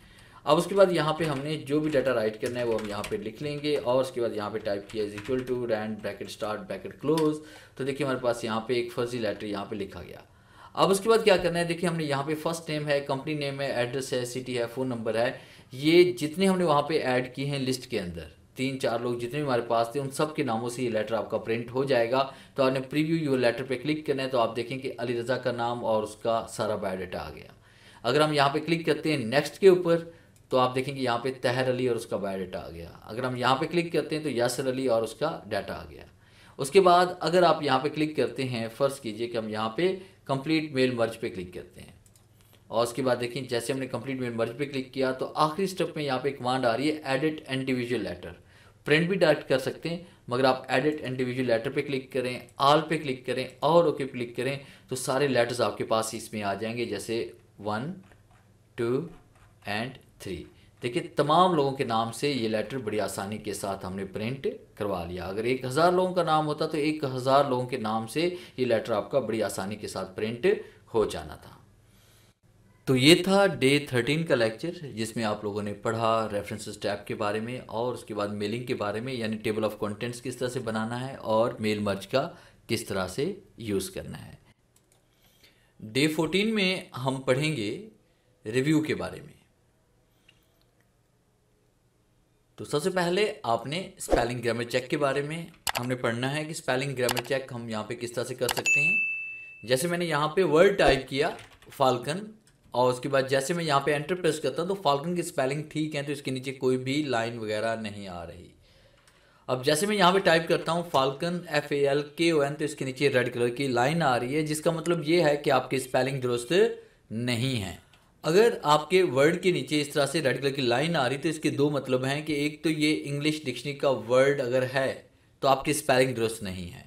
अब उसके बाद यहाँ पे हमने जो भी डाटा राइट करना है वो हम यहाँ पे लिख लेंगे और उसके बाद यहाँ पे टाइप किया is equal to rand bracket start bracket close तो देखिए हमारे पास यहाँ पे एक फर्जी लेटर यहाँ पे लिखा गया अब उसके बाद क्या करना है देखिए हमने यहाँ पे फर्स्ट नेम है कंपनी नेम है एड्रेस है सिटी है फ़ोन नंबर है ये जितने हमने वहाँ पे ऐड किए हैं लिस्ट के अंदर तीन चार लोग जितने भी हमारे पास थे उन सब के नामों से ये लेटर आपका प्रिंट हो जाएगा तो आपने प्रीव्यू यूर लेटर पर क्लिक करना है तो आप देखें कि अली रज़ा का नाम और उसका सारा बायोडाटा आ गया अगर हम यहाँ पर क्लिक करते हैं नेक्स्ट के ऊपर तो आप देखेंगे यहाँ पे तहर अली और उसका बायोडाटा आ गया अगर हम यहाँ पे क्लिक करते हैं तो यासर अली और उसका डाटा आ गया उसके बाद अगर आप यहाँ पे क्लिक करते हैं फ़र्ज़ कीजिए कि हम यहाँ पे कंप्लीट मेल मर्ज पे क्लिक करते हैं और उसके बाद देखें जैसे हमने कंप्लीट मेल मर्ज पे क्लिक किया तो आखिरी स्टेप में यहाँ पे कमांड आ रही है एडिट इंडिविजुअल लेटर प्रिंट भी डायरेक्ट कर सकते हैं मगर आप एडिट इंडिविजुअल लेटर पे क्लिक करें आल पे क्लिक करें और ओके क्लिक करें तो सारे लेटर्स आपके पास इसमें आ जाएंगे जैसे वन टू एंड थ्री देखिए तमाम लोगों के नाम से ये लेटर बड़ी आसानी के साथ हमने प्रिंट करवा लिया अगर एक हज़ार लोगों का नाम होता तो एक हज़ार लोगों के नाम से ये लेटर आपका बड़ी आसानी के साथ प्रिंट हो जाना था तो ये था डे थर्टीन का लेक्चर जिसमें आप लोगों ने पढ़ा रेफरेंसेस टैब के बारे में और उसके बाद मेलिंग के बारे में यानी टेबल ऑफ कंटेंट्स किस तरह से बनाना है और मेल मर्ज का किस तरह से यूज़ करना है डे फोर्टीन में हम पढ़ेंगे रिव्यू के बारे में तो सबसे पहले आपने स्पेलिंग ग्रामर चेक के बारे में हमने पढ़ना है कि स्पेलिंग ग्रामर चेक हम यहाँ पे किस तरह से कर सकते हैं जैसे मैंने यहाँ पे वर्ड टाइप किया फाल्कन और उसके बाद जैसे मैं यहाँ पे एंटर प्रेस करता हूँ तो फाल्कन की स्पेलिंग ठीक है तो इसके नीचे कोई भी लाइन वगैरह नहीं आ रही अब जैसे मैं यहाँ पे टाइप करता हूँ फाल्कन एफ ए एल के ओ एन तो इसके नीचे रेड कलर की लाइन आ रही है जिसका मतलब ये है कि आपकी स्पेलिंग दुरुस्त नहीं है अगर आपके वर्ड के नीचे इस तरह से रेड कलर की लाइन आ रही तो इसके दो मतलब हैं कि एक तो ये इंग्लिश डिक्शनरी का वर्ड अगर है तो आपकी स्पेलिंग दुरुस्त नहीं है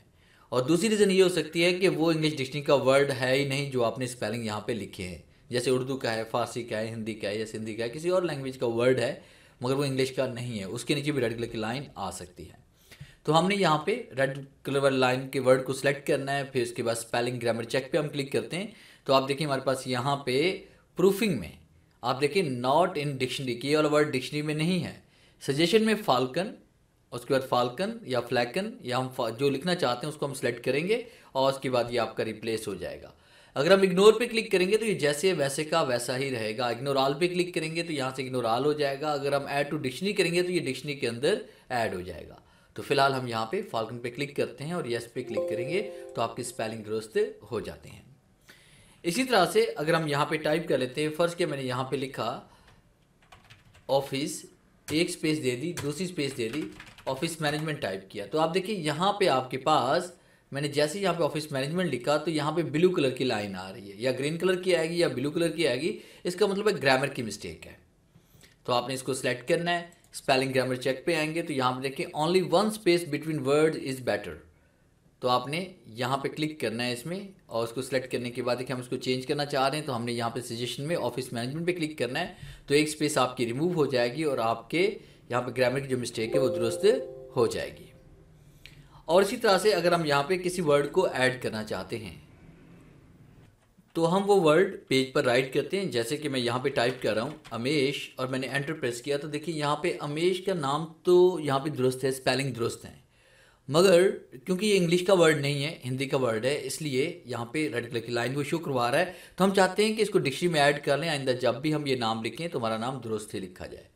और दूसरी रीज़न ये हो सकती है कि वो इंग्लिश डिक्शनरी का वर्ड है ही नहीं जो आपने स्पेलिंग यहाँ पे लिखे हैं जैसे उर्दू का है फारसी का है हिंदी का है या सिंधी का है किसी और लैंग्वेज का वर्ड है मगर वो इंग्लिश का नहीं है उसके नीचे भी रेड कलर की लाइन आ सकती है तो हमने यहाँ पे रेड कलर वाली लाइन के वर्ड को सिलेक्ट करना है फिर उसके बाद स्पेलिंग ग्रामर चेक पे हम क्लिक करते हैं तो आप देखिए हमारे पास यहाँ पे प्रूफिंग में आप देखिए नॉट इन डिक्शनरी की वाला वर्ड डिक्शनरी में नहीं है सजेशन में फाल्कन उसके बाद फाल्कन या फ्लैकन या हम जो लिखना चाहते हैं उसको हम सेलेक्ट करेंगे और उसके बाद ये आपका रिप्लेस हो जाएगा अगर हम इग्नोर पे क्लिक करेंगे तो ये जैसे वैसे का वैसा ही रहेगा इग्नोर आल पे क्लिक करेंगे तो यहाँ से इग्नोर आल हो जाएगा अगर हम ऐड टू डिक्शनरी करेंगे तो ये डिक्शनरी के अंदर ऐड हो जाएगा तो फिलहाल हम यहाँ पे फाल्कन पे क्लिक करते हैं और यस पे क्लिक करेंगे तो आपकी स्पेलिंग दुरुस्त हो जाते हैं इसी तरह से अगर हम यहाँ पे टाइप कर लेते हैं फर्स्ट के मैंने यहाँ पे लिखा ऑफिस एक स्पेस दे दी दूसरी स्पेस दे दी ऑफिस मैनेजमेंट टाइप किया तो आप देखिए यहाँ पे आपके पास मैंने जैसे यहाँ पे ऑफिस मैनेजमेंट लिखा तो यहाँ पे ब्लू कलर की लाइन आ रही है या ग्रीन कलर की आएगी या ब्लू कलर की आएगी इसका मतलब है ग्रामर की मिस्टेक है तो आपने इसको सेलेक्ट करना है स्पेलिंग ग्रामर चेक पे आएंगे तो यहाँ पे देखिए only one space between word is better तो आपने यहाँ पे क्लिक करना है इसमें और उसको सेलेक्ट करने के बाद देखिए हम इसको चेंज करना चाह रहे हैं तो हमने यहाँ पे सजेशन में ऑफिस मैनेजमेंट पे क्लिक करना है तो एक स्पेस आपकी रिमूव हो जाएगी और आपके यहाँ पे ग्रामर की जो मिस्टेक है वो दुरुस्त हो जाएगी और इसी तरह से अगर हम यहाँ पर किसी वर्ड को ऐड करना चाहते हैं तो हम वो वर्ड पेज पर राइट करते हैं जैसे कि मैं यहाँ पे टाइप कर रहा हूँ अमेश और मैंने एंटर प्रेस किया तो देखिए यहाँ पे अमेश का नाम तो यहाँ पे दुरुस्त है स्पेलिंग दुरुस्त है मगर क्योंकि ये इंग्लिश का वर्ड नहीं है हिंदी का वर्ड है इसलिए यहाँ पे रेड कलर की लाइन वो शुक्र हुआ रहा है तो हम चाहते हैं कि इसको डिक्शनरी में ऐड कर लें आइंदा जब भी हम ये नाम लिखें तो हमारा नाम दुरुस्त ही लिखा जाए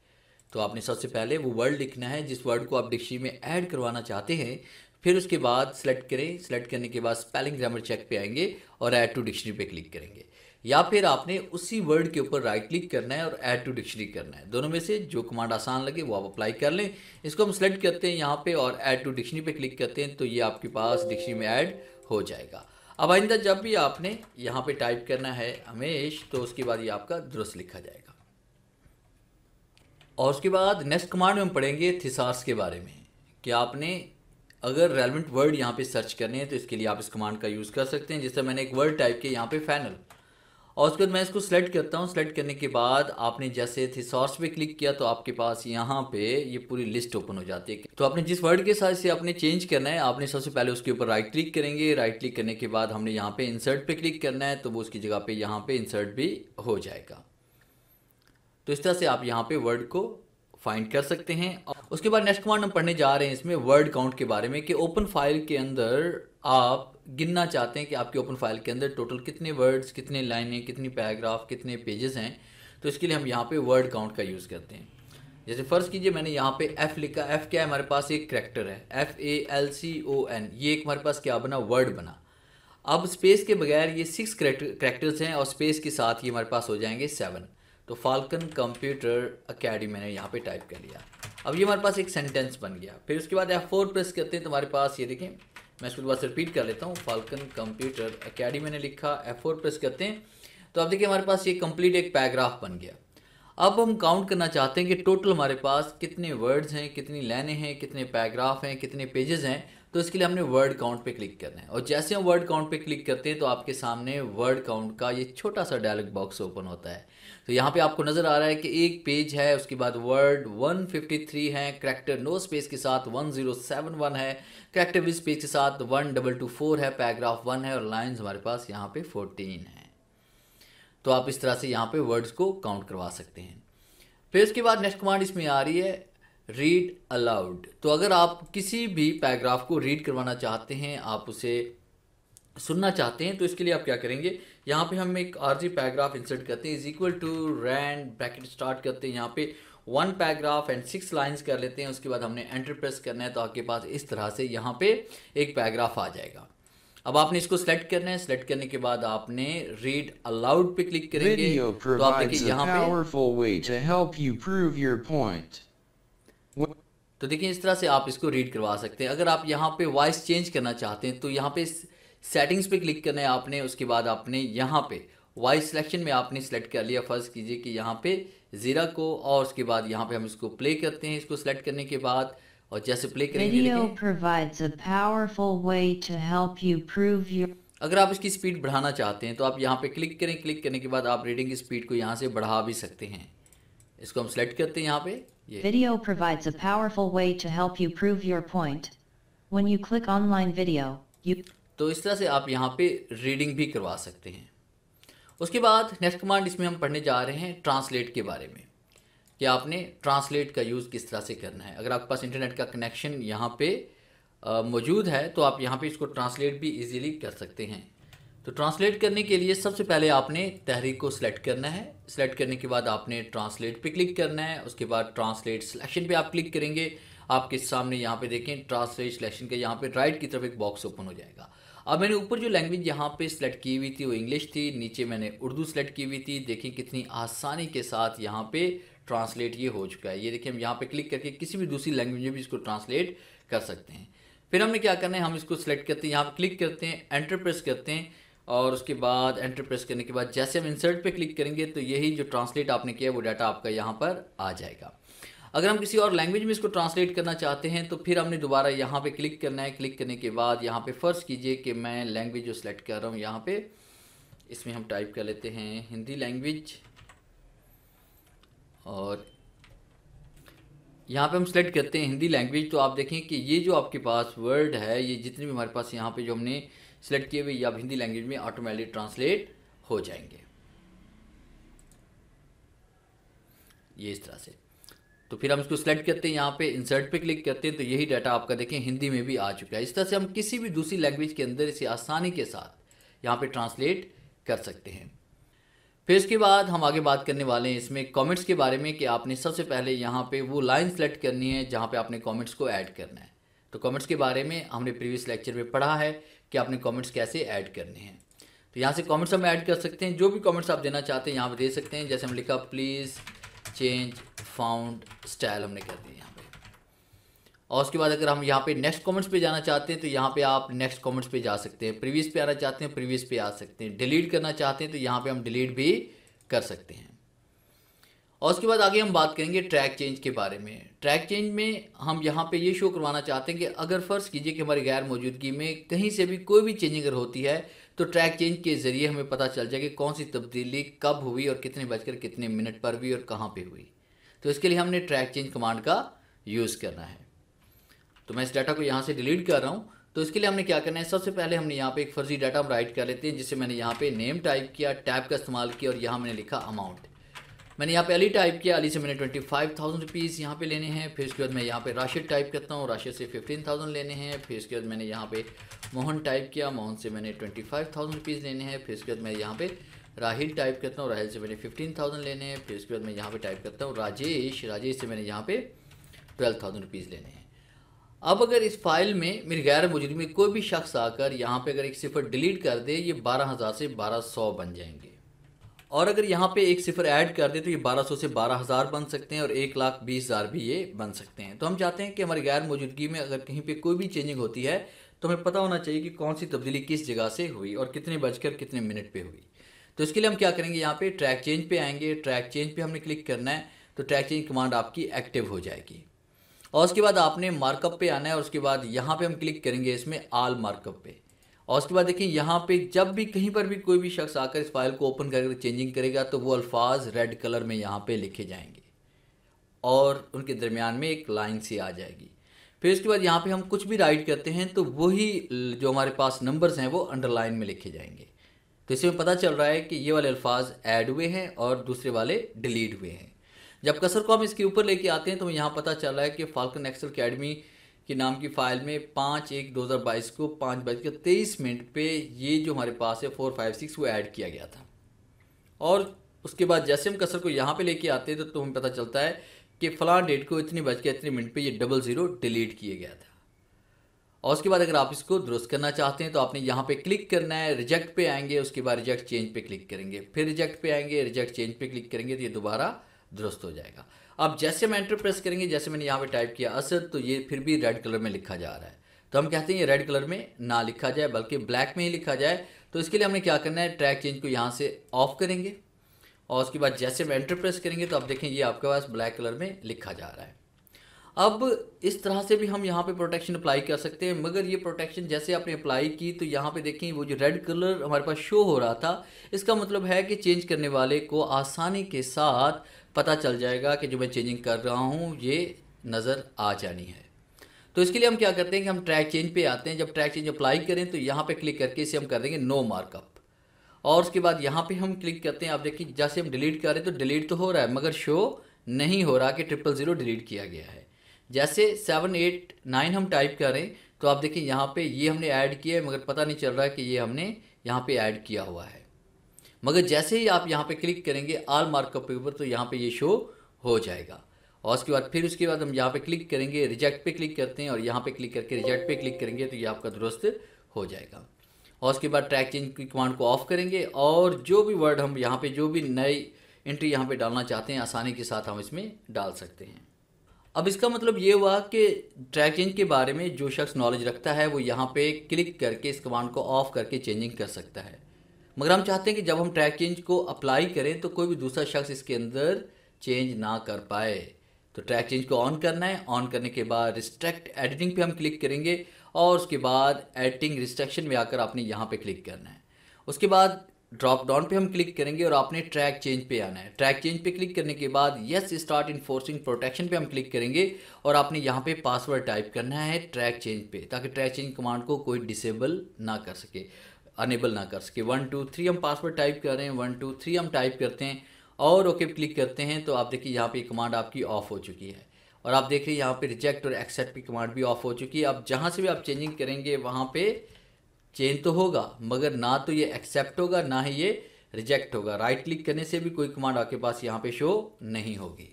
तो आपने सबसे पहले वो वर्ड लिखना है जिस वर्ड को आप डिक्शनरी में ऐड करवाना चाहते हैं फिर उसके बाद सेलेक्ट करें सेलेक्ट करने के बाद स्पेलिंग ग्रामर चेक पे आएंगे और ऐड टू डिक्शनरी पे क्लिक करेंगे या फिर आपने उसी वर्ड के ऊपर राइट क्लिक करना है और ऐड टू डिक्शनरी करना है दोनों में से जो कमांड आसान लगे वो आप अप्लाई कर लें इसको हम सेलेक्ट करते हैं यहाँ पे और ऐड टू डिक्शनरी पे क्लिक करते हैं तो ये आपके पास डिक्शनरी में ऐड हो जाएगा अब आइंदा जब भी आपने यहाँ पे टाइप करना है हमेश तो उसके बाद ये आपका दुरुस्त लिखा जाएगा और उसके बाद नेक्स्ट कमांड में हम पढ़ेंगे थिसार्स के बारे में कि आपने अगर रेलिवेंट वर्ड यहाँ पे सर्च करने हैं तो इसके लिए आप इस कमांड का यूज़ कर सकते हैं जैसे मैंने एक वर्ड टाइप किया यहाँ पे फैनल और उसके बाद मैं इसको सेलेक्ट करता हूँ सेलेक्ट करने के बाद आपने जैसे सॉर्स पे क्लिक किया तो आपके पास यहाँ पे ये पूरी लिस्ट ओपन हो जाती है तो आपने जिस वर्ड के साथ से आपने चेंज करना है आपने सबसे पहले उसके ऊपर राइट क्लिक करेंगे राइट क्लिक करने के बाद हमने यहाँ पे इंसर्ट पे क्लिक करना है तो वो उसकी जगह पे यहाँ पे इंसर्ट भी हो जाएगा तो इस तरह से आप यहाँ पे वर्ड को फाइंड कर सकते हैं उसके बाद नेक्स्ट कमांड हम पढ़ने जा रहे हैं इसमें वर्ड काउंट के बारे में कि ओपन फाइल के अंदर आप गिनना चाहते हैं कि आपकी ओपन फाइल के अंदर टोटल कितने वर्ड्स कितने लाइनें कितनी पैराग्राफ कितने पेजेस हैं तो इसके लिए हम यहाँ पे वर्ड काउंट का यूज़ करते हैं जैसे फ़र्ज़ कीजिए मैंने यहाँ पे एफ़ लिखा एफ़ क्या है हमारे पास एक करेक्टर है F A L C O N ये एक हमारे पास क्या बना वर्ड बना अब स्पेस के बगैर ये सिक्स करेक्टर्स हैं और स्पेस के साथ ये हमारे पास हो जाएंगे सेवन तो फाल्कन कंप्यूटर अकेडमी मैंने यहाँ पे टाइप कर लिया अब ये हमारे पास एक सेंटेंस बन गया फिर उसके बाद एफ फोर प्रेस करते हैं तो हमारे पास ये देखें मैं इसको दोबारा रिपीट कर लेता हूँ फाल्कन कंप्यूटर अकेडमी मैंने लिखा एफ प्रेस करते हैं तो अब देखिए हमारे पास ये कंप्लीट एक पैराग्राफ बन गया अब हम काउंट करना चाहते हैं कि टोटल हमारे पास कितने वर्ड्स हैं कितनी लाइनें हैं कितने पैराग्राफ हैं कितने पेजेस हैं तो इसके लिए हमने वर्ड काउंट पे क्लिक करना है और जैसे हम वर्ड काउंट पे क्लिक करते हैं तो आपके सामने वर्ड काउंट का ये छोटा सा डायलॉग बॉक्स ओपन होता है तो यहाँ पे आपको नज़र आ रहा है कि एक पेज है उसके बाद वर्ड 153 है करेक्टर नो स्पेस के साथ 1071 है करेक्टर विद स्पेस के साथ 1224 है पैराग्राफ वन है और लाइन हमारे पास यहाँ पे 14 है तो आप इस तरह से यहाँ पे वर्ड्स को काउंट करवा सकते हैं फिर उसके बाद नेक्स्ट कमांड इसमें आ रही है रीड अलाउड तो अगर आप किसी भी पैराग्राफ को रीड करवाना चाहते हैं आप उसे सुनना चाहते हैं तो इसके लिए आप क्या करेंगे यहाँ पे हम एक आर जी पैराग्राफ इंसर्ट करते हैं is equal to rand bracket start करते हैं यहाँ पे one paragraph and six lines कर लेते हैं उसके बाद हमने एंटर प्रेस करना है तो आपके पास इस तरह से यहाँ पे एक पैराग्राफ आ जाएगा अब आपने इसको सेलेक्ट करना है सेलेक्ट करने के बाद आपने रीड अलाउड पे क्लिक करेंगे तो आप देखिए यहाँ पे तो देखिए इस तरह से आप इसको रीड करवा सकते हैं अगर आप यहाँ पे वॉइस चेंज करना चाहते हैं तो यहाँ पे सेटिंग्स पे क्लिक करना है आपने उसके बाद आपने यहाँ पे वॉइस सिलेक्शन में आपने सेलेक्ट कर लिया फ़र्ज़ कीजिए कि यहाँ पे ज़ीरा को और उसके बाद यहाँ पे हम इसको प्ले करते हैं इसको सेलेक्ट करने के बाद और जैसे प्ले करेंगे अगर आप इसकी स्पीड बढ़ाना चाहते हैं तो आप यहाँ पे क्लिक करें क्लिक करने के बाद आप रीडिंग की स्पीड को यहाँ से बढ़ा भी सकते हैं इसको हम सेलेक्ट करते हैं यहाँ पे ये Video provides a powerful way to help you prove your point. When you click online video, you तो इस तरह से आप यहाँ पे रीडिंग भी करवा सकते हैं उसके बाद नेक्स्ट कमांड इसमें हम पढ़ने जा रहे हैं ट्रांसलेट के बारे में कि आपने ट्रांसलेट का यूज़ किस तरह से करना है अगर आपके पास इंटरनेट का कनेक्शन यहाँ पे मौजूद है तो आप यहाँ पे इसको ट्रांसलेट भी इजीली कर सकते हैं तो ट्रांसलेट करने के लिए सबसे पहले आपने तहरीक को सिलेक्ट करना है सिलेक्ट करने के बाद आपने ट्रांसलेट पे क्लिक करना है उसके बाद ट्रांसलेट सिलेक्शन पे आप क्लिक करेंगे आपके सामने यहाँ पे देखें ट्रांसलेट सिलेक्शन के यहाँ पे राइट की तरफ एक बॉक्स ओपन हो जाएगा अब मैंने ऊपर जो लैंग्वेज यहाँ पे सेलेक्ट की हुई थी वो इंग्लिश थी नीचे मैंने उर्दू सेलेक्ट की हुई थी देखिए कितनी आसानी के साथ यहाँ पे ट्रांसलेट ये हो चुका है ये देखिए हम यहाँ पे क्लिक करके किसी भी दूसरी लैंग्वेज में भी इसको ट्रांसलेट कर सकते हैं फिर हमने क्या करना है हम इसको सेलेक्ट करते हैं यहाँ पर क्लिक करते हैं एंटर प्रेस करते हैं और उसके बाद एंटर प्रेस करने के बाद जैसे हम इंसर्ट पर क्लिक करेंगे तो यही जो ट्रांसलेट आपने किया वो डाटा आपका यहाँ पर आ जाएगा अगर हम किसी और लैंग्वेज में इसको ट्रांसलेट करना चाहते हैं तो फिर हमने दोबारा यहाँ पे क्लिक करना है क्लिक करने के बाद यहाँ पे फर्स्ट कीजिए कि मैं लैंग्वेज जो सिलेक्ट कर रहा हूँ यहाँ पे इसमें हम टाइप कर लेते हैं हिंदी लैंग्वेज और यहाँ पे हम सेलेक्ट करते हैं हिंदी लैंग्वेज तो आप देखें कि ये जो आपके पास वर्ड है ये जितने भी हमारे पास यहाँ पे जो हमने सेलेक्ट किए हुए ये आप हिंदी लैंग्वेज में ऑटोमेटिक ट्रांसलेट हो जाएंगे ये इस तरह से तो फिर हम इसको सेलेक्ट करते हैं यहाँ पे इंसर्ट पे क्लिक करते हैं तो यही डाटा आपका देखें हिंदी में भी आ चुका है इस तरह से हम किसी भी दूसरी लैंग्वेज के अंदर इसे आसानी के साथ यहाँ पे ट्रांसलेट कर सकते हैं फिर इसके बाद हम आगे बात करने वाले हैं इसमें कमेंट्स के बारे में कि आपने सबसे पहले यहाँ पे वो लाइन सेलेक्ट करनी है जहाँ पे आपने कमेंट्स को ऐड करना है तो कमेंट्स के बारे में हमने प्रीवियस लेक्चर में पढ़ा है कि आपने कमेंट्स कैसे ऐड करने हैं तो यहाँ से कमेंट्स हम ऐड कर सकते हैं जो भी कॉमेंट्स आप देना चाहते हैं यहाँ पर दे सकते हैं जैसे हम लिखा प्लीज़ चेंज फाउंड स्टाइल हमने कर दी यहाँ पे और उसके बाद अगर हम यहाँ पे नेक्स्ट कमेंट्स पे जाना चाहते हैं तो यहाँ पे आप नेक्स्ट कमेंट्स पे जा सकते हैं प्रीवियस पे आना चाहते हैं प्रीवियस पे आ सकते हैं डिलीट करना चाहते हैं तो यहाँ पे हम डिलीट भी कर सकते हैं और उसके बाद आगे हम बात करेंगे ट्रैक चेंज के बारे में ट्रैक चेंज में हम यहाँ पे ये शो करवाना चाहते हैं कि अगर फ़र्ज़ कीजिए कि हमारी गैर मौजूदगी में कहीं से भी कोई भी चेंजिंग अगर होती है तो ट्रैक चेंज के ज़रिए हमें पता चल जाए कि कौन सी तब्दीली कब हुई और कितने बजकर कितने मिनट पर हुई और कहाँ पर हुई तो इसके लिए हमने ट्रैक चेंज कमांड का यूज़ करना है तो मैं इस डाटा को यहाँ से डिलीट कर रहा हूँ तो इसके लिए हमने क्या करना है सबसे पहले हमने यहाँ पे एक फर्जी डाटा हम राइट कर लेते हैं जिसे मैंने यहाँ पे नेम टाइप किया टैब का इस्तेमाल किया और यहाँ मैंने लिखा अमाउंट मैंने यहाँ पे अली टाइप किया अली से मैंने ट्वेंटी फाइव थाउजेंड रुपीज़ यहाँ पे लेने हैं फिर उसके बाद मैं यहाँ पे राशिद टाइप करता हूँ राशिद से फिफ्टीन थाउजेंड लेने हैं फिर उसके बाद मैंने यहाँ पे मोहन टाइप किया मोहन से मैंने ट्वेंटी फाइव थाउजेंड रुपीज़ लेने हैं फिर उसके बाद मैं यहाँ पे राहिल टाइप करता हूँ राहिल से मैंने फिफ्टीन थाउजेंड लेने हैं फिर उसके बाद मैं यहाँ पर टाइप करता हूँ राजेश राजेश से मैंने यहाँ पे ट्वेल्व थाउजेंड रुपीज़ लेने हैं अब अगर इस फाइल में मेरी गैर मौजूदगी में कोई भी शख्स आकर यहाँ पे अगर एक सिफर डिलीट कर दे ये बारह हज़ार से बारह सौ बन जाएंगे और अगर यहाँ पे एक सिफर ऐड कर दे तो ये 1200 से 12000 बन सकते हैं और एक लाख बीस हज़ार भी ये बन सकते हैं तो हम चाहते हैं कि हमारी गैर मौजूदगी में अगर कहीं पे कोई भी चेंजिंग होती है तो हमें पता होना चाहिए कि कौन सी तब्दीली किस जगह से हुई और कितने बजकर कितने मिनट पे हुई तो इसके लिए हम क्या करेंगे यहाँ पे ट्रैक चेंज पे आएंगे ट्रैक चेंज पे हमने क्लिक करना है तो ट्रैक चेंज कमांड आपकी एक्टिव हो जाएगी और उसके बाद आपने मार्कअप पे आना है और उसके बाद यहाँ पे हम क्लिक करेंगे इसमें आल मार्कअप पे और उसके बाद देखिए यहाँ पे जब भी कहीं पर भी कोई भी शख्स आकर इस फाइल को ओपन करके चेंजिंग करेगा तो वो अल्फाज रेड कलर में यहाँ पे लिखे जाएंगे और उनके दरमियान में एक लाइन सी आ जाएगी फिर उसके बाद यहाँ पे हम कुछ भी राइट करते हैं तो वही जो हमारे पास नंबर्स हैं वो अंडरलाइन में लिखे जाएंगे तो इसमें पता चल रहा है कि ये वाले अल्फाज ऐड हुए हैं और दूसरे वाले डिलीट हुए हैं जब कसर को हम इसके ऊपर लेके आते हैं तो यहाँ पता चल रहा है कि फाल्कन एक्सल अकेडमी के नाम की फाइल में पाँच एक दो हज़ार बाईस को पाँच बज के तेईस मिनट पे ये जो हमारे पास है फोर फाइव सिक्स वो ऐड किया गया था और उसके बाद जैसे हम कसर को यहाँ पे लेके आते हैं तो, तुम्हें हमें पता चलता है कि फलां डेट को इतनी बज के इतने मिनट पे ये डबल ज़ीरो डिलीट किया गया था और उसके बाद अगर आप इसको दुरुस्त करना चाहते हैं तो आपने यहाँ पे क्लिक करना है रिजेक्ट पे आएंगे उसके बाद रिजेक्ट चेंज पे क्लिक करेंगे फिर रिजेक्ट पे आएंगे रिजेक्ट चेंज पे क्लिक करेंगे तो ये दोबारा दुरुस्त हो जाएगा अब जैसे हम एंटर प्रेस करेंगे जैसे मैंने यहाँ पे टाइप किया असद तो ये फिर भी रेड कलर में लिखा जा रहा है तो हम कहते हैं ये रेड कलर में ना लिखा जाए बल्कि ब्लैक में ही लिखा जाए तो इसके लिए हमने क्या करना है ट्रैक चेंज को यहाँ से ऑफ करेंगे और उसके बाद जैसे हम एंटर प्रेस करेंगे तो आप देखें ये आपके पास ब्लैक कलर में लिखा जा रहा है अब इस तरह से भी हम यहाँ पे प्रोटेक्शन अप्लाई कर सकते हैं मगर ये प्रोटेक्शन जैसे आपने अप्लाई की तो यहाँ पे देखें वो जो रेड कलर हमारे पास शो हो रहा था इसका मतलब है कि चेंज करने वाले को आसानी के साथ पता चल जाएगा कि जो मैं चेंजिंग कर रहा हूँ ये नज़र आ जानी है तो इसके लिए हम क्या करते हैं कि हम ट्रैक चेंज पे आते हैं जब ट्रैक चेंज अप्लाई करें तो यहाँ पे क्लिक करके इसे हम कर देंगे नो मार्कअप और उसके बाद यहाँ पे हम क्लिक करते हैं आप देखिए जैसे हम डिलीट कर रहे हैं तो डिलीट तो हो रहा है मगर शो नहीं हो रहा कि ट्रिपल ज़ीरो डिलीट किया गया है जैसे सेवन एट नाइन हम टाइप करें तो आप देखिए यहाँ पे ये हमने ऐड किया है मगर पता नहीं चल रहा है कि ये हमने यहाँ पे ऐड किया हुआ है मगर जैसे ही आप यहाँ पे क्लिक करेंगे आल मार्कअप के ऊपर तो यहाँ पे ये शो हो जाएगा और उसके बाद फिर उसके बाद हम यहाँ पे क्लिक करेंगे रिजेक्ट पे क्लिक करते हैं और यहाँ पे क्लिक करके रिजेक्ट पे क्लिक करेंगे तो ये आपका दुरुस्त हो जाएगा और उसके बाद ट्रैक चेंज की कमांड को ऑफ करेंगे और जो भी वर्ड हम यहाँ पे जो भी नए एंट्री यहाँ पे डालना चाहते हैं आसानी के साथ हम इसमें डाल सकते हैं अब इसका मतलब ये हुआ कि ट्रैक चेंज के बारे में जो शख्स नॉलेज रखता है वो यहाँ पे क्लिक करके इस कमांड को ऑफ करके चेंजिंग कर सकता है मगर हम चाहते हैं कि जब हम ट्रैक चेंज को अप्लाई करें तो कोई भी दूसरा शख्स इसके अंदर चेंज ना कर पाए तो ट्रैक चेंज को ऑन करना है ऑन करने के बाद रिस्ट्रैक्ट एडिटिंग पे हम क्लिक करेंगे और उसके बाद एडिटिंग रिस्ट्रक्शन में आकर आपने यहाँ पे क्लिक करना है उसके बाद ड्रॉप डाउन पे हम क्लिक करेंगे और आपने ट्रैक चेंज पे आना है ट्रैक चेंज पे क्लिक करने के बाद यस स्टार्ट इन्फोर्सिंग प्रोटेक्शन पे हम क्लिक करेंगे और आपने यहाँ पे पासवर्ड टाइप करना है ट्रैक चेंज पे ताकि ट्रैक चेंज कमांड को कोई डिसेबल ना कर सके अनेबल ना कर सके वन टू थ्री हम पासवर्ड टाइप कर रहे हैं वन टू थ्री हम टाइप करते हैं और ओके क्लिक करते हैं तो आप देखिए यहाँ पे कमांड आपकी ऑफ हो चुकी है और आप देख रहे हैं यहाँ पे रिजेक्ट और एक्सेप्ट की कमांड भी ऑफ हो चुकी है अब जहाँ से भी आप चेंजिंग करेंगे वहाँ पे चेंज तो होगा मगर ना तो ये एक्सेप्ट होगा ना ही ये रिजेक्ट होगा राइट क्लिक करने से भी कोई कमांड आपके पास यहाँ पे शो नहीं होगी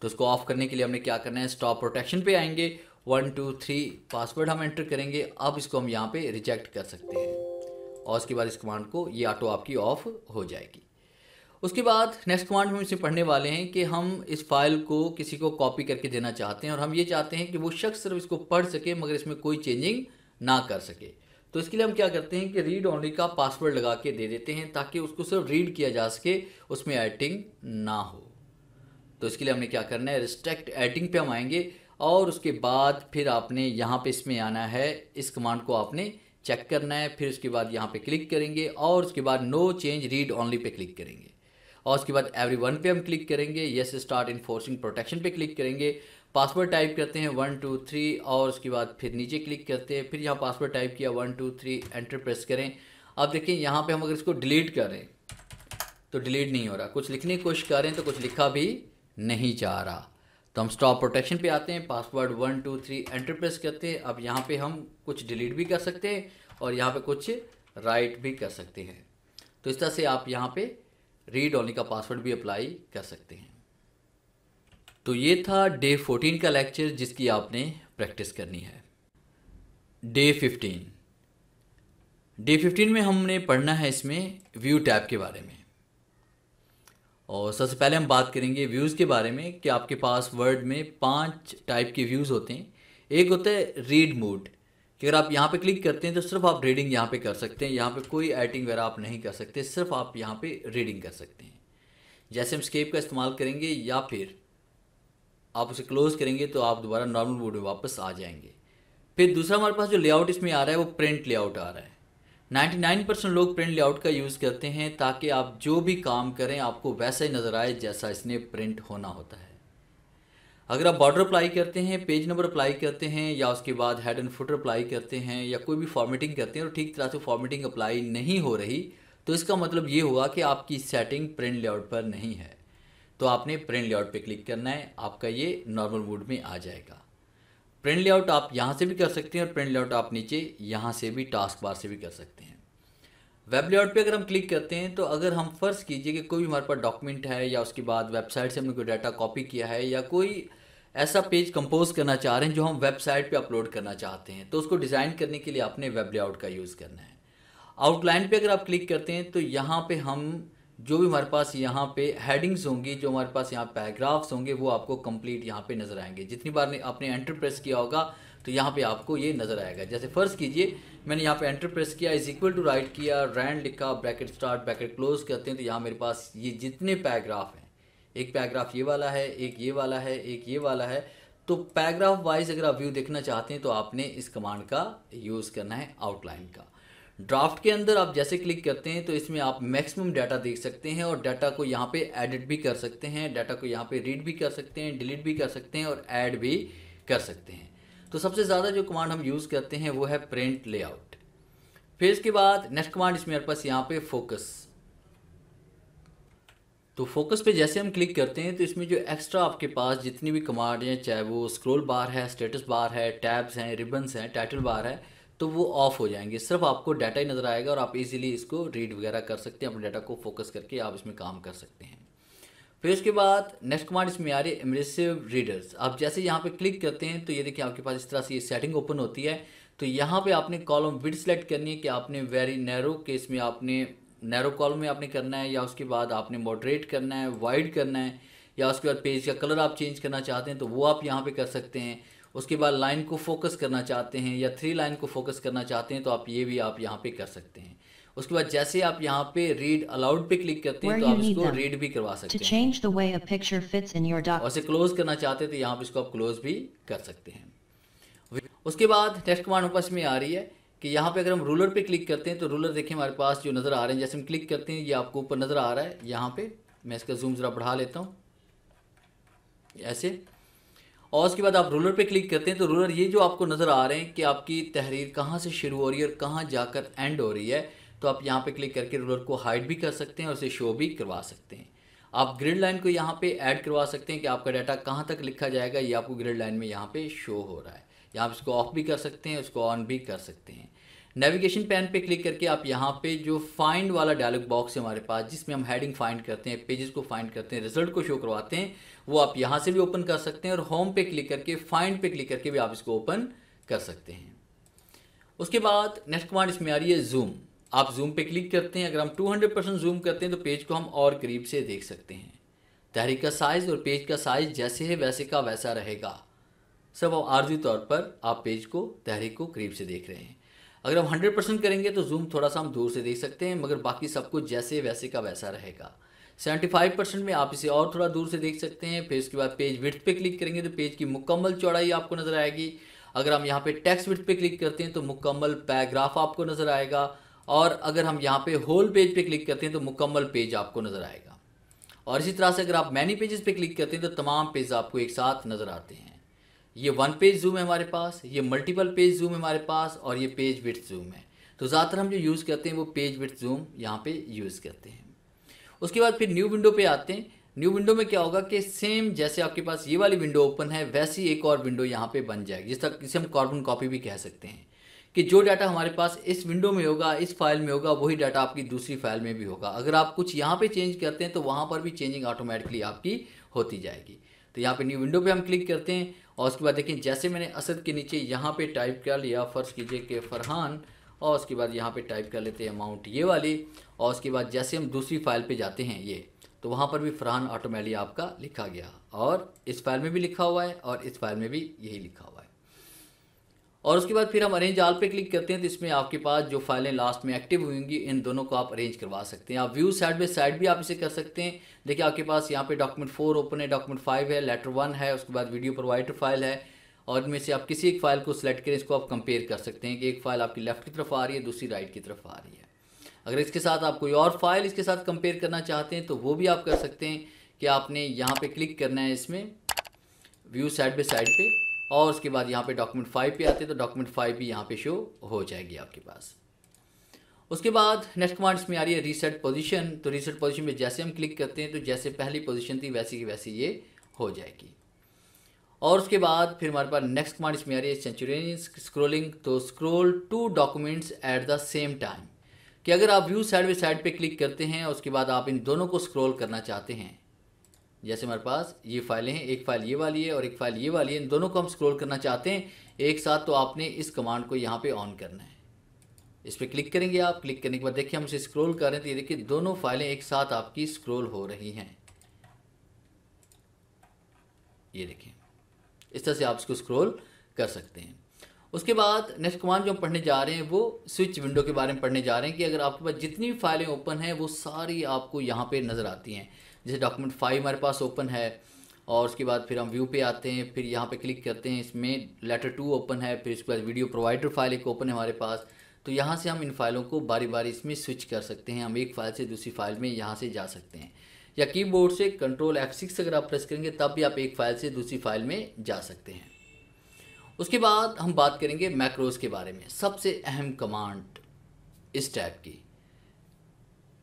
तो उसको ऑफ करने के लिए हमने क्या करना है स्टॉप प्रोटेक्शन पे आएंगे वन टू थ्री पासवर्ड हम एंटर करेंगे अब इसको हम यहाँ पे रिजेक्ट कर सकते हैं और उसके बाद इस कमांड को ये ऑटो आपकी ऑफ हो जाएगी उसके बाद नेक्स्ट कमांड हम इसे पढ़ने वाले हैं कि हम इस फाइल को किसी को कॉपी करके देना चाहते हैं और हम ये चाहते हैं कि वो शख्स सिर्फ इसको पढ़ सके मगर इसमें कोई चेंजिंग ना कर सके तो इसके लिए हम क्या करते हैं कि रीड ओनली का पासवर्ड लगा के दे देते हैं ताकि उसको सिर्फ रीड किया जा सके उसमें एडिटिंग ना हो तो इसके लिए हमने क्या करना है रिस्ट्रिक्ट एडिटिंग पे हम आएंगे और उसके बाद फिर आपने यहाँ पे इसमें आना है इस कमांड को आपने चेक करना है फिर उसके बाद यहाँ पे क्लिक करेंगे और उसके बाद नो चेंज रीड ओनली पे क्लिक करेंगे और उसके बाद एवरी वन पे हम क्लिक करेंगे येस स्टार्ट इन्फोर्सिंग प्रोटेक्शन पे क्लिक करेंगे पासवर्ड टाइप करते हैं वन टू थ्री और उसके बाद फिर नीचे क्लिक करते हैं फिर यहाँ पासवर्ड टाइप किया one two three enter press करें अब देखें यहाँ पे हम अगर इसको डिलीट करें तो डिलीट नहीं हो रहा कुछ लिखने की कोशिश करें तो कुछ लिखा भी नहीं जा रहा तो हम स्टॉप प्रोटेक्शन पे आते हैं password one two three enter press करते हैं अब यहाँ पे हम कुछ डिलीट भी कर सकते हैं और यहाँ पे कुछ राइट भी कर सकते हैं तो इस तरह से आप यहाँ पे रीड ऑनली का पासवर्ड भी अप्लाई कर सकते हैं तो ये था डे फोर्टीन का लेक्चर जिसकी आपने प्रैक्टिस करनी है डे फिफ्टीन डे फिफ्टीन में हमने पढ़ना है इसमें व्यू टैब के बारे में और सबसे पहले हम बात करेंगे व्यूज़ के बारे में कि आपके पास वर्ड में पांच टाइप के व्यूज़ होते हैं एक होता है रीड मोड कि अगर आप यहाँ पे क्लिक करते हैं तो सिर्फ आप रीडिंग यहाँ पे कर सकते हैं यहाँ पे कोई एडिटिंग वगैरह आप नहीं कर सकते सिर्फ आप यहाँ पे रीडिंग कर सकते हैं जैसे हम स्केप का इस्तेमाल करेंगे या फिर आप उसे क्लोज़ करेंगे तो आप दोबारा नॉर्मल मोड में वापस आ जाएंगे फिर दूसरा हमारे पास जो लेआउट इसमें आ रहा है वो प्रिंट लेआउट आ रहा है 99 परसेंट लोग प्रिंट लेआउट का यूज़ करते हैं ताकि आप जो भी काम करें आपको वैसा ही नज़र आए जैसा इसने प्रिंट होना होता है अगर आप बॉर्डर अप्लाई करते हैं पेज नंबर अप्लाई करते हैं या उसके बाद हेड एंड फुटर अप्लाई करते हैं या कोई भी फॉर्मेटिंग करते हैं और ठीक तरह से फॉर्मेटिंग अप्लाई नहीं हो रही तो इसका मतलब ये हुआ कि आपकी सेटिंग प्रिंट लेआउट पर नहीं है तो आपने प्रिंट लेआउट पर क्लिक करना है आपका ये नॉर्मल मोड में आ जाएगा प्रिंट लेआउट आप यहाँ से भी कर सकते हैं और प्रिंट लेआउट आप नीचे यहाँ से भी टास्क बार से भी कर सकते हैं वेब लेआउट पे अगर हम क्लिक करते हैं तो अगर हम फ़र्ज़ कीजिए कि कोई भी हमारे पास डॉक्यूमेंट है या उसके बाद वेबसाइट से हमने कोई डाटा कॉपी किया है या कोई ऐसा पेज कंपोज करना चाह रहे हैं जो हम वेबसाइट पे अपलोड करना चाहते हैं तो उसको डिज़ाइन करने के लिए आपने वेब लेआउट का यूज़ करना है आउटलाइन पे अगर आप क्लिक करते हैं तो यहाँ पे हम जो भी हमारे पास यहाँ पे हेडिंग्स होंगी जो हमारे पास यहाँ पैराग्राफ्स होंगे वो आपको कंप्लीट यहाँ पे नज़र आएंगे जितनी बार आपने एंटर प्रेस किया होगा तो यहाँ पे आपको ये नज़र आएगा जैसे फर्स्ट कीजिए मैंने यहाँ पे एंटर प्रेस किया इज इक्वल टू राइट किया रैंड लिखा ब्रैकेट स्टार्ट ब्रैकेट क्लोज करते हैं तो यहाँ मेरे पास ये जितने पैराग्राफ हैं एक पैराग्राफ ये वाला है एक ये वाला है एक ये वाला है तो पैराग्राफ वाइज अगर आप व्यू देखना चाहते हैं तो आपने इस कमांड का यूज़ करना है आउटलाइन का ड्राफ्ट के अंदर आप जैसे क्लिक करते हैं तो इसमें आप मैक्सिमम डाटा देख सकते हैं और डाटा को यहाँ पे एडिट भी कर सकते हैं डाटा को यहाँ पे रीड भी कर सकते हैं डिलीट भी कर सकते हैं और ऐड भी कर सकते हैं तो सबसे ज़्यादा जो कमांड हम यूज़ करते हैं वो है प्रिंट लेआउट फिर इसके बाद नेक्स्ट कमांड इसमें मेरे पास यहाँ पे फोकस तो फोकस पे जैसे हम क्लिक करते हैं तो इसमें जो एक्स्ट्रा आपके पास जितनी भी कमांड हैं चाहे वो स्क्रोल बार है स्टेटस बार है टैब्स हैं रिबन्स हैं टाइटल बार है तो वो ऑफ हो जाएंगे सिर्फ आपको डाटा ही नज़र आएगा और आप इजीली इसको रीड वगैरह कर सकते हैं अपने डाटा को फोकस करके आप इसमें काम कर सकते हैं फिर उसके बाद नेक्स्ट कमांड इसमें आ रही है इमरेसिव रीडर्स आप जैसे यहाँ पे क्लिक करते हैं तो ये देखिए आपके पास इस तरह से ये सेटिंग ओपन होती है तो यहाँ पे आपने कॉलम विड सेलेक्ट करनी है कि आपने वेरी नैरो केस में आपने नैरो कॉलम में आपने करना है या उसके बाद आपने मॉडरेट करना है वाइड करना है या उसके बाद पेज का कलर आप चेंज करना चाहते हैं तो वो आप यहाँ पर कर सकते हैं उसके बाद लाइन को फोकस करना चाहते हैं या थ्री लाइन को फोकस करना चाहते हैं तो आप ये भी आप यहाँ पे कर सकते हैं उसके बाद जैसे आप यहाँ पे रीड अलाउड पे क्लिक करते हैं तो आप इसको रीड भी करवा सकते हैं और इसे क्लोज करना चाहते हैं तो यहाँ पे इसको आप क्लोज भी कर सकते हैं उसके बाद नेक्स्ट कमांड ऊपर में आ रही है कि यहाँ पे अगर हम रूलर पे क्लिक करते हैं तो रूलर देखिए हमारे पास जो नज़र आ रहे हैं जैसे हम क्लिक करते हैं ये आपको ऊपर नज़र आ रहा है यहाँ पे मैं इसका जूम ज़रा बढ़ा लेता हूँ ऐसे और उसके बाद आप रूलर पे क्लिक करते हैं तो रूलर ये जो आपको नज़र आ रहे हैं कि आपकी तहरीर कहाँ से शुरू हो रही है और कहाँ जाकर एंड हो रही है तो आप यहाँ पे क्लिक करके रूलर को हाइड भी कर सकते हैं और उसे शो भी करवा सकते हैं आप ग्रिड लाइन को यहाँ पे ऐड करवा सकते हैं कि आपका डाटा कहाँ तक लिखा जाएगा ये आपको ग्रिड लाइन में यहाँ पे शो हो रहा है यहाँ आप इसको ऑफ भी कर सकते हैं उसको ऑन भी कर सकते हैं नेविगेशन पैन पे क्लिक करके आप यहाँ पे जो फाइंड वाला डायलॉग बॉक्स है हमारे पास जिसमें हम हेडिंग फाइंड करते हैं पेजेस को फाइंड करते हैं रिजल्ट को शो करवाते हैं वो आप यहां से भी ओपन कर सकते हैं और होम पे क्लिक करके फाइंड पे क्लिक करके भी आप इसको ओपन कर सकते हैं उसके बाद नेक्स्ट कमांड इसमें आ रही है जूम आप जूम पे क्लिक करते हैं अगर हम 200 परसेंट जूम करते हैं तो पेज को हम और करीब से देख सकते हैं तहरीक का साइज़ और पेज का साइज़ जैसे है वैसे का वैसा रहेगा सब आर्जी तौर पर आप पेज को तहरीक को करीब से देख रहे हैं अगर हम 100 परसेंट करेंगे तो जूम थोड़ा सा हम दूर से देख सकते हैं मगर बाकी सब कुछ जैसे वैसे का वैसा रहेगा सेवेंटी फाइव परसेंट में आप इसे और थोड़ा दूर से देख सकते हैं फिर उसके बाद पेज विथ पे क्लिक करेंगे तो पेज की मुकम्मल चौड़ाई आपको नज़र आएगी अगर हम यहाँ पे टेक्स्ट विथ पे क्लिक करते हैं तो मुकम्मल पैराग्राफ आपको नज़र आएगा और अगर हम यहाँ पे होल पेज पे क्लिक करते हैं तो मुकम्मल पेज आपको नज़र आएगा और इसी तरह से अगर आप मैनी पेजेस पे क्लिक करते हैं तो तमाम पेज आपको एक साथ नज़र आते हैं ये वन पेज जूम है हमारे पास ये मल्टीपल पेज जूम है हमारे पास और ये पेज विथ जूम है तो ज़्यादातर हम जो यूज़ करते हैं वो पेज विथ जूम यहाँ पे यूज़ करते हैं उसके बाद फिर न्यू विंडो पे आते हैं न्यू विंडो में क्या होगा कि सेम जैसे आपके पास ये वाली विंडो ओपन है वैसी एक और विंडो यहाँ पे बन जाएगी जिस तक जिसे हम कार्बन कॉपी भी कह सकते हैं कि जो डाटा हमारे पास इस विंडो में होगा इस फाइल में होगा वही डाटा आपकी दूसरी फाइल में भी होगा अगर आप कुछ यहाँ पे चेंज करते हैं तो वहाँ पर भी चेंजिंग ऑटोमेटिकली आपकी होती जाएगी तो यहाँ पे न्यू विंडो पे हम क्लिक करते हैं और उसके बाद देखें जैसे मैंने असद के नीचे यहाँ पे टाइप कर लिया फ़र्ज़ कीजिए कि फ़रहान और उसके बाद यहाँ पे टाइप कर लेते हैं अमाउंट ये वाली और उसके बाद जैसे हम दूसरी फाइल पे जाते हैं ये तो वहाँ पर भी फरहान ऑटोमेटिक आपका लिखा गया और इस फाइल में भी लिखा हुआ है और इस फाइल में भी यही लिखा हुआ है और उसके बाद फिर हम अरेंज आल पे क्लिक करते हैं तो इसमें आपके पास जो फाइलें लास्ट में एक्टिव होंगी इन दोनों को आप अरेंज करवा सकते हैं आप व्यू साइड बाई साइड भी आप इसे कर सकते हैं देखिए आपके पास यहाँ पे डॉक्यूमेंट फोर ओपन है डॉक्यूमेंट फाइव है लेटर वन है उसके बाद वीडियो प्रोवाइडर फाइल है और इनमें से आप किसी एक फाइल को सिलेक्ट करें इसको आप कंपेयर कर सकते हैं कि एक फाइल आपकी लेफ्ट की तरफ आ रही है दूसरी राइट की तरफ आ रही है अगर इसके साथ आप कोई और फाइल इसके साथ कंपेयर करना चाहते हैं तो वो भी आप कर सकते हैं कि आपने यहाँ पे क्लिक करना है इसमें व्यू साइड पे साइड पे और उसके बाद यहाँ पे डॉक्यूमेंट फाइव पे आते हैं तो डॉक्यूमेंट फाइव भी यहाँ पे शो हो जाएगी आपके पास उसके बाद नेक्स्ट कमांड्स में आ रही है रीसेट पोजिशन तो रीसेट पोजिशन में जैसे हम क्लिक करते हैं तो जैसे पहली पोजिशन थी वैसी की वैसी ये हो जाएगी और उसके बाद फिर हमारे पास नेक्स्ट कमांड इसमें आ रही है सेंचुरी स्क्रोलिंग तो scroll two documents at the same time कि अगर आप व्यू साइड बाई साइड पे क्लिक करते हैं और उसके बाद आप इन दोनों को स्क्रॉल करना चाहते हैं जैसे हमारे पास ये फाइलें हैं एक फ़ाइल ये वाली है और एक फ़ाइल ये वाली है इन दोनों को हम स्क्रॉल करना चाहते हैं एक साथ तो आपने इस कमांड को यहाँ पे ऑन करना है इस पर क्लिक करेंगे आप क्लिक करने के बाद देखिए हम इसे स्क्रोल कर रहे हैं तो ये देखिए दोनों फाइलें एक साथ आपकी स्क्रोल हो रही हैं ये देखिए इस तरह से आप इसको स्क्रोल कर सकते हैं उसके बाद नेक्स्ट कमांड जो हम पढ़ने जा रहे हैं वो स्विच विंडो के बारे में पढ़ने जा रहे हैं कि अगर आपके पास जितनी भी फाइलें ओपन हैं वो सारी आपको यहाँ पे नज़र आती हैं जैसे डॉक्यूमेंट फाइव हमारे पास ओपन है और उसके बाद फिर हम व्यू पे आते हैं फिर यहाँ पे क्लिक करते हैं इसमें लेटर टू ओपन है फिर इसके बाद वीडियो प्रोवाइडर फाइल एक ओपन है हमारे पास तो यहाँ से हम इन फाइलों को बारी बारी इसमें स्विच कर सकते हैं हम एक फाइल से दूसरी फाइल में यहाँ से जा सकते हैं या कीबोर्ड से कंट्रोल एफ सिक्स अगर आप प्रेस करेंगे तब भी आप एक फाइल से दूसरी फाइल में जा सकते हैं उसके बाद हम बात करेंगे मैक्रोज के बारे में सबसे अहम कमांड इस टाइप की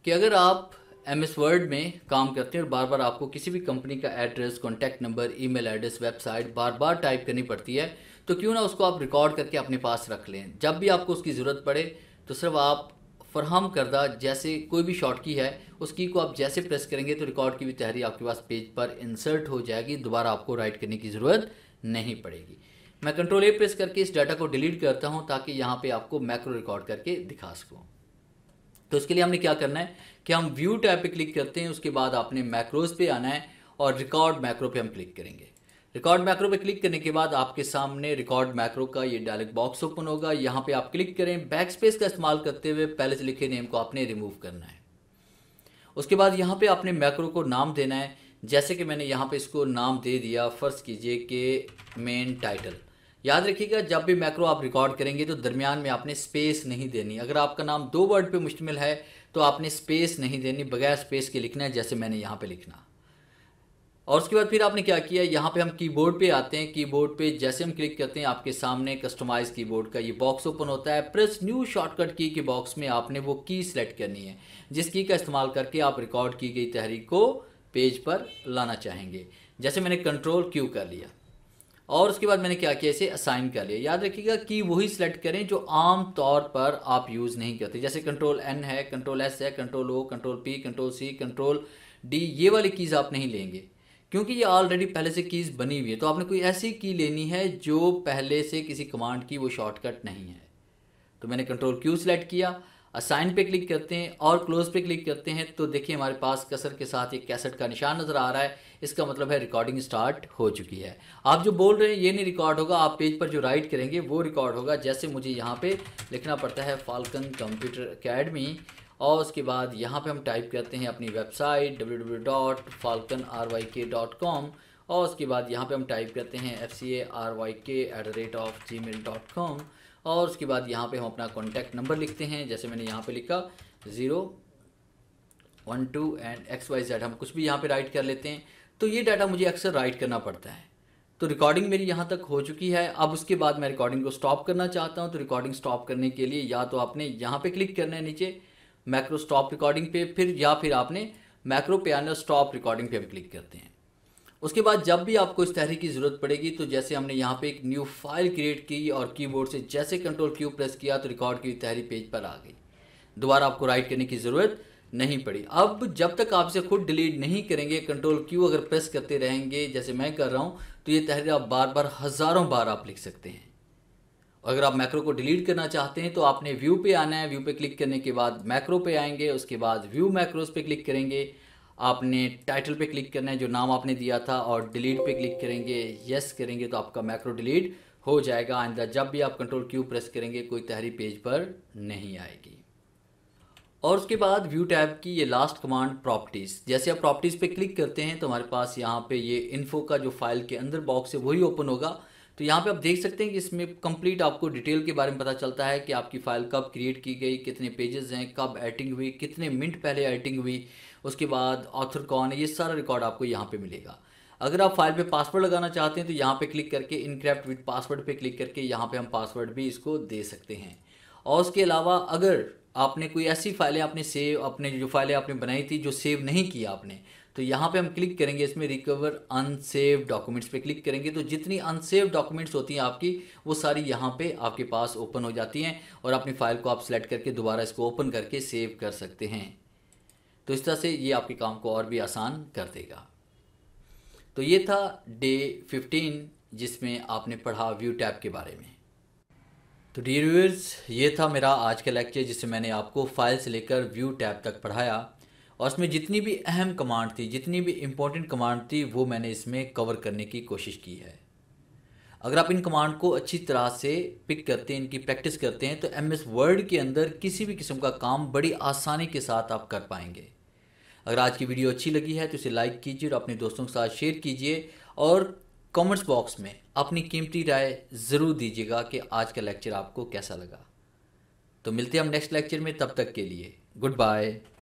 कि अगर आप एम एस वर्ड में काम करते हैं और बार बार आपको किसी भी कंपनी का address contact number email address website बार बार टाइप करनी पड़ती है तो क्यों ना उसको आप रिकॉर्ड करके अपने पास रख लें जब भी आपको उसकी ज़रूरत पड़े तो सिर्फ आप फरहम करदा जैसे कोई भी शॉर्ट की है उस की को आप जैसे प्रेस करेंगे तो रिकॉर्ड की भी तहरी आपके पास पेज पर इंसर्ट हो जाएगी दोबारा आपको राइट करने की ज़रूरत नहीं पड़ेगी मैं कंट्रोल ए प्रेस करके इस डाटा को डिलीट करता हूँ ताकि यहाँ पे आपको मैक्रो रिकॉर्ड करके दिखा सकूँ तो उसके लिए हमने क्या करना है कि हम व्यू टैब पे क्लिक करते हैं उसके बाद आपने मैक्रोज पे आना है और रिकॉर्ड मैक्रो पे हम क्लिक करेंगे रिकॉर्ड मैक्रो पे क्लिक करने के बाद आपके सामने रिकॉर्ड मैक्रो का ये डायलॉग बॉक्स ओपन होगा यहाँ पे आप क्लिक करें बैक स्पेस का इस्तेमाल करते हुए पहले से लिखे नेम को आपने रिमूव करना है उसके बाद यहाँ पे आपने मैक्रो को नाम देना है जैसे कि मैंने यहाँ पे इसको नाम दे दिया फर्स्ट कीजिए कि मेन टाइटल याद रखिएगा जब भी मैक्रो आप रिकॉर्ड करेंगे तो दरमियान में आपने स्पेस नहीं देनी अगर आपका नाम दो वर्ड पे मुश्तमिल है तो आपने स्पेस नहीं देनी बगैर स्पेस के लिखना है जैसे मैंने यहाँ पे लिखना और उसके बाद फिर आपने क्या किया यहाँ पे हम कीबोर्ड पे आते हैं कीबोर्ड पे जैसे हम क्लिक करते हैं आपके सामने कस्टमाइज कीबोर्ड का ये बॉक्स ओपन होता है प्रेस न्यू शॉर्टकट की के बॉक्स में आपने वो की सेलेक्ट करनी है जिस की का इस्तेमाल करके आप रिकॉर्ड की गई तहरीक को पेज पर लाना चाहेंगे जैसे मैंने कंट्रोल क्यू कर लिया और उसके बाद मैंने क्या किया इसे असाइन कर लिया याद रखिएगा कि वही सिलेक्ट करें जो आम तौर पर आप यूज़ नहीं करते जैसे कंट्रोल एन है कंट्रोल एस है control O control P control C control D ये वाली कीज़ आप नहीं लेंगे क्योंकि ये ऑलरेडी पहले से कीज़ बनी हुई है तो आपने कोई ऐसी की लेनी है जो पहले से किसी कमांड की वो शॉर्टकट नहीं है तो मैंने कंट्रोल क्यू सेलेक्ट किया असाइन पे क्लिक करते हैं और क्लोज़ पे क्लिक करते हैं तो देखिए हमारे पास कसर के साथ एक कैसेट का निशान नज़र आ रहा है इसका मतलब है रिकॉर्डिंग स्टार्ट हो चुकी है आप जो बोल रहे हैं ये नहीं रिकॉर्ड होगा आप पेज पर जो राइट करेंगे वो रिकॉर्ड होगा जैसे मुझे यहाँ पर लिखना पड़ता है फाल्कन कंप्यूटर अकेडमी और उसके बाद यहाँ पे हम टाइप करते हैं अपनी वेबसाइट डब्ल्यू और उसके बाद यहाँ पे हम टाइप करते हैं F C A R Y K at the rate of Gmail dot com और उसके बाद यहाँ पे हम अपना कॉन्टैक्ट नंबर लिखते हैं जैसे मैंने यहाँ पे लिखा zero one two and X Y Z हम कुछ भी यहाँ पे राइट कर लेते हैं तो ये डाटा मुझे अक्सर राइट करना पड़ता है तो रिकॉर्डिंग मेरी यहाँ तक हो चुकी है अब उसके बाद मैं रिकॉर्डिंग को स्टॉप करना चाहता हूँ तो रिकॉर्डिंग स्टॉप करने के लिए या तो आपने यहाँ पे क्लिक करना है नीचे मैक्रो स्टॉप रिकॉर्डिंग पे फिर या फिर आपने मैक्रो पियानो स्टॉप रिकॉर्डिंग पे भी क्लिक करते हैं उसके बाद जब भी आपको इस तहरीक की ज़रूरत पड़ेगी तो जैसे हमने यहाँ पे एक न्यू फाइल क्रिएट की और कीबोर्ड से जैसे कंट्रोल क्यू प्रेस किया तो रिकॉर्ड की तहरी पेज पर आ गई दोबारा आपको राइट करने की ज़रूरत नहीं पड़ी अब जब तक आप इसे खुद डिलीट नहीं करेंगे कंट्रोल क्यू अगर प्रेस करते रहेंगे जैसे मैं कर रहा हूँ तो ये तहरीर आप बार बार हज़ारों बार आप लिख सकते हैं अगर आप मैक्रो को डिलीट करना चाहते हैं तो आपने व्यू पे आना है व्यू पे क्लिक करने के बाद मैक्रो पे आएंगे उसके बाद व्यू मैक्रोस पे क्लिक करेंगे आपने टाइटल पे क्लिक करना है जो नाम आपने दिया था और डिलीट पे क्लिक करेंगे यस करेंगे तो आपका मैक्रो डिलीट हो जाएगा आइंदा जब भी आप कंट्रोल क्यू प्रेस करेंगे कोई तहरी पेज पर नहीं आएगी और उसके बाद व्यू टैब की ये लास्ट कमांड प्रॉपर्टीज़ जैसे आप प्रॉपर्टीज़ पे क्लिक करते हैं तो हमारे पास यहाँ पे ये इन्फो का जो फाइल के अंदर बॉक्स है वही ओपन होगा तो यहाँ पे आप देख सकते हैं कि इसमें कंप्लीट आपको डिटेल के बारे में पता चलता है कि आपकी फ़ाइल कब क्रिएट की गई कितने पेजेस हैं कब एडिटिंग हुई कितने मिनट पहले एडिटिंग हुई उसके बाद ऑथर कौन है ये सारा रिकॉर्ड आपको यहाँ पर मिलेगा अगर आप फाइल पे पासवर्ड लगाना चाहते हैं तो यहाँ पे क्लिक करके इनक्रैप्ट विद पासवर्ड पे क्लिक करके यहाँ पे हम पासवर्ड भी इसको दे सकते हैं और उसके अलावा अगर आपने कोई ऐसी फाइलें आपने सेव अपने जो फाइलें आपने बनाई थी जो सेव नहीं की आपने तो यहाँ पे हम क्लिक करेंगे इसमें रिकवर अनसेव डॉक्यूमेंट्स पे क्लिक करेंगे तो जितनी अनसेव डॉक्यूमेंट्स होती हैं आपकी वो सारी यहाँ पे आपके पास ओपन हो जाती हैं और अपनी फाइल को आप सेलेक्ट करके दोबारा इसको ओपन करके सेव कर सकते हैं तो इस तरह से ये आपके काम को और भी आसान कर देगा तो ये था डे फिफ्टीन जिसमें आपने पढ़ा व्यू टैब के बारे में तो डी रिव्यूज़ ये था मेरा आज का लेक्चर जिससे मैंने आपको फाइल से लेकर व्यू टैब तक पढ़ाया और उसमें जितनी भी अहम कमांड थी जितनी भी इम्पोर्टेंट कमांड थी वो मैंने इसमें कवर करने की कोशिश की है अगर आप इन कमांड को अच्छी तरह से पिक करते हैं इनकी प्रैक्टिस करते हैं तो एम एस वर्ड के अंदर किसी भी किस्म का काम बड़ी आसानी के साथ आप कर पाएंगे अगर आज की वीडियो अच्छी लगी है तो इसे लाइक कीजिए और अपने दोस्तों के साथ शेयर कीजिए और कमेंट्स बॉक्स में अपनी कीमती राय ज़रूर दीजिएगा कि आज का लेक्चर आपको कैसा लगा तो मिलते हैं हम नेक्स्ट लेक्चर में तब तक के लिए गुड बाय